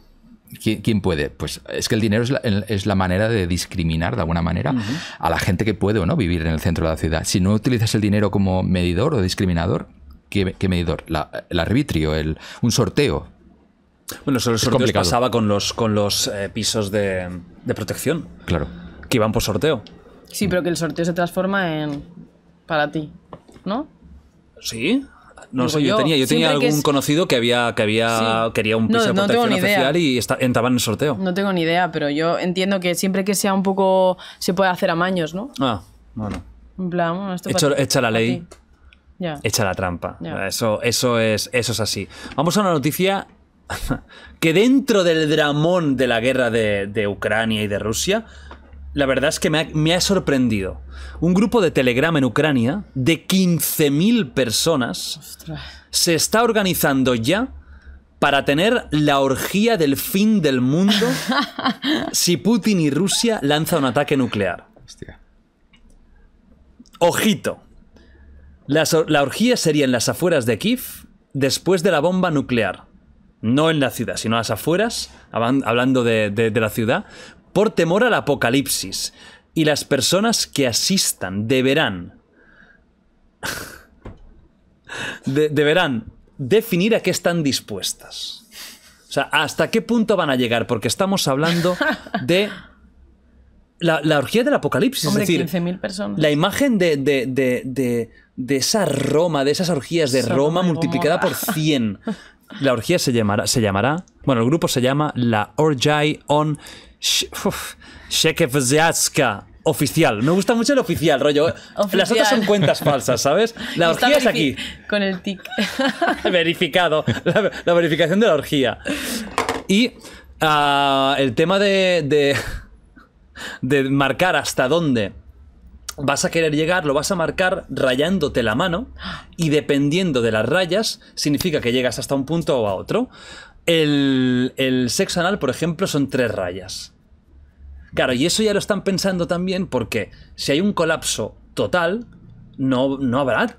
¿Quién, puede? Pues es que el dinero es la, manera de discriminar de alguna manera a la gente que puede o no vivir en el centro de la ciudad. Si no utilizas el dinero como medidor o discriminador, ¿qué, medidor? el arbitrio, el, un sorteo. Bueno, eso lo es pasaba con los, con los eh, pisos de, de, protección. Claro. Que iban por sorteo. Sí, pero que el sorteo se transforma en. para ti, ¿no? Sí. No sé, yo, tenía, yo tenía algún conocido que había, que había quería un piso de protección oficial y entraba en el sorteo. No tengo ni idea, pero yo entiendo que siempre que sea un poco se puede hacer amaños, ¿no? Ah, bueno. En plan, bueno, esto echa la ley. Ya. Echa la trampa. Eso, eso, es, eso es así. Vamos a una noticia (laughs) que dentro del dramón de la guerra de, de Ucrania y de Rusia, la verdad es que me ha, sorprendido. Un grupo de Telegram en Ucrania de 15.000 personas se está organizando ya para tener la orgía del fin del mundo (laughs) si Putin y Rusia lanzan un ataque nuclear. Ojito. La, orgía sería en las afueras de Kiev después de la bomba nuclear no en la ciudad, sino en las afueras, hablando de, la ciudad, por temor al apocalipsis, y las personas que asistan deberán... (laughs) deberán definir a qué están dispuestas. O sea, hasta qué punto van a llegar, porque estamos hablando (laughs) de la, orgía del apocalipsis. es decir, personas. La imagen de, de, de, esa Roma, de esas orgías de Roma multiplicada por 100. (laughs) La orgía se llamará, se llamará, bueno, el grupo se llama la Orgy on Shekevziatska oficial. Me gusta mucho el oficial, rollo. Las otras son cuentas falsas, ¿sabes? La orgía es aquí. Con el tic. (laughs) Verificado. La, verificación de la orgía. Y ah, el tema de, de, marcar hasta dónde vas a querer llegar, lo vas a marcar rayándote la mano y dependiendo de las rayas, significa que llegas hasta un punto o a otro. el sexo anal, por ejemplo, son tres rayas. Claro, y eso ya lo están pensando también porque si hay un colapso total, no, no habrá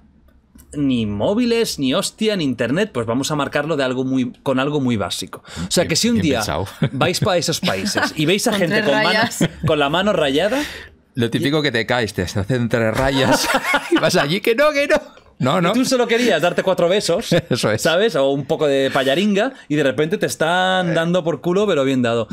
ni móviles, ni hostia, ni internet, pues vamos a marcarlo de algo muy, con algo muy básico. O sea que si un día (laughs) vais para esos países y veis a gente con, (laughs) con la mano rayada... Lo típico que te caes, te hacen tres rayas (laughs) y vas allí que no, que no. No, no. tú solo querías darte cuatro besos, ¿sabes? O un poco de payaringa y de repente te están eh. dando por culo, pero bien dado.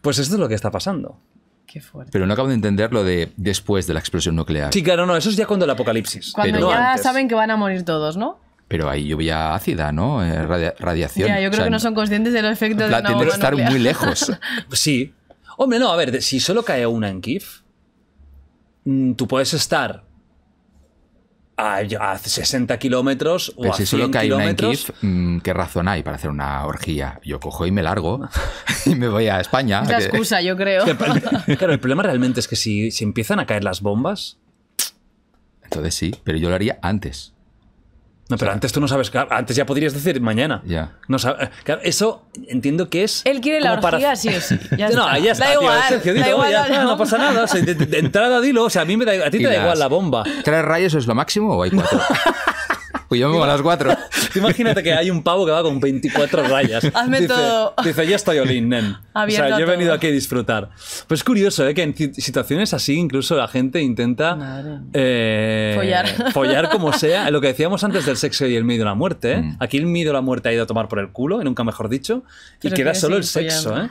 Pues esto es lo que está pasando. Qué fuerte. Pero no acabo de entender lo de después de la explosión nuclear. Sí, claro, no, eso es ya cuando el apocalipsis. Cuando ya saben que van a morir todos, ¿no? Pero hay lluvia ácida, ¿no? Eh, radiación. yo creo que no son conscientes del efecto de la Tienen que estar muy lejos. (laughs) sí. Hombre, no, a ver, si solo cae una en Kiev, mm, tú puedes estar a, 60 kilómetros o a si solo mm, ¿Qué razón hay para hacer una orgía? Yo cojo y me largo (laughs) y me voy a España. Es la excusa, yo creo. (laughs) Claro, el problema realmente es que si, si empiezan a caer las bombas. Entonces sí, pero yo lo haría antes. No, pero antes tú no sabes, antes ya podrías decir mañana. Ya. No eh, eso entiendo que es. Él quiere la orgía, sí o sí. (laughs) no, ahí ya está. igual. no, pasa nada. de, entrada, dilo. O sea, a, mí me da, a ti (laughs) te da igual la bomba. ¿Tres rayos es lo máximo o hay cuatro? (laughs) Pues yo me voy a las cuatro (laughs) Imagínate que hay un pavo que va con 24 rayas. (laughs) Hazme dice, todo. Dice, ya estoy olín, nen. o sea, yo he venido aquí a disfrutar. Pues es curioso, ¿eh? Que en situaciones así incluso la gente intenta... Eh, follar. (laughs) Follar como sea. Lo que decíamos antes del sexo y el miedo a la muerte, ¿eh? mm. Aquí el miedo a la muerte ha ido a tomar por el culo, y nunca mejor dicho. y queda solo el sexo, ¿eh?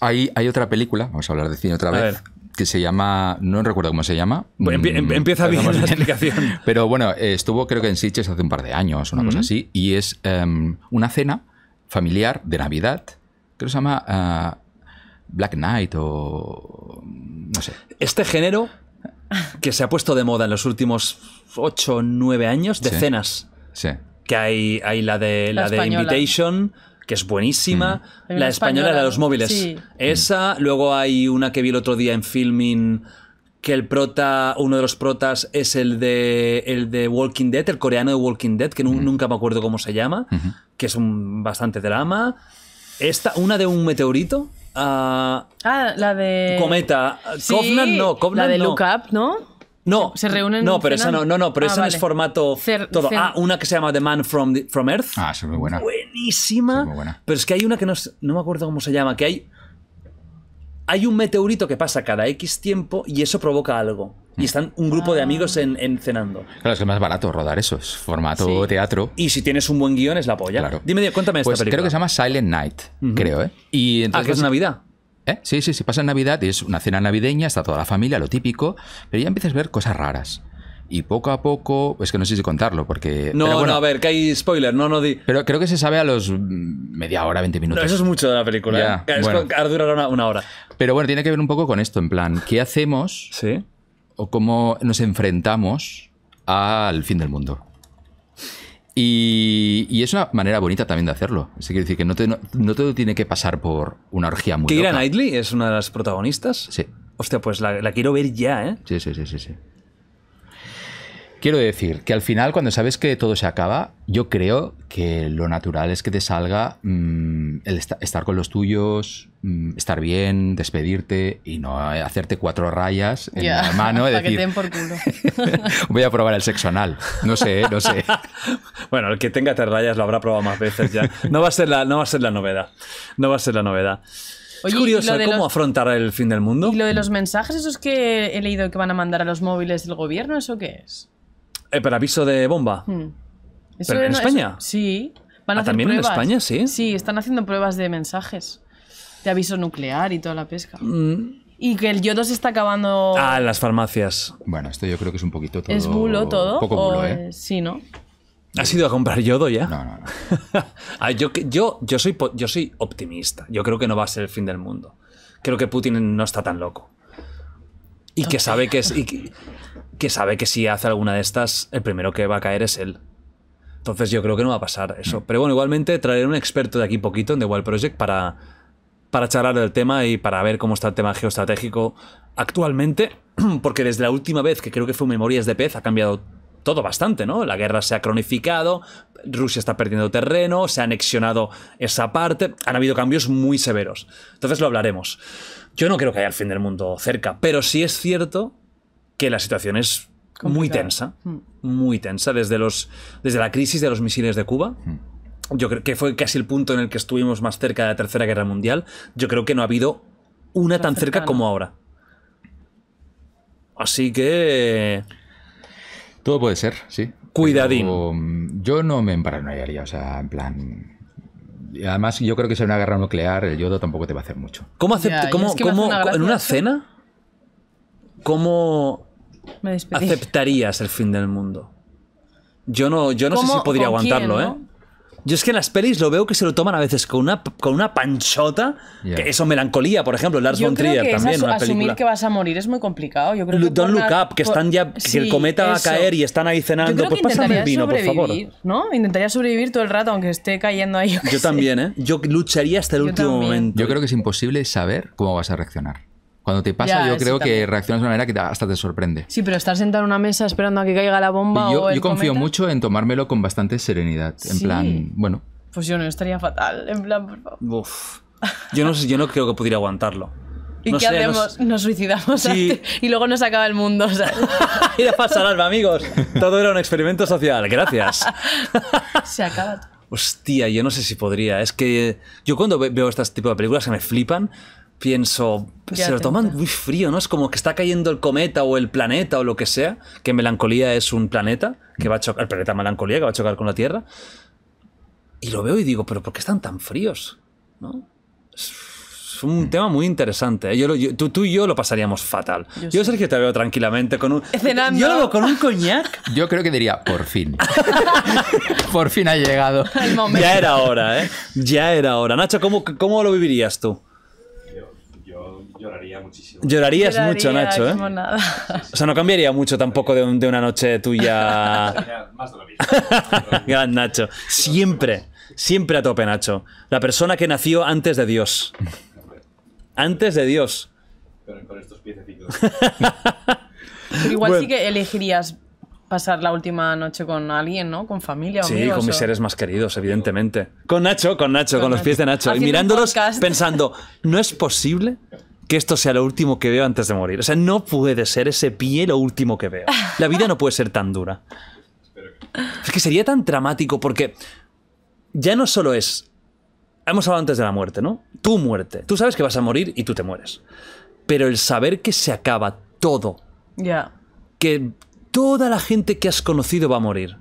Hay, hay, otra película, vamos a hablar de cine otra vez, que se llama, no recuerdo cómo se llama. Em-, mm, empieza bien la explicación. (laughs) Pero bueno, estuvo creo que en Sitges hace un par de años, una cosa así, y es em, una cena familiar de Navidad, creo que se llama ah, Black Knight o no sé. Este género que se ha puesto de moda en los últimos 8 o 9 años de cenas. Que hay, hay la de, la de Invitation, que es buenísima. Mm. La española, de los móviles. Esa, luego hay una que vi el otro día en filming que el prota, uno de los protas es el de, el de Walking Dead, el coreano de Walking Dead, que nunca me acuerdo cómo se llama, que es un bastante drama. Esta, una de un meteorito. ah, ah la de... Cometa. no, La de Look Up, ¿no? No, se reúnen. No, pero esa no, no, no, pero ah, esa es formato todo. Ah, una que se llama The Man from, from Earth. Ah, es muy buena. Buenísima. muy buena. Pero es que hay una que no, no me acuerdo cómo se llama, que hay hay un meteorito que pasa cada X tiempo y eso provoca algo. Y mm. están un grupo de ah. amigos en, cenando. Claro, es que es más barato rodar eso. Es formato teatro. Y si tienes un buen guión, es la polla. Claro. Dime, cuéntame pues Creo que se llama Silent Night, creo, ¿eh? Y entonces, ah, que es Navidad. ¿Eh? Sí, sí, sí, pasa en Navidad, es una cena navideña, está toda la familia, lo típico, pero ya empiezas a ver cosas raras. Y poco a poco, es que no sé si contarlo, porque... No, no, a ver, que hay spoiler, no, no di... Pero creo que se sabe a los mm, media hora, 20 minutos. eso es mucho de la película. ¿eh? Ya, eh. es una, una, hora. Pero bueno, tiene que ver un poco con esto, en plan, ¿qué hacemos? O cómo nos enfrentamos al fin del mundo. Y, es una manera bonita también de hacerlo. Es decir, que no, no, todo tiene que pasar por una orgía muy. Kira Knightley es una de las protagonistas. Sí. Hostia, pues la, la quiero ver ya, ¿eh? Sí, sí, sí, sí. sí. Quiero decir que al final, cuando sabes que todo se acaba, yo creo que lo natural es que te salga mm, el estar con los tuyos, mm, estar bien, despedirte y no eh, hacerte cuatro rayas en la mano. (laughs) Para que por culo. (laughs) voy a probar el sexo anal. No sé, eh, no sé. (laughs) bueno, el que tenga tres rayas lo habrá probado más veces ya. No va a ser la, no va a ser la novedad. No va a ser la novedad. es curioso cómo afrontar el fin del mundo. ¿Y lo de los mensajes esos que he leído que van a mandar a los móviles del gobierno, eso qué es? Eh, aviso de bomba. Hmm. en España? sí. Ah, ¿También en España, sí? Sí, están haciendo pruebas de mensajes. De aviso nuclear y toda la pesca. Mm. Y que el yodo se está acabando. Ah, las farmacias. Bueno, esto yo creo que es un poquito todo. ¿Es bulo todo? Poco bulo, ¿eh? Sí, ¿no? ¿Has ido a comprar yodo ya? No, no, no. (laughs) Ah, yo, yo, soy, yo soy optimista. Yo creo que no va a ser el fin del mundo. Creo que Putin no está tan loco. Y que sabe que es que sabe que si hace alguna de estas, el primero que va a caer es él. Entonces yo creo que no va a pasar eso. Mm. Pero bueno, igualmente traeré un experto de aquí poquito en The Wild Project para, para charlar del tema y para ver cómo está el tema geoestratégico actualmente. (clears throat) Porque desde la última vez, que creo que fue Memorias de Pez, ha cambiado todo bastante, ¿no? La guerra se ha cronificado, Rusia está perdiendo terreno, se ha anexionado esa parte, han habido cambios muy severos. Entonces lo hablaremos. Yo no creo que haya el fin del mundo cerca, pero sí es cierto que la situación es muy tensa, hmm. muy tensa, desde, los, desde la crisis de los misiles de Cuba. Hmm. Yo creo que fue casi el punto en el que estuvimos más cerca de la Tercera Guerra Mundial. Yo creo que no ha habido una tan cerca como ahora. Así que... Todo puede ser, sí. Cuidadín. Um, yo no me emparanoiaría, o sea, en plan. Además, yo creo que si hay una guerra nuclear, el yodo tampoco te va a hacer mucho. ¿Cómo, acepta, cómo, en una cena? ¿Cómo aceptarías el fin del mundo. Yo no, yo no sé si podría aguantarlo, ¿eh? Yo es que en las pelis lo veo que se lo toman a veces con una, con una panchota. Que eso, melancolía, por ejemplo, Lars von Trier también. asumir que vas a morir es muy complicado. Yo Don't Look Up, que están ya. Si el cometa va a caer y están ahí cenando. Pues pásame el vino, por favor. ¿no? Intentaría sobrevivir todo el rato, aunque esté cayendo ahí. Yo, también, ¿eh? Yo lucharía hasta el último momento. Yo creo que es imposible saber cómo vas a reaccionar. Cuando te pasa, yo creo que reaccionas de una manera que hasta te sorprende. Sí, pero estar sentado en una mesa esperando a que caiga la bomba. yo, o yo confío mucho en tomármelo con bastante serenidad. En plan, bueno. Pues yo no estaría fatal. En plan, por favor. Uf. Yo no, yo no creo que pudiera aguantarlo. ¿Y qué hacemos? Nos, suicidamos y luego nos acaba el mundo. O sea. Ir a pasar alma, amigos. Todo era un experimento social. Gracias. (laughs) Se acaba. Hostia, yo no sé si podría. Es que yo cuando veo este tipo de películas que me flipan, pienso, pues, se lo toman muy frío, ¿no? Es como que está cayendo el cometa o el planeta o lo que sea, que melancolía es un planeta, que va a chocar, el planeta melancolía, que va a chocar con la Tierra. Y lo veo y digo, pero ¿por qué están tan fríos? ¿No? Es un mm. tema muy interesante. ¿eh? Yo, tú, y yo lo pasaríamos fatal. Yo, Sergio, te veo tranquilamente con un... Yo con un coñac. (laughs) Yo creo que diría, por fin. (laughs) por fin ha llegado. Ya era hora, ¿eh? Ya era hora. Nacho, ¿cómo, cómo lo vivirías tú? Lloraría muchísimo. Llorarías mucho, Nacho, ¿eh? nada. O sea, no cambiaría mucho tampoco de, una noche tuya. más de mismo. (laughs) Gran Nacho. Siempre, siempre a tope, Nacho. La persona que nació antes de Dios. Antes de Dios. Pero con estos piececitos. igual sí que elegirías pasar la última noche con alguien, ¿no? Con familia. Sí, con mis seres más queridos, evidentemente. Con Nacho, con Nacho, con, los pies de Nacho. y mirándolos pensando, ¿no es posible que esto sea lo último que veo antes de morir. O sea, no puede ser ese pie lo último que veo. La vida no puede ser tan dura. Es que sería tan dramático porque ya no solo es... Hemos hablado antes de la muerte, ¿no? Tu muerte. Tú sabes que vas a morir y tú te mueres. Pero el saber que se acaba todo. Ya. Que toda la gente que has conocido va a morir.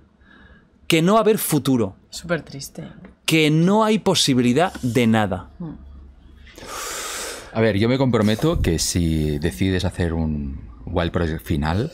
Que no va a haber futuro. Súper triste. Que no hay posibilidad de nada. Mm. A ver, yo me comprometo que si decides hacer un Wild Project final,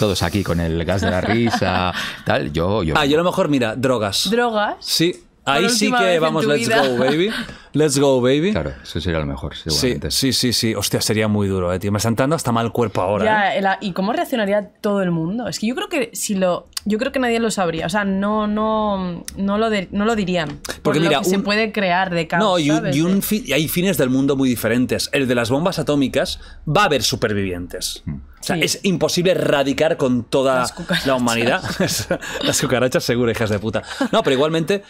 todos aquí con el gas de la risa, tal, yo... yo... Ah, yo a lo mejor, mira, drogas. ¿Drogas? Sí. Ahí sí que vamos, let's go, baby. Let's go, baby. (laughs) Claro, eso sería lo mejor. Sí, sí, sí, sí. Hostia, sería muy duro, eh, tío. Me están dando hasta mal cuerpo ahora. Eh. ¿Y cómo reaccionaría todo el mundo? Es que yo creo que si lo. Yo creo que nadie lo sabría. O sea, no, no, no, lo, no lo dirían. Porque se puede crear de No, y, hay fines del mundo muy diferentes. El de las bombas atómicas va a haber supervivientes. Hmm. O sea, es imposible erradicar con toda la humanidad. (laughs) (laughs) las cucarachas, seguro, hijas de puta. No, pero igualmente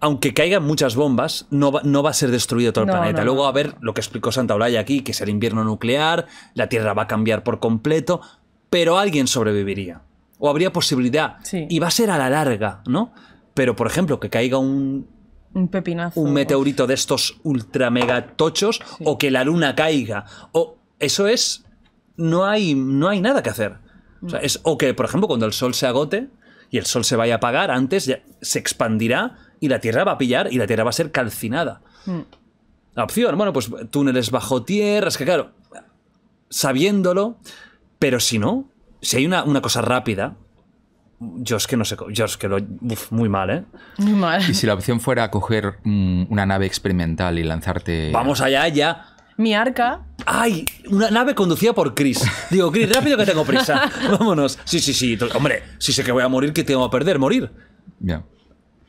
aunque caigan muchas bombas, no va, a ser destruido todo el planeta. Luego a ver lo que explicó Santa Olaya aquí, que es el invierno nuclear, la Tierra va a cambiar por completo, pero alguien sobreviviría. O habría posibilidad. Y va a ser a la larga, ¿no? Pero, por ejemplo, que caiga un... Un pepinazo. Un meteorito de estos ultra mega tochos, o que la luna caiga. O eso es... No hay, no hay nada que hacer. O, mm. es, o que, por ejemplo, cuando el sol se agote y el sol se vaya a apagar, antes ya se expandirá y la Tierra va a pillar y la Tierra va a ser calcinada. Hmm. La opción, bueno, pues túneles bajo tierra, es que claro, sabiéndolo, pero si no, si hay una, cosa rápida, yo es que no sé, yo es que lo... muy mal, ¿eh? Muy mal. Y si la opción fuera coger mm, una nave experimental y lanzarte... Vamos allá, allá Mi arca. ¡Ay! Una nave conducida por Chris. Digo, Chris, rápido que tengo prisa. (laughs) Vámonos. Sí, sí, sí. Hombre, si sé que voy a morir, ¿qué tengo a perder? Morir. Ya.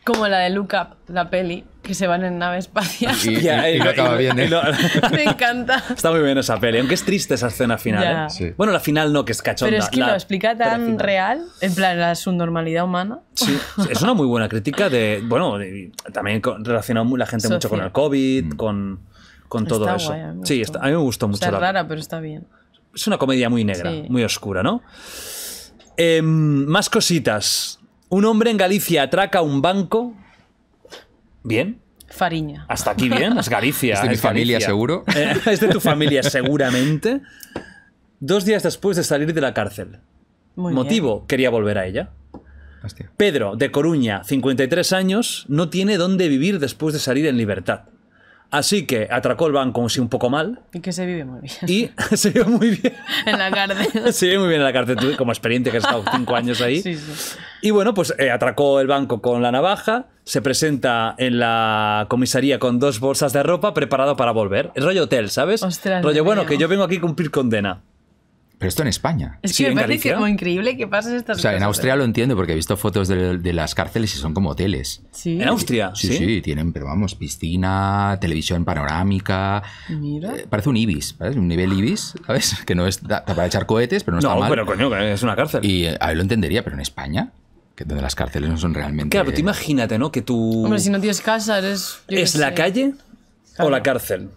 Como la de Luca, la peli, que se van en nave espacial. Y, acaba bien, ¿eh? ¿eh? (laughs) Me encanta. Está muy bien esa peli, aunque es triste esa escena final. ¿eh? Bueno, la final no, que es cachonda. Pero es que lo explica tan real, en plan, la subnormalidad humana. Sí, (laughs) es una muy buena crítica de, bueno, también relaciona relacionado la gente mucho con el COVID, mm. con, con todo eso. sí, a mí me gustó mucho. Está rara, pero está bien. Es una comedia muy negra, muy oscura, ¿no? Em, más cositas. Un hombre en Galicia atraca un banco. Bien. Fariña. Hasta aquí bien, es Galicia. Es de mi familia, seguro. Eh, es de tu familia, seguramente. Dos días después de salir de la cárcel. Muy Motivo, quería volver a ella. Pedro, de Coruña, 53 años, no tiene dónde vivir después de salir en libertad. Así que atracó el banco, si un poco mal. Y que se vive muy bien. Y (laughs) (laughs) se vive muy bien. en la cárcel. (laughs) se vive muy bien en la cárcel, como experiente que has estado cinco años ahí. Sí, sí. Y bueno, pues eh, atracó el banco con la navaja, se presenta en la comisaría con dos bolsas de ropa preparado para volver. Es rollo hotel, ¿sabes? rollo, bueno, que yo vengo aquí a cumplir condena. Pero esto en España. Es que me parece como increíble que pases estas cosas. O sea, en Austria ¿eh? lo entiendo porque he visto fotos de, las cárceles y son como hoteles. ¿En Austria? Sí, sí, tienen, pero vamos, piscina, televisión panorámica. Mira. Eh, parece un Ibis, ¿vale? un nivel Ibis, ¿sabes? (laughs) Que no es para echar cohetes, pero no, está mal. No, pero coño, es una cárcel. Y ahí eh, a ver, lo entendería, pero en España que donde las cárceles no son realmente. Claro, pero imagínate, ¿no? Que tú. Hombre, si no tienes casa, eres. ¿Es la calle o la cárcel?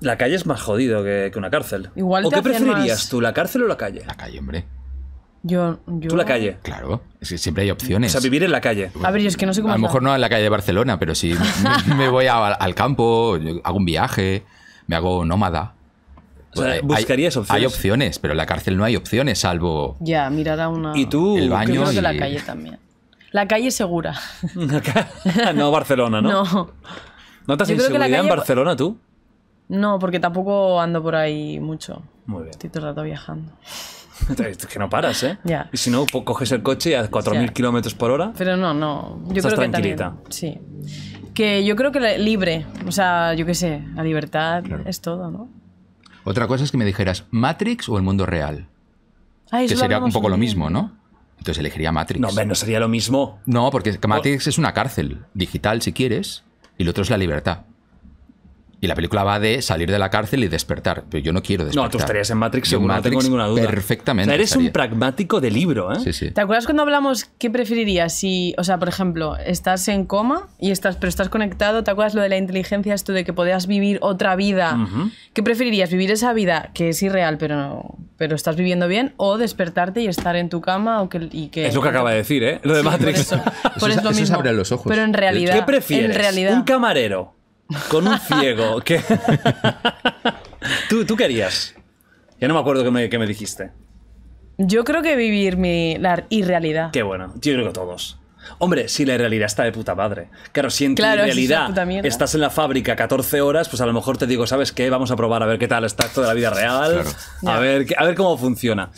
La calle es más jodido que, una cárcel. ¿O qué preferirías tú, la cárcel o la calle? La calle, hombre. Yo, yo... Tú la calle. Claro, es que siempre hay opciones. O sea, vivir en la calle. A ver, es que no sé cómo. A lo mejor no en la calle de Barcelona, pero si (laughs) me, voy al campo, hago un viaje, me hago nómada. buscarías opciones. Hay opciones, pero en la cárcel no hay opciones, salvo. Ya, mirar una. Y tú, el baño. la calle también. La calle segura. (laughs) (laughs) no, Barcelona, ¿no? No. ¿Notas inseguridad calle... en Barcelona tú? No, porque tampoco ando por ahí mucho. Muy bien. Estoy todo el rato viajando. (laughs) Es que no paras, ¿eh? Ya. Y si no, coges el coche y a 4.000 kilómetros por hora. Pero no, no. Yo estás tranquilita. sí. Que yo creo que libre. O sea, yo qué sé, la libertad es todo, ¿no? Otra cosa es que me dijeras Matrix o el mundo real. Ah, que sería un poco lo mismo, ¿no? Entonces elegiría Matrix. No, no sería lo mismo. No, porque Matrix es una cárcel digital, si quieres, y lo otro es la libertad. Y la película va de salir de la cárcel y despertar. Pero yo no quiero despertar. No, tú estarías en Matrix, seguro, no tengo ninguna duda. Perfectamente. eres un pragmático de libro, ¿eh? Sí, sí. ¿Te acuerdas cuando hablamos qué preferirías si, o sea, por ejemplo, estás en coma y estás, pero estás conectado? ¿Te acuerdas lo de la inteligencia, esto de que podías vivir otra vida? ¿Qué preferirías? ¿Vivir esa vida que es irreal, pero, pero estás viviendo bien? ¿O despertarte y estar en tu cama? O que, y que, es lo que acaba de decir, ¿eh? Lo de Matrix. por eso, se abre los ojos. Pero en realidad. ¿Qué prefieres? En realidad, ¿Un camarero? con un ciego. ¿qué? (laughs) ¿Tú, ¿Tú querías? Ya no me acuerdo qué me, me dijiste. Yo creo que vivir mi, la irrealidad. Qué bueno. Yo creo que todos. Hombre, si la irrealidad está de puta madre. Claro, si en realidad estás en la fábrica 14 horas, pues a lo mejor te digo, ¿sabes qué? Vamos a probar a ver qué tal está esto de la vida real. A, ver, a ver cómo funciona.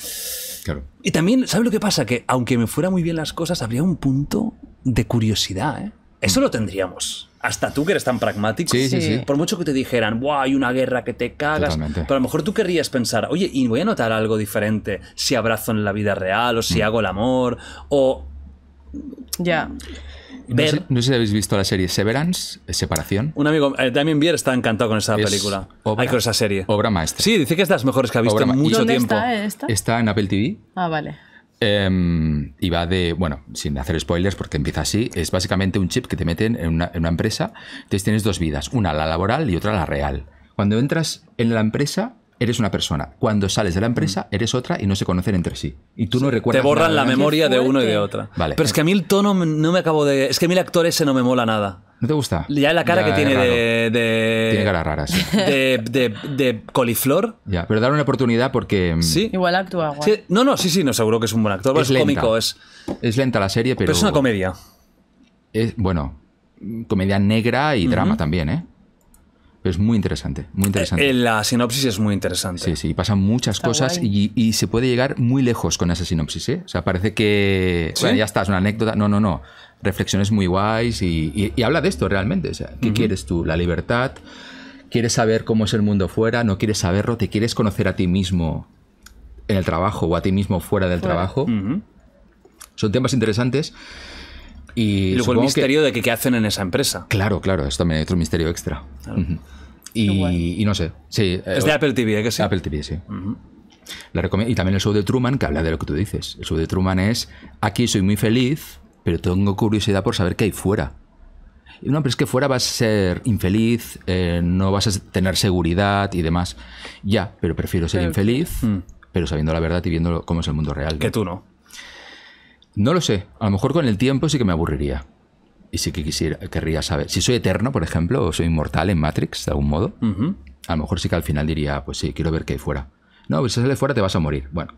Y también, ¿sabes lo que pasa? Que aunque me fuera muy bien las cosas, habría un punto de curiosidad. ¿eh? Eso lo tendríamos hasta tú que eres tan pragmático, sí, sí, por mucho que te dijeran, wow, hay una guerra que te cagas, pero a lo mejor tú querrías pensar, oye, y voy a notar algo diferente si abrazo en la vida real, o si mm. hago el amor, o... Ya. No, sé, si habéis visto la serie Severance, Separación. Un amigo, también eh, Damien Bier está encantado con esa película. Obra, con esa serie. Obra maestra. Sí, dice que es de las mejores que ha visto en mucho tiempo. está en Apple TV. Ah, vale. Em, y va de, bueno, sin hacer spoilers porque empieza así, es básicamente un chip que te meten en una, en una, empresa, entonces tienes dos vidas, una la laboral y otra la real. Cuando entras en la empresa, eres una persona. Cuando sales de la empresa, mm. eres otra y no se conocen entre sí. Y tú no recuerdas. Te borran la memoria de uno y de otra. Vale. Pero es que a mí el tono no me acabo de. Es que a mí el actor ese no me mola nada. ¿No te gusta? Ya la cara que tiene de, Tiene cara rara, (laughs) De, de, coliflor. Ya, pero dar una oportunidad porque. Mm, sí. Igual actúa. no, no, sí, sí, no, seguro que es un buen actor. Es, cómico. Es... es lenta la serie, pero. Pero es una comedia. Es, bueno, comedia negra y drama también, ¿eh? es muy interesante, muy interesante. Eh, eh, la sinopsis es muy interesante. Sí, sí, pasan muchas cosas y, se puede llegar muy lejos con esa sinopsis, ¿eh? O sea, parece que... ya está, es una anécdota. No, no, no. Reflexiones muy guays y, habla de esto realmente. O sea, ¿qué quieres tú? La libertad. ¿Quieres saber cómo es el mundo fuera? ¿No quieres saberlo? ¿Te quieres conocer a ti mismo en el trabajo o a ti mismo fuera del trabajo? Son temas interesantes y, luego el misterio de que, qué hacen en esa empresa. Claro, claro, esto también otro misterio extra. y, no sé. Sí, eh, es de Apple TV, ¿eh? que sí. Apple TV, sí. y también el show de Truman, que habla de lo que tú dices. El show de Truman es, aquí soy muy feliz, pero tengo curiosidad por saber qué hay fuera. No, pero es que fuera vas a ser infeliz, eh, no vas a tener seguridad y demás. Ya, pero prefiero ser infeliz, mm. pero sabiendo la verdad y viendo cómo es el mundo real. Que tú no. No lo sé. A lo mejor con el tiempo sí que me aburriría. Y sí que quisiera, querría saber. Si soy eterno, por ejemplo, o soy inmortal en Matrix, de algún modo, a lo mejor sí que al final diría, pues sí, quiero ver qué hay fuera. No, pues si sale fuera te vas a morir. Bueno,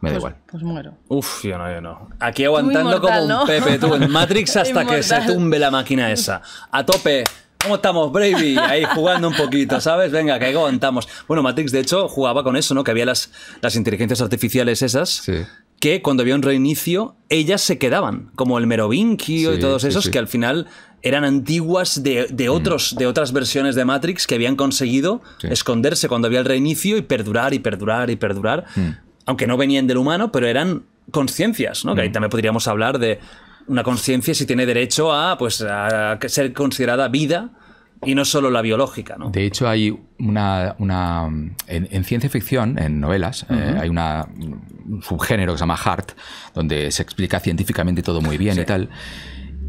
me da pues igual. Pues muero. Uf, yo no, yo no. Aquí aguantando como un Pepe, tú, en Matrix hasta que se tumbe la máquina esa. A tope. ¿Cómo estamos, Bravey? Ahí jugando un poquito, ¿sabes? Venga, que aguantamos. Bueno, Matrix, de hecho, jugaba con eso, ¿no? Que había las, las inteligencias artificiales esas sí que cuando había un reinicio, ellas se quedaban, como el Merovingio y todos esos, que al final eran antiguas de, mm. otros, de otras versiones de Matrix que habían conseguido esconderse cuando había el reinicio y perdurar y perdurar y perdurar. Mm. Aunque no venían del humano, pero eran conciencias, ¿no? Que ahí mm. también podríamos hablar de una conciencia si tiene derecho a, pues, a ser considerada vida y no solo la biológica. ¿no? De hecho, hay una. una en, ciencia ficción, en novelas, eh, hay una un subgénero que se llama Hart, donde se explica científicamente todo muy bien y tal.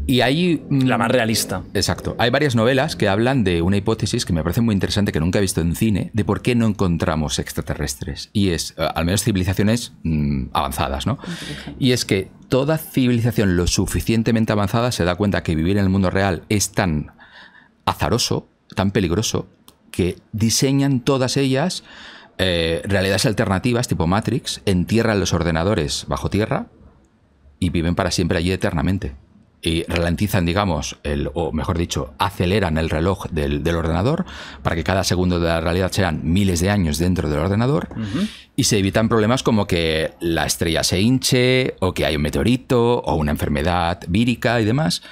Y hay... Mm, La más realista. Exacto. Hay varias novelas que hablan de una hipótesis que me parece muy interesante, que nunca he visto en cine, de por qué no encontramos extraterrestres. Y es, eh, al menos civilizaciones mm, avanzadas, ¿no? Y es que toda civilización lo suficientemente avanzada se da cuenta que vivir en el mundo real es tan azaroso, tan peligroso, que diseñan todas ellas eh, realidades alternativas tipo Matrix entierran los ordenadores bajo tierra y viven para siempre allí eternamente. Y ralentizan, digamos, el, o mejor dicho, aceleran el reloj del, ordenador para que cada segundo de la realidad sean miles de años dentro del ordenador y se evitan problemas como que la estrella se hinche o que hay un meteorito o una enfermedad vírica y demás.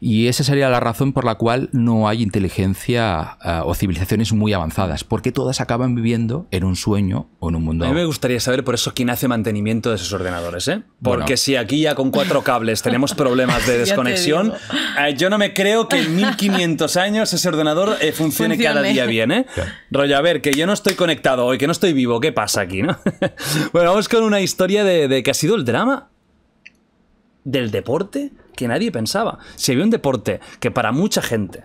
Y esa sería la razón por la cual no hay inteligencia eh, o civilizaciones muy avanzadas, porque todas acaban viviendo en un sueño o en un mundo. A mí me gustaría saber por eso quién hace mantenimiento de esos ordenadores, ¿eh? Porque si aquí ya con cuatro cables tenemos problemas de (laughs) desconexión, eh, yo no me creo que en 1500 años ese ordenador eh, funcione, cada día bien, ¿eh? a ver, que yo no estoy conectado hoy, que no estoy vivo, ¿qué pasa aquí, no? (laughs) bueno, vamos con una historia de, de que ha sido el drama del deporte que nadie pensaba. se había un deporte que para mucha gente,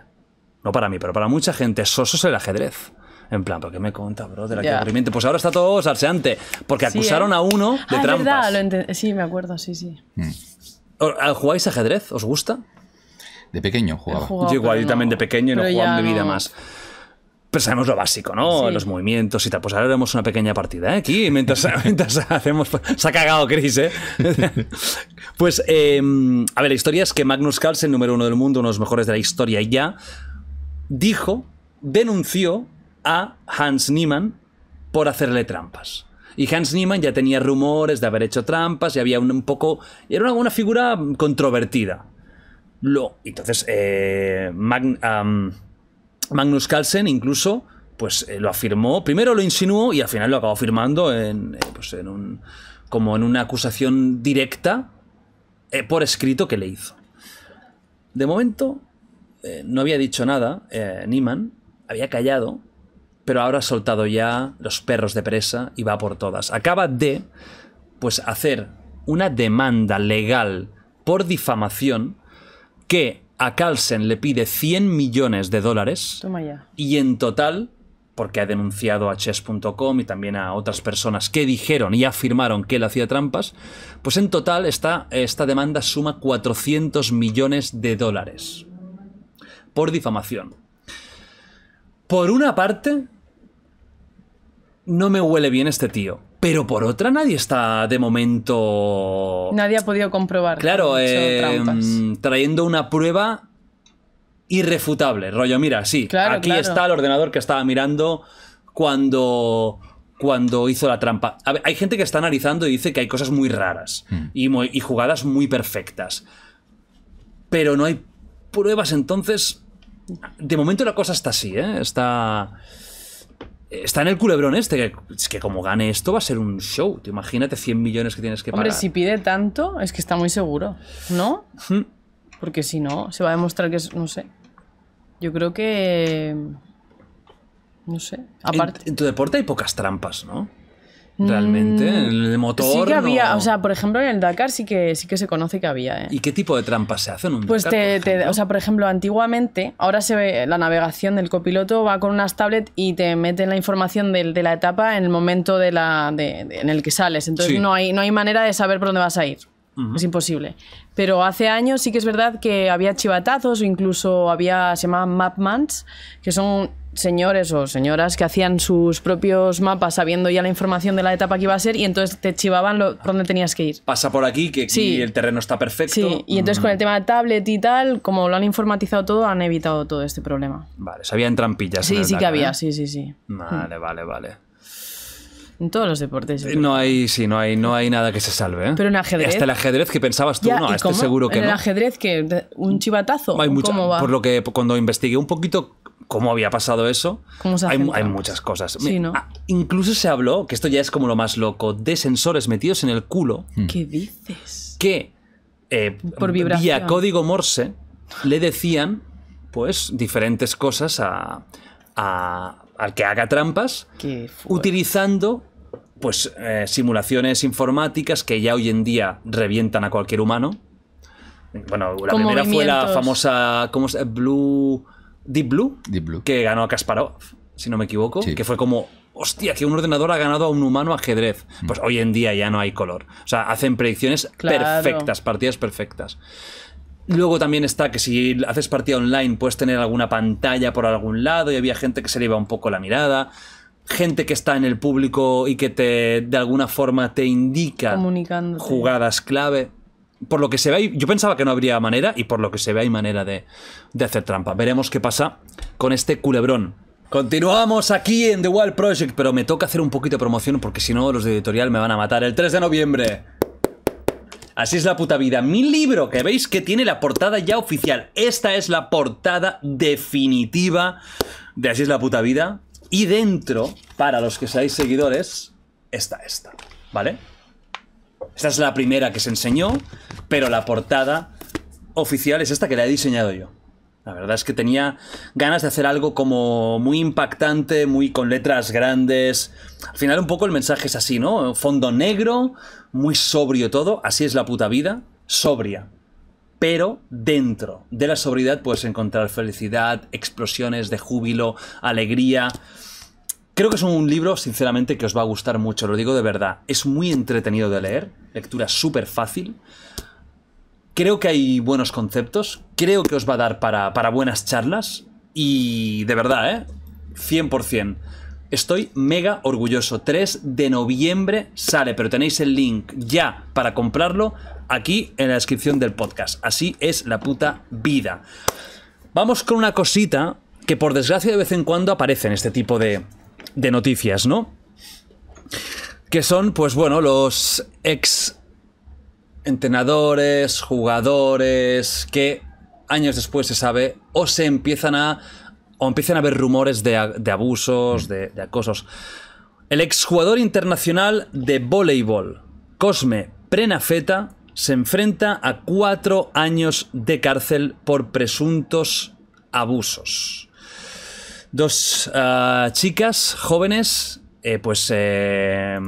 no para mí, pero para mucha gente, sosos el ajedrez. En plan, ¿por qué me cuentas, bro? la Pues ahora está todo salseante Porque ¿eh? acusaron a uno ah, de ah, trampas. verdad, sí, me acuerdo, sí, sí. Hmm. Ah, ¿Jugáis ajedrez? ¿Os gusta? De pequeño jugaba. Jugado, Yo igual, también de pequeño y no jugaba en mi vida más. Pero sabemos lo básico, ¿no? Los movimientos y tal. Pues ahora haremos una pequeña partida ¿eh? aquí, mientras, (laughs) hacemos... Se ha cagado Chris, ¿eh? (laughs) pues, em, a ver, la historia es que Magnus Carlsen, número uno del mundo, uno de los mejores de la historia ya, dijo, denunció a Hans Niemann por hacerle trampas. Y Hans Niemann ya tenía rumores de haber hecho trampas y había un, poco... Era una, figura controvertida. Lo, entonces, eh, Magnus Carlsen incluso pues eh, lo afirmó, primero lo insinuó y al final lo acabó firmando en, eh, pues en un, como en una acusación directa eh, por escrito que le hizo. De momento no había dicho nada, Niemann. había callado, pero ahora ha soltado ya los perros de presa y va por todas. Acaba de pues hacer una demanda legal por difamación que a Carlsen le pide 100 millones de dólares. Y en total, porque ha denunciado a chess.com y también a otras personas que dijeron y afirmaron que él hacía trampas, pues en total esta, esta demanda suma 400 millones de dólares por difamación. Por una parte, no me huele bien este tío. Pero por otra, nadie está de momento. Nadie ha podido comprobar. Claro, em, trayendo una prueba irrefutable. Rollo, mira, sí, aquí está el ordenador que estaba mirando cuando cuando hizo la trampa. hay gente que está analizando y dice que hay cosas muy raras mm. y, y, jugadas muy perfectas. Pero no hay pruebas, entonces. De momento la cosa está así, ¿eh? Está. Está en el culebrón este, que es que como gane esto va a ser un show. Te imagínate 100 millones que tienes que pagar. Hombre, si pide tanto, es que está muy seguro, ¿no? Hmm. Porque si no, se va a demostrar que es, no sé. Yo creo que... No sé. Aparte. en tu deporte hay pocas trampas, ¿no? Realmente, mm, el motor. Sí que había, o sea, por ejemplo, en el Dakar sí que, sí que se conoce que había. ¿eh? ¿Y qué tipo de trampas se hacen? Un pues te, o sea, por ejemplo, antiguamente, ahora se ve la navegación del copiloto, va con unas tablet y te meten la información de, la etapa en el momento de la, en el que sales. Entonces no, hay, no hay manera de saber por dónde vas a ir. Es imposible. Pero hace años sí que es verdad que había chivatazos o incluso había, se llamaban mapmans, que son señores o señoras que hacían sus propios mapas sabiendo ya la información de la etapa que iba a ser y entonces te chivaban por dónde tenías que ir. Pasa por aquí, que el terreno está perfecto. Sí, y entonces con el tema de tablet y tal, como lo han informatizado todo, han evitado todo este problema. Vale, se trampillas. Sí, sí que había, ¿eh? sí, sí, sí. Vale, vale, vale. En todos los deportes. Eh, no hay, sí, no hay, no hay nada que se salve. ¿eh? Pero en ajedrez. Hasta el ajedrez que pensabas tú, no, este seguro que no. el ajedrez que un chivatazo? Hay mucho Por lo que cuando investigué un poquito cómo había pasado eso, hay, muchas cosas. Ah, incluso se habló, que esto ya es como lo más loco, de sensores metidos en el culo. Hmm. ¿Qué dices? Que eh, por vía código Morse le decían pues diferentes cosas a, a al que haga trampas utilizando pues eh, simulaciones informáticas que ya hoy en día revientan a cualquier humano. Bueno, la primera fue la famosa ¿cómo es? Blue Deep Blue, Deep Blue, que ganó a Kasparov, si no me equivoco, que fue como hostia, que un ordenador ha ganado a un humano ajedrez. Mm. Pues hoy en día ya no hay color. O sea, hacen predicciones perfectas, partidas perfectas. Luego también está que si haces partida online puedes tener alguna pantalla por algún lado y había gente que se le iba un poco la mirada gente que está en el público y que te de alguna forma te indica jugadas clave. Por lo que se ve, yo pensaba que no habría manera y por lo que se ve hay manera de, de hacer trampa. Veremos qué pasa con este culebrón. Continuamos aquí en The Wild Project, pero me toca hacer un poquito de promoción porque si no los de editorial me van a matar el 3 de noviembre. Así es la puta vida. Mi libro que veis que tiene la portada ya oficial. Esta es la portada definitiva de Así es la puta vida. Y dentro, para los que seáis seguidores, está esta, ¿vale? Esta es la primera que se enseñó, pero la portada oficial es esta que la he diseñado yo. La verdad es que tenía ganas de hacer algo como muy impactante, muy con letras grandes. Al final un poco el mensaje es así, ¿no? Fondo negro, muy sobrio todo, así es la puta vida, sobria pero dentro de la sobriedad puedes encontrar felicidad, explosiones de júbilo, alegría. Creo que es un libro, sinceramente, que os va a gustar mucho, lo digo de verdad. Es muy entretenido de leer, lectura súper fácil. Creo que hay buenos conceptos, creo que os va a dar para, para buenas charlas y de verdad, ¿eh? 100%. Estoy mega orgulloso. 3 de noviembre sale, pero tenéis el link ya para comprarlo aquí en la descripción del podcast. Así es la puta vida. Vamos con una cosita que por desgracia de vez en cuando aparece en este tipo de, noticias, ¿no? Que son, pues bueno, los ex entrenadores, jugadores, que años después se sabe, o se empiezan a. o empiezan a haber rumores de, abusos, de, de, acosos. El ex jugador internacional de voleibol, Cosme Prenafeta, se enfrenta a cuatro años de cárcel por presuntos abusos. Dos ah, chicas jóvenes, eh, pues eh,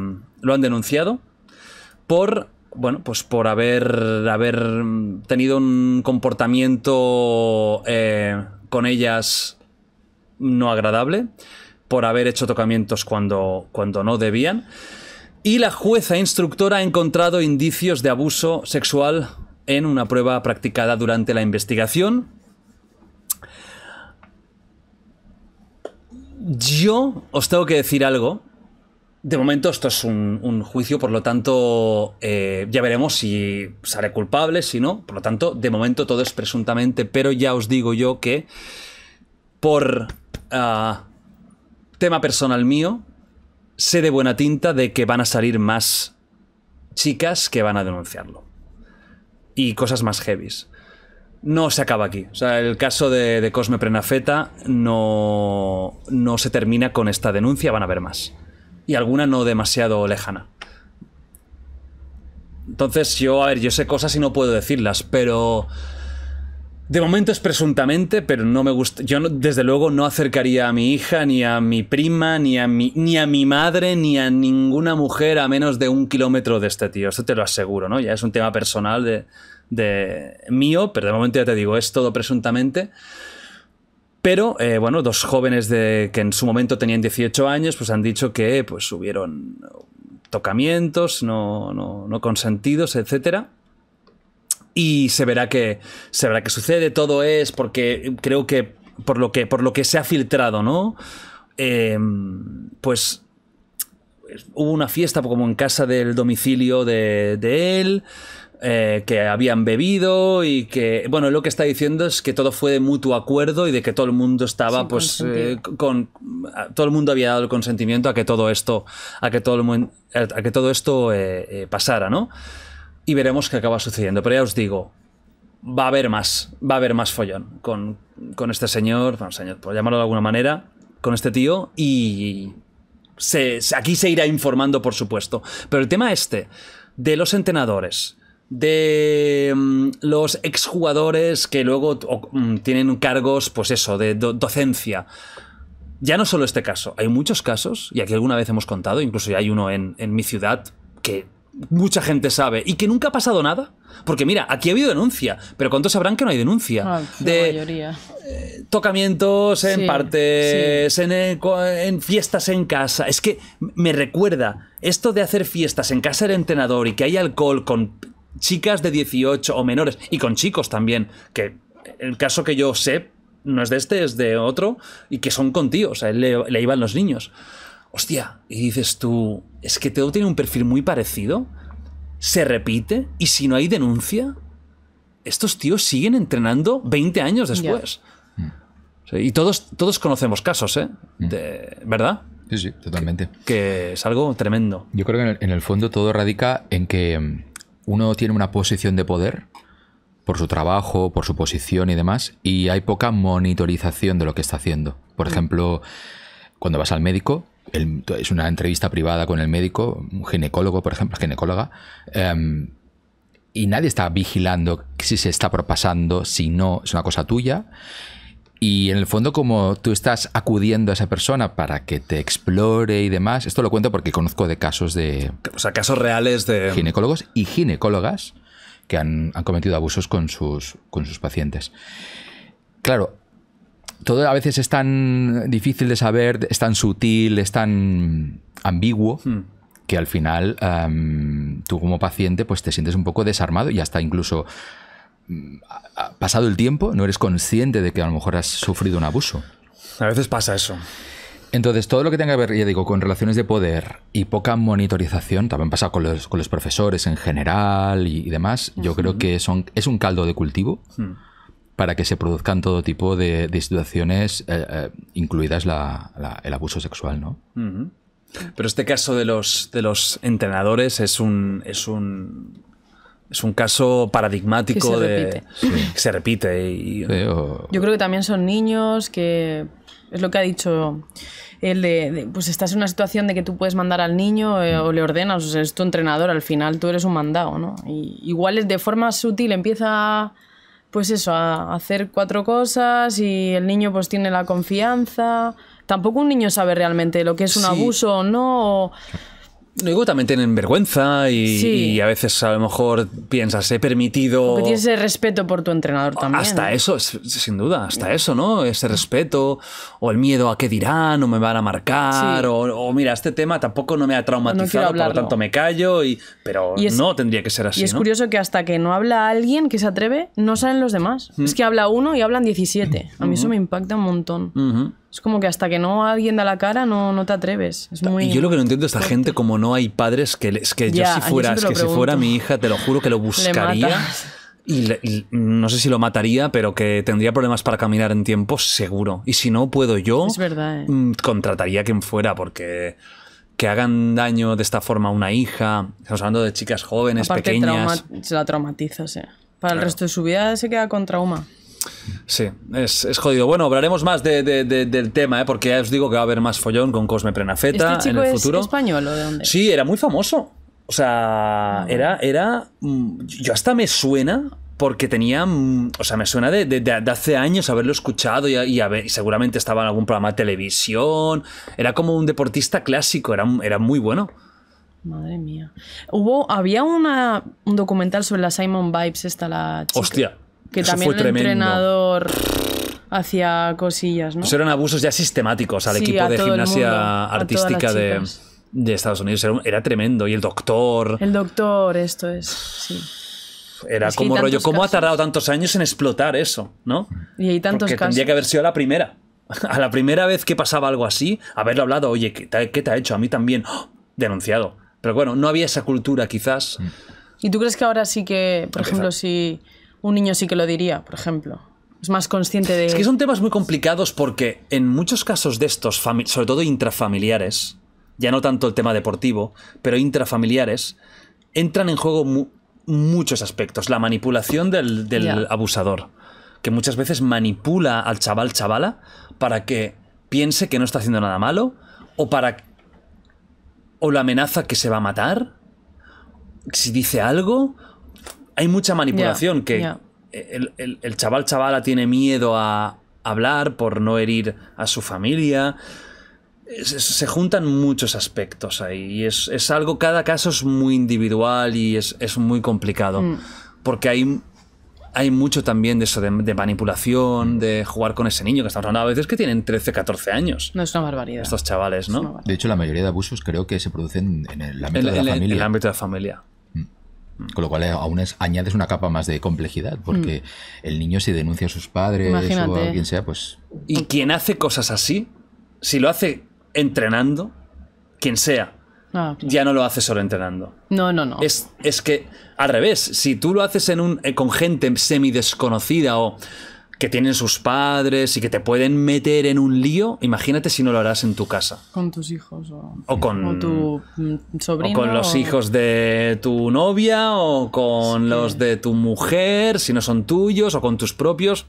lo han denunciado por, bueno, pues por haber, haber tenido un comportamiento eh, con ellas no agradable, por haber hecho tocamientos cuando, cuando no debían y la jueza instructora ha encontrado indicios de abuso sexual en una prueba practicada durante la investigación. Yo os tengo que decir algo. De momento esto es un, juicio, por lo tanto eh, ya veremos si sale culpable, si no. Por lo tanto, de momento todo es presuntamente, pero ya os digo yo que por ah, tema personal mío, sé de buena tinta de que van a salir más chicas que van a denunciarlo. Y cosas más heavies. No se acaba aquí. O sea, el caso de, Cosme Prenafeta no, no se termina con esta denuncia, van a haber más. Y alguna no demasiado lejana. Entonces yo, a ver, yo sé cosas y no puedo decirlas, pero de momento es presuntamente, pero no me gusta. Yo desde luego no acercaría a mi hija, ni a mi prima, ni a mi, ni a mi madre, ni a ninguna mujer a menos de un kilómetro de este tío. Eso te lo aseguro, ¿no? Ya es un tema personal de, mío, pero de momento ya te digo, es todo presuntamente. Pero, eh, bueno, dos jóvenes de, que en su momento tenían 18 años, pues han dicho que pues, hubieron tocamientos no, no, no consentidos, etcétera y se verá que se verá que sucede. Todo es porque creo que por lo que por lo que se ha filtrado, ¿no? Em, pues hubo una fiesta como en casa del domicilio de, él. Eh, que habían bebido y que bueno lo que está diciendo es que todo fue de mutuo acuerdo y de que todo el mundo estaba pues eh, con todo el mundo había dado el consentimiento a que todo esto a que todo el, a que todo esto eh, pasara no y veremos qué acaba sucediendo. Pero ya os digo, va a haber más, va a haber más follón con, este señor, bueno, señor, por llamarlo de alguna manera, con este tío y se, aquí se irá informando, por supuesto. Pero el tema este, de los entrenadores, de mm, los exjugadores que luego mm, tienen cargos, pues eso, de docencia. Ya no solo este caso, hay muchos casos, y aquí alguna vez hemos contado, incluso hay uno en, en mi ciudad, que mucha gente sabe y que nunca ha pasado nada. Porque mira, aquí ha habido denuncia, pero ¿cuántos sabrán que no hay denuncia? Ah, de eh, tocamientos en partes, eh, En, fiestas en casa. Es que me recuerda esto de hacer fiestas en casa del entrenador y que hay alcohol con chicas de 18 o menores y con chicos también, que el caso que yo sé no es de este, es de otro y que son con tíos, sea le, le iban los niños. Hostia, y dices tú, es que todo tiene un perfil muy parecido, se repite, y si no hay denuncia, estos tíos siguen entrenando 20 años después. Mm. y todos, todos conocemos casos, ¿eh? Mm. ¿Verdad? Sí, sí, totalmente. Que, es algo tremendo. Yo creo que en el, fondo todo radica en que mm, uno tiene una posición de poder por su trabajo, por su posición y demás, y hay poca monitorización de lo que está haciendo. Por ejemplo, cuando vas al médico, es una entrevista privada con el médico, un ginecólogo, por ejemplo, ginecóloga, em, y nadie está vigilando si se está propasando, si no, es una cosa tuya. Y en el fondo, como tú estás acudiendo a esa persona para que te explore y demás, esto lo cuento porque conozco de casos de... O sea, casos reales de... Ginecólogos y ginecólogas que han, cometido abusos con sus, con sus pacientes. Claro, todo a veces es tan difícil de saber, es tan sutil, es tan ambiguo. Hmm. que al final tú como paciente pues te sientes un poco desarmado y hasta incluso mm, pasado el tiempo no eres consciente de que a lo mejor has sufrido un abuso. A veces pasa eso. Entonces, todo lo que tenga que ver, ya digo, con relaciones de poder y poca monitorización, también pasa con los, profesores en general y, demás, yo creo que son, es un caldo de cultivo. Hmm para que se produzcan todo tipo de, situaciones, eh, eh, incluidas el abuso sexual, ¿no? Pero este caso de los, de los entrenadores es un, es un es un caso paradigmático que se repite. se repite yo creo que también son niños que es lo que ha dicho él de, pues estás en una situación de que tú puedes mandar al niño eh, o le ordenas o sea, es tu entrenador al final tú eres un mandado no y igual de forma sutil empieza pues eso, a hacer cuatro cosas y el niño pues tiene la confianza. Tampoco un niño sabe realmente lo que es un abuso o no. Luego también tienen vergüenza y, a veces a lo mejor piensas, he permitido... Que tienes ese respeto por tu entrenador también. Hasta eso, sin duda, hasta eso, ¿no? Ese respeto o el miedo a qué dirán o me van a marcar o, mira, este tema tampoco no me ha traumatizado, por lo tanto me callo, y, pero no tendría que ser así. Y es curioso que hasta que no habla alguien que se atreve, no salen los demás. Es que habla uno y hablan 17. A mí eso me impacta un montón. Es como que hasta que no alguien da la cara no, no te atreves. Y yo lo que no entiendo esta gente, como no hay padres que es que yo si fuera, que si fuera mi hija, te lo juro que lo buscaría. Y, no sé si lo mataría, pero que tendría problemas para caminar en tiempo, seguro. Y si no puedo yo, eh. mm, contrataría a quien fuera, porque que hagan daño de esta forma a una hija. Estamos hablando de chicas jóvenes, pequeñas. se la traumatiza, o sea. Para el resto de su vida se queda con trauma. Sí, es, es, jodido. Bueno, hablaremos más del tema, ¿eh? porque ya os digo que va a haber más follón con Cosme Prenafeta ¿Este en el futuro. ¿Es español o de dónde? Sí, era muy famoso. O sea, ah, era, era. Mm, yo hasta me suena porque tenía, mm, o sea, me suena de, hace años haberlo escuchado y, seguramente estaba en algún programa de televisión. Era como un deportista clásico, era, era muy bueno. Madre mía. Hubo, había un documental sobre la Simon Vibes, esta la... Chica. Hostia, que también entrenador hacía cosillas, ¿no? Pues eran abusos ya sistemáticos al equipo de gimnasia artística de, Estados Unidos. Era, tremendo. Y el doctor. El doctor, esto es. Era como rollo, ¿cómo ha tardado tantos años en explotar eso? ¿No? Y hay tantos Tendría que haber sido la primera. A la primera vez que pasaba algo así, haberlo hablado, oye, ¿qué te, ha hecho? A mí también. ¡Oh! Denunciado. Pero bueno, no había esa cultura quizás. ¿Y tú crees que ahora sí que, por ejemplo, si un niño sí que lo diría, por ejemplo. Es más consciente de... Es que son temas muy complicados porque en muchos casos de estos, sobre todo intrafamiliares, ya no tanto el tema deportivo, pero intrafamiliares, entran en juego muchos aspectos. La manipulación del, abusador, que muchas veces manipula al chaval chavala para que piense que no está haciendo nada malo, o para... o la amenaza que se va a matar, si dice algo, hay mucha manipulación que El, chaval chavala tiene miedo a hablar por no herir a su familia. Se, juntan muchos aspectos ahí y es, algo, cada caso es muy individual y es, muy complicado mm. porque hay, hay mucho también de eso, de, manipulación, de jugar con ese niño que estamos hablando a veces que tienen 13, 14 años. No es una barbaridad. Estos chavales, ¿no? de hecho, la mayoría de abusos creo que se producen en el ámbito de la familia. En el ámbito de la familia. Con lo cual eh, aún añades una capa más de complejidad, porque mm. el niño si denuncia a sus padres o a quien sea, pues... Y quien hace cosas así, si lo hace entrenando, quien sea, ah, ya no lo hace solo entrenando. No, no, no. Es, es que, al revés, si tú lo haces en un, eh, con gente semi desconocida o que tienen sus padres y que te pueden meter en un lío, imagínate si no lo harás en tu casa. Con tus hijos o, con tu mm, sobrino. O con los hijos de tu novia o con los de tu mujer, si no son tuyos, o con tus propios.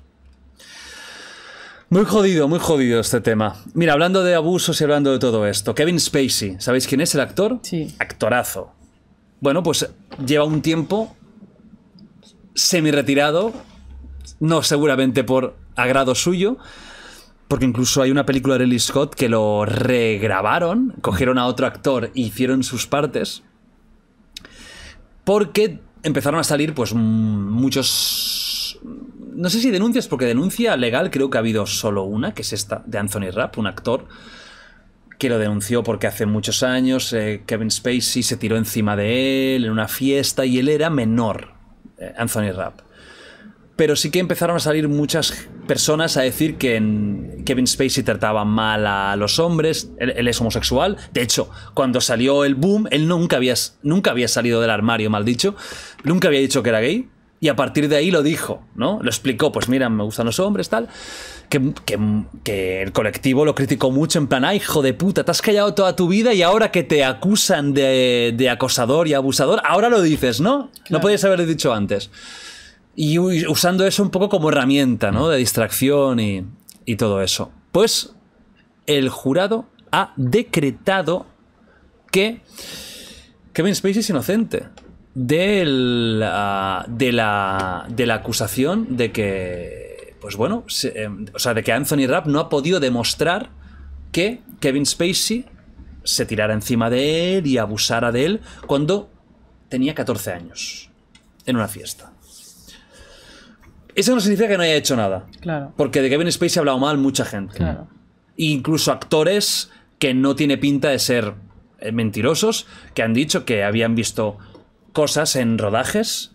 Muy jodido, muy jodido este tema. Mira, hablando de abusos y hablando de todo esto, Kevin Spacey, ¿sabéis quién es el actor? Sí. Actorazo. Bueno, pues lleva un tiempo semi-retirado no seguramente por agrado suyo, porque incluso hay una película de Ellie Scott que lo regrabaron, cogieron a otro actor e hicieron sus partes, porque empezaron a salir pues muchos... No sé si denuncias, porque denuncia legal creo que ha habido solo una, que es esta, de Anthony Rapp, un actor que lo denunció porque hace muchos años eh, Kevin Spacey se tiró encima de él en una fiesta y él era menor, eh, Anthony Rapp pero sí que empezaron a salir muchas personas a decir que Kevin Spacey trataba mal a los hombres, él, es homosexual. De hecho, cuando salió el boom, él nunca había, nunca había salido del armario, mal dicho, nunca había dicho que era gay. Y a partir de ahí lo dijo, ¿no? Lo explicó, pues mira, me gustan los hombres, tal. Que, el colectivo lo criticó mucho en plan, ay, hijo de puta, te has callado toda tu vida y ahora que te acusan de, acosador y abusador, ahora lo dices, ¿no? No podías haberlo dicho antes. Y usando eso un poco como herramienta, ¿no? De distracción y, y todo eso. Pues el jurado ha decretado que Kevin Spacey es inocente de la, ah, de la, de la acusación de que, pues bueno, em, o sea, de que Anthony Rapp no ha podido demostrar que Kevin Spacey se tirara encima de él y abusara de él cuando tenía 14 años en una fiesta. Eso no significa que no haya hecho nada. Claro. Porque de Kevin Spacey ha hablado mal mucha gente. Claro. Incluso actores que no tiene pinta de ser eh, mentirosos, que han dicho que habían visto cosas en rodajes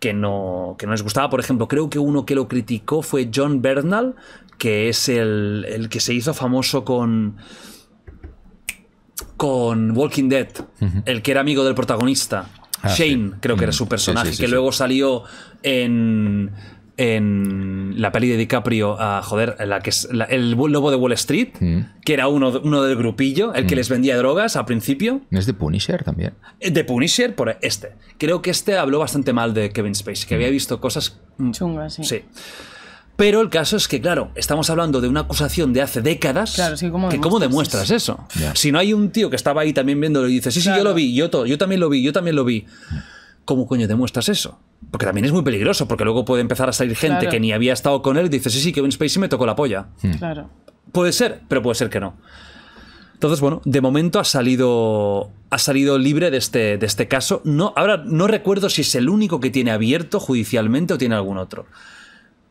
que no, les gustaba. Por ejemplo, creo que uno que lo criticó fue John Bernal, que es el, que se hizo famoso con con Walking Dead, el que era amigo del protagonista. Ah, Shane, creo que era mm. su personaje, que luego salió en en la peli de DiCaprio a, joder, la que el lobo de Wall Street, mm. que era uno, uno del grupillo, el que mm. les vendía drogas al principio. es de Punisher también? Eh, de Punisher por este. Creo que este habló bastante mal de Kevin Space, que había mm. visto cosas... Chungas, sí. Sí. Pero el caso es que, claro, estamos hablando de una acusación de hace décadas. Claro, sí, ¿cómo que demuestras eso? Si no hay un tío que estaba ahí también viéndolo y dice, sí, sí, yo lo vi, yo, yo también lo vi, yo también lo vi. ¿cómo coño demuestras eso? Porque también es muy peligroso, porque luego puede empezar a salir gente que ni había estado con él y dice, sí, sí, que Kevin Spacey me tocó la polla. Hmm. Claro. Puede ser, pero puede ser que no. Entonces, bueno, de momento ha salido, ha salido libre de este, de este caso. No, ahora no recuerdo si es el único que tiene abierto judicialmente o tiene algún otro.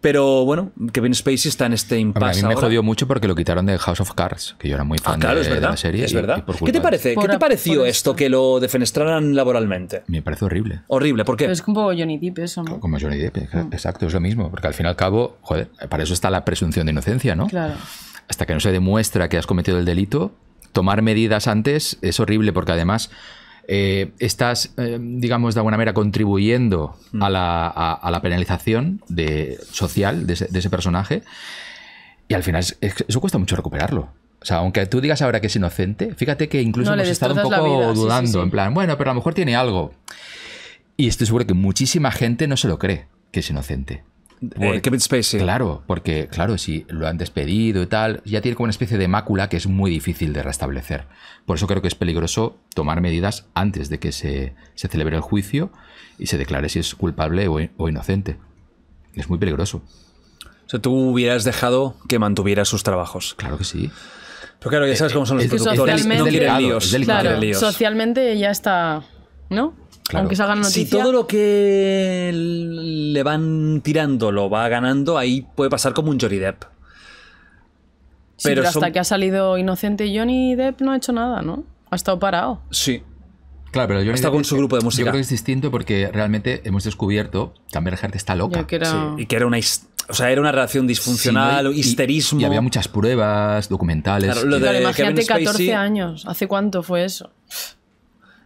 Pero bueno, Kevin Spacey está en este impasse. a mí me jodió mucho porque lo quitaron de House of Cards, que yo era muy fan ah, de, la serie. Es verdad. ¿Qué te parece? te pareció esto que lo defenestraran laboralmente? Me parece horrible. Horrible, ¿por qué? es como Johnny Depp eso, Como Johnny Depp, mm. exacto, es lo mismo. Porque al fin y al cabo, joder, para eso está la presunción de inocencia, ¿no? Claro. Hasta que no se demuestra que has cometido el delito, tomar medidas antes es horrible porque además eh, estás, eh, digamos, de alguna manera contribuyendo mm. a la, penalización de, social de ese, personaje. Y al final eso cuesta mucho recuperarlo. O sea, aunque tú digas ahora que es inocente, fíjate que incluso hemos estado un poco dudando, en plan, bueno, pero a lo mejor tiene algo. Y estoy seguro que muchísima gente no se lo cree que es inocente. Eh, claro, porque claro, si lo han despedido y tal, ya tiene como una especie de mácula que es muy difícil de restablecer. Por eso creo que es peligroso tomar medidas antes de que se, celebre el juicio y se declare si es culpable o, inocente. Es muy peligroso. O sea, tú hubieras dejado que mantuviera sus trabajos. Claro que sí. Pero claro, ya sabes eh, cómo son los productores. No socialmente ya está, ¿no? Si todo lo que le van tirando lo va ganando, ahí puede pasar como un Johnny Depp. pero, hasta que ha salido inocente Johnny Depp no ha hecho nada, ¿no? Ha estado parado. Sí. Claro, pero Johnny está con su grupo de música. Yo creo que es distinto porque realmente hemos descubierto que Amber Heard está loca. y que era una o sea, era una relación disfuncional, histerismo. Y, había muchas pruebas, documentales. lo de, imagínate 14 años. ¿Hace cuánto fue eso?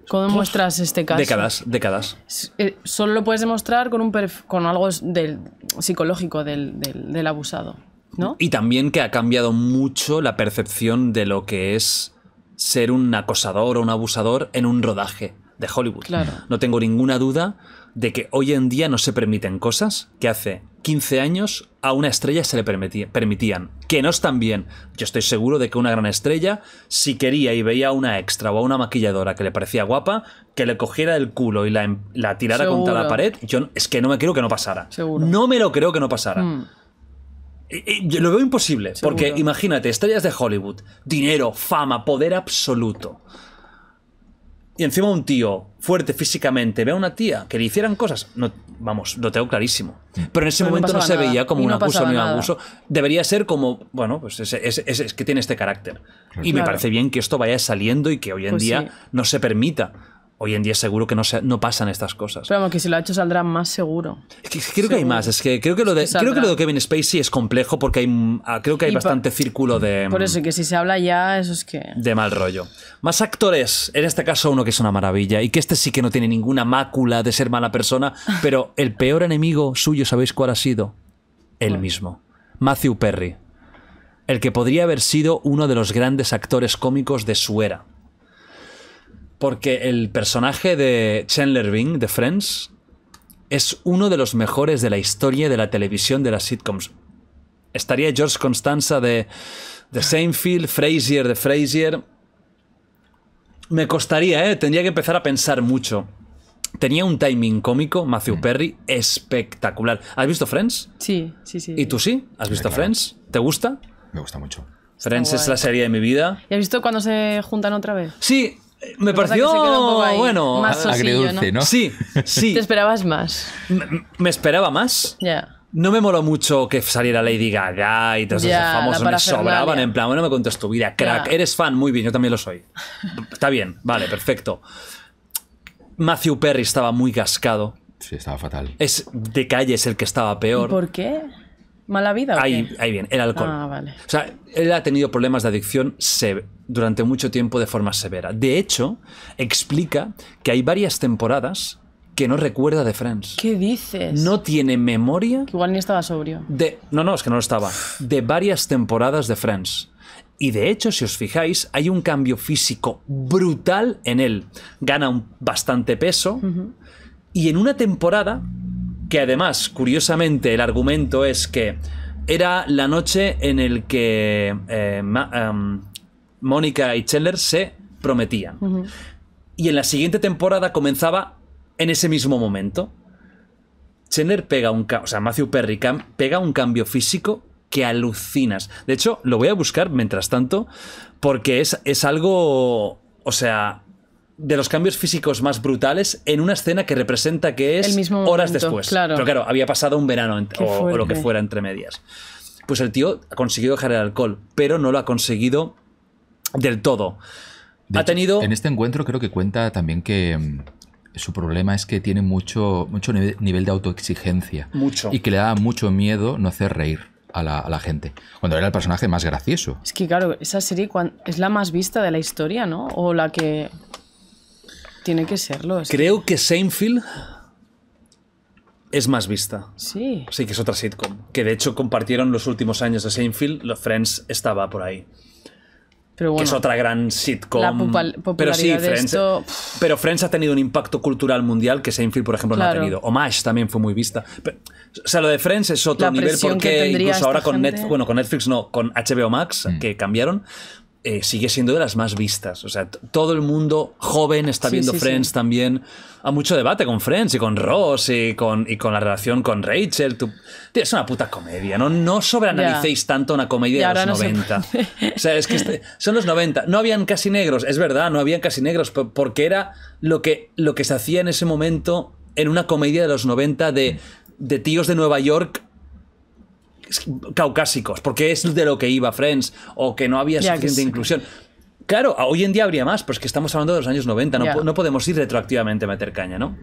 ¿Cómo demuestras este caso? Décadas, décadas. Eh, solo lo puedes demostrar con, un con algo del, psicológico del, del abusado, ¿no? Y también que ha cambiado mucho la percepción de lo que es ser un acosador o un abusador en un rodaje de Hollywood. Claro. No tengo ninguna duda de que hoy en día no se permiten cosas que hace 15 años a una estrella se le permitían, que no están bien. Yo estoy seguro de que una gran estrella, si quería y veía a una extra o a una maquilladora que le parecía guapa, que le cogiera el culo y la, em-, tirara contra la pared, yo es que no me creo que no pasara. No me lo creo que no pasara. Mm. yo lo veo imposible, porque imagínate, estrellas de Hollywood, dinero, fama, poder absoluto y encima un tío fuerte físicamente ve a una tía que le hicieran cosas, no, vamos, lo tengo clarísimo. Pero en ese momento no, se veía como un abuso ni un abuso. Debería ser como, bueno, pues es, es, es, que tiene este carácter. Y me parece bien que esto vaya saliendo y que hoy en pues día no se permita Hoy en día seguro que no, pasan estas cosas. Pero que si lo ha hecho saldrá más seguro. creo que hay más. Es que creo que lo de, creo Kevin Spacey es complejo porque hay, ah, creo que hay bastante círculo de... Por mm, eso, que si se habla ya, eso es que... De mal rollo. Más actores. En este caso uno que es una maravilla y que este sí que no tiene ninguna mácula de ser mala persona, (laughs) pero el peor enemigo suyo, ¿sabéis cuál ha sido? Él mismo. Matthew Perry. El que podría haber sido uno de los grandes actores cómicos de su era porque el personaje de Chandler Bing de Friends es uno de los mejores de la historia de la televisión de las sitcoms. Estaría George Constanza de, The Seinfeld, Frasier de Frasier. Me costaría, ¿eh? Tendría que empezar a pensar mucho. Tenía un timing cómico, Matthew mm. Perry, espectacular. ¿Has visto Friends? Sí, sí, sí. ¿Y tú sí? ¿Has visto Friends? ¿Te gusta? Me gusta mucho. Friends es la serie de mi vida. ¿Y has visto cuando se juntan otra vez? Sí, me pareció bueno. agridulce ¿no? Sí, sí. ¿Te esperabas más? Me, esperaba más. Ya. No me moló mucho que saliera Lady Gaga y todos esos famosos me sobraban en plan, bueno, me contas tu vida, crack, eres fan, muy bien, yo también lo soy. Está bien, vale, perfecto. Matthew Perry estaba muy cascado. Sí, estaba fatal. Es de calle es el que estaba peor. ¿Por qué? mala vida. ahí, ahí bien, el alcohol. Ah, vale. O sea, él ha tenido problemas de adicción durante mucho tiempo de forma severa. De hecho, explica que hay varias temporadas que no recuerda de Friends. ¿Qué dices? No tiene memoria. Que igual ni estaba sobrio. De, no, no, es que no lo estaba. (sighs) De varias temporadas de Friends. Y de hecho, si os fijáis, hay un cambio físico brutal en él. Gana un, bastante peso. Y en una temporada que además, curiosamente, el argumento es que era la noche en el que eh, em, Mónica y Chandler se prometían. Y en la siguiente temporada comenzaba en ese mismo momento. Chandler pega un o sea, Matthew Perry pega un cambio físico que alucinas. De hecho, lo voy a buscar mientras tanto, porque es, es algo, o sea, de los cambios físicos más brutales en una escena que representa que es horas después. Pero claro, había pasado un verano o, lo que fuera entre medias. Pues el tío ha conseguido dejar el alcohol, pero no lo ha conseguido del todo. ha tenido. En este encuentro creo que cuenta también que mm, su problema es que tiene mucho, mucho nivel de autoexigencia. Mucho. Y que le da mucho miedo no hacer reír. A la, a la, gente. Cuando era el personaje más gracioso. Es que, claro, esa serie es la más vista de la historia, ¿no? O la que. Tiene que serlo. Creo que Seinfeld es más vista. Sí. Sí, que es otra sitcom. Que de hecho compartieron los últimos años de Seinfeld. Friends estaba por ahí. Pero que es otra gran sitcom. La popularidad pero de Friends. Pero Friends ha tenido un impacto cultural mundial que Seinfeld, por ejemplo, no ha tenido. O Mash también fue muy vista. o sea, lo de Friends es otro nivel porque incluso ahora con, Netflix, bueno, con Netflix no, con HBO Max, mm. que cambiaron, eh, sigue siendo de las más vistas. O sea, todo el mundo joven está viendo Friends también. Hay mucho debate con Friends y con Ross y con, y con la relación con Rachel. es una puta comedia, ¿no? No sobreanalicéis tanto una comedia de los 90. o sea, es que este, son los 90. No habían casi negros, es verdad, no habían casi negros, porque era lo que, lo que se hacía en ese momento en una comedia de los 90 de, de tíos de Nueva York caucásicos, porque es de lo que iba Friends, o que no había suficiente inclusión. Claro, hoy en día habría más, es pues que estamos hablando de los años 90, no, podemos ir retroactivamente a meter caña, ¿no?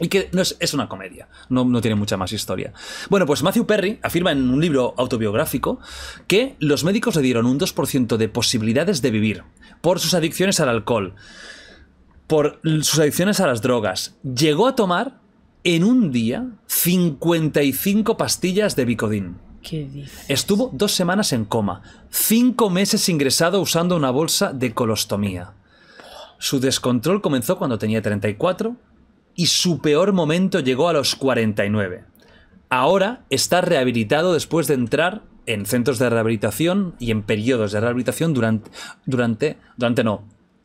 Y que no es, una comedia, no, no, tiene mucha más historia. Bueno, pues Matthew Perry afirma en un libro autobiográfico que los médicos le dieron un 2% de posibilidades de vivir por sus adicciones al alcohol, por sus adicciones a las drogas. Llegó a tomar en un día 55 pastillas de Bicodin. Estuvo dos semanas en coma, cinco meses ingresado usando una bolsa de colostomía. Su descontrol comenzó cuando tenía 34 y su peor momento llegó a los 49. Ahora está rehabilitado después de entrar en centros de rehabilitación y en periodos de rehabilitación durante, durante, durante no,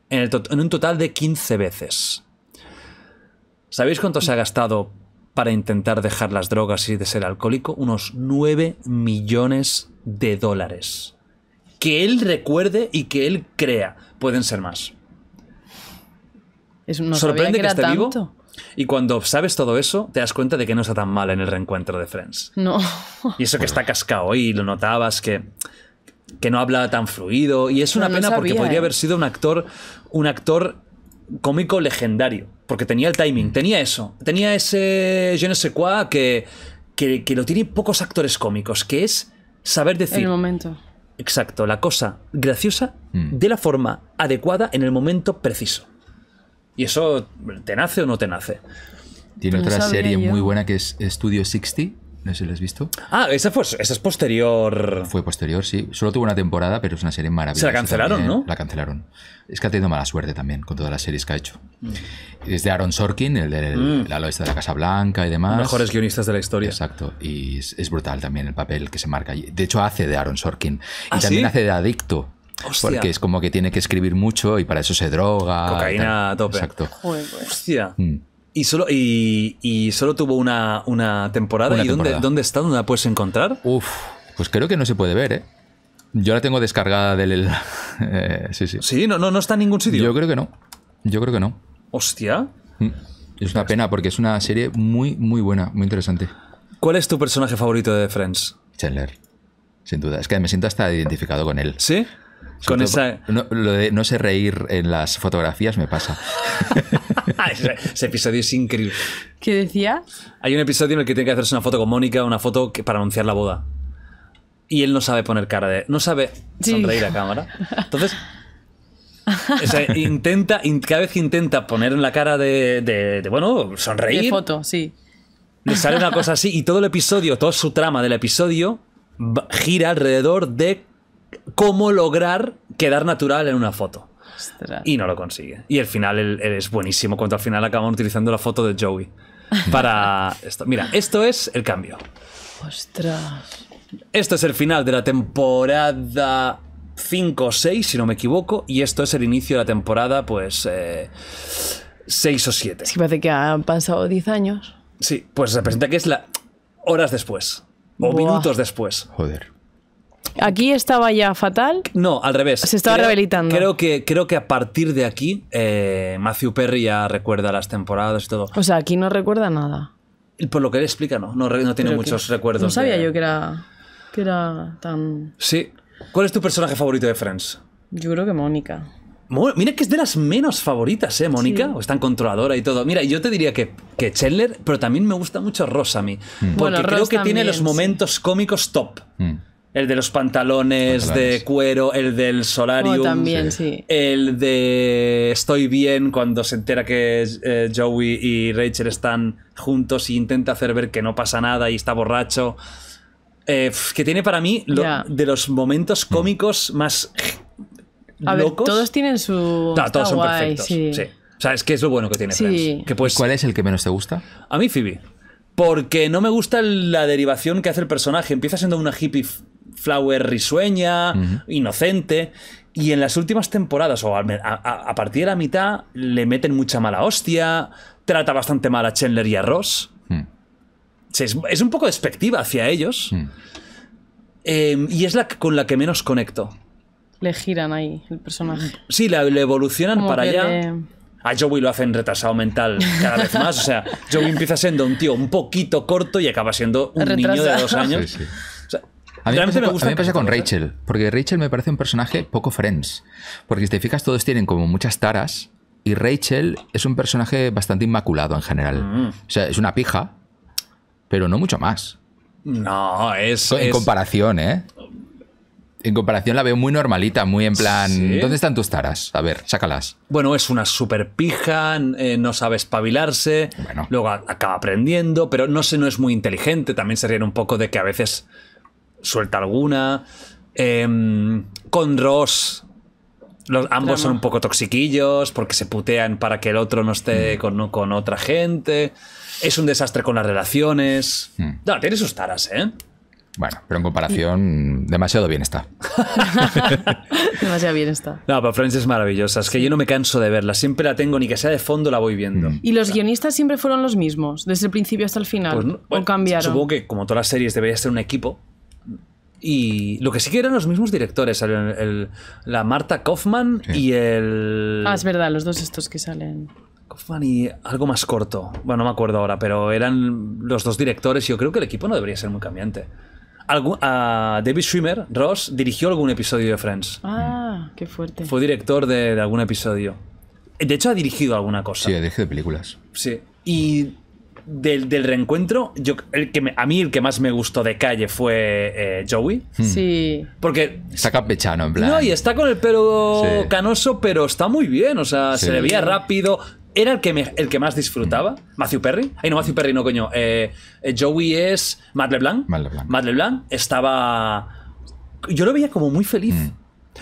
en, en un total de 15 veces. ¿Sabéis cuánto se ha gastado para intentar dejar las drogas y de ser alcohólico unos 9 millones de dólares. Que él recuerde y que él crea. Pueden ser más. Es, Sorprende que, esté vivo. Y cuando sabes todo eso, te das cuenta de que no está tan mal en el reencuentro de Friends. No. (laughs) Y eso que está cascado y lo notabas que que no hablaba tan fluido y es una pena porque podría eh. haber sido un actor un actor cómico legendario porque tenía el timing, mm. tenía eso. Tenía ese je ne sais quoi que, lo tienen pocos actores cómicos, que es saber decir. El momento. Exacto, la cosa graciosa mm. de la forma adecuada en el momento preciso. Y eso, ¿te nace o no te nace? Tiene pues otra serie muy buena que es Studio 60, no sé si lo has visto. Ah, esa, es posterior. Fue posterior, sí. Solo tuvo una temporada, pero es una serie maravillosa. Se la cancelaron, ¿no? La cancelaron. Es que ha tenido mala suerte también con todas las series que ha hecho. Desde mm. Es de Aaron Sorkin, el de mm. la loista de la Casa Blanca y demás. Los mejores guionistas de la historia. Exacto. Y es, brutal también el papel que se marca. De hecho, hace de Aaron Sorkin. y ¿Ah, también hace de adicto. Porque es como que tiene que escribir mucho y para eso se droga. Cocaína a tope. Exacto. Joder, pues, Hostia. Mm. Y solo, y, solo tuvo una, una temporada. ¿Y Dónde, dónde está? ¿Dónde la puedes encontrar? Uf, pues creo que no se puede ver, ¿eh? Yo la tengo descargada del... (laughs) Eh, sí, sí. Sí, no, no, está en ningún sitio. Yo creo que no. Yo creo que no. Hostia. Mm. Es una pena porque es una serie muy, muy buena, muy interesante. ¿Cuál es tu personaje favorito de Friends? Chandler. Sin duda. Es que me siento hasta identificado con él. ¿Sí? con esa... lo de no sé reír en las fotografías me pasa. (laughs) (laughs) Ah, ese, episodio es increíble. ¿Qué decía? Hay un episodio en el que tiene que hacerse una foto con Mónica, una foto para anunciar la boda. Y él no sabe poner cara de. No sabe sonreír a cámara. Entonces. intenta, cada vez que intenta poner en la cara de, de bueno, sonreír. De foto, sí. Le sale una cosa así y todo el episodio, toda su trama del episodio gira alrededor de cómo lograr quedar natural en una foto. Y no lo consigue. Y el final es buenísimo, cuando al final acaban utilizando la foto de Joey para (laughs) esto. Mira, esto es el cambio. Ostras. Esto es el final de la temporada 5 o 6, si no me equivoco, y esto es el inicio de la temporada, pues, 6 eh, o 7. Sí, parece que han pasado 10 años. Sí, pues se presenta que es la horas después, o minutos después. Joder aquí estaba ya fatal. No, al revés. Se estaba rebelitando. rehabilitando. Creo que, creo que a partir de aquí, eh, Matthew Perry ya recuerda las temporadas y todo. O sea, aquí no recuerda nada. Por lo que él explica, no. No, tiene muchos recuerdos. No sabía yo que era, que era tan. Sí. ¿Cuál es tu personaje favorito de Friends? Yo creo que Mónica. Mira que es de las menos favoritas, ¿eh, Mónica? Es tan controladora y todo. Mira, yo te diría que, que Chandler, pero también me gusta mucho mm. Ross a mí. Porque creo que tiene los momentos cómicos top. Mm. El de los pantalones, de cuero, el del solarium. Oh, también, El de Estoy bien cuando se entera que eh, Joey y Rachel están juntos y intenta hacer ver que no pasa nada y está borracho. Eh, que tiene para mí de los momentos mm. cómicos más locos. todos tienen su. todos son perfectos. O sea, es que es lo bueno que tiene sí. ¿Cuál es el que menos te gusta? A mí, Phoebe. Porque no me gusta la derivación que hace el personaje. Empieza siendo una hippie Flower risueña, inocente. Y en las últimas temporadas, o a, partir de la mitad, le meten mucha mala hostia, trata bastante mal a Chandler y a Ross. Hmm. Es, un poco despectiva hacia ellos. Hmm. Em, y es la con la que menos conecto. Le giran ahí el personaje. Mm. Sí, le, evolucionan para allá. A Joey lo hacen retrasado mental cada vez más. O sea, Joey empieza siendo un tío un poquito corto y acaba siendo un niño de dos años. A mí, me, pasa, con Rachel, porque Rachel me parece un personaje poco Friends. Porque si te fijas, todos tienen como muchas taras. Y Rachel es un personaje bastante inmaculado en general. Mm. O sea, es una pija, pero no mucho más. No, es. En comparación, ¿eh? En comparación la veo muy normalita, muy en plan. ¿Dónde están tus taras? A ver, sácalas. Bueno, es una super pija, eh, no sabe espabilarse. Luego acaba aprendiendo, pero no sé, no es muy inteligente. También se ríen un poco de que a veces suelta alguna. Em, con Ross, los, ambos son un poco toxiquillos porque se putean para que el otro no esté mm. con, otra gente. Es un desastre con las relaciones. Mm. No, tiene sus taras, ¿eh? Bueno, pero en comparación, demasiado bien está. (laughs) demasiado bien está. No, pero Frances es maravillosa. Es que yo no me canso de verla. Siempre la tengo, ni que sea de fondo, la voy viendo. Mm. ¿Y los guionistas siempre fueron los mismos? ¿Desde el principio hasta el final? Pues ¿O cambiaron? Supongo que, como todas las series, debería ser un equipo. Y lo que sí que eran los mismos directores, la Marta Kaufman y el... Ah, es verdad, los dos estos que salen. Kaufman y algo más corto. Bueno, no me acuerdo ahora, pero eran los dos directores y yo creo que el equipo no debería ser muy cambiante. David Schwimmer, Ross, dirigió algún episodio de Friends. Ah, qué fuerte. Fue director de, de algún episodio. De hecho, ha dirigido alguna cosa. Sí, ha dirigido películas. Sí. Y del, reencuentro, yo, el que a mí el que más me gustó de calle fue eh, Joey. Hmm. Sí. Porque. Está campechano, en plan. No, y está con el pelo canoso, pero está muy bien. O sea, se le veía rápido. Era el que, el que más disfrutaba. Matthew Perry. Ay, no, Matthew Perry, no, coño. Eh, eh, Joey es Matt LeBlanc. Matt LeBlanc. estaba. Yo lo veía como muy feliz. Hmm.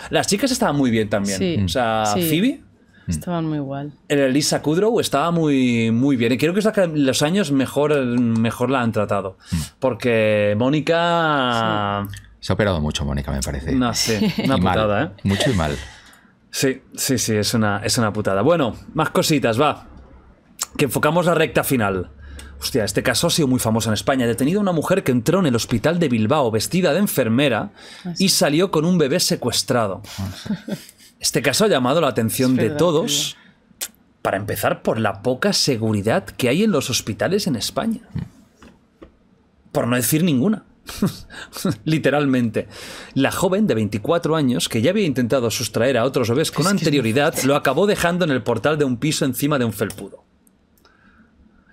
Las chicas estaban muy bien también. O sea, Phoebe Mm. Estaban muy igual. Elisa Kudrow estaba muy, muy bien. Y creo que los años mejor, mejor la han tratado. Mm. Porque Mónica. Se ha operado mucho, Mónica, me parece. No sé, (laughs) una putada, ¿eh? Mucho y mal. Sí, sí, sí, es una, es una putada. Bueno, más cositas, va. Que enfocamos la recta final. Hostia, este caso ha sido muy famoso en España. Detenida una mujer que entró en el hospital de Bilbao vestida de enfermera ah, y salió con un bebé secuestrado. Ah, este caso ha llamado la atención de todos, para empezar por la poca seguridad que hay en los hospitales en España. Por no decir ninguna. (laughs) Literalmente. La joven de 24 años, que ya había intentado sustraer a otros bebés con anterioridad, lo acabó dejando en el portal de un piso encima de un felpudo.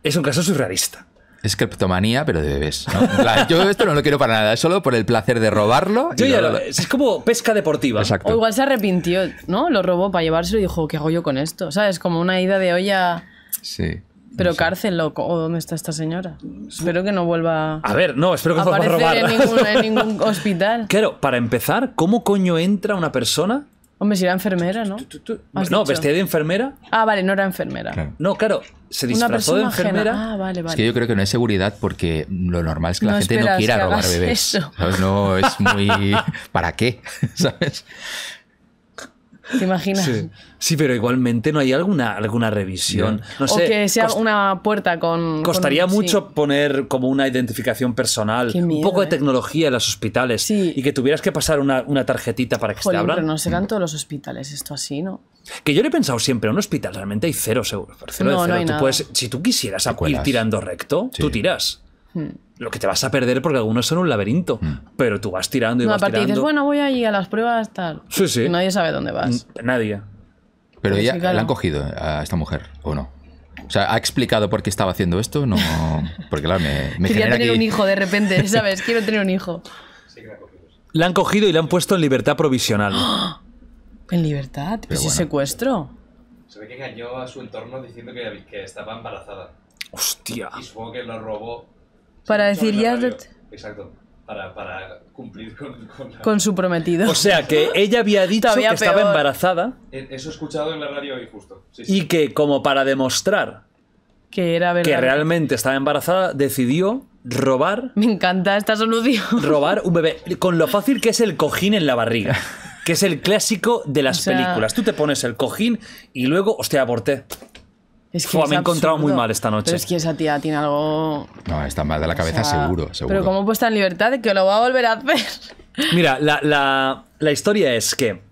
Es un caso surrealista. Es pero de bebés. yo esto no lo quiero para nada, es solo por el placer de robarlo. Es como pesca deportiva. igual se arrepintió, ¿no? Lo robó para llevárselo y dijo, ¿qué hago yo con esto? ¿Sabes? Como una ida de olla. Sí. Pero cárcel, loco. ¿O dónde está esta señora? Espero que no vuelva. A ver, no, espero que no vuelva a robar. En ningún, en ningún hospital. Claro, para empezar, ¿cómo coño entra una persona Hombre, si era enfermera, ¿no? No, vestía de enfermera. Ah, vale, no era enfermera. No, claro, se disfrazó de enfermera. Ah, es que yo creo que no hay seguridad porque lo normal es que la gente no quiera robar bebés. Eso. No, es muy. (laughs) ¿Para qué? (laughs) ¿Sabes? ¿Te imaginas? Sí. pero igualmente no hay alguna, alguna revisión. No o que sea una puerta con. Costaría mucho poner como una identificación personal, un poco de ¿eh? tecnología en los hospitales y que tuvieras que pasar una, tarjetita para que se Pero no serán todos los hospitales esto así, ¿no? Que yo le he pensado siempre, en un hospital realmente hay cero seguro. Cero no, No si tú quisieras ir tirando recto, tú tiras. Hmm lo que te vas a perder porque algunos son un laberinto, mm. pero tú vas tirando y no, vas aparte dices, bueno, voy allí a las pruebas, tal. Sí, sí. nadie sabe dónde vas. nadie. Pero ella la han cogido eh, a esta mujer, ¿o no? O sea, ¿ha explicado por qué estaba haciendo esto? No. (laughs) Porque claro, me, me Quería tener un hijo de repente, (laughs) ¿sabes? Quiero tener un hijo. Sí, que la, la han cogido y la han puesto en libertad provisional. (gasps) ¿En libertad? Pero ¿Ese secuestro? Se ve que engañó a su entorno diciendo que estaba embarazada. ¡Hostia! Y supongo que lo robó para decir ya... Exacto. Para, cumplir (laughs) con, su prometido. O sea, que ella había dicho que estaba embarazada. E, eso he escuchado en la radio hoy justo. Y que como para demostrar que, era realmente estaba embarazada, decidió robar... Me encanta esta solución. Robar un bebé. Con lo fácil que es el cojín en la barriga. Que es el clásico de las (laughs) películas. Tú te pones el cojín y luego, hostia, aborté. Es me he encontrado muy mal esta noche. es que esa tía tiene algo. No, está mal de la cabeza, seguro, Pero ¿cómo puesta en libertad de que lo va a volver a hacer? (laughs) Mira, la, historia es que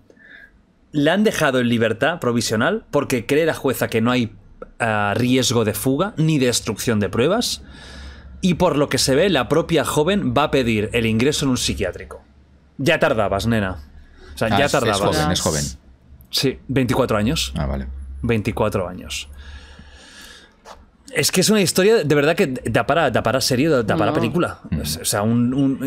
la han dejado en libertad provisional porque cree la jueza que no hay ah, riesgo de fuga ni destrucción de pruebas. Y por lo que se ve, la propia joven va a pedir el ingreso en un psiquiátrico. Ya tardabas, nena. O sea, ah, ya tardabas. Es joven, es joven. Sí, 24 años. Ah, vale. 24 años. Es que es una historia de verdad que da para, da para da, para película. Mm. sea,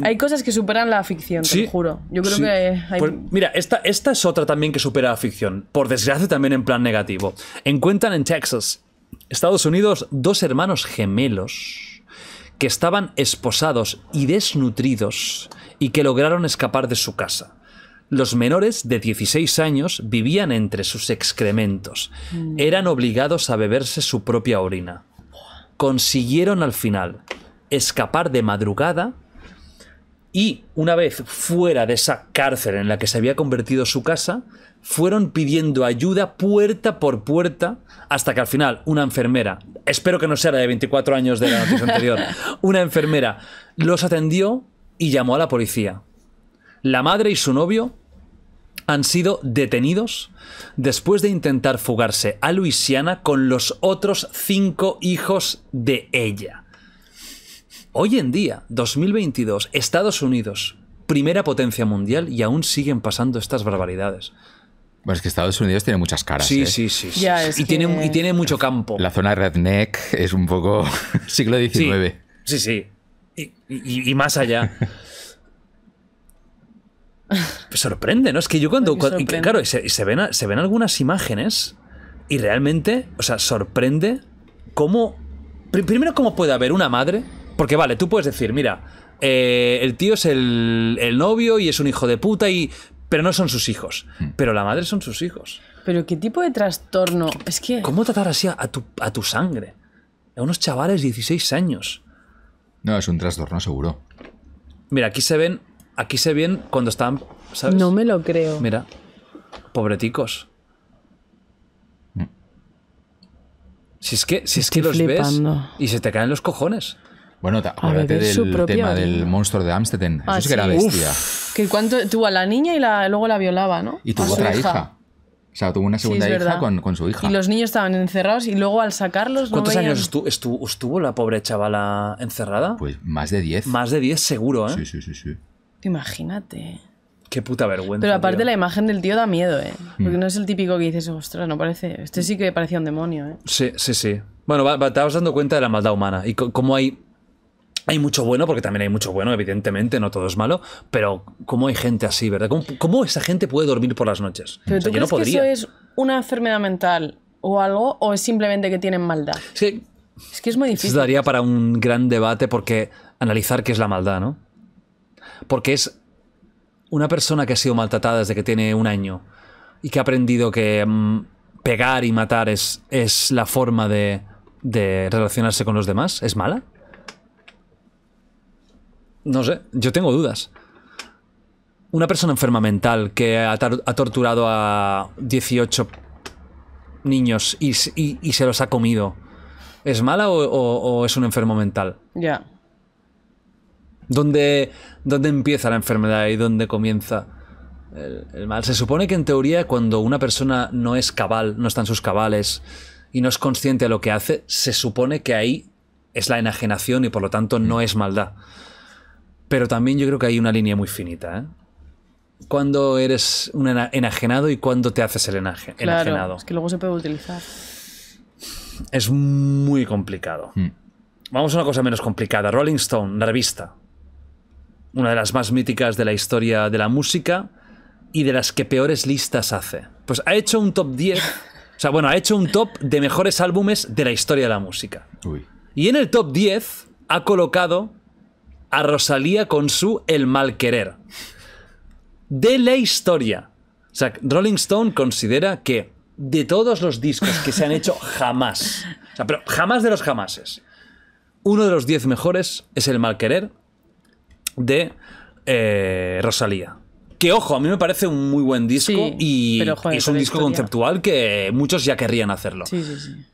Hay cosas que superan la ficción, te lo juro. Yo creo que hay... Pues, mira, esta, esta es otra también que supera la ficción. Por desgracia, también en plan negativo. Encuentran en Texas, Estados Unidos, dos hermanos gemelos que estaban esposados y desnutridos y que lograron escapar de su casa. Los menores de 16 años vivían entre sus excrementos. Mm. Eran obligados a beberse su propia orina consiguieron al final escapar de madrugada y una vez fuera de esa cárcel en la que se había convertido su casa, fueron pidiendo ayuda puerta por puerta hasta que al final una enfermera, espero que no sea la de 24 años de la noticia anterior, (laughs) una enfermera los atendió y llamó a la policía. La madre y su novio han sido detenidos después de intentar fugarse a Luisiana con los otros cinco hijos de ella. Hoy en día, 2022, Estados Unidos, primera potencia mundial, y aún siguen pasando estas barbaridades. Bueno, es que Estados Unidos tiene muchas caras. Sí, ¿eh? sí, sí. sí. y, tiene, mucho campo. La zona redneck es un poco (laughs) siglo XIX. Sí, sí. Y, y más allá. (laughs) Pues sorprende, ¿no? Es que yo cuando. claro, se, ven, se ven algunas imágenes y realmente, o sea, sorprende cómo. Primero, cómo puede haber una madre. Porque vale, tú puedes decir, mira, eh, el tío es el, el novio y es un hijo de puta y pero no son sus hijos. Hmm. Pero la madre son sus hijos. Pero qué tipo de trastorno. Es que. ¿Cómo tratar así a tu, a tu sangre? A unos chavales de 16 años. No, es un trastorno seguro. Mira, aquí se ven aquí se ven cuando están, No me lo creo. Mira, pobreticos. Mm. Si es que, si es que los ves y se te caen los cojones. Bueno, acuérdate del tema del monstruo de Amsterdam. Eso ah, sí que era bestia. Que tuvo a la niña y la, luego la violaba, ¿no? Y tuvo otra hija. O sea, tuvo una segunda hija con, su hija. Y los niños estaban encerrados y luego al sacarlos. ¿Cuántos años estuvo, estuvo, la pobre chavala encerrada? Pues más de 10. Más de 10 seguro, ¿eh? Sí, sí, sí, sí. Imagínate. Qué puta vergüenza. Pero aparte la imagen del tío da miedo, ¿eh? Porque mm. no es el típico que dices, ostras, no parece. Este sí que parecía un demonio, ¿eh? Sí, sí, sí. Bueno, te vas dando cuenta de la maldad humana y cómo hay. Hay mucho bueno, porque también hay mucho bueno, evidentemente, no todo es malo, pero ¿cómo hay gente así, verdad? ¿Cómo, esa gente puede dormir por las noches? yo no podría. que eso es una enfermedad mental o algo, o es simplemente que tienen maldad? Sí. Es que es muy difícil. Eso daría para un gran debate porque analizar qué es la maldad, ¿no? porque es una persona que ha sido maltratada desde que tiene un año y que ha aprendido que mm, pegar y matar es, la forma de, relacionarse con los demás, ¿es mala? No sé, yo tengo dudas. Una persona enferma mental que ha, torturado a 18 niños y, se los ha comido, ¿es mala o, es un enfermo mental? Ya. ¿Dónde, empieza la enfermedad y dónde comienza el, mal? Se supone que en teoría cuando una persona no es cabal, no está en sus cabales y no es consciente de lo que hace, se supone que ahí es la enajenación y por lo tanto no mm. es maldad. Pero también yo creo que hay una línea muy finita. ¿eh? cuándo eres un enajenado y cuándo te haces el enajenado. Es que luego se puede utilizar. Es muy complicado. Mm. Vamos a una cosa menos complicada. Rolling Stone, la revista una de las más míticas de la historia de la música y de las que peores listas hace. Pues ha hecho un top 10, (laughs) o sea, bueno, ha hecho un top de mejores álbumes de la historia de la música. Y en el top 10 ha colocado a Rosalía con su El mal querer. De la historia. O sea, Rolling Stone considera que de todos los discos que se han hecho (laughs) jamás, pero jamás de los jamases, uno de los 10 mejores es El mal querer de eh, Rosalía. Que ojo, a mí me parece un muy buen disco y, es un disco conceptual que muchos ya querrían hacerlo.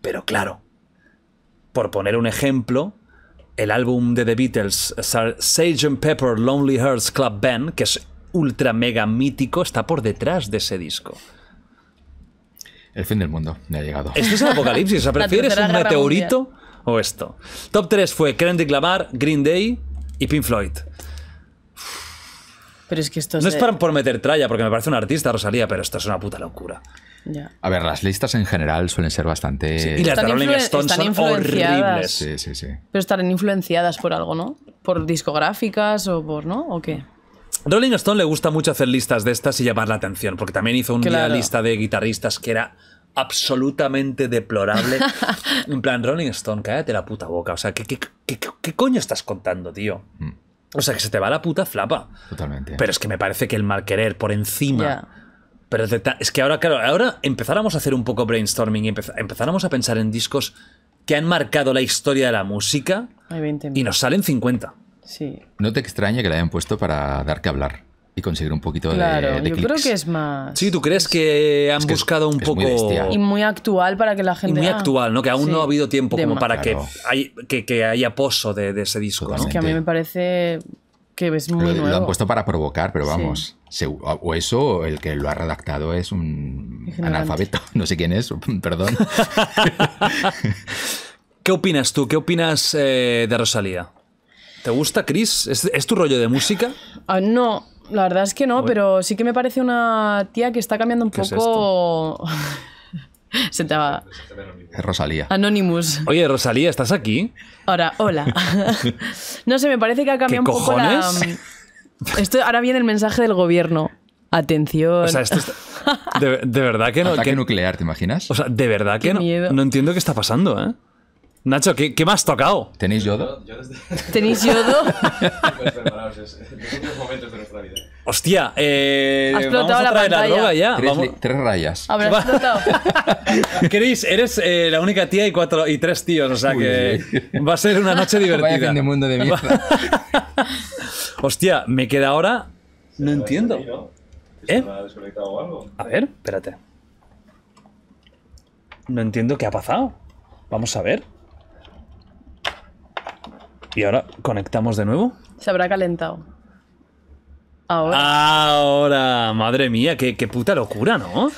pero claro, por poner un ejemplo, el álbum de The Beatles, Sgt. Pepper Lonely Hearts Club Band, que es ultra mega mítico, está por detrás de ese disco. El fin del mundo Me ha llegado. Esto es el apocalipsis. O (laughs) ¿prefieres un meteorito o esto? Top 3 fue Kendrick Lamar, Green Day y Pink Floyd. Pero es que esto No es para, por meter tralla, porque me parece un artista, Rosalía, pero esto es una puta locura. A ver, las listas en general suelen ser bastante. y las de Rolling Stones son horribles. Pero estarán influenciadas por algo, ¿no? ¿Por discográficas o por, no? ¿O qué? Rolling Stone le gusta mucho hacer listas de estas y llamar la atención, porque también hizo un día lista de guitarristas que era absolutamente deplorable. (laughs) en plan, Rolling Stone, cállate la puta boca. O sea, ¿qué, qué, coño estás contando, tío? Mm. O sea, que se te va la puta flapa. Totalmente. Pero es que me parece que el mal querer por encima. Pero es que ahora, claro, ahora empezáramos a hacer un poco brainstorming y empezáramos a pensar en discos que han marcado la historia de la música y nos salen 50. Sí. No te extraña que la hayan puesto para dar que hablar y conseguir un poquito de, Claro, Yo creo que es más. Sí, tú crees que han buscado un poco. y muy actual para que la gente. muy actual, ¿no? Que aún no ha habido tiempo como para que, hay, que, haya poso de, ese disco. ¿no? Es que a mí me parece que es muy nuevo. Lo han puesto para provocar, pero vamos. o eso, el que lo ha redactado es un analfabeto. (laughs) No sé quién es, (laughs) perdón. (laughs) ¿Qué opinas tú? ¿Qué opinas eh, de Rosalía? ¿Te gusta, Chris? ¿Es, tu rollo de música? Ah, no, la verdad es que no, pero sí que me parece una tía que está cambiando un poco. (laughs) Se te va. Rosalía. Anonymous. Oye, Rosalía, ¿estás aquí? Ahora, hola. (laughs) no sé, me parece que ha cambiado un poco la. Mm, esto, ahora viene el mensaje del gobierno. Atención. O sea, esto de, verdad que (laughs) no. Ataque que... nuclear, ¿te imaginas? O sea, de verdad que no. No entiendo qué está pasando, ¿eh? Nacho, ¿qué, ¿qué, me has tocado? ¿Tenéis yodo? (laughs) ¿Tenéis yodo? (laughs) Pues momentos de nuestra vida. Hostia, eh, vamos a traer la, droga ya. Tres, rayas. ha explotado. (laughs) Chris, eres eh, la única tía y, cuatro, y tres tíos, o sea que va a ser una noche divertida. Vaya mundo de mierda. Hostia, me queda ahora... No entiendo. ¿Eh? A ver, espérate. No entiendo qué ha pasado. Vamos a ver. Y ahora conectamos de nuevo. Se habrá calentado. Ahora. Ahora, madre mía, qué, puta locura, ¿no?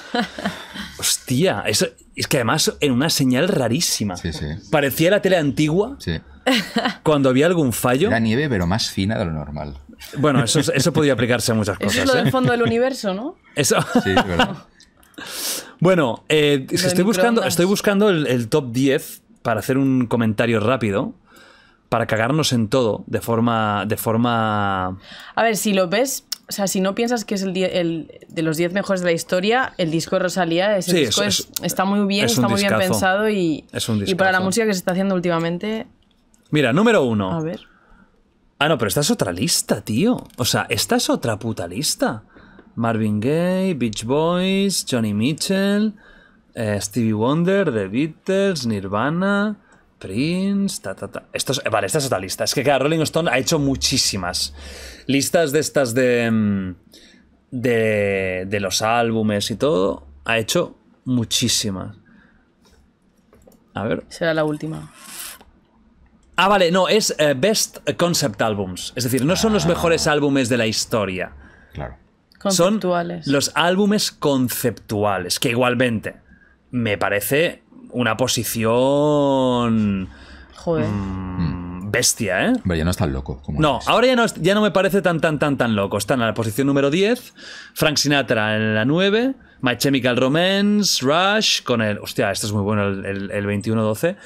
(laughs) Hostia, es, que además en una señal rarísima. Sí, sí. Parecía la tele antigua. Sí. Cuando había algún fallo. La nieve, pero más fina de lo normal. Bueno, eso, eso podía aplicarse a muchas cosas. Eso es lo del ¿eh? fondo del universo, ¿no? Eso. Sí, claro. (laughs) Bueno, eh, estoy buscando, el, el top 10 para hacer un comentario rápido para cagarnos en todo de forma, de forma... A ver, si lo ves, o sea, si no piensas que es el, de los 10 mejores de la historia, el disco de Rosalía es, disco está muy bien, está muy bien pensado y, es un y para la música que se está haciendo últimamente... Mira, número uno. A ver. Ah, no, pero esta es otra lista, tío. O sea, esta es otra puta lista. Marvin Gaye, Beach Boys, Johnny Mitchell, eh, Stevie Wonder, The Beatles, Nirvana... Prince, ta, ta, ta. Esto vale, esta es otra lista. Es que, Rolling Stone ha hecho muchísimas listas de estas mm, de, de, los álbumes y todo. Ha hecho muchísimas. A ver. Será la última. Ah, vale, no, es eh, Best Concept Albums. Es decir, no son los ah. mejores álbumes de la historia. Claro. Conceptuales. Son los álbumes conceptuales, que igualmente me parece una posición... Joder. Mm, mm. bestia, ¿eh? ya no es tan loco. Como no, ahora ya no, me parece tan, tan, tan, tan loco. Están en la posición número 10, Frank Sinatra en la 9, My Chemical Romance, Rush, con el... Hostia, esto es muy bueno, el, 21-12.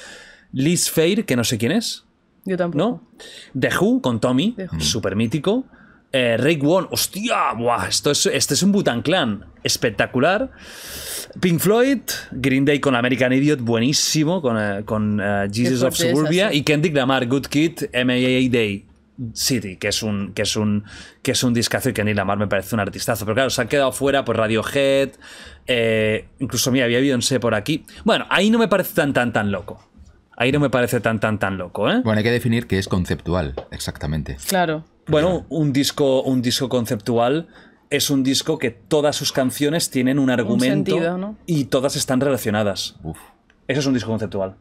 Liz Fair, que no sé quién es. Yo tampoco. ¿No? The Who, con Tommy, super mítico. Eh, Ray One, hostia, buah, esto es, este es un Butan Clan, espectacular. Pink Floyd, Green Day con American Idiot, buenísimo, con, eh, eh, Jesus of Suburbia y Kendrick Lamar, Good Kid, MAA Day. City, que es un que es un que es un discazo y Kendrick Lamar me parece un artistazo, pero claro, se han quedado fuera por Radiohead, incluso mira, había Beyoncé por aquí. Bueno, ahí no me parece tan tan tan loco. Ahí no me parece tan tan tan loco, ¿eh? Bueno, hay que definir que es conceptual, exactamente. Claro. Bueno, un disco, un disco conceptual es un disco que todas sus canciones tienen un argumento y todas están relacionadas. Uf. Eso es un disco conceptual.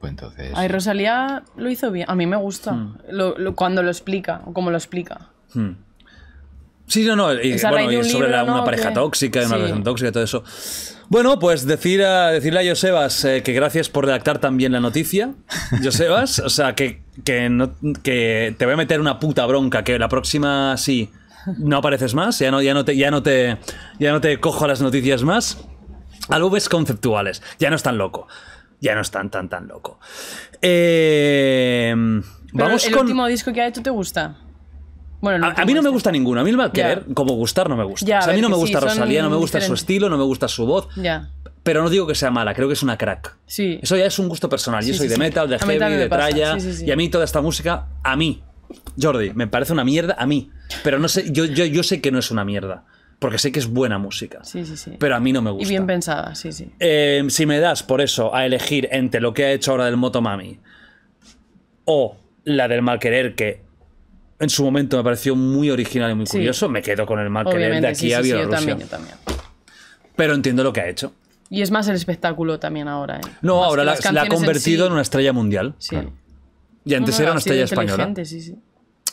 Pues entonces. Ay, Rosalía lo hizo bien. A mí me gusta. Hmm. cuando lo explica, o cómo lo explica. Hmm. Sí, no, no. Y, bueno, sobre una pareja tóxica, una relación tóxica, y todo eso. Bueno, pues decir decirle a Josebas eh, que gracias por redactar también la noticia. (laughs) Josebas, o sea, que que, no, te voy a meter una puta bronca, que la próxima sí no apareces más, ya no, ya no, te, ya no, te, ya no te cojo las noticias más. Álbumes conceptuales, ya no es tan loco. Ya no están tan, tan, loco. Vamos em, vamos ¿El último disco que ha hecho te gusta? Bueno, a, mí no me este. gusta ninguno. A mí el querer, como gustar, no me gusta. a, mí no me gusta Rosalía, no me gusta su estilo, no me gusta su voz. Ya pero no digo que sea mala, creo que es una crack. Eso ya es un gusto personal. Yo soy de metal, de heavy, de tralla. Y a mí toda esta música, a mí, Jordi, me parece una mierda, a mí. Pero no sé, yo, yo, yo sé que no es una mierda porque sé que es buena música. Sí, sí, sí. Pero a mí no me gusta. Y bien pensada, sí, sí. Eh, si me das por eso a elegir entre lo que ha hecho ahora del moto mami o la del Mal Querer, que en su momento me pareció muy original y muy curioso, me quedo con el Mal Querer de aquí a Bielorrusia. Yo también, yo también. Pero entiendo lo que ha hecho. Y es más el espectáculo también ahora. ¿eh? No, ahora la, ha convertido en, una estrella mundial. Sí. Y antes era una estrella española. sí.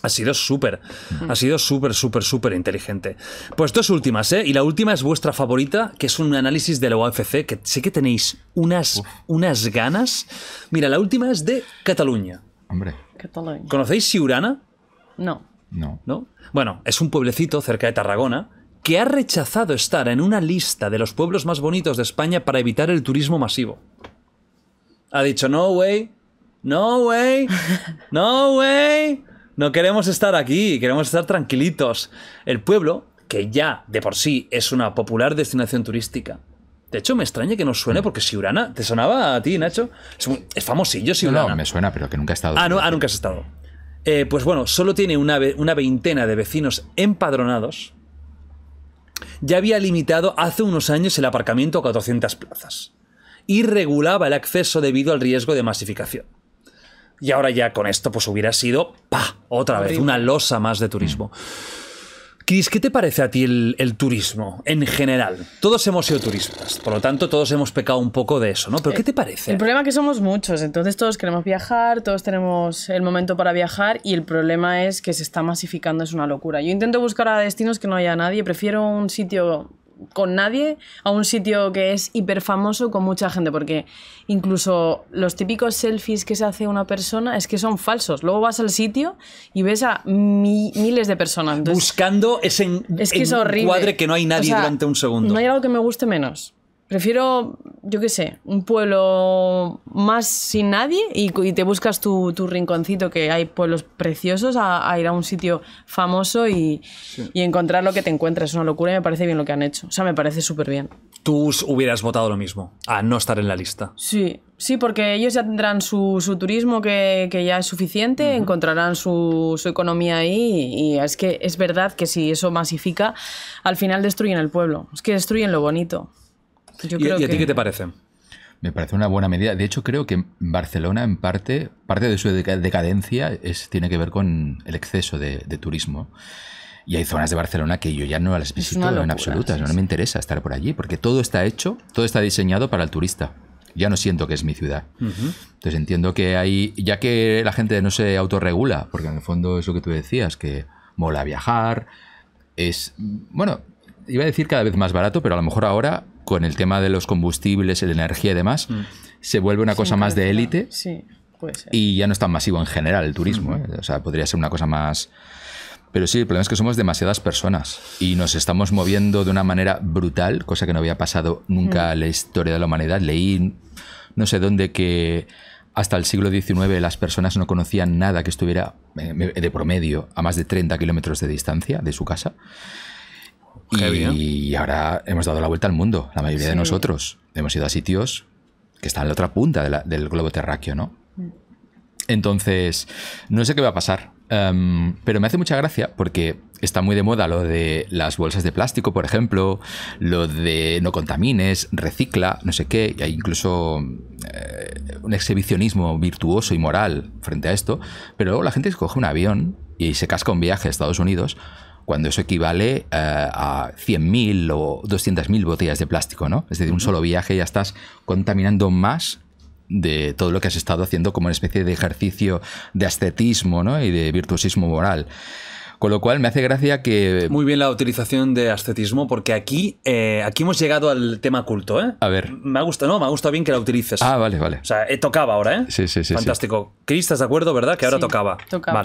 Ha sido súper, mm. ha sido súper, súper, súper inteligente. Pues dos últimas, ¿eh? Y la última es vuestra favorita, que es un análisis de la UFC, que sé que tenéis unas, unas ganas. Mira, la última es de Cataluña. Hombre. ¿Conocéis Siurana? No. No. ¿No? Bueno, es un pueblecito cerca de Tarragona que ha rechazado estar en una lista de los pueblos más bonitos de España para evitar el turismo masivo. Ha dicho, no way, no way, no way, no queremos estar aquí, queremos estar tranquilitos. El pueblo, que ya de por sí es una popular destinación turística. De hecho, me extraña que no suene porque Siurana, ¿te sonaba a ti, Nacho? Es, famosillo Siurana. me suena, pero que nunca he estado. Ah, no, ah, nunca has estado. Eh, pues bueno, solo tiene una, una veintena de vecinos empadronados ya había limitado hace unos años el aparcamiento a 400 plazas y regulaba el acceso debido al riesgo de masificación. Y ahora ya con esto pues hubiera sido, pa, otra vez, una losa más de turismo. Mm. Cris, ¿qué te parece a ti el, el, turismo en general? Todos hemos sido turistas, por lo tanto todos hemos pecado un poco de eso, ¿no? Pero ¿qué te parece? El problema es que somos muchos, entonces todos queremos viajar, todos tenemos el momento para viajar y el problema es que se está masificando, es una locura. Yo intento buscar a destinos que no haya nadie, prefiero un sitio con nadie a un sitio que es hiper famoso con mucha gente, porque incluso los típicos selfies que se hace una persona es que son falsos. Luego vas al sitio y ves a miles de personas. Buscando ese cuadro que no hay nadie durante un segundo. No hay algo que me guste menos. Prefiero, yo qué sé, un pueblo más sin nadie y, te buscas tu, rinconcito, que hay pueblos preciosos, a, ir a un sitio famoso y, encontrar lo que te encuentras. Es una locura y me parece bien lo que han hecho. O sea, me parece súper bien. Tú hubieras votado lo mismo, a no estar en la lista. Sí, sí, porque ellos ya tendrán su, turismo que, ya es suficiente, encontrarán su, economía ahí y, y es que es verdad que si eso masifica, al final destruyen el pueblo. Es que destruyen lo bonito. Pues ¿Y, a ti qué te parece? Me parece una buena medida. De hecho, creo que Barcelona, en parte, parte de su decadencia es, tiene que ver con el exceso de, turismo. Y hay zonas de Barcelona que yo ya no las visito en absoluta. No me interesa estar por allí, porque todo está hecho, todo está diseñado para el turista. Ya no siento que es mi ciudad. Entonces entiendo que hay, ya que la gente no se autorregula, porque en el fondo es lo que tú decías, que mola viajar, es, bueno, iba a decir cada vez más barato, pero a lo mejor ahora con el tema de los combustibles, la energía y demás, mm. se vuelve una cosa más de élite. Sí, Y ya no es tan masivo en general el turismo. ¿eh? O sea, podría ser una cosa más. Pero sí, el problema es que somos demasiadas personas y nos estamos moviendo de una manera brutal, cosa que no había pasado nunca mm. en la historia de la humanidad. Leí no sé dónde que hasta el siglo XIX las personas no conocían nada que estuviera eh, de promedio a más de 30 kilómetros de distancia de su casa y ahora hemos dado la vuelta al mundo, la mayoría de nosotros. Hemos ido a sitios que están en la otra punta del globo terráqueo, ¿no? Mm. Entonces, no sé qué va a pasar, em, pero me hace mucha gracia porque está muy de moda lo de las bolsas de plástico, por ejemplo, lo de no contamines, recicla, no sé qué, y hay incluso eh, un exhibicionismo virtuoso y moral frente a esto, pero luego la gente se coge un avión y se casca un viaje a Estados Unidos cuando eso equivale eh, a 100.000 o 200.000 botellas de plástico, ¿no? Es decir, un solo viaje ya estás contaminando más de todo lo que has estado haciendo como una especie de ejercicio de ascetismo ¿no? y de virtuosismo moral. Con lo cual me hace gracia que... Muy bien la utilización de ascetismo, porque aquí, eh, aquí hemos llegado al tema culto, ¿eh? A ver. Me ha gustado, no, me ha gustado bien que la utilices. Ah, vale, vale. O sea, eh, tocaba ahora, ¿eh? Sí, sí, sí. Fantástico. Sí. ¿estás de acuerdo, verdad? Que ahora tocaba.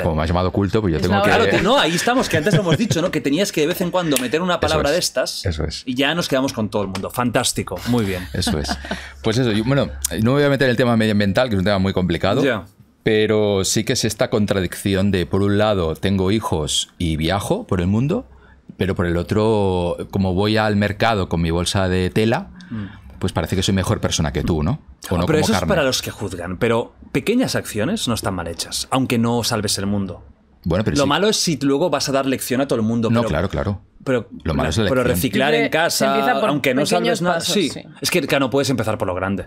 Como me has llamado culto, pues yo tengo que... Claro, (laughs) no, ahí estamos, que antes lo hemos dicho, ¿no? Que tenías que de vez en cuando meter una palabra de estas. Eso es. Y ya nos quedamos con todo el mundo. Fantástico. Muy bien. Eso es. Pues eso, yo, bueno, no me voy a meter el tema medioambiental, que es un tema muy complicado. Ya. Pero sí que es esta contradicción de, por un lado, tengo hijos y viajo por el mundo, pero por el otro, como voy al mercado con mi bolsa de tela, mm. pues parece que soy mejor persona que tú, ¿no? O no pero eso es para los que juzgan, pero pequeñas acciones no están mal hechas, aunque no salves el mundo. Bueno, pero lo malo es si luego vas a dar lección a todo el mundo. No, claro, claro. Pero, lo malo es la pero reciclar en casa, aunque no salves nada. sí, es que no puedes empezar por lo grande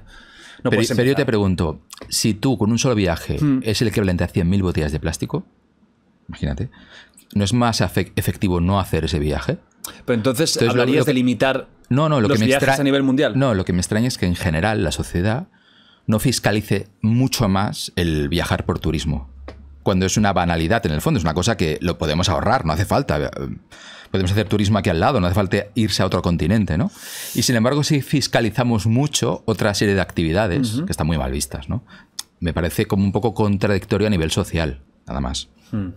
pero, yo te pregunto, si tú con un solo viaje hmm. es el equivalente a 100.000 botellas de plástico, imagínate, ¿no es más efectivo no hacer ese viaje? Pero entonces, hablarías de limitar no, no, lo viajes a nivel mundial. No, lo que me extraña es que en general la sociedad no fiscalice mucho más el viajar por turismo cuando es una banalidad en el fondo, es una cosa que lo podemos ahorrar, no hace falta. Podemos hacer turismo aquí al lado, no hace falta irse a otro continente, ¿no? Y sin embargo, si fiscalizamos mucho otra serie de actividades que están muy mal vistas, ¿no? Me parece como un poco contradictorio a nivel social, nada más. Hmm.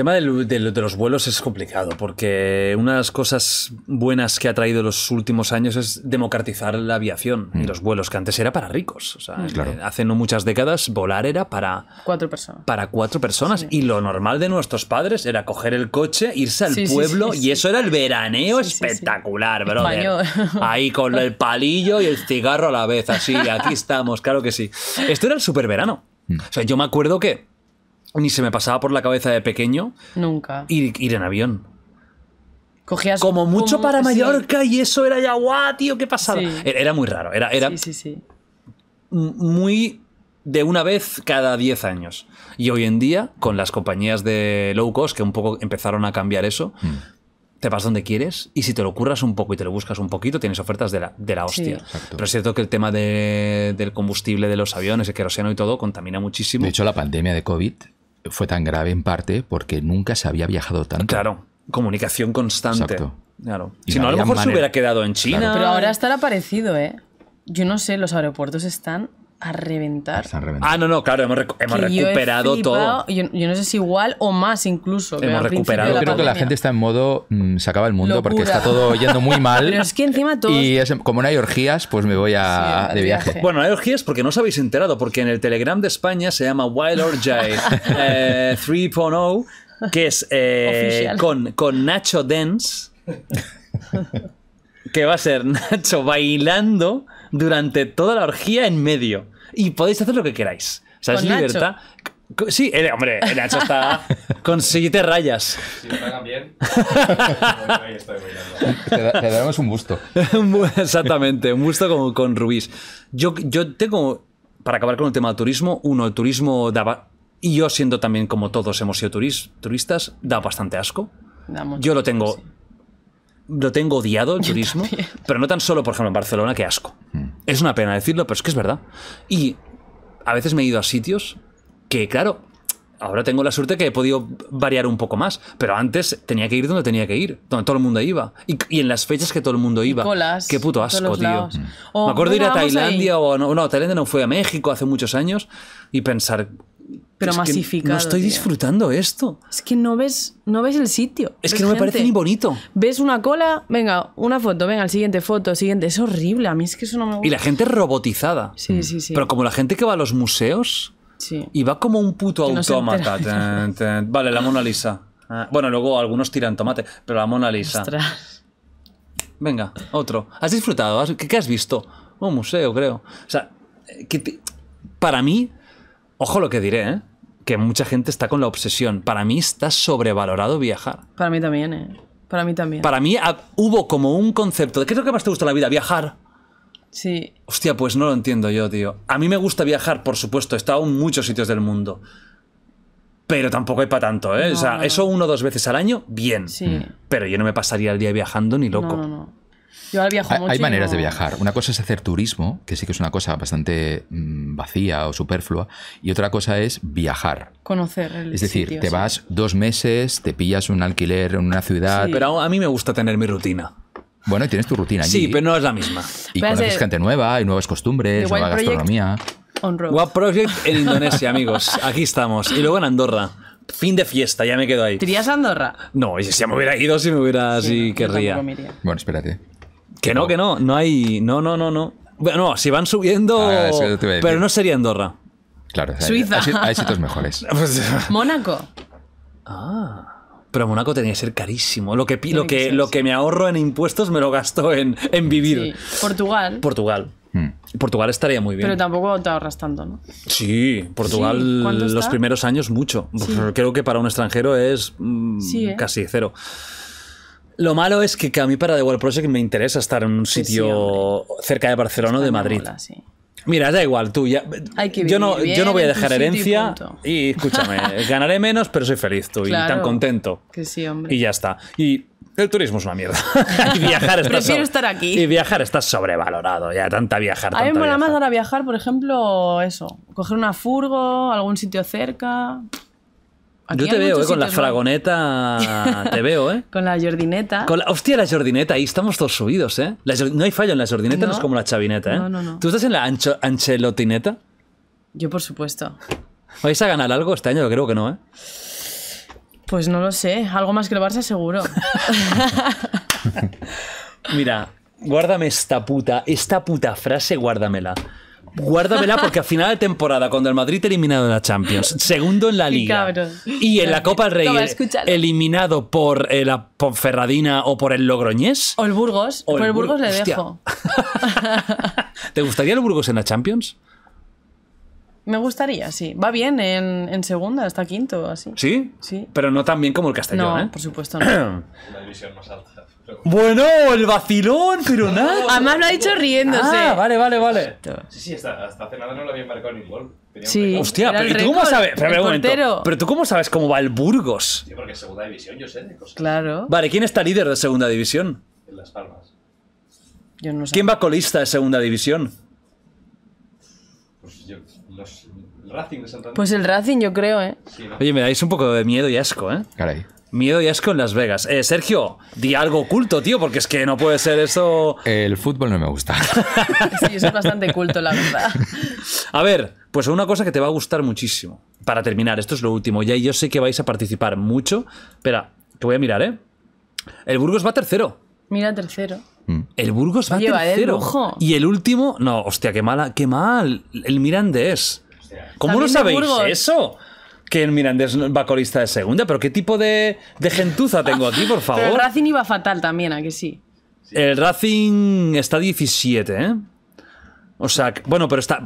El tema de, los vuelos es complicado, porque una de las cosas buenas que ha traído los últimos años es democratizar la aviación y mm. los vuelos, que antes era para ricos. Mm. Hace no muchas décadas volar era para cuatro personas. Para cuatro Y lo normal de nuestros padres era coger el coche, irse al pueblo, y eso era el veraneo espectacular, bro. (laughs) Ahí con el palillo y el cigarro a la vez, así, aquí estamos, claro que sí. Esto era el super verano. Mm. O sea, yo me acuerdo que ni se me pasaba por la cabeza de pequeño. Nunca. Ir, en avión. Cogías como mucho para Mallorca y eso era ya guau, tío, qué pasada. E-, era, muy raro, era, era muy de una vez cada 10 años. Y hoy en día, con las compañías de low cost, que un poco empezaron a cambiar eso, mm. te vas donde quieres y si te lo curras un poco y te lo buscas un poquito, tienes ofertas de la, hostia. Pero es cierto que el tema del combustible de los aviones, el queroseno y todo, contamina muchísimo. De hecho, la pandemia de COVID fue tan grave en parte porque nunca se había viajado tanto. Claro, comunicación constante. Exacto. Claro. si no, a lo mejor se hubiera quedado en China. Pero ahora estará parecido, ¿eh? Yo no sé, los aeropuertos están a reventar. Ah, no, no, claro, hemos, recuperado todo. Yo, no sé si igual o más incluso. Hemos recuperado. Yo creo que la gente está en modo mm, se acaba el mundo porque está todo yendo muy (laughs) mal. Pero es que encima todo. Y como no hay orgías, pues me voy a, de viaje. Bueno, no hay orgías porque no os habéis enterado, porque en el Telegram de España se llama Wild Orgy 3.0, (laughs) eh, que es eh, con, con Nacho Dance, que va a ser Nacho bailando durante toda la orgía en medio. Y podéis hacer lo que queráis. O sea, es libertad. Sí, hombre, el Nacho está (laughs) con siete rayas. Si lo pagan bien, (laughs) te, te, daremos un busto. Exactamente, un busto con, con Rubí Yo, yo tengo, para acabar con el tema del turismo, uno, el turismo daba, y yo siendo también como todos hemos sido turistas, da bastante asco. Da yo lo tengo, lo tengo odiado el turismo, pero no tan solo, por ejemplo, en Barcelona, que asco. Hmm. Es una pena decirlo, pero es que es verdad. Y a veces me he ido a sitios que, claro, ahora tengo la suerte que he podido variar un poco más, pero antes tenía que ir donde tenía que ir, donde todo el mundo iba. Y, en las fechas que todo el mundo iba. Qué puto asco, tío. Hmm. Me acuerdo oh, ir a Tailandia o no, no, Tailandia no fue a México hace muchos años y pensar, pero masificado. No estoy disfrutando esto. Es que no ves, no ves el sitio. Es que no me parece ni bonito. Ves una cola, venga, una foto, venga, el siguiente foto, siguiente. Es horrible, a mí es que eso no me gusta. Y la gente robotizada. Sí, sí, sí. Pero como la gente que va a los museos sí. y va como un puto autómata. Vale, la Mona Lisa. Ah, bueno, luego algunos tiran tomate, pero la Mona Lisa. Ostras. Venga, otro. ¿Has disfrutado? ¿Qué, has visto? Un museo, creo. O sea, eh, que para mí Ojo lo que diré, ¿eh? que mucha gente está con la obsesión. Para mí está sobrevalorado viajar. Para mí también, ¿eh? Para mí también. Para mí ah, hubo como un concepto de qué es lo que más te gusta en la vida, viajar. Sí. Hostia, pues no lo entiendo yo, tío. A mí me gusta viajar, por supuesto, he estado en muchos sitios del mundo. Pero tampoco hay para tanto, ¿eh? o sea, eso uno o dos veces al año, bien. Sí. Pero yo no me pasaría el día viajando ni loco. no, no hay, maneras de viajar. Una cosa es hacer turismo, que sí que es una cosa bastante mm, vacía o superflua, y otra cosa es viajar. Conocer el Es decir, te vas dos meses, te pillas un alquiler en una ciudad. Pero a mí me gusta tener mi rutina. Bueno, y tienes tu rutina allí. Sí, pero no es la misma. Y conoces gente nueva, hay nuevas costumbres, nueva gastronomía. What Project en Indonesia, amigos. Aquí estamos. Y luego en Andorra fin de fiesta, ya me quedo ahí. ¿Te a Andorra? No, si, ya me hubiera ido, si me hubiera, sí, querría. Bueno, espérate. Que no, que no, no hay. No, no, no, no. Bueno, si van subiendo. Ah, pero no sería Andorra. Claro, Suiza. Hay, sitios mejores. (laughs) Pues, (laughs) Mónaco. Ah. Pero Mónaco tenía que ser carísimo. Lo que, que lo que me ahorro en impuestos me lo gasto en, en vivir. Portugal. Portugal. Hmm. Portugal estaría muy bien. Pero tampoco te ahorras tanto, ¿no? Sí, Portugal los primeros años mucho. Creo que para un extranjero es mm, ¿eh? casi cero. Lo malo es que, a mí para The World Project me interesa estar en un sitio cerca de Barcelona o de Madrid. Mira, da igual, tú ya. yo, no, yo no voy a dejar herencia. Y, escúchame, (laughs) ganaré menos, pero soy feliz, tú, y tan contento. Que sí, Y ya está. Y el turismo es una mierda. (laughs) y viajar está Prefiero estar aquí. Y viajar está sobrevalorado, ya, tanta viajar. a mí me mola más ahora viajar, por ejemplo, eso, coger una furgo, algún sitio cerca. Yo te veo, eh, con la fragoneta. Te veo, ¿eh? (laughs) con la jordineta. Con la, hostia, la jordineta, ahí estamos todos subidos, ¿eh? no hay fallo en la jordineta, no. es como la chavineta, ¿eh? No, no, no. ¿Tú estás en la anchelotineta? Yo, por supuesto. ¿Vais a ganar algo este año? Creo que no, ¿eh? Pues no lo sé. Algo más que el Barça, seguro. (laughs) Mira, guárdame esta puta, esta puta frase, guárdamela guárdamela porque a final de temporada, cuando el Madrid eliminado en la Champions, segundo en la Liga y en la Copa del Rey eliminado por eh, la Ponferradina o por el Logroñés. O el Burgos. O por el Burgos, le dejo. (laughs) ¿Te gustaría el Burgos en la Champions? Me gustaría, sí. Va bien en, segunda, hasta quinto, así. ¿Sí? Sí. Pero no tan bien como el Castellón, no, ¿eh? por supuesto no. (clears throat) Una división más alta. Bueno, el vacilón, pero nada. Además lo ha dicho riéndose. Ah, vale, vale, vale. Sí, sí, hasta, hace nada no lo había marcado ni gol. Hostia, pero tú cómo sabes? tú cómo sabes cómo va el Burgos. Sí, porque es segunda división, yo sé de cosas. Claro. Vale, ¿quién está líder de segunda división? En Las Palmas. Yo no sé. ¿Quién va colista de segunda división? Pues, pues el Racing yo creo, ¿eh? Oye, me dais un poco de miedo y asco, ¿eh? Caray. Miedo y asco en Las Vegas. Eh, Sergio, di algo culto, tío, porque es que no puede ser eso. El fútbol no me gusta. (laughs) sí, eso es bastante culto, la verdad. (laughs) A ver, pues una cosa que te va a gustar muchísimo. Para terminar, esto es lo último. Ya yo sé que vais a participar mucho. Espera, te voy a mirar, ¿eh? El Burgos va tercero. Mira tercero. Mm. El Burgos va Lleva ¿eh, tercero. y el último, no, hostia, qué mala, qué mal. El es. ¿Cómo no sabéis eso? que el Mirandés va lista de segunda. Pero qué tipo de, gentuza tengo aquí, por (laughs) favor. el Racing iba fatal también, ¿a que sí? El Racing está 17, ¿eh? O sea, bueno, pero está,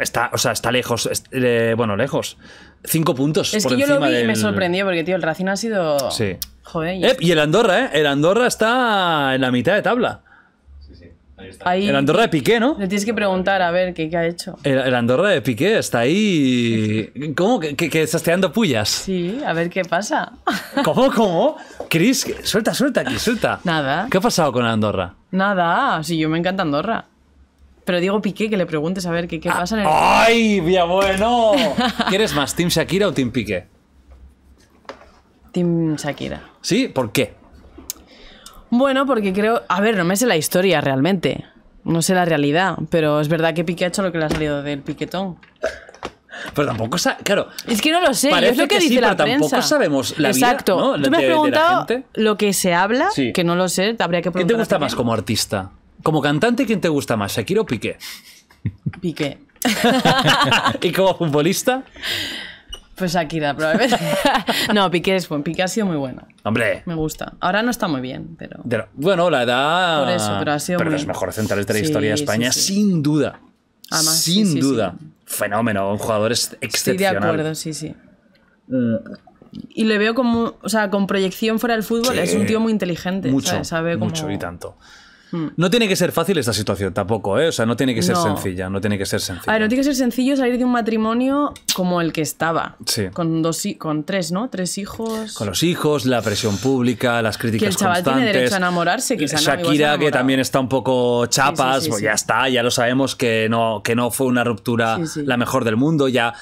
está, o sea, está lejos, eh, bueno, lejos. Cinco puntos. Es que yo lo vi y me sorprendió porque, tío, el Racing ha sido... Sí. Joder. Eh, y el Andorra, ¿eh? El Andorra está en la mitad de tabla el Andorra de Piqué, ¿no? Le tienes que preguntar a ver qué, ha hecho. El, Andorra de Piqué está ahí. ¿Cómo? ¿Que, que, estás tirando pullas? Sí, a ver qué pasa. (laughs) ¿Cómo? ¿Cómo? Cris, suelta, suelta aquí, suelta. Nada. ¿Qué ha pasado con Andorra? Nada, sí, yo me encanta Andorra. Pero digo Piqué que le preguntes a ver qué, ah, pasa en el. ¡Ay, vía bueno! ¿Quieres más, Team Shakira o Team Piqué? Team Shakira. ¿Sí? ¿Por qué? Bueno, porque creo. A ver, no me sé la historia realmente. No sé la realidad. Pero es verdad que Piqué ha hecho lo que le ha salido del piquetón. Pero tampoco Claro. Es que no lo sé. Parece es que, dice la pero tampoco sabemos la Exacto. Tú me has preguntado lo que se habla, que no lo sé, habría que preguntar. ¿Quién te gusta más como artista? Como cantante, ¿quién te gusta más? ¿Shakira o Piqué? Piqué. (laughs) ¿Y como futbolista? Pues da probablemente. (laughs) no, Piqué es buen. Piqué ha sido muy bueno. Hombre. Me gusta. Ahora no está muy bien, pero. bueno, la edad. Por eso, pero ha sido. Pero los mejores centrales de la historia de España, sin duda. sin duda. Fenómeno. Un jugador excepcional. Sí, de acuerdo, sí, sí. y le veo como, o sea, con proyección fuera del fútbol, es un tío muy inteligente. Mucho, Sabe mucho y tanto. Hmm. No tiene que ser fácil esta situación tampoco, ¿eh? O sea, no tiene que ser sencilla, no tiene que ser sencilla. A ver, no tiene que ser sencillo salir de un matrimonio como el que estaba. Sí. Con, dos, con tres, ¿no? Tres hijos. Con los hijos, la presión pública, las críticas Que el chaval tiene derecho a enamorarse, que Shakira, que también está un poco chapas, pues ya está, ya lo sabemos que no, que no fue una ruptura la mejor del mundo, ya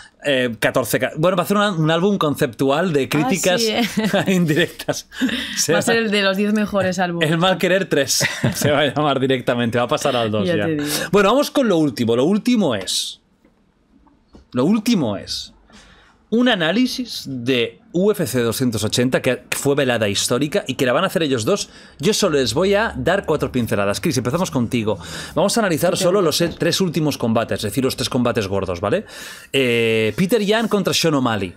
14. Eh, bueno, va a ser un álbum conceptual de ah, críticas eh. (laughs) indirectas. (laughs) va a ser el de los 10 mejores álbumes. El mal querer 3 (laughs) se va a llamar directamente, va a pasar al 2 ya. Bueno, vamos con lo último. Lo último es. Lo último es un análisis de UFC 280, que fue velada histórica y que la van a hacer ellos dos, yo solo les voy a dar cuatro pinceladas. Chris, empezamos contigo. Vamos a analizar solo los tres últimos combates, es decir, los tres combates gordos, ¿vale? Eh, Peter Yan contra Sean O'Malley.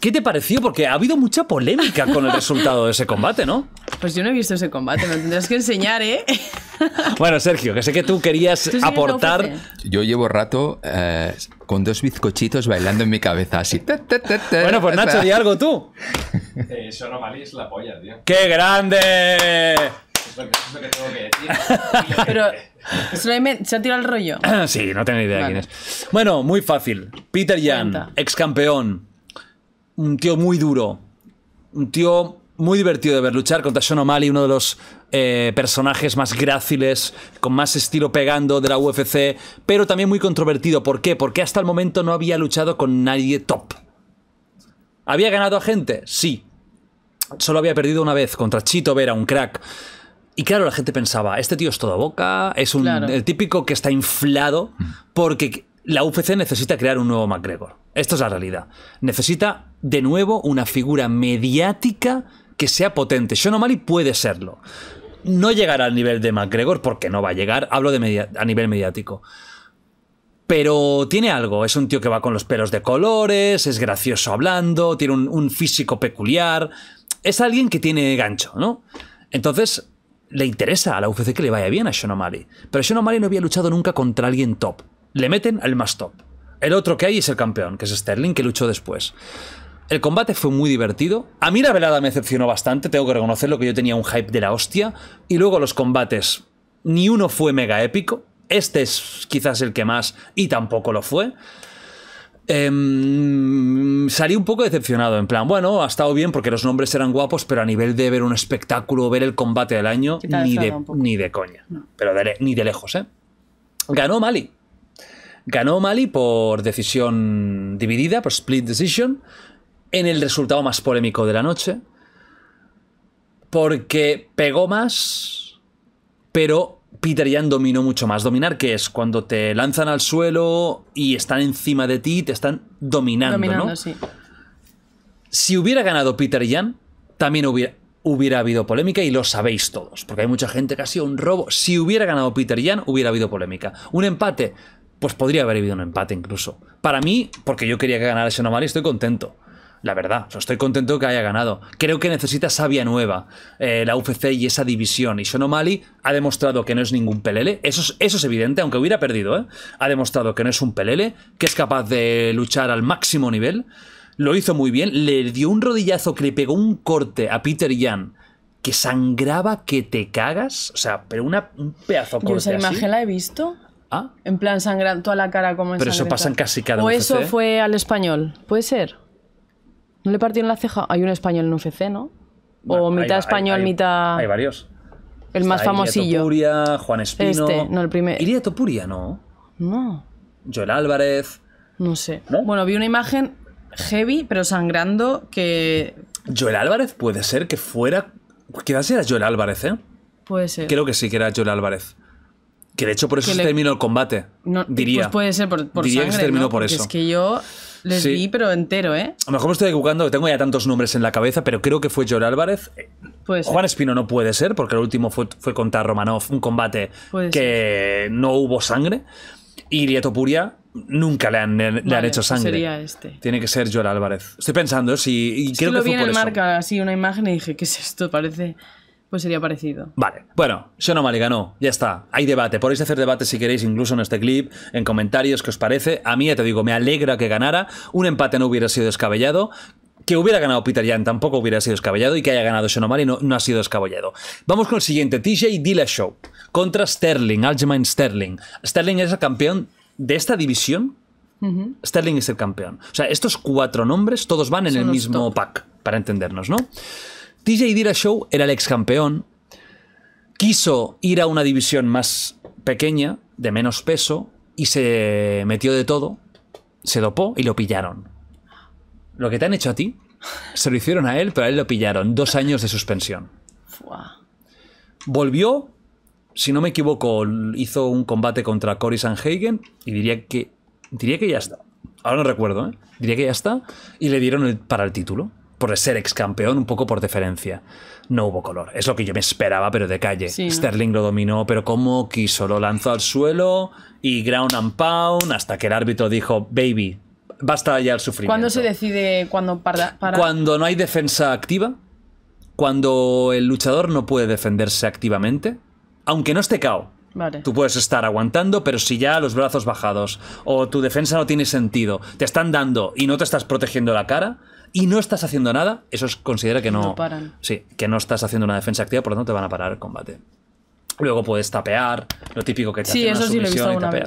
¿Qué te pareció? Porque ha habido mucha polémica con el resultado de ese combate, ¿no? Pues yo no he visto ese combate, me tendrás que enseñar, ¿eh? (laughs) Bueno, Sergio, que sé que tú querías aportar. Yo llevo rato eh, con dos bizcochitos bailando en mi cabeza, así. bueno, pues Nacho, di algo tú. Eh, no es la polla, tío. ¡Qué grande! Es lo que, tengo que decir. (laughs) Pero. ¿Se ha tirado el rollo? (clears throat) Sí, no tengo ni idea quién es. Bueno, muy fácil. Peter Jan, ex campeón un tío muy duro, un tío muy divertido de ver luchar contra Sean O'Malley, uno de los eh, personajes más gráciles, con más estilo pegando de la UFC, pero también muy controvertido. ¿Por qué? Porque hasta el momento no había luchado con nadie top. ¿Había ganado a gente? Sí. Solo había perdido una vez contra Chito Vera, un crack. Y claro, la gente pensaba, este tío es todo boca, es un, típico que está inflado mm. porque la UFC necesita crear un nuevo McGregor. Esto es la realidad. Necesita de nuevo una figura mediática que sea potente. Sean O'Malley puede serlo. No llegará al nivel de McGregor porque no va a llegar, hablo de a nivel mediático. Pero tiene algo, es un tío que va con los pelos de colores, es gracioso hablando, tiene un, físico peculiar, es alguien que tiene gancho, ¿no? Entonces, le interesa a la UFC que le vaya bien a Sean O'Malley. Pero Sean O'Malley no había luchado nunca contra alguien top. Le meten al más top. El otro que hay es el campeón, que es Sterling, que luchó después. El combate fue muy divertido. A mí la velada me decepcionó bastante, tengo que reconocerlo que yo tenía un hype de la hostia. Y luego los combates, ni uno fue mega épico. Este es quizás el que más y tampoco lo fue. Em, salí un poco decepcionado, en plan, bueno, ha estado bien porque los nombres eran guapos, pero a nivel de ver un espectáculo, ver el combate del año, ni de, ni de, coña. Pero ni de lejos, ¿eh? Ganó Mali. Ganó Mali por decisión dividida, por split decision en el resultado más polémico de la noche, porque pegó más, pero Peter Jan dominó mucho más. Dominar, que es? Cuando te lanzan al suelo y están encima de ti, y te están dominando, Si hubiera ganado Peter Jan, también hubiera, habido polémica y lo sabéis todos, porque hay mucha gente que ha sido un robo. Si hubiera ganado Peter Jan, hubiera habido polémica. Un empate, pues podría haber habido un empate incluso. Para mí, porque yo quería que ganara ese y estoy contento la verdad. estoy contento que haya ganado. Creo que necesita sabia nueva eh, la UFC y esa división. Y Sonomali ha demostrado que no es ningún pelele. Eso es, eso es evidente, aunque hubiera perdido. ¿eh? Ha demostrado que no es un pelele, que es capaz de luchar al máximo nivel. Lo hizo muy bien. Le dio un rodillazo que le pegó un corte a Peter Jan que sangraba que te cagas. O sea, pero una, un pedazo corte Yo esa imagen la he visto. ¿Ah? En plan, sangrando toda la cara como en Pero eso pasa en casi cada O eso fue al español. ¿Puede ser? ¿No le en la ceja? Hay un español en UFC, ¿no? O mitad español, mitad. Hay varios. El más famosillo. Topuria, Juan este, Espino. Este, no, el primer. Iria Topuria, ¿no? No. Joel Álvarez. No sé. Bueno, vi una imagen heavy, pero sangrando, que. Joel Álvarez puede ser que fuera. Quizás era Joel Álvarez, ¿eh? Puede ser. Creo que sí que era Joel Álvarez. Que de hecho por eso se terminó el combate. No, pues diría. Pues puede ser por, diría que se terminó por eso. Es que yo les vi, pero entero, ¿eh? A lo mejor me estoy equivocando, tengo ya tantos nombres en la cabeza, pero creo que fue Joel Álvarez. Juan Espino no puede ser, porque el último fue, fue contra Romanov, un combate que no hubo sangre. Y Lieto Puria nunca le han, le han hecho pues sangre. sería este. Tiene que ser Joel Álvarez. Estoy pensando, ¿eh? si. y que lo vi en marca, así una imagen y dije, ¿qué es esto? Parece pues sería parecido. Vale. Bueno, Xenomaly ganó. Ya está. Hay debate. Podéis hacer debate si queréis, incluso en este clip, en comentarios, qué os parece. A mí, ya te digo, me alegra que ganara. Un empate no hubiera sido descabellado. Que hubiera ganado Peter Jan tampoco hubiera sido descabellado y que haya ganado Xenomaly no, ha sido descabellado. Vamos con el siguiente. TJ Dillashaw contra Sterling, Aljamain Sterling. Sterling es el campeón de esta división. Sterling es el campeón. O sea, estos cuatro nombres todos van en el mismo pack, para entendernos, ¿no? TJ Show era el ex campeón, quiso ir a una división más pequeña, de menos peso, y se metió de todo, se dopó y lo pillaron. Lo que te han hecho a ti, se lo hicieron a él, pero a él lo pillaron. Dos años de suspensión. Volvió, si no me equivoco, hizo un combate contra Cory Sanhagen y diría que, diría que ya está. Ahora no recuerdo, ¿eh? diría que ya está. Y le dieron para el título por ser ex campeón, un poco por deferencia. No hubo color. Es lo que yo me esperaba, pero de calle. Sterling lo dominó, pero como quiso. Lo lanzó al suelo y ground and pound hasta que el árbitro dijo, baby, basta ya el sufrimiento. ¿Cuándo se decide cuando para, para... Cuando no hay defensa activa, cuando el luchador no puede defenderse activamente, aunque no esté cao. Vale. Tú puedes estar aguantando, pero si ya los brazos bajados o tu defensa no tiene sentido, te están dando y no te estás protegiendo la cara, y no estás haciendo nada, eso es, considera que no, Sí, que no estás haciendo una defensa activa, por lo tanto te van a parar el combate. Luego puedes tapear, lo típico que te sí, eso sí lo he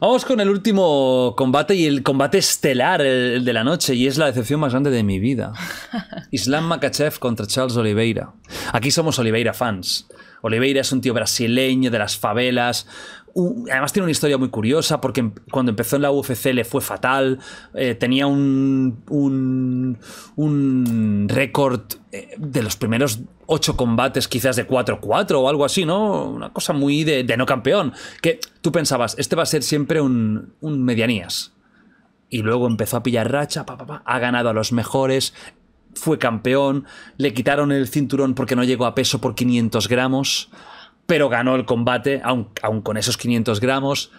Vamos con el último combate y el combate estelar de la noche y es la decepción más grande de mi vida. (laughs) Islam Makachev contra Charles Oliveira. Aquí somos Oliveira fans. Oliveira es un tío brasileño de las favelas, además tiene una historia muy curiosa porque em, cuando empezó en la UFC le fue fatal, eh, tenía un, un, récord eh, de los primeros ocho combates quizás de 4-4 o algo así, ¿no? Una cosa muy de, no campeón, que tú pensabas, este va a ser siempre un, un medianías. Y luego empezó a pillar racha, ha ganado a los mejores, fue campeón, le quitaron el cinturón porque no llegó a peso por 500 gramos pero ganó el combate, aun, con esos 500 gramos.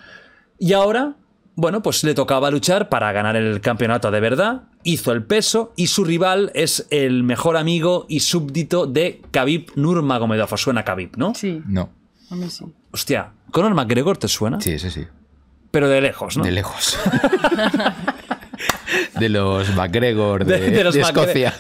Y ahora, bueno, pues le tocaba luchar para ganar el campeonato de verdad, hizo el peso y su rival es el mejor amigo y súbdito de Khabib Nurmagomedov. suena Khabib, no? Sí. No. A mí sí. Hostia, ¿Conor McGregor te suena? Sí, sí, sí. Pero de lejos, ¿no? De lejos. (laughs) de los MacGregor de, (laughs) los Escocia.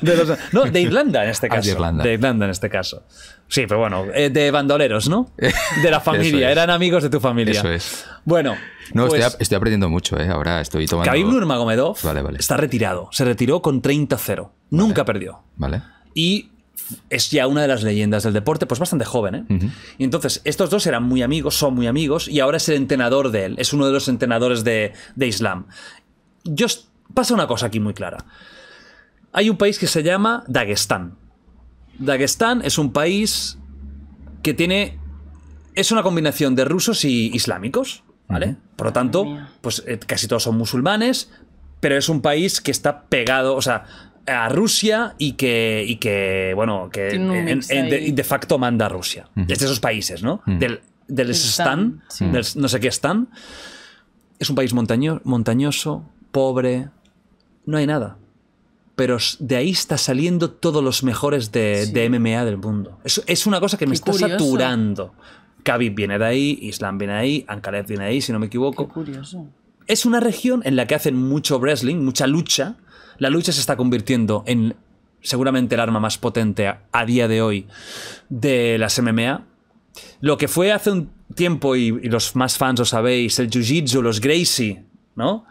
no, de Irlanda en este (laughs) ah, caso. de, Irlanda. en este caso. Sí, pero bueno, eh, de bandoleros, ¿no? De la (laughs) familia, eran amigos de tu familia. Eso es. Bueno. No, estoy, pues aprendiendo mucho, ¿eh? Ahora estoy tomando. Khabib Nurmagomedov está retirado. Se retiró con 30-0. Nunca perdió. Vale. Y es ya una de las leyendas del deporte, pues bastante joven. ¿eh? Y entonces, estos dos eran muy amigos, son muy amigos, y ahora es el entrenador de él, es uno de los entrenadores de, de Islam. Yo pasa una cosa aquí muy clara. Hay un país que se llama Dagestán. Dagestán es un país que tiene... Es una combinación de rusos y islámicos, ¿vale? Por lo tanto, pues eh, casi todos son musulmanes, pero es un país que está pegado, o sea, a Rusia y que, y que bueno, que de, facto manda a Rusia. Es esos países, ¿no? Del, Stan, no sé qué Stan. Es un país montañoso, pobre, no hay nada. Pero de ahí está saliendo todos los mejores de, MMA del mundo. Es, una cosa que me está saturando. Khabib viene de ahí, Islam viene de ahí, Ankalev viene de ahí, si no me equivoco. curioso. Es una región en la que hacen mucho wrestling, mucha lucha. La lucha se está convirtiendo en seguramente el arma más potente a, día de hoy de las MMA. Lo que fue hace un tiempo, y, los más fans lo sabéis, el Jiu-Jitsu, los Gracie, ¿no?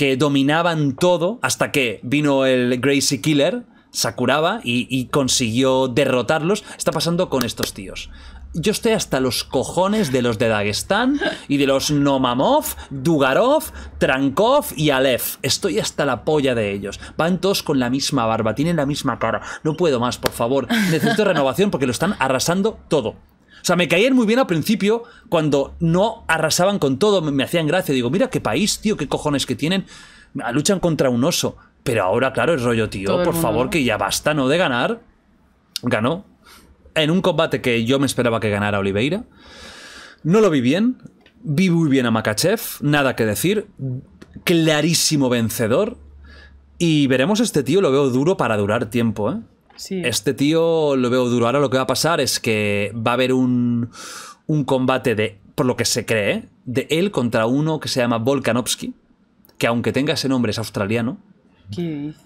que dominaban todo hasta que vino el Gracie Killer, Sakuraba, y, y consiguió derrotarlos. Está pasando con estos tíos. Yo estoy hasta los cojones de los de Dagestán y de los Nomamov, Dugarov, Trankov y Alef. Estoy hasta la polla de ellos. Van todos con la misma barba, tienen la misma cara. No puedo más, por favor. Necesito renovación porque lo están arrasando todo. O sea, me caían muy bien al principio cuando no arrasaban con todo, me, hacían gracia. Digo, mira qué país, tío, qué cojones que tienen. Ah, luchan contra un oso. Pero ahora, claro, el rollo, tío, por favor, que ya basta, ¿no? De ganar. Ganó. En un combate que yo me esperaba que ganara Oliveira. No lo vi bien. Vi muy bien a Makachev. Nada que decir. Clarísimo vencedor. Y veremos este tío, lo veo duro para durar tiempo, ¿eh? Este tío lo veo duro. Ahora lo que va a pasar es que va a haber un, un combate de, por lo que se cree, de él contra uno que se llama Volkanovski, que aunque tenga ese nombre es australiano. ¿Qué dices?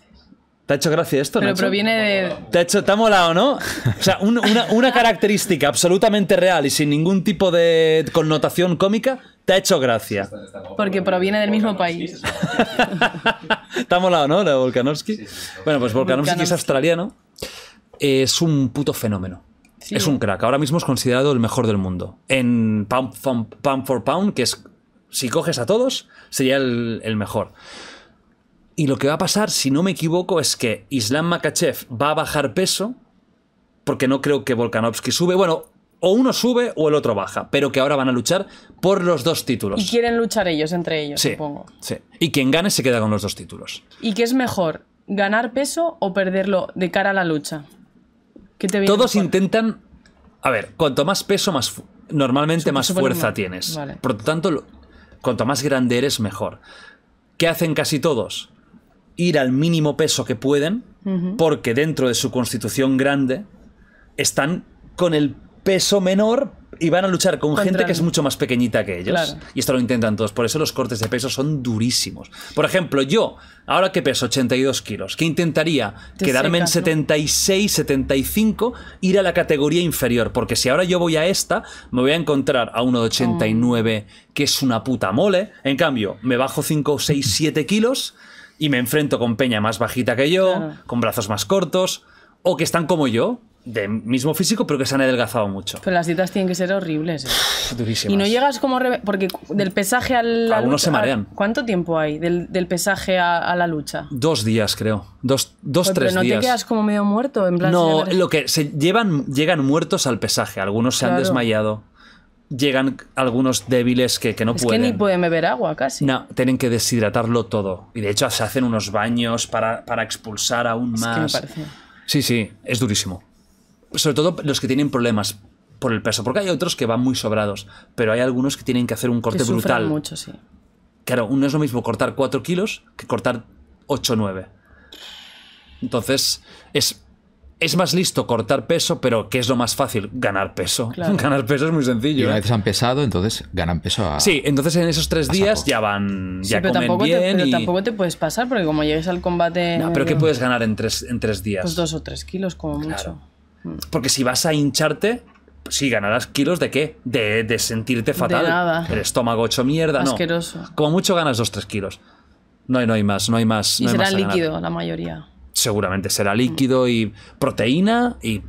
¿Te ha hecho gracia esto, Pero proviene de... ¿Te ha, hecho, molado, ¿no? O sea, una, característica absolutamente real y sin ningún tipo de connotación cómica, te ha hecho gracia. Porque proviene del mismo país. (laughs) te ha molado, ¿no? La Volkanovski. Bueno, pues Volkanovsky Volkanovski. es australiano es un puto fenómeno. Es un crack. Ahora mismo es considerado el mejor del mundo. En Pound, for Pound, que es si coges a todos, sería el, mejor. Y lo que va a pasar, si no me equivoco, es que Islam Makachev va a bajar peso, porque no creo que Volkanovski sube. Bueno, o uno sube o el otro baja, pero que ahora van a luchar por los dos títulos. Y quieren luchar ellos entre ellos, sí, supongo. Y quien gane se queda con los dos títulos. ¿Y qué es mejor, ganar peso o perderlo de cara a la lucha? Todos intentan. A ver, cuanto más peso, más normalmente más fuerza tienes. Por lo tanto, cuanto más grande eres, mejor. ¿Qué hacen casi todos? Ir al mínimo peso que pueden, porque dentro de su constitución grande están con el peso menor y van a luchar con gente que es mucho más pequeñita que ellos. Y esto lo intentan todos. Por eso los cortes de peso son durísimos. Por ejemplo, yo, ahora que peso 82 kilos, que intentaría quedarme en 76, 75, ir a la categoría inferior. Porque si ahora yo voy a esta, me voy a encontrar a uno de 89, que es una puta mole. En cambio, me bajo 5, 6, 7 kilos y me enfrento con peña más bajita que yo, con brazos más cortos, o que están como yo, de mismo físico, pero que se han adelgazado mucho. Pero las dietas tienen que ser horribles. ¿eh? Y no llegas como... Porque del pesaje al... Algunos se marean. ¿Cuánto tiempo hay del, pesaje a, la lucha? Dos días, creo. Dos, dos tres pero no te quedas como medio muerto, en plan... No, lo que... Se llevan, llegan muertos al pesaje. Algunos se han desmayado. Llegan algunos débiles que, no pueden. Es que ni pueden beber agua casi. No, tienen que deshidratarlo todo. Y de hecho se hacen unos baños para, para expulsar aún más. Es que parece. Sí, sí, es durísimo sobre todo los que tienen problemas por el peso, porque hay otros que van muy sobrados, pero hay algunos que tienen que hacer un corte que brutal. mucho, sí. Claro, uno es lo mismo cortar 4 kilos que cortar 8 o 9. Entonces, es, es más listo cortar peso, pero ¿qué es lo más fácil? Ganar peso. (laughs) Ganar peso es muy sencillo. Y una ¿eh? vez han pesado, entonces ganan peso a. Sí, entonces en esos tres días ya van. ya pero, tampoco bien te, tampoco te puedes pasar, porque como llegues al combate. No, pero ¿qué puedes ganar en tres, en tres días? Pues dos o tres kilos, como mucho. Porque si vas a hincharte, sí, ganarás kilos de qué? De, sentirte fatal. De nada. El estómago hecho mierda, Asqueroso. Como mucho ganas 2-3 kilos. No, hay más, no hay más. Y será más líquido la mayoría. Seguramente será líquido y proteína y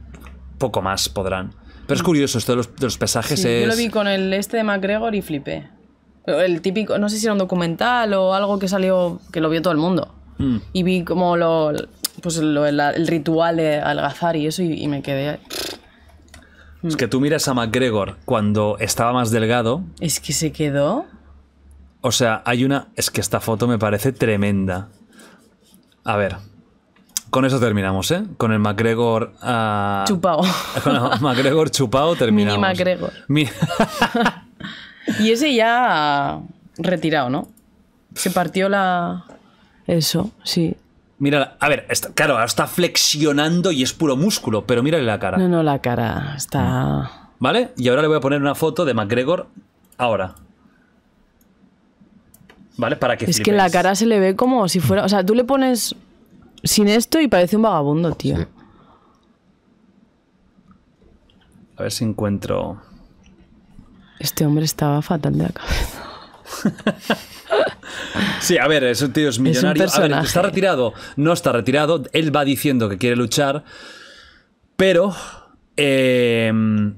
poco más podrán. Pero es mm. curioso, esto de los, pesajes es... Yo lo vi con el este de McGregor y flipé. El típico, no sé si era un documental o algo que salió, que lo vio todo el mundo. Mm. Y vi como lo, pues lo, el, ritual de algazar y eso, y, me quedé. Es que tú miras a McGregor cuando estaba más delgado. Es que se quedó. O sea, hay una. Es que esta foto me parece tremenda. A ver. Con eso terminamos, ¿eh? Con el McGregor. Chupado ah, Chupao. (laughs) Con el McGregor chupao terminamos. Mini McGregor. (laughs) y ese ya retirado, ¿no? Se partió la. Eso, sí. Mira, a ver, está, claro, está flexionando y es puro músculo, pero mírale la cara. No, no, la cara está. ¿Vale? Y ahora le voy a poner una foto de McGregor ahora. ¿Vale? Para que. Es que la cara se le ve como si fuera. O sea, tú le pones sin esto y parece un vagabundo, tío. A ver si encuentro. Este hombre estaba fatal de la cabeza. (laughs) Sí, a ver, un tío es millonario. a ver, está retirado. No está retirado. Él va diciendo que quiere luchar. Pero. Em,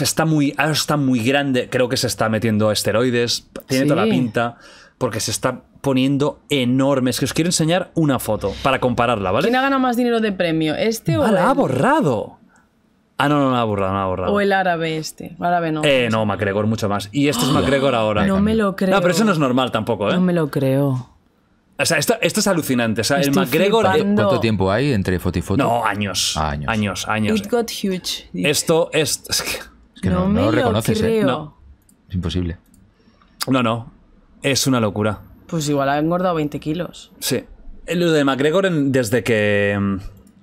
está muy. está muy grande. Creo que se está metiendo esteroides. Tiene toda la pinta. Porque se está poniendo enormes. Que os quiero enseñar una foto para compararla, ¿vale? ¿Quién ha ganado más dinero de premio? ¿Este o.? Ah, la ha borrado! Ah, no, no, ha borrado, no ha borrado. O el árabe este. Árabe no. Eh, no, MacGregor mucho más. Y este es (gasps) MacGregor ahora. No me lo creo. No, pero eso no es normal tampoco, ¿eh? No me lo creo. O sea, esto, esto es alucinante. O sea, el MacGregor. ¿Cuánto tiempo hay entre foto y foto? No, años. Ah, años. Años, It got huge. Esto, es. Que, es que no, me lo reconoces, ¿eh? Es imposible. No, no. Es una locura. Pues igual ha engordado 20 kilos. Sí. Eh, lo de MacGregor, desde que. Mm,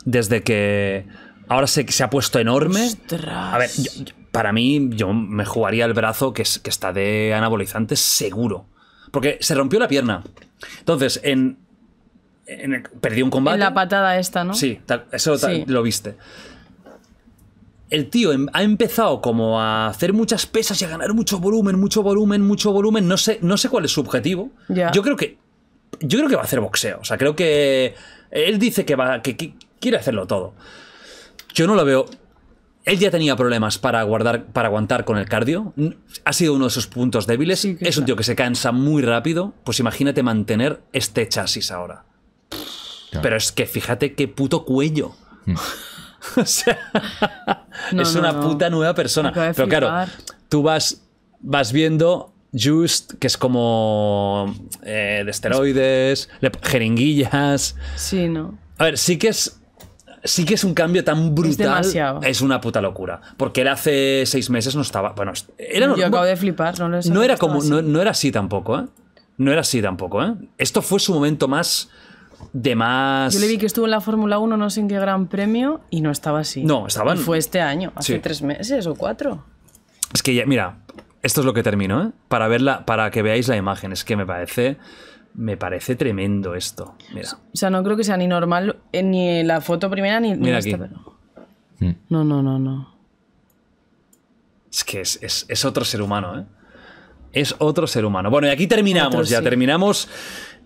desde que Ahora sé que se ha puesto enorme. A ver, para mí, yo me jugaría el brazo que, que está de anabolizante seguro. Porque se rompió la pierna. Entonces, en, perdió un combate. En la patada esta, ¿no? Sí, eso lo viste. El tío em, ha empezado como a hacer muchas pesas y a ganar mucho volumen, mucho volumen, mucho volumen. No sé, no sé cuál es su objetivo. Yo creo que. Yo creo que va a hacer boxeo. O sea, creo que. Él dice que va. que quiere hacerlo todo. Yo no lo veo. Él ya tenía problemas para, guardar, para aguantar con el cardio. Ha sido uno de sus puntos débiles. es un tío que se cansa muy rápido. Pues imagínate mantener este chasis ahora. Pero es que fíjate qué puto cuello. Mm. (laughs) o sea, (laughs) es una puta nueva persona. Pero claro, tú vas, vas viendo Just, que es como eh, de esteroides, jeringuillas. Sí, no. A ver, sí que es sí que es un cambio tan brutal. Es, una puta locura. Porque era hace seis meses no estaba. Bueno, Yo acabo de flipar, no lo No era como. No, era así tampoco, ¿eh? No era así tampoco, ¿eh? Esto fue su momento más. De más. Yo le vi que estuvo en la Fórmula 1, no sé en qué gran premio, y no estaba así. No, estaba... fue este año, hace tres meses o cuatro. Es que ya, mira, esto es lo que termino, ¿eh? Para verla, para que veáis la imagen, es que me parece. Me parece tremendo esto. O sea, no creo que sea ni normal eh, ni la foto primera ni, Mira aquí. Mm. No, no, no, no. Es que es, otro ser humano, ¿eh? Es otro ser humano. Bueno, y aquí terminamos, ya terminamos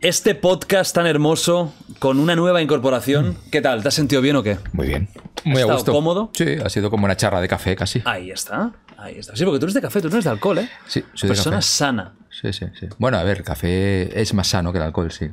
este podcast tan hermoso con una nueva incorporación. Mm. ¿Qué tal? ¿Te has sentido bien o qué? Muy bien. Muy a cómodo? Sí, ha sido como una charla de café casi. Ahí está, ahí está. Sí, porque tú eres de café, tú no eres de alcohol, ¿eh? Sí, Persona sana. Sí, sí, sí. Bueno, a ver, café es más sano que el alcohol, sí.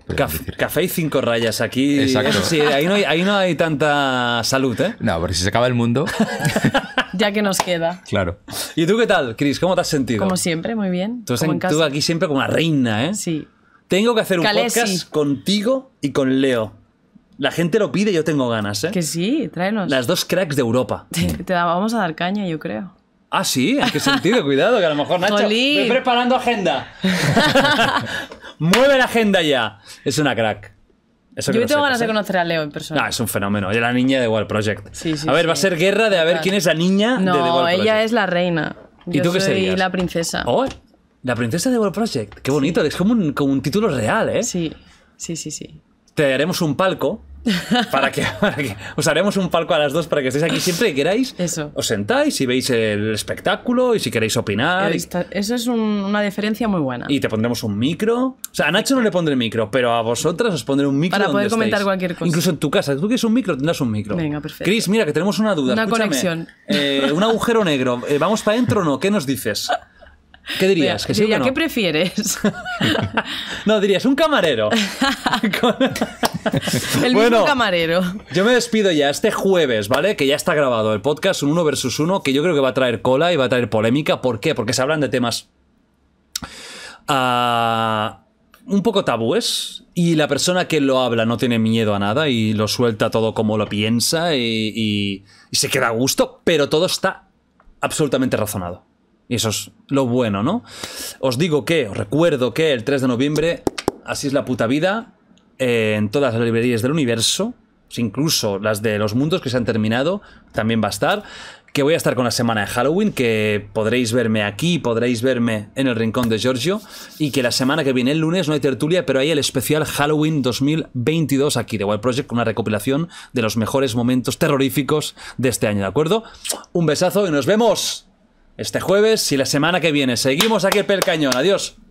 Café y cinco rayas aquí. ahí no, hay, tanta salud, ¿eh? No, porque si se acaba el mundo. (laughs) ya que nos queda. Claro. ¿Y tú qué tal, Cris? ¿Cómo te has sentido? Como siempre, muy bien. Tú, aquí siempre como la reina, ¿eh? Sí. Tengo que hacer un podcast contigo y con Leo. La gente lo pide y yo tengo ganas, ¿eh? Que sí, tráenos. Las dos cracks de Europa. (laughs) te vamos a dar caña, yo creo. Ah, sí, ¿en qué sentido? (laughs) Cuidado, que a lo mejor Nacho. Estoy preparando agenda. (laughs) Mueve la agenda ya. Es una crack. Yo tengo ganas de ¿eh? conocer a Leo en persona. Ah, es un fenómeno. Ella Es la niña de Wall Project. a ver, va a ser guerra de a ver quién es la niña de The Project. Project. ella es la reina. ¿Y tú qué soy la princesa. Oh, la princesa de World Project. Qué bonito. Es como un, como un título real, ¿eh? Sí, sí, sí, sí. Te daremos un palco para, que, (laughs) para os haremos un palco a las dos para que estéis aquí siempre que queráis. Eso. Os sentáis y veis el espectáculo y si queréis opinar. eso es una diferencia muy buena. Y te pondremos un micro. O sea, a Nacho no le pondré el micro, pero a vosotras os pondré un micro. Para poder comentar cualquier cosa. Incluso en tu casa. Tú quieres un micro, tendrás un micro. Venga, perfecto. Chris, mira que tenemos una duda. Una conexión. Eh, un agujero negro. Eh, ¿Vamos para adentro o no? ¿Qué nos dices? (laughs) ¿Qué dirías? ¿Qué prefieres? (laughs) no, dirías un camarero. (laughs) (laughs) el mismo camarero. Yo me despido ya este jueves, ¿vale? Que ya está grabado el podcast, un 1 versus 1, que yo creo que va a traer cola y va a traer polémica. ¿Por qué? Porque se hablan de temas. Ah, un poco tabúes y la persona que lo habla no tiene miedo a nada y lo suelta todo como lo piensa y se queda a gusto, pero todo está absolutamente razonado. Y eso es lo bueno, ¿no? Os digo que, os recuerdo que el 3 de noviembre, así es la puta vida, eh, en todas las librerías del universo, incluso las de los mundos que se han terminado, también va a estar. Que voy a estar con la semana de Halloween, que podréis verme aquí, podréis verme en el rincón de Giorgio. Y que la semana que viene, el lunes, no hay tertulia, pero hay el especial Halloween 2022 aquí de Wild Project, con una recopilación de los mejores momentos terroríficos de este año, ¿de acuerdo? Un besazo y nos vemos este jueves y la semana que viene. Seguimos aquí el Cañón. Adiós.